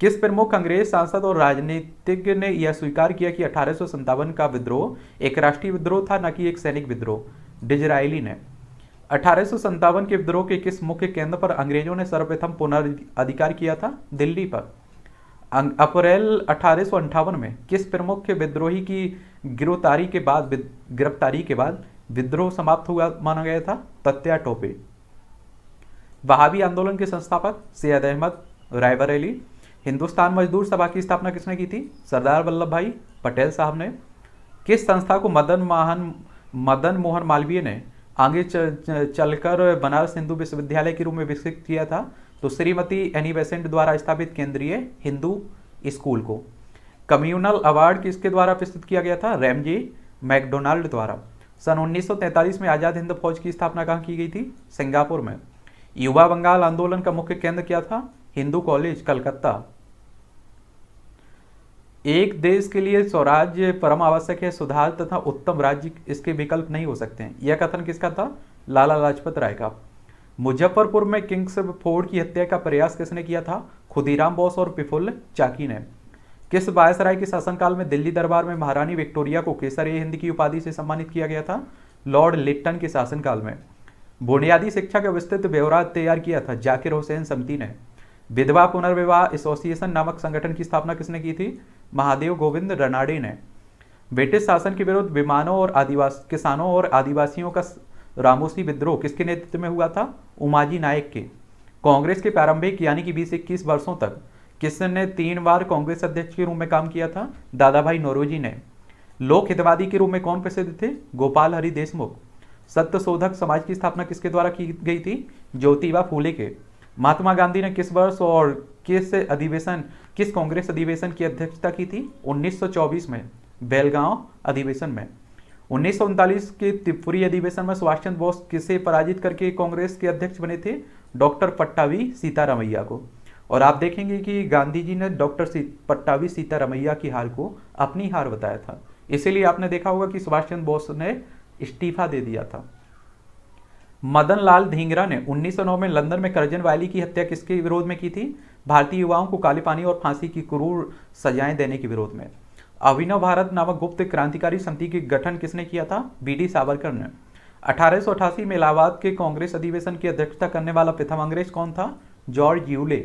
किस प्रमुख अंग्रेज सांसद और राजनीतिज्ञ ने यह स्वीकार किया कि अठारह का विद्रोह एक राष्ट्रीय विद्रोह था न कि एक सैनिक विद्रोह डिजराइली ने अठारह के विद्रोह के किस मुख्य केंद्र पर अंग्रेजों ने सर्वप्रथम पुनर्धिकार किया था दिल्ली पर अं- अप्रैल अठारह में किस प्रमुख विद्रोही की गिरफ्तारी के बाद गिरफ्तारी के बाद विद्रोह समाप्त हुआ माना गया था तत्या टोपे वहावी आंदोलन के संस्थापक सैयद अहमद रायबरेली हिंदुस्तान मजदूर सभा की स्थापना किसने की थी सरदार वल्लभ भाई पटेल साहब ने किस संस्था को मदन मोहन मदन मोहन मालवीय ने आगे चलकर बनारस हिंदू विश्वविद्यालय के रूप में विकसित किया था तो श्रीमती एनी बेसेंट द्वारा स्थापित केंद्रीय हिंदू स्कूल को कम्युनल अवार्ड किसके द्वारा प्रस्तुत किया गया था रैमजी मैकडोनाल्ड द्वारा सन उन्नीस में आज़ाद हिंद फौज की स्थापना कहाँ की गई थी सिंगापुर में युवा बंगाल आंदोलन का मुख्य केंद्र क्या था हिंदू कॉलेज कलकत्ता एक देश के लिए स्वराज्य परम आवश्यक है सुधार तथा उत्तम राज्य इसके विकल्प नहीं हो सकते हैं यह कथन किसका था लाला लाजपत राय का मुजफ्फरपुर में किंग्स फोर्ड की हत्या का प्रयास किसने किया था खुदीराम बोस और पिफुल चाकी ने किस राय के शासनकाल में दिल्ली दरबार में महारानी विक्टोरिया को केसर ए हिंद की उपाधि से सम्मानित किया गया था लॉर्ड लिट्टन के शासनकाल में बुनियादी शिक्षा का विस्तृत व्यवहार तैयार किया था जाकिर हुसैन समिति ने विधवा पुनर्विवाह एसोसिएशन नामक संगठन की स्थापना किसने की थी महादेव गोविंद रनाडे ने ब्रिटिश शासन के विरुद्ध विमानों और आदिवास किसानों और आदिवासियों का रामोसी विद्रोह किसके नेतृत्व में हुआ था उमाजी नायक के कांग्रेस के प्रारंभिक यानी कि बीस इक्कीस वर्षों तक किसने तीन बार कांग्रेस अध्यक्ष के रूप में काम किया था दादा भाई नोरोजी ने लोक हितवादी के रूप में कौन प्रसिद्ध थे गोपाल हरि देशमुख सत्य शोधक समाज की स्थापना किसके द्वारा की गई थी ज्योतिबा फूले के महात्मा गांधी ने किस वर्ष और किस अधिवेशन किस कांग्रेस अधिवेशन की अध्यक्षता की थी 1924 में बेलगांव अधिवेशन में उन्नीस के त्रिपुरी अधिवेशन में सुभाष चंद्र बोस किसे पराजित करके कांग्रेस के अध्यक्ष बने थे डॉक्टर पट्टावी सीतारामैया को और आप देखेंगे कि गांधी जी ने डॉक्टर सी, पट्टावी सीतारामैया की हार को अपनी हार बताया था इसीलिए आपने देखा होगा कि सुभाष चंद्र बोस ने इस्तीफा दे दिया था मदन लाल धींगरा ने 1909 में लंदन में करजन वाली की हत्या किसके विरोध में की थी भारतीय युवाओं को काली पानी और फांसी की क्रूर सजाएं देने के विरोध में अभिनव भारत नामक गुप्त क्रांतिकारी समिति के गठन किसने किया था बीडी सावरकर ने अठारह में इलाहाबाद के कांग्रेस अधिवेशन की अध्यक्षता करने वाला प्रथम अंग्रेज कौन था जॉर्ज यूले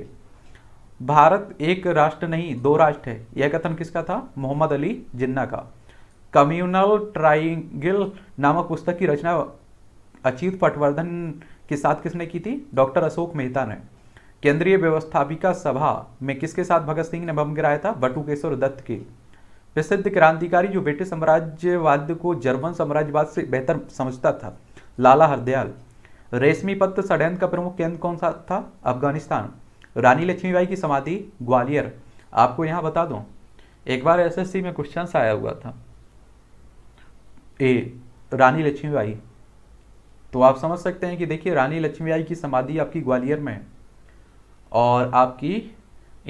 भारत एक राष्ट्र नहीं दो राष्ट्र है यह कथन किसका था मोहम्मद अली जिन्ना का कम्युनल ट्राइंगल नामक पुस्तक की रचना अचीत पटवर्धन के साथ किसने की थी डॉक्टर अशोक मेहता ने केंद्रीय व्यवस्थापिका सभा में किसके साथ भगत सिंह ने बम गिराया था बटुकेश्वर दत्त के प्रसिद्ध क्रांतिकारी जो ब्रिटिश साम्राज्यवाद को जर्मन साम्राज्यवाद से बेहतर समझता था लाला हरदयाल रेशमी पत्र षडयंत्र का प्रमुख केंद्र कौन सा था अफगानिस्तान रानी लक्ष्मीबाई की समाधि ग्वालियर आपको यहाँ बता दो एक बार एसएससी में क्वेश्चन आया हुआ था ए रानी लक्ष्मीबाई तो आप समझ सकते हैं कि देखिए रानी लक्ष्मीबाई की समाधि आपकी ग्वालियर में है और आपकी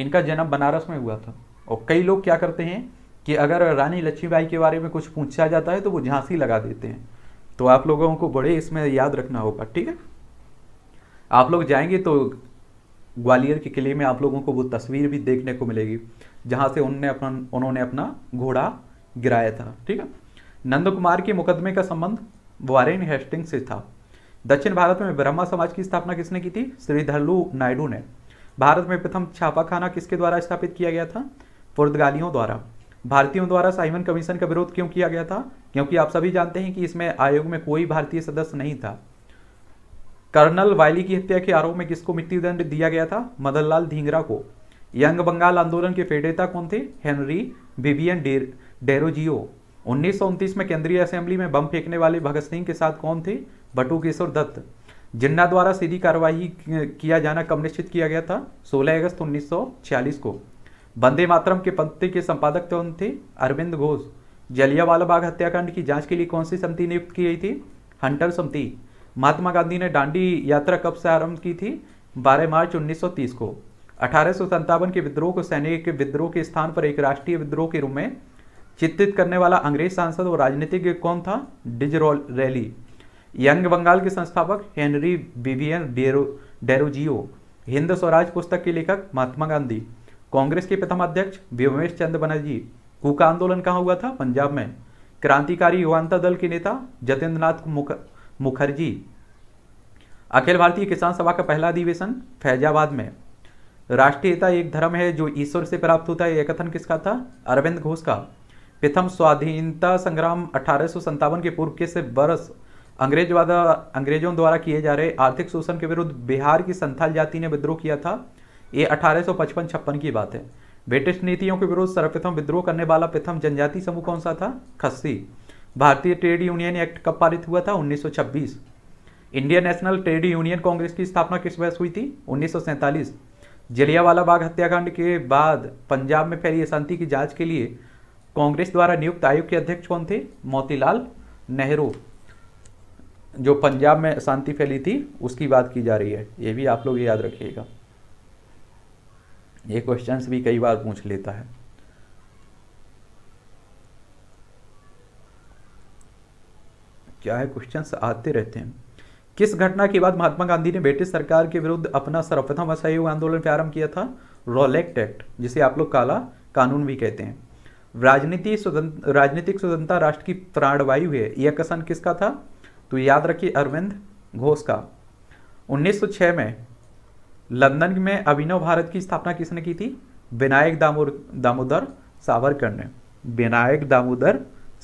इनका जन्म बनारस में हुआ था और कई लोग क्या करते हैं कि अगर रानी लक्ष्मीबाई के बारे में कुछ पूछा जाता है तो वो झांसी लगा देते हैं तो आप लोगों को बड़े इसमें याद रखना होगा ठीक है आप लोग जाएंगे तो ग्वालियर के किले में आप लोगों को वो तस्वीर भी देखने को मिलेगी जहाँ से उनने अपना उन्होंने अपना घोड़ा गिराया था ठीक है नंद कुमार के मुकदमे का संबंध वारेन हेस्टिंग से था दक्षिण भारत में ब्रह्मा समाज की स्थापना किसने की थी श्रीधरलू नायडू ने भारत में प्रथम छापाखाना किसके द्वारा स्थापित किया गया था पुर्तगालियों द्वारा भारतीयों द्वारा साइमन कमीशन का विरोध क्यों किया गया था क्योंकि आप सभी जानते हैं कि इसमें आयोग में कोई भारतीय सदस्य नहीं था कर्नल वायली की हत्या के आरोप में किसको मृत्युदंड दिया गया था मदनलाल धींगरा को यंग बंगाल आंदोलन के फेडेता कौन थे हेनरी विवियन डेरोजियो उन्नीस में केंद्रीय असेंबली में बम फेंकने वाले भगत सिंह के साथ कौन थे बटू किशोर दत्त जिन्ना द्वारा सीधी कार्रवाई किया जाना कब निश्चित किया गया था 16 अगस्त 1946 को बंदे मातरम के पंक्ति के संपादक कौन थे अरविंद घोष जलियावाला बाग हत्याकांड की जांच के लिए कौन सी समिति नियुक्त की गई थी हंटर समिति महात्मा गांधी ने डांडी यात्रा कब से आरंभ की थी 12 मार्च 1930 को अठारह के विद्रोह को सैनिक विद्रोह के स्थान पर एक राष्ट्रीय विद्रोह के रूप में चित्रित करने वाला अंग्रेज सांसद और राजनीतिज्ञ कौन था डिज रैली यंग बंगाल के संस्थापक Henry Vivian Dero Derozio Hind Swaraj पुस्तक के लेखक महात्मा गांधी कांग्रेस के प्रथम अध्यक्ष व्योमेश चंद्र बनर्जी कूका आंदोलन कहाँ हुआ था पंजाब में क्रांतिकारी युवांता दल के नेता जतेंद्र नाथ मुखर्जी अखिल भारतीय किसान सभा का पहला अधिवेशन फैजाबाद में राष्ट्रीयता एक धर्म है जो ईश्वर से प्राप्त होता है यह कथन किसका था अरविंद घोष का प्रथम स्वाधीनता संग्राम अठारह के पूर्व किस वर्ष अंग्रेज द्वारा अंग्रेजों द्वारा किए जा रहे आर्थिक शोषण के विरुद्ध बिहार की संथाल जाति ने विद्रोह किया था ये अठारह सौ पचपन छप्पन की बात है ब्रिटिश नीतियों के विरुद्ध सर्वप्रथम विद्रोह करने वाला प्रथम जनजाति समूह कौन सा था खस्सी भारतीय ट्रेड यूनियन एक्ट कब पारित हुआ था 1926 Indian national trade union Congress की स्थापना किस वर्ष हुई थी उन्नीस जलियावाला बाग हत्याकांड के बाद पंजाब में फैली अशांति की जांच के लिए कांग्रेस द्वारा नियुक्त आयोग के अध्यक्ष कौन थे मोतीलाल नेहरू जो पंजाब में शांति फैली थी उसकी बात की जा रही है ये भी आप लोग याद रखिएगा ये क्वेश्चन भी कई बार पूछ लेता है क्या है क्वेश्चन आते रहते हैं किस घटना के बाद महात्मा गांधी ने ब्रिटिश सरकार के विरुद्ध अपना सर्वप्रथम असहयोग आंदोलन प्रारंभ किया था रोलेक्ट एक्ट जिसे आप लोग काला कानून भी कहते हैं राजनीति स्वतंत्र राजनीतिक स्वतंत्रता राष्ट्र की प्राणवायु है यह कसन किसका था तो याद रखिए अरविंद घोष का 1906 में लंदन में अभिनव भारत की स्थापना किसने की थी विनायक दामोर दामोदर सावरकर ने विनायक दामोदर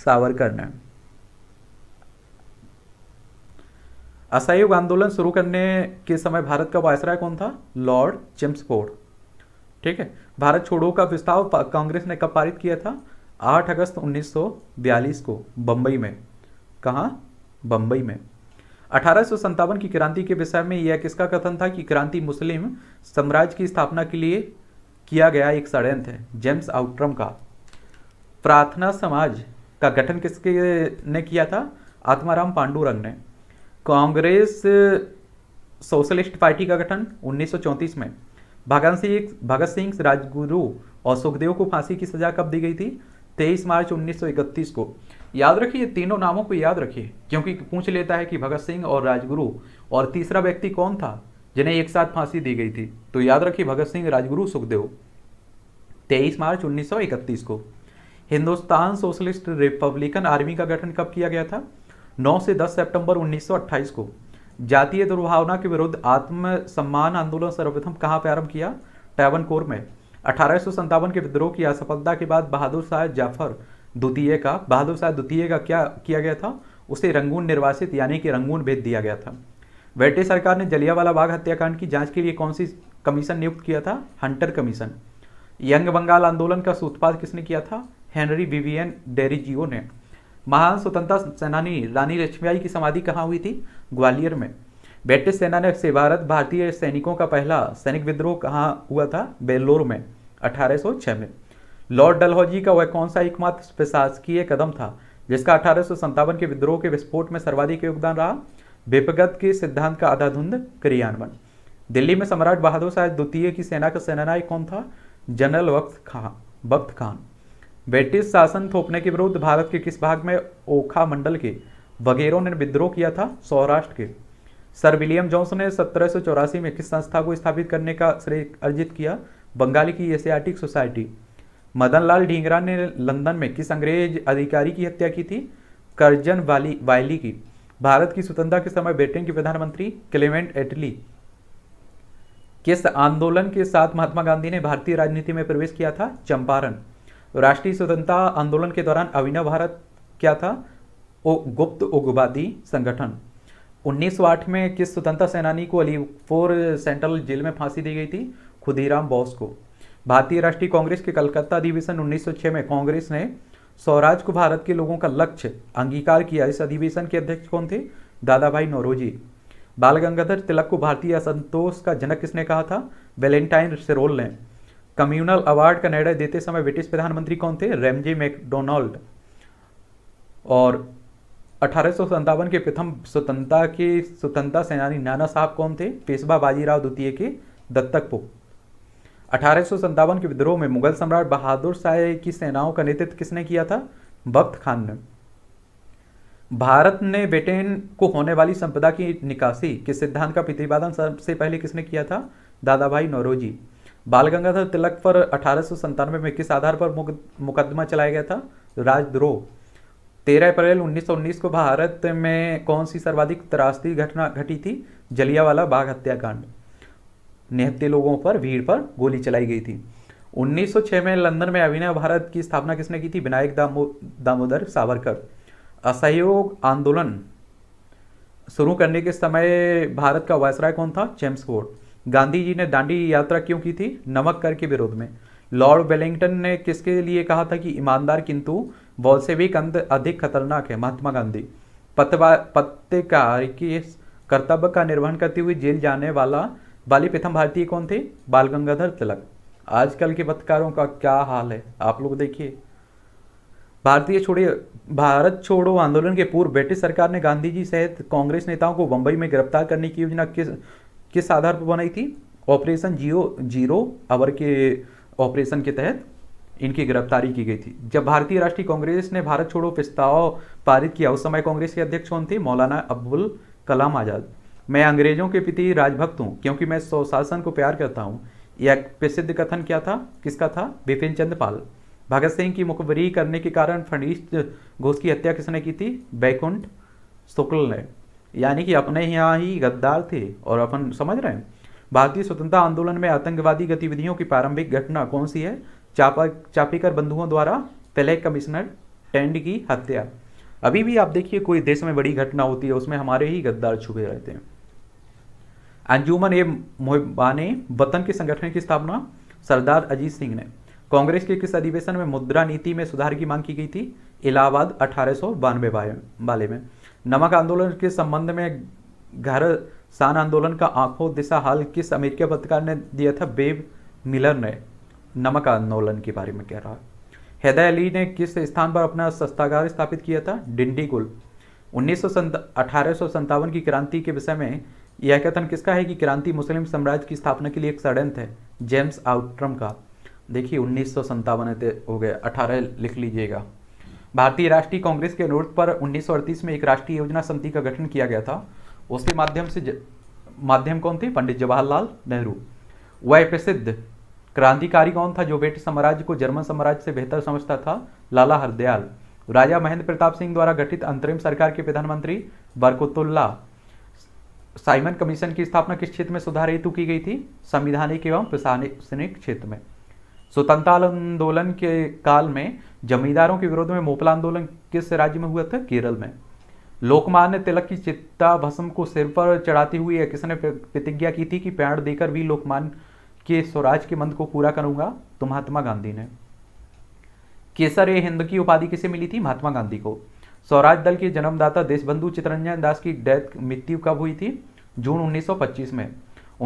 सावरकर ने असहयोग आंदोलन शुरू करने के समय भारत का वायसराय कौन था लॉर्ड चिम्सफोर्ड ठीक है भारत छोड़ो का प्रस्ताव कांग्रेस ने कब पारित किया था 8 अगस्त 1942 को बंबई में कहा बंबई में अठारह की क्रांति के विषय में यह किसका कथन था कि क्रांति मुस्लिम साम्राज्य की स्थापना के लिए किया गया एक षडयंत्र है जेम्स आउट्रम का प्रार्थना समाज का गठन किसके ने किया था आत्माराम पांडुरंग ने कांग्रेस सोशलिस्ट पार्टी का गठन उन्नीस में भगत सिंह भगत सिंह राजगुरु और सुखदेव को फांसी की सजा कब दी गई थी 23 मार्च 1931 को याद रखिए तीनों नामों को याद रखिए क्योंकि पूछ लेता है कि भगत सिंह और राजगुरु और तीसरा व्यक्ति कौन था जिन्हें एक साथ फांसी दी गई थी तो याद रखिए भगत सिंह राजगुरु सुखदेव तेईस मार्च 1931 को हिंदुस्तान सोशलिस्ट रिपब्लिकन आर्मी का गठन कब किया गया था 9 से 10 सितंबर 1928 को जातीय दुर्भावना के विरुद्ध आत्म सम्मान आंदोलन सर्वप्रथम कहाँ प्रारंभ किया ट्रैवन कोर में अठारह के विद्रोह की असफलता के बाद बहादुर शाह जाफर द्वितीय का बहादुर शाह द्वितीय का क्या किया गया था उसे रंगून निर्वासित यानी कि रंगून भेज दिया गया था वेटे सरकार ने जलियावाला बाग हत्याकांड की जांच के लिए कौन सी कमीशन नियुक्त किया था हंटर कमीशन यंग बंगाल आंदोलन का सूत्रपात किसने किया था हेनरी विवियन डेरिजियो ने महान स्वतंत्रता सेनानी रानी लक्ष्मीबाई की समाधि कहाँ हुई थी ग्वालियर में ब्रिटिश सेना ने से भारत भारतीय सैनिकों का पहला सैनिक विद्रोह कहाँ हुआ था बेल्लोर में 1806 में लॉर्ड डलहौजी का वह कौन सा एकमात्र प्रशासकीय कदम था जिसका अठारह के विद्रोह के विस्फोट में सर्वाधिक योगदान रहा विपगत के सिद्धांत का आधाधुंध क्रियान्वन दिल्ली में सम्राट बहादुर शाह द्वितीय की सेना का सेनानायक कौन था जनरल वक्त खान वक्त खान ब्रिटिश शासन थोपने के विरुद्ध भारत के किस भाग में ओखा मंडल के वगैरों ने विद्रोह किया था सौराष्ट्र के सर विलियम जोन्स ने सत्रह में किस संस्था को स्थापित करने का श्रेय अर्जित किया बंगाली की एशियाटिक सोसाइटी मदनलाल ढींगरा ने लंदन में किस अंग्रेज अधिकारी की हत्या की थी करजन वाली वायली की भारत की स्वतंत्रता के समय ब्रिटेन के प्रधानमंत्री क्लेमेंट एटली किस आंदोलन के साथ महात्मा गांधी ने भारतीय राजनीति में प्रवेश किया था चंपारण राष्ट्रीय स्वतंत्रता आंदोलन के दौरान अभिनव भारत क्या था ओ, गुप्त उग्रवादी संगठन 1908 में किस स्वतंत्रता सेनानी को अलीपुर सेंट्रल जेल में फांसी दी गई थी खुदीराम बोस को भारतीय राष्ट्रीय कांग्रेस के कलकत्ता अधिवेशन 1906 में कांग्रेस ने स्वराज को भारत के लोगों का लक्ष्य अंगीकार किया इस अधिवेशन के अध्यक्ष कौन थे दादा भाई नौरोजी बाल गंगाधर तिलक को भारतीय असंतोष का जनक किसने कहा था वेलेंटाइन सेरोल ने कम्युनल अवार्ड का निर्णय देते समय ब्रिटिश प्रधानमंत्री कौन थे रेमजे मैकडोनाल्ड और अठारह के प्रथम स्वतंत्रता के स्वतंत्रता सेनानी नाना साहब कौन थे पेशवा बाजीराव द्वितीय के दत्तक पुख अठारह के विद्रोह में मुगल सम्राट बहादुर शाह की सेनाओं का नेतृत्व किसने किया था बख्त खान ने भारत ने ब्रिटेन को होने वाली संपदा की निकासी के सिद्धांत का प्रतिपादन सबसे पहले किसने किया था दादा भाई नौरोजी बाल गंगाधर तिलक पर अठारह में किस आधार पर मुकदमा चलाया गया था राजद्रोह तेरह अप्रैल 1919 को भारत में कौन सी सर्वाधिक त्रासदी घटना घटी थी जलियावाला बाघ हत्याकांड निहत्ते लोगों पर भीड़ पर गोली चलाई गई थी 1906 में लंदन में अभिनय भारत की स्थापना किसने की थी विनायक दामो, दामोदर सावरकर असहयोग आंदोलन शुरू करने के समय भारत का वायसराय कौन था जेम्स फोर्ड गांधी जी ने दांडी यात्रा क्यों की थी नमक कर के विरोध में लॉर्ड वेलिंगटन ने किसके लिए कहा था कि ईमानदार किंतु बॉल्सेविक अंत अधिक खतरनाक है महात्मा गांधी पत्रकार के कर्तव्य का निर्वहन करते हुए जेल जाने वाला बाली प्रथम भारतीय कौन थे बाल गंगाधर तिलक आजकल के पत्रकारों का क्या हाल है आप लोग देखिए भारतीय छोड़िए भारत छोड़ो आंदोलन के पूर्व ब्रिटिश सरकार ने गांधी जी सहित कांग्रेस नेताओं को बंबई में गिरफ्तार करने की योजना किस किस आधार पर बनाई थी ऑपरेशन जियो जीरो अवर के ऑपरेशन के तहत इनकी गिरफ्तारी की गई थी जब भारतीय राष्ट्रीय कांग्रेस ने भारत छोड़ो प्रस्ताव पारित किया उस समय कांग्रेस के अध्यक्ष कौन थे मौलाना अब्दुल कलाम आजाद मैं अंग्रेजों के प्रति राजभक्त हूँ क्योंकि मैं स्वशासन को प्यार करता हूँ यह प्रसिद्ध कथन क्या था किसका था बिपिन चंद पाल भगत सिंह की मुखबरी करने के कारण फडणवीस घोष की हत्या किसने की थी बैकुंठ शुक्ल ने यानी कि अपने यहाँ ही गद्दार थे और अपन समझ रहे हैं भारतीय स्वतंत्रता आंदोलन में आतंकवादी गतिविधियों की प्रारंभिक घटना कौन सी है चापा चापीकर बंधुओं द्वारा पहले कमिश्नर टेंड की हत्या अभी भी आप देखिए कोई देश में बड़ी घटना होती है उसमें हमारे ही गद्दार छुपे रहते हैं अंजुमन ए मोहिबा ने वतन के संगठन की स्थापना सरदार अजीत सिंह ने कांग्रेस के किस अधिवेशन में मुद्रा नीति में सुधार की मांग की गई थी इलाहाबाद अठारह वाले में नमक आंदोलन के संबंध में घर शान आंदोलन का आंखों दिशा हाल किस अमेरिकी पत्रकार ने दिया था बेब मिलर ने नमक आंदोलन के बारे में कह रहा हैदर अली ने किस स्थान पर अपना सस्तागार स्थापित किया था डिंडीगुल उन्नीस की क्रांति के विषय में यह कथन किसका है कि क्रांति मुस्लिम साम्राज्य की स्थापना के लिए एक षडयंत्र है जेम्स आउट्रम का देखिए उन्नीस सौ हो गए अठारह लिख लीजिएगा भारतीय राष्ट्रीय कांग्रेस के अनुरोध पर उन्नीस में एक राष्ट्रीय योजना समिति का गठन किया गया था उसके माध्यम से ज... माध्यम कौन थे पंडित जवाहरलाल नेहरू वह प्रसिद्ध क्रांतिकारी कौन था जो ब्रिटिश साम्राज्य को जर्मन साम्राज्य से बेहतर समझता था लाला हरदयाल राजा महेंद्र प्रताप सिंह द्वारा गठित अंतरिम सरकार के प्रधानमंत्री बरकुतुल्ला साइमन कमीशन की स्थापना किस क्षेत्र में सुधार हेतु की गई थी संविधानिक एवं प्रशासनिक क्षेत्र में स्वतंत्रता आंदोलन के काल में जमींदारों के विरोध में मोपला आंदोलन किस राज्य में हुआ था केरल में लोकमान्य तिलक की चित्ता भस्म को सिर पर चढ़ाती हुई किसने प्रतिज्ञा की थी कि प्राण देकर भी लोकमान के स्वराज के मंद को पूरा करूंगा तो महात्मा गांधी ने केसर ए हिंद की उपाधि किसे मिली थी महात्मा गांधी को स्वराज दल के जन्मदाता देशबंधु चित्रंजन दास की डेथ मृत्यु कब हुई थी जून उन्नीस में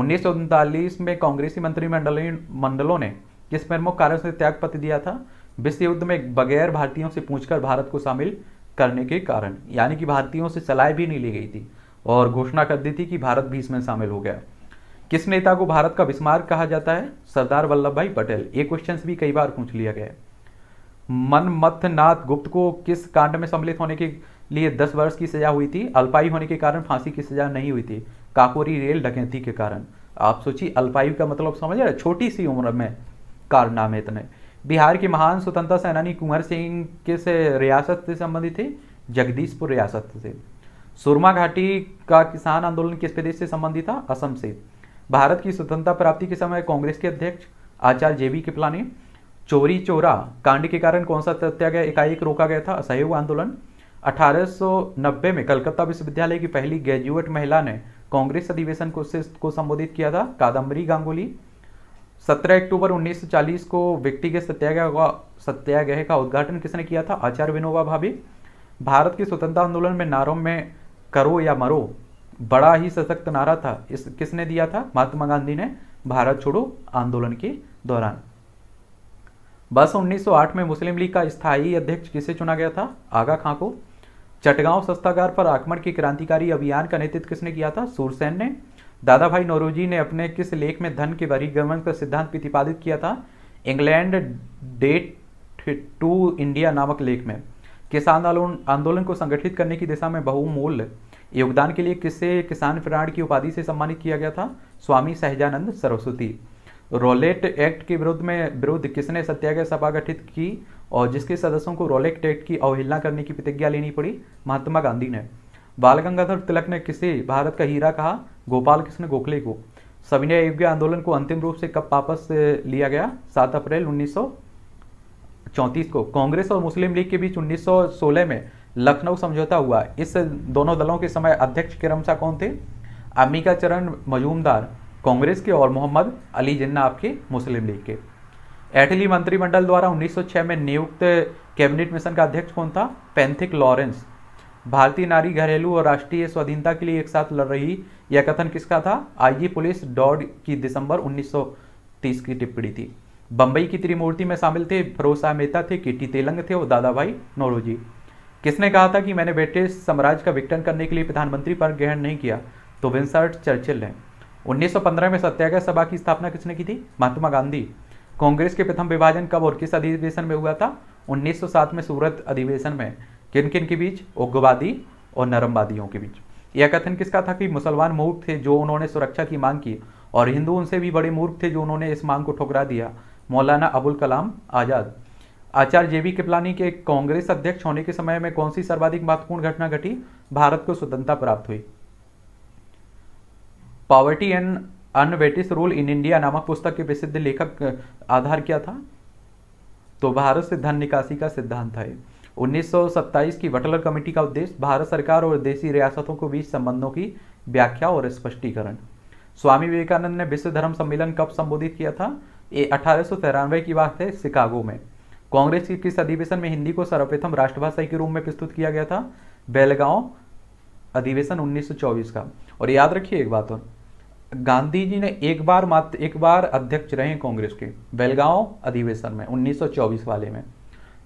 उन्नीस में कांग्रेसी मंत्रिमंडल मंडलों ने किस प्रमुख कारण से त्याग पत्र दिया था विश्व युद्ध में बगैर भारतीयों से पूछकर भारत को शामिल करने के कारण यानी कि भारतीयों से सलाह भी नहीं ली गई थी और घोषणा कर दी थी कि भारत भी इसमें शामिल हो गया किस नेता को भारत का विस्मार कहा जाता है सरदार वल्लभ भाई पटेल ये क्वेश्चन भी कई बार पूछ लिया गया है मनमथनाथ गुप्त को किस कांड में सम्मिलित होने के लिए दस वर्ष की सजा हुई थी अल्पायु होने के कारण फांसी की सजा नहीं हुई थी काकोरी रेल डकैती के कारण आप सोचिए अल्पायु का मतलब समझ रहे छोटी सी उम्र में कारनामे इतने बिहार के महान स्वतंत्रता सेनानी कुंवर सिंह किस रियासत से संबंधित थे जगदीशपुर रियासत से सुरमा घाटी का किसान आंदोलन किस प्रदेश से संबंधित था असम से भारत की स्वतंत्रता प्राप्ति के समय कांग्रेस के अध्यक्ष आचार्य जेबी ने चोरी चोरा कांड के कारण कौन सा सत्याग्रह इकाई को रोका गया था असहयोग आंदोलन 1890 में कलकत्ता विश्वविद्यालय की पहली ग्रेजुएट महिला ने कांग्रेस अधिवेशन को को संबोधित किया था कादम्बरी गांगुली 17 अक्टूबर 1940 को व्यक्तिगत सत्याग्रह का सत्याग्रह का उद्घाटन किसने किया था आचार्य विनोबा भाभी भारत के स्वतंत्रता आंदोलन में नारों में करो या मरो बड़ा ही सशक्त नारा था इस किसने दिया था महात्मा गांधी ने भारत छोड़ो आंदोलन के दौरान बस 1908 में मुस्लिम लीग का स्थायी अध्यक्ष किसे चुना गया था आगा खां को चटगांव सस्तागार पर आक्रमण के क्रांतिकारी अभियान का नेतृत्व किसने किया था सूरसेन ने दादा भाई नौरोजी ने अपने किस लेख में धन के वरीगमन का सिद्धांत प्रतिपादित किया था इंग्लैंड डेट टू इंडिया नामक लेख में किसान आंदोलन को संगठित करने की दिशा में बहुमूल्य योगदान के लिए किसे किसान प्राण की उपाधि से सम्मानित किया गया था स्वामी सहजानंद सरस्वती रोलेट एक्ट के विरुद्ध में विरुद्ध किसने सत्याग्रह सभा गठित की और जिसके सदस्यों को रोलेट एक्ट की अवहेलना करने की प्रतिज्ञा लेनी पड़ी महात्मा गांधी ने बाल गंगाधर तिलक ने किसे भारत का हीरा कहा गोपाल कृष्ण गोखले को सविनय अयोग्य आंदोलन को अंतिम रूप से कब वापस लिया गया सात अप्रैल उन्नीस को कांग्रेस और मुस्लिम लीग के बीच 1916 में लखनऊ समझौता हुआ इस दोनों दलों के समय अध्यक्ष के क्रमशा कौन थे अम्बिका चरण मजूमदार कांग्रेस के और मोहम्मद अली जिन्ना आपके मुस्लिम लीग के एटली मंत्रिमंडल द्वारा 1906 में नियुक्त कैबिनेट मिशन का अध्यक्ष कौन था पैंथिक लॉरेंस भारतीय नारी घरेलू और राष्ट्रीय स्वाधीनता के लिए एक साथ लड़ रही यह कथन किसका था आईजी पुलिस डॉड की दिसंबर 1930 की टिप्पणी थी बंबई की त्रिमूर्ति में शामिल थे भरोसा मेहता थे कीटी तेलंग थे और दादा भाई नोरोजी किसने कहा था कि मैंने ब्रिटिश साम्राज्य का विघटन करने के लिए प्रधानमंत्री पर ग्रहण नहीं किया तो विंसर्ट चर्चिल हैं 1915 में सत्याग्रह सभा की स्थापना किसने की थी महात्मा गांधी कांग्रेस के प्रथम विभाजन कब और किस अधिवेशन में हुआ था 1907 में सूरत अधिवेशन में किन किन के बीच उग्रवादी और नरमवादियों के बीच यह कथन किसका था कि मुसलमान मूर्ख थे जो उन्होंने सुरक्षा की मांग की और हिंदू उनसे भी बड़े मूर्ख थे जो उन्होंने इस मांग को ठुकरा दिया मौलाना अबुल कलाम आजाद आचार्य जेवी किपलानी के कांग्रेस अध्यक्ष होने के समय में कौन सी सर्वाधिक महत्वपूर्ण घटना घटी भारत को स्वतंत्रता प्राप्त हुई poverty and unvetted rule in India नामक पुस्तक के प्रसिद्ध लेखक आधार क्या था तो भारत से धन निकासी का सिद्धांत है 1927 की वटलर कमेटी का उद्देश्य भारत सरकार और देशी रियासतों के बीच संबंधों की व्याख्या और स्पष्टीकरण स्वामी विवेकानंद ने विश्व धर्म सम्मेलन कब संबोधित किया था ये अठारह की बात है शिकागो में कांग्रेस की किस अधिवेशन में हिंदी को सर्वप्रथम राष्ट्रभाषा के रूप में प्रस्तुत किया गया था बेलगांव अधिवेशन 1924 का और याद रखिए एक बात और गांधी जी ने एक बार मात्र एक बार अध्यक्ष रहे कांग्रेस के बेलगांव अधिवेशन में 1924 वाले में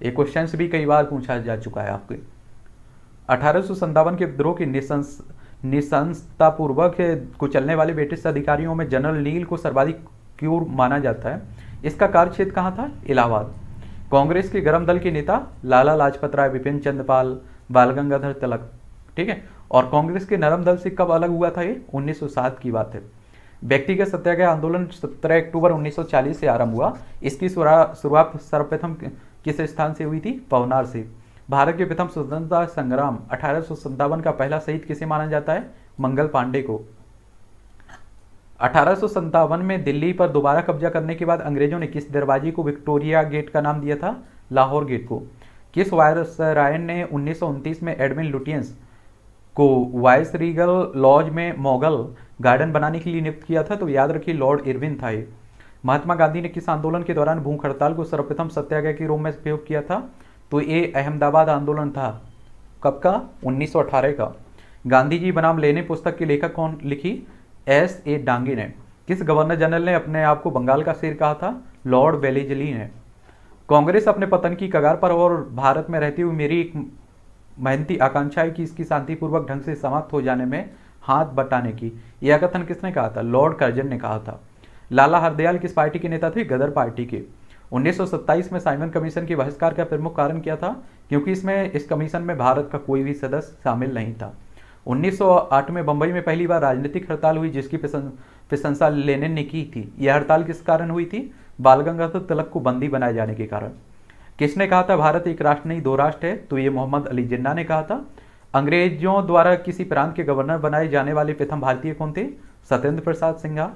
ये क्वेश्चन भी कई बार पूछा जा चुका है आपके अठारह के विद्रोह के निशंस निशंसतापूर्वक कुचलने वाले ब्रिटिश अधिकारियों में जनरल नील को सर्वाधिक क्यों माना जाता है इसका कार्यक्षेत्र कहाँ था इलाहाबाद कांग्रेस के गर्म दल के नेता लाला लाजपत राय विपिन चंद्रपाल बाल गंगाधर तिलक ठीक है और कांग्रेस के नरम दल से कब अलग हुआ था ये 1907 की बात है व्यक्तिगत सत्याग्रह आंदोलन 17 अक्टूबर 1940 से आरंभ हुआ इसकी शुरुआत सर्वप्रथम किस स्थान से हुई थी पवनार से भारत के प्रथम स्वतंत्रता संग्राम अठारह का पहला शहीद किसे माना जाता है मंगल पांडे को अठारह में दिल्ली पर दोबारा कब्जा करने के बाद अंग्रेजों ने किस दरवाजे को विक्टोरिया गेट का नाम दिया था लाहौर गेट को किस वायरस रायन ने उन्नीस में एडमिन लुटियंस को वाइस रीगल लॉज में मोगल गार्डन बनाने के लिए नियुक्त किया था तो याद रखिए लॉर्ड इरविन था ये महात्मा गांधी ने किस आंदोलन के दौरान भूख हड़ताल को सर्वप्रथम सत्याग्रह के रूप में प्रयोग किया था तो ये अहमदाबाद आंदोलन था कब का 1918 का गांधी जी बनाम लेने पुस्तक के लेखक कौन लिखी एस ए डांगी ने किस गवर्नर जनरल ने अपने आप को बंगाल का सिर कहा था लॉर्ड वेलेजली ने कांग्रेस अपने पतन की कगार पर और भारत में रहती हुई मेरी एक मेहनती आकांक्षाएं की इसकी शांतिपूर्वक ढंग से समाप्त हो जाने में हाथ बटाने की यह कथन किसने कहा था लॉर्ड कर्जन ने कहा था लाला हरदयाल किस पार्टी के नेता थे गदर पार्टी के 1927 में साइमन कमीशन के बहिष्कार का प्रमुख कारण क्या था क्योंकि इसमें इस कमीशन में भारत का कोई भी सदस्य शामिल नहीं था 1908 में बंबई में पहली बार राजनीतिक हड़ताल हुई जिसकी प्रशंसा लेनिन ने की थी यह हड़ताल किस कारण हुई थी बाल गंगाधर तिलक को बंदी बनाए जाने के कारण किसने कहा था भारत एक राष्ट्र नहीं दो राष्ट्र है तो ये मोहम्मद अली जिन्ना ने कहा था अंग्रेजों द्वारा किसी प्रांत के गवर्नर बनाए जाने वाले प्रथम भारतीय कौन थे सत्येंद्र प्रसाद सिंघा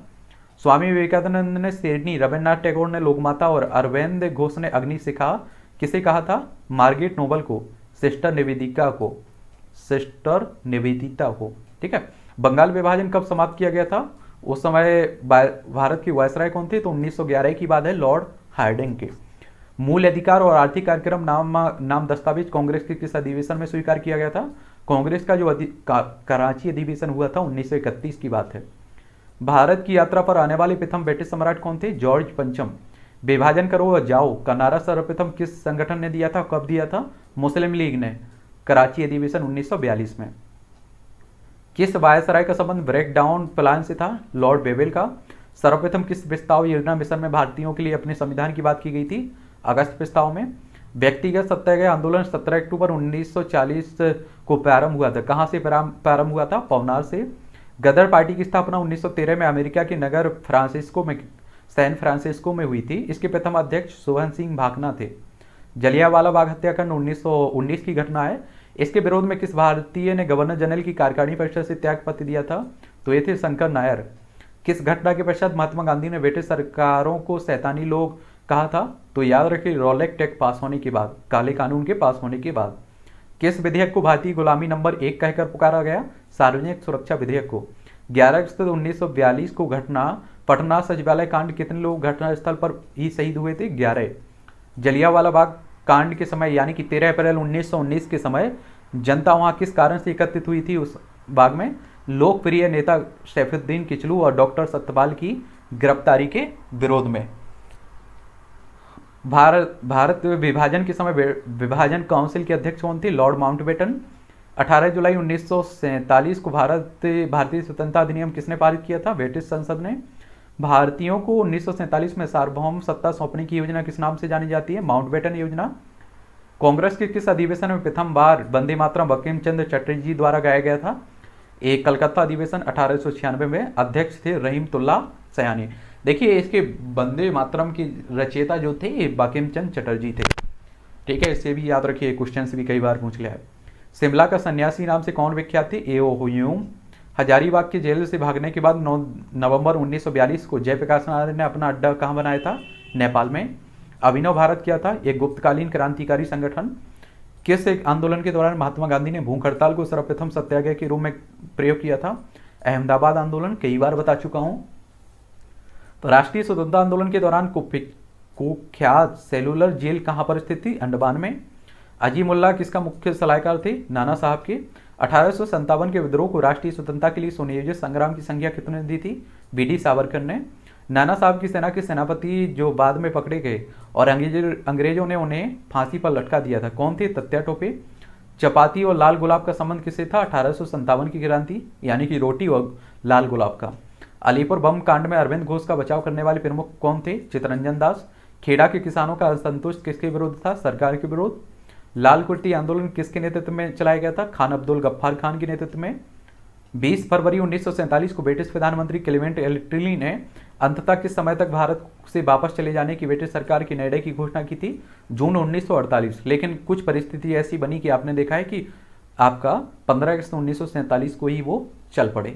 स्वामी विवेकानंद ने सिडनी रविन्द्रनाथ टैगोर ने लोकमाता और अरविंद घोष ने अग्नि सिखा किसे कहा था मार्गेट नोबल को सिस्टर निवेदिका को सिस्टर निवेदिता को ठीक है बंगाल विभाजन कब समाप्त किया गया था उस समय भारत की वायसराय कौन थे तो 1911 की बात है लॉर्ड हार्डिंग के मूल अधिकार और आर्थिक कार्यक्रम नाम नाम दस्तावेज कांग्रेस के किस अधिवेशन में स्वीकार किया गया था कांग्रेस का जो अधि, का, कराची अधिवेशन हुआ था उन्नीस की बात है भारत की यात्रा पर आने वाले प्रथम ब्रिटिश सम्राट कौन थे जॉर्ज पंचम विभाजन करो और जाओ का नारा सर्वप्रथम किस संगठन ने दिया था कब दिया था मुस्लिम लीग ने कराची अधिवेशन उन्नीस में किस वायसराय का संबंध ब्रेकडाउन प्लान से था लॉर्ड बेबेल का सर्वप्रथम किस प्रस्ताव योजना मिशन में भारतीयों के लिए अपने संविधान की बात की गई थी अगस्त प्रस्ताव में व्यक्तिगत सत्याग्रह आंदोलन 17 अक्टूबर 1940 को प्रारंभ हुआ था कहाँ से प्रारंभ हुआ था पवनार से गदर पार्टी की स्थापना 1913 में अमेरिका के नगर फ्रांसिस्को में सैन फ्रांसिस्को में हुई थी इसके प्रथम अध्यक्ष सुभन सिंह भाकना थे जलियावाला बाग हत्याकांड 1919 की घटना है इसके विरोध में किस भारतीय ने गवर्नर जनरल की कार्यकारिणी परिषद से त्याग पत्र दिया था तो ये थे शंकर नायर किस घटना के पश्चात महात्मा गांधी ने ब्रिटिश सरकारों को सैतानी लोग कहा था तो याद रखिए रोलेक टेक पास होने के बाद काले कानून के पास होने के बाद किस विधेयक को भारतीय गुलामी नंबर एक कहकर पुकारा गया सार्वजनिक सुरक्षा विधेयक को 11 अगस्त उन्नीस को घटना पटना सचिवालय कांड कितने लोग घटनास्थल पर ही शहीद हुए थे ग्यारह जलियावाला बाग कांड के समय यानी कि 13 अप्रैल 1919 के समय जनता वहां किस कारण से एकत्रित हुई थी उस बाग में लोकप्रिय नेता सैफुद्दीन किचलू और डॉक्टर सत्यपाल की गिरफ्तारी के विरोध में भारत भारत विभाजन के समय विभाजन काउंसिल के अध्यक्ष कौन थे लॉर्ड माउंटबेटन 18 जुलाई उन्नीस को भारत भारतीय स्वतंत्रता अधिनियम किसने पारित किया था ब्रिटिश संसद ने भारतीयों को उन्नीस में सार्वभौम सत्ता सौंपने की योजना किस नाम से जानी जाती है माउंटबेटन योजना कांग्रेस के किस अधिवेशन में प्रथम बार बंदे मातरम बकीम चंद्र चटर्जी द्वारा गाया गया था एक कलकत्ता अधिवेशन अठारह में अध्यक्ष थे रहीम तुल्ला सयानी देखिए इसके बंदे मातरम की रचेता जो थे बाकिम चंद चटर्जी थे ठीक है इससे भी याद रखिए क्वेश्चन भी कई बार पूछ लिया है शिमला का सन्यासी नाम से कौन विख्यात थे ए ओ हजारीबाग के जेल से भागने के बाद 9 नवंबर 1942 को जयप्रकाश नारायण ने अपना अड्डा कहाँ बनाया था नेपाल में अभिनव भारत किया था एक गुप्तकालीन क्रांतिकारी संगठन किस एक आंदोलन के दौरान महात्मा गांधी ने भूख हड़ताल को सर्वप्रथम सत्याग्रह के रूप में प्रयोग किया था अहमदाबाद आंदोलन कई बार बता चुका हूँ तो राष्ट्रीय स्वतंत्रता आंदोलन के दौरान कुख्यात सेलुलर जेल कहां पर स्थित थी अंडमान में अजीमुल्ला किसका मुख्य सलाहकार थे नाना साहब के अठारह के विद्रोह को राष्ट्रीय स्वतंत्रता के लिए सुनियोजित संग्राम की संख्या कितने दी थी बी डी सावरकर ने नाना साहब की सेना के सेनापति जो बाद में पकड़े गए और अंग्रेजों अंग्रेजों ने उन्हें फांसी पर लटका दिया था कौन थे तत्या टोपे चपाती और लाल गुलाब का संबंध किससे था अठारह की क्रांति यानी कि रोटी और लाल गुलाब का अलीपुर बम कांड में अरविंद घोष का बचाव करने वाले प्रमुख कौन थे चितरंजन दास खेड़ा के किसानों का असंतुष्ट किसके विरुद्ध था सरकार के विरोध लाल कुर्ती आंदोलन किसके नेतृत्व में चलाया गया था खान अब्दुल गफ्फार खान के नेतृत्व में 20 फरवरी उन्नीस को ब्रिटिश प्रधानमंत्री क्लिमेंट एल्ट्रिली ने अंततः किस समय तक भारत से वापस चले जाने की ब्रिटिश सरकार के निर्णय की घोषणा की थी जून 1948 लेकिन कुछ परिस्थिति ऐसी बनी कि आपने देखा है कि आपका 15 अगस्त उन्नीस को ही वो चल पड़े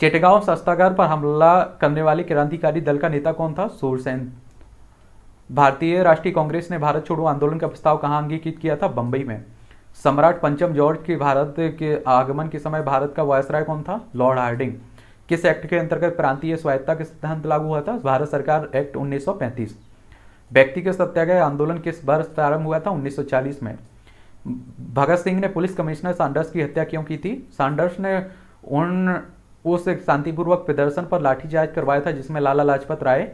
चेटगांव संस्थागार पर हमला करने वाले क्रांतिकारी दल का नेता कौन था सोरसेन भारतीय राष्ट्रीय कांग्रेस ने भारत छोड़ो आंदोलन का प्रस्ताव कहां अंगीकृत किया था बंबई में सम्राट पंचम जॉर्ज के भारत के आगमन के समय भारत का वायसराय कौन था लॉर्ड हार्डिंग किस एक्ट के अंतर्गत प्रांतीय स्वायत्ता के सिद्धांत लागू हुआ था भारत सरकार एक्ट 1935 के सत्याग्रह आंदोलन किस वर्ष प्रारंभ हुआ था 1940 में भगत सिंह ने पुलिस कमिश्नर सांडर्स की हत्या क्यों की थी सांडर्स ने उन उस शांतिपूर्वक प्रदर्शन पर लाठीचार्ज करवाया था जिसमें लाला लाजपत राय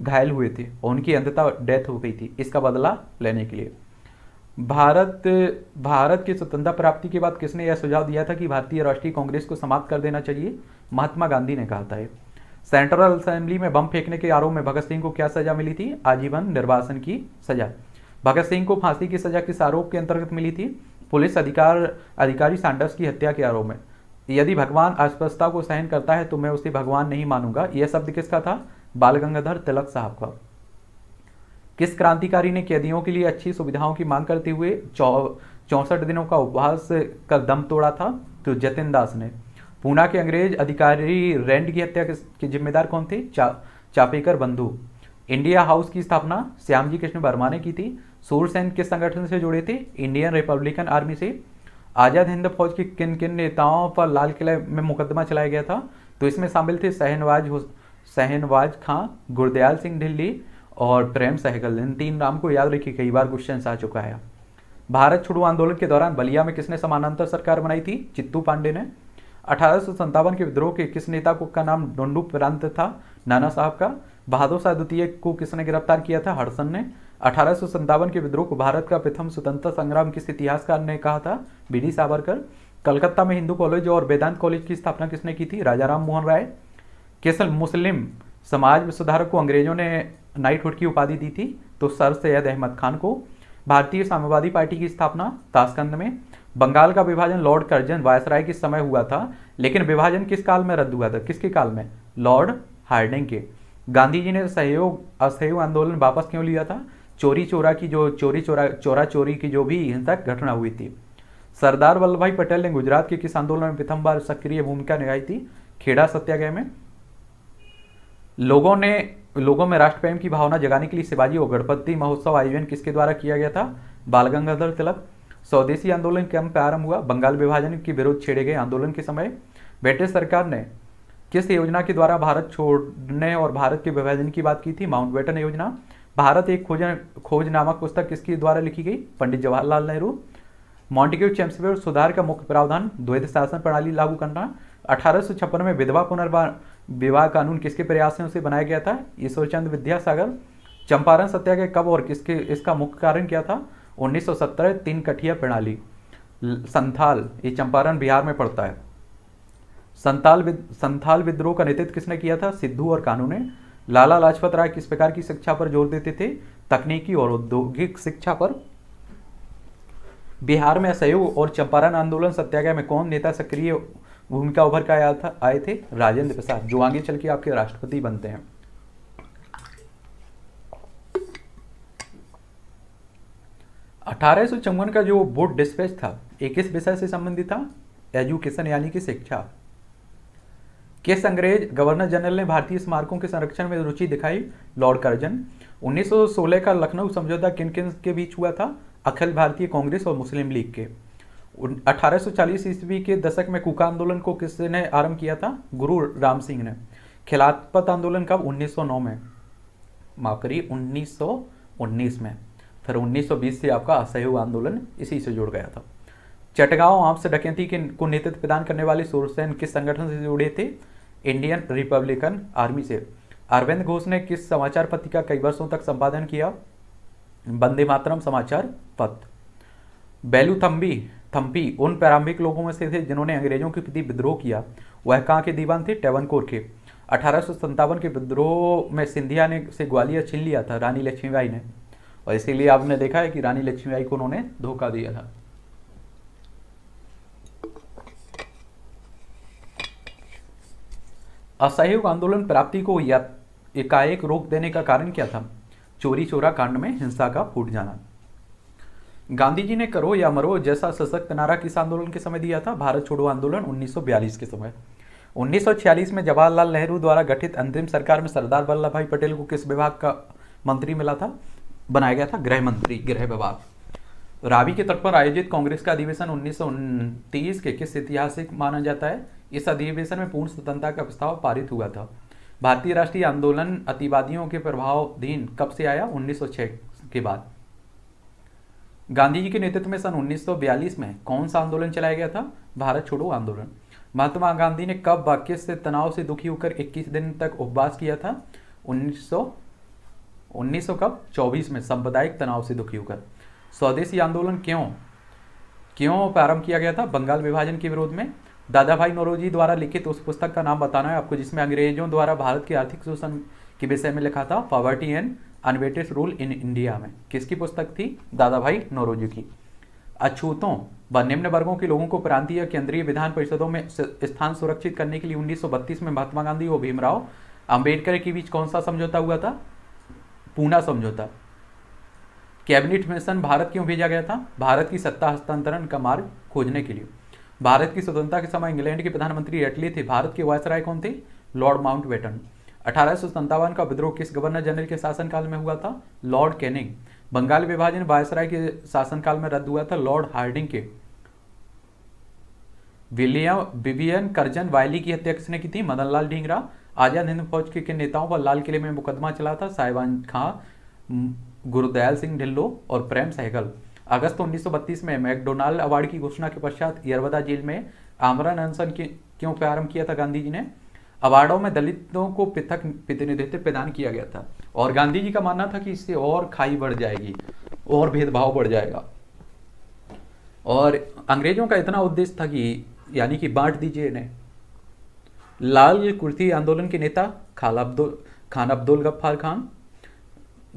घायल हुए थे और उनकी अंधता डेथ हो गई थी इसका बदला लेने के लिए भारत भारत की स्वतंत्रता प्राप्ति के बाद किसने यह सुझाव दिया था कि भारतीय राष्ट्रीय कांग्रेस को समाप्त कर देना चाहिए महात्मा गांधी ने कहा था सेंट्रल असेंबली में बम फेंकने के आरोप में भगत सिंह को क्या सजा मिली थी आजीवन निर्वासन की सजा भगत सिंह को फांसी की सजा किस आरोप के अंतर्गत मिली थी पुलिस अधिकार अधिकारी सैंडर्स की हत्या के आरोप में यदि भगवान अस्पष्टता को सहन करता है तो मैं उसे भगवान नहीं मानूंगा यह शब्द किसका था बाल गंगाधर तिलक साहब का किस क्रांतिकारी ने कैदियों के लिए अच्छी सुविधाओं की मांग करते हुए चौसठ दिनों का उपवास का दम तोड़ा था तो जतिन दास ने पूना के अंग्रेज अधिकारी रेंड की हत्या के जिम्मेदार कौन थे चा, चापेकर बंधु इंडिया हाउस की स्थापना श्यामजी कृष्ण वर्मा ने की थी सोर्स किस संगठन से जुड़े थे इंडियन रिपब्लिकन आर्मी से आज़ाद हिंद फौज के किन किन नेताओं पर लाल किले में मुकदमा चलाया गया था तो इसमें शामिल थे सहनवाज सहनवाज खां गुरदयाल सिंह ढिल्ली और प्रेम सहगल इन तीन नाम को याद रखिए कई बार क्वेश्चन आ चुका है भारत छोड़ो आंदोलन के दौरान बलिया में किसने समानांतर सरकार बनाई थी चित्तू पांडे ने अठारह के विद्रोह के किस नेता को का नाम डोंडू प्रांत था नाना साहब का बहादुर शाह द्वितीय को किसने गिरफ्तार किया था हरसन ने अठारह के विद्रोह को भारत का प्रथम स्वतंत्रता संग्राम किस इतिहासकार ने कहा था बी सावरकर कलकत्ता में हिंदू कॉलेज और वेदांत कॉलेज की स्थापना किसने की थी राजा राम मोहन राय केसल मुस्लिम समाज सुधारक को अंग्रेजों ने नाइटहुड की उपाधि दी थी तो सर सैयद अहमद खान को भारतीय साम्यवादी पार्टी की स्थापना ताशकंद में बंगाल का विभाजन लॉर्ड कर्जन वायसराय के समय हुआ था लेकिन विभाजन किस काल में रद्द हुआ था किसके काल में लॉर्ड हार्डिंग के गांधी जी ने सहयोग असहयोग आंदोलन वापस क्यों लिया था चोरी चोरा की जो चोरी चोरा चोरा चोरी की जो भी हिंसक घटना हुई थी सरदार वल्लभ भाई पटेल ने गुजरात के किस आंदोलन में प्रथम बार सक्रिय भूमिका निभाई थी खेड़ा सत्याग्रह में लोगों ने लोगों में राष्ट्रप्रेम की भावना जगाने के लिए शिवाजी और गणपति महोत्सव आयोजन किसके द्वारा किया गया था बाल गंगाधर तिलक स्वदेशी आंदोलन कम आरंभ हुआ बंगाल विभाजन के विरोध छेड़े गए आंदोलन के समय ब्रिटिश सरकार ने किस योजना के द्वारा भारत छोड़ने और भारत के विभाजन की बात की थी माउंट योजना भारत एक खोज खोज नामक पुस्तक किसके द्वारा लिखी गई पंडित जवाहरलाल नेहरू मॉन्टिक्यू चैम्सफेयर सुधार का मुख्य प्रावधान द्वैध शासन प्रणाली लागू करना अठारह में विधवा पुनर्वा विवाह कानून किसके प्रयासों से बनाया गया था ईश्वरचंद विद्यासागर चंपारण सत्याग्रह कब और किसके इसका मुख्य कारण क्या था 1917 तीन कठिया प्रणाली संथाल ये चंपारण बिहार में पड़ता है संथाल विद, संथाल विद्रोह का नेतृत्व किसने किया था सिद्धू और कानू ने लाला लाजपत राय किस प्रकार की शिक्षा पर जोर देते थे तकनीकी और औद्योगिक शिक्षा पर बिहार में असहयोग और चंपारण आंदोलन सत्याग्रह में कौन नेता सक्रिय भूमिका उभर कर आया था आए थे राजेंद्र प्रसाद जो आगे चल के आपके राष्ट्रपति बनते हैं अठारह का जो बोर्ड डिस्पैच था एक किस विषय से संबंधित था एजुकेशन यानी कि शिक्षा किस अंग्रेज गवर्नर जनरल ने भारतीय स्मारकों के संरक्षण में रुचि दिखाई लॉर्ड कर्जन 1916 का लखनऊ समझौता किन किन के बीच हुआ था अखिल भारतीय कांग्रेस और मुस्लिम लीग के 1840 ईस्वी के दशक में कुका आंदोलन को किसने आरंभ किया था गुरु राम सिंह ने खिलाफत आंदोलन कब 1909 में माफ करिए 1919 में फिर 1920 से आपका असहयोग आंदोलन इसी से जुड़ गया था चटगांव आपसे डकैती के को नेतृत्व प्रदान करने वाले सोरसेन किस संगठन से जुड़े थे इंडियन रिपब्लिकन आर्मी से अरविंद घोष ने किस समाचार पत्र का कई वर्षों तक संपादन किया बंदे मातरम समाचार पत्र बेलूथम्बी थम्पी उन प्रारंभिक लोगों में से थे जिन्होंने अंग्रेजों के प्रति विद्रोह किया वह कहाँ के दीवान थे टेवनकोर के अठारह के विद्रोह में सिंधिया ने से ग्वालियर छीन लिया था रानी लक्ष्मीबाई ने और इसीलिए आपने देखा है कि रानी लक्ष्मीबाई को उन्होंने धोखा दिया था असहयोग आंदोलन प्राप्ति को या एकाएक रोक देने का कारण क्या था चोरी चोरा कांड में हिंसा का फूट जाना गांधी जी ने करो या मरो जैसा सशक्त नारा किस आंदोलन के समय दिया था भारत छोड़ो आंदोलन उन्नीस के समय 1946 में जवाहरलाल नेहरू द्वारा गठित अंतरिम सरकार में सरदार वल्लभ भाई पटेल को किस विभाग का मंत्री मिला था बनाया गया था गृह मंत्री गृह विभाग रावी के तट पर आयोजित कांग्रेस का अधिवेशन उन्नीस के किस ऐतिहासिक माना जाता है इस अधिवेशन में पूर्ण स्वतंत्रता का प्रस्ताव पारित हुआ था भारतीय राष्ट्रीय आंदोलन अतिवादियों के प्रभावाधीन कब से आया 1906 के बाद गांधी जी के नेतृत्व में सन 1942 में कौन सा आंदोलन चलाया गया था भारत छोड़ो आंदोलन महात्मा गांधी ने कब वाक्य से तनाव से दुखी होकर 21 दिन तक उपवास किया था 1900 1900 कब 24 में सांप्रदायिक तनाव से दुखी होकर स्वदेशी आंदोलन क्यों क्यों प्रारंभ किया गया था बंगाल विभाजन के विरोध में दादा भाई नौरोजी द्वारा लिखित उस पुस्तक का नाम बताना है आपको जिसमें अंग्रेजों द्वारा भारत की आर्थिक शोषण के विषय में लिखा था poverty and unvetted rule in India में किसकी पुस्तक थी दादा भाई नौरोजी की अछूतों व निम्न वर्गों के लोगों को प्रांतीय केंद्रीय विधान परिषदों में स्थान सुरक्षित करने के लिए उन्नीस में महात्मा गांधी और भीमराव अम्बेडकर के बीच कौन सा समझौता हुआ था पूना समझौता कैबिनेट मिशन भारत क्यों भेजा गया था भारत की सत्ता हस्तांतरण का मार्ग खोजने के लिए भारत की स्वतंत्रता के समय इंग्लैंड के प्रधानमंत्री एटली थे भारत के वायसराय कौन थे लॉर्ड माउंट बेटन अठारह का विद्रोह किस गवर्नर जनरल के शासनकाल में हुआ था लॉर्ड कैनिंग बंगाल विभाजन वायसराय के शासनकाल में रद्द हुआ था लॉर्ड हार्डिंग के विलियम विवियन करजन वायली की हत्या किसने की थी मदन लाल ढींगरा आजाद हिंद फौज के किन नेताओं पर लाल किले में मुकदमा चला था साहिबान खां गुरुदयाल सिंह ढिल्लो और प्रेम सहगल अगस्त 1932 में मैकडोनाल्ड अवार्ड की घोषणा के पश्चात यरवदा जेल में आमरण अनशन क्यों प्रारंभ किया था गांधी जी ने अवार्डों में दलितों को पृथक प्रतिनिधित्व प्रदान किया गया था और गांधी जी का मानना था कि इससे और खाई बढ़ जाएगी और भेदभाव बढ़ जाएगा और अंग्रेजों का इतना उद्देश्य था कि यानी कि बांट दीजिए इन्हें लाल कुर्ती आंदोलन के नेता खाल अब्दुल खान अब्दुल गफ्फार खान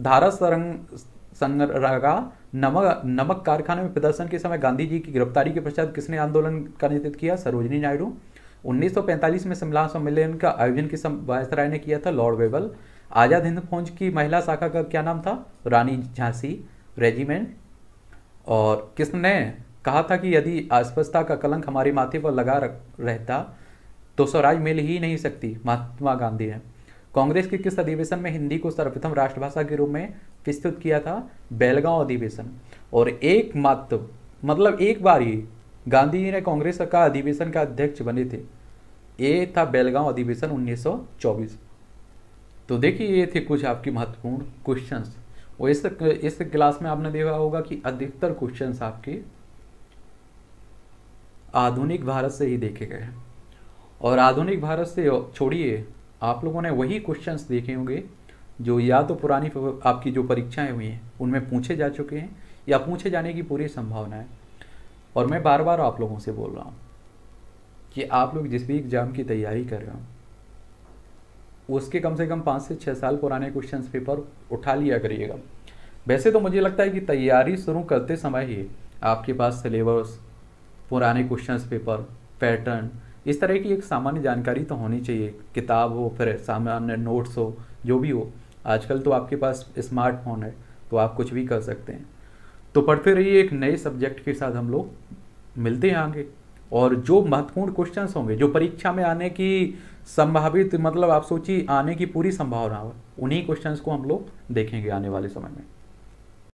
धारा सरंग संगरागा नमक नमक कारखाने में प्रदर्शन के समय गांधी जी की गिरफ्तारी के पश्चात किसने आंदोलन का नेतृत्व किया सरोजनी नायडू 1945 में शिमला सम्मेलन का आयोजन किस वायसराय ने किया था लॉर्ड वेबल आज़ाद हिंद फौज की महिला शाखा का क्या नाम था रानी झांसी रेजिमेंट और किसने कहा था कि यदि अस्पष्टता का कलंक हमारे माथे पर लगा रहता तो स्वराज मिल ही नहीं सकती महात्मा गांधी ने कांग्रेस के किस अधिवेशन में हिंदी को सर्वप्रथम राष्ट्रभाषा के रूप में प्रस्तुत किया था बेलगांव अधिवेशन और एक मात्र मतलब एक बार ही गांधी जी ने कांग्रेस का अधिवेशन का अध्यक्ष बने थे ये था बेलगांव अधिवेशन 1924 तो देखिए ये थे कुछ आपके महत्वपूर्ण क्वेश्चंस और इस इस क्लास में आपने देखा होगा कि अधिकतर क्वेश्चंस आपके आधुनिक भारत से ही देखे गए और आधुनिक भारत से छोड़िए आप लोगों ने वही क्वेश्चंस देखे होंगे जो या तो पुरानी आपकी जो परीक्षाएं हुई हैं उनमें पूछे जा चुके हैं या पूछे जाने की पूरी संभावना है और मैं बार बार आप लोगों से बोल रहा हूँ कि आप लोग जिस भी एग्ज़ाम की तैयारी कर रहे हो उसके कम से कम पाँच से छः साल पुराने क्वेश्चन पेपर उठा लिया करिएगा वैसे तो मुझे लगता है कि तैयारी शुरू करते समय ही आपके पास सिलेबस पुराने क्वेश्चन पेपर पैटर्न इस तरह की एक सामान्य जानकारी तो होनी चाहिए किताब हो फिर सामान्य नोट्स हो जो भी हो आजकल तो आपके पास स्मार्टफोन है तो आप कुछ भी कर सकते हैं तो पढ़ते रहिए एक नए सब्जेक्ट के साथ हम लोग मिलते हैं आगे और जो महत्वपूर्ण क्वेश्चंस होंगे जो परीक्षा में आने की संभावित मतलब आप सोचिए आने की पूरी संभावना हो उन्हीं क्वेश्चंस को हम लोग देखेंगे आने वाले समय में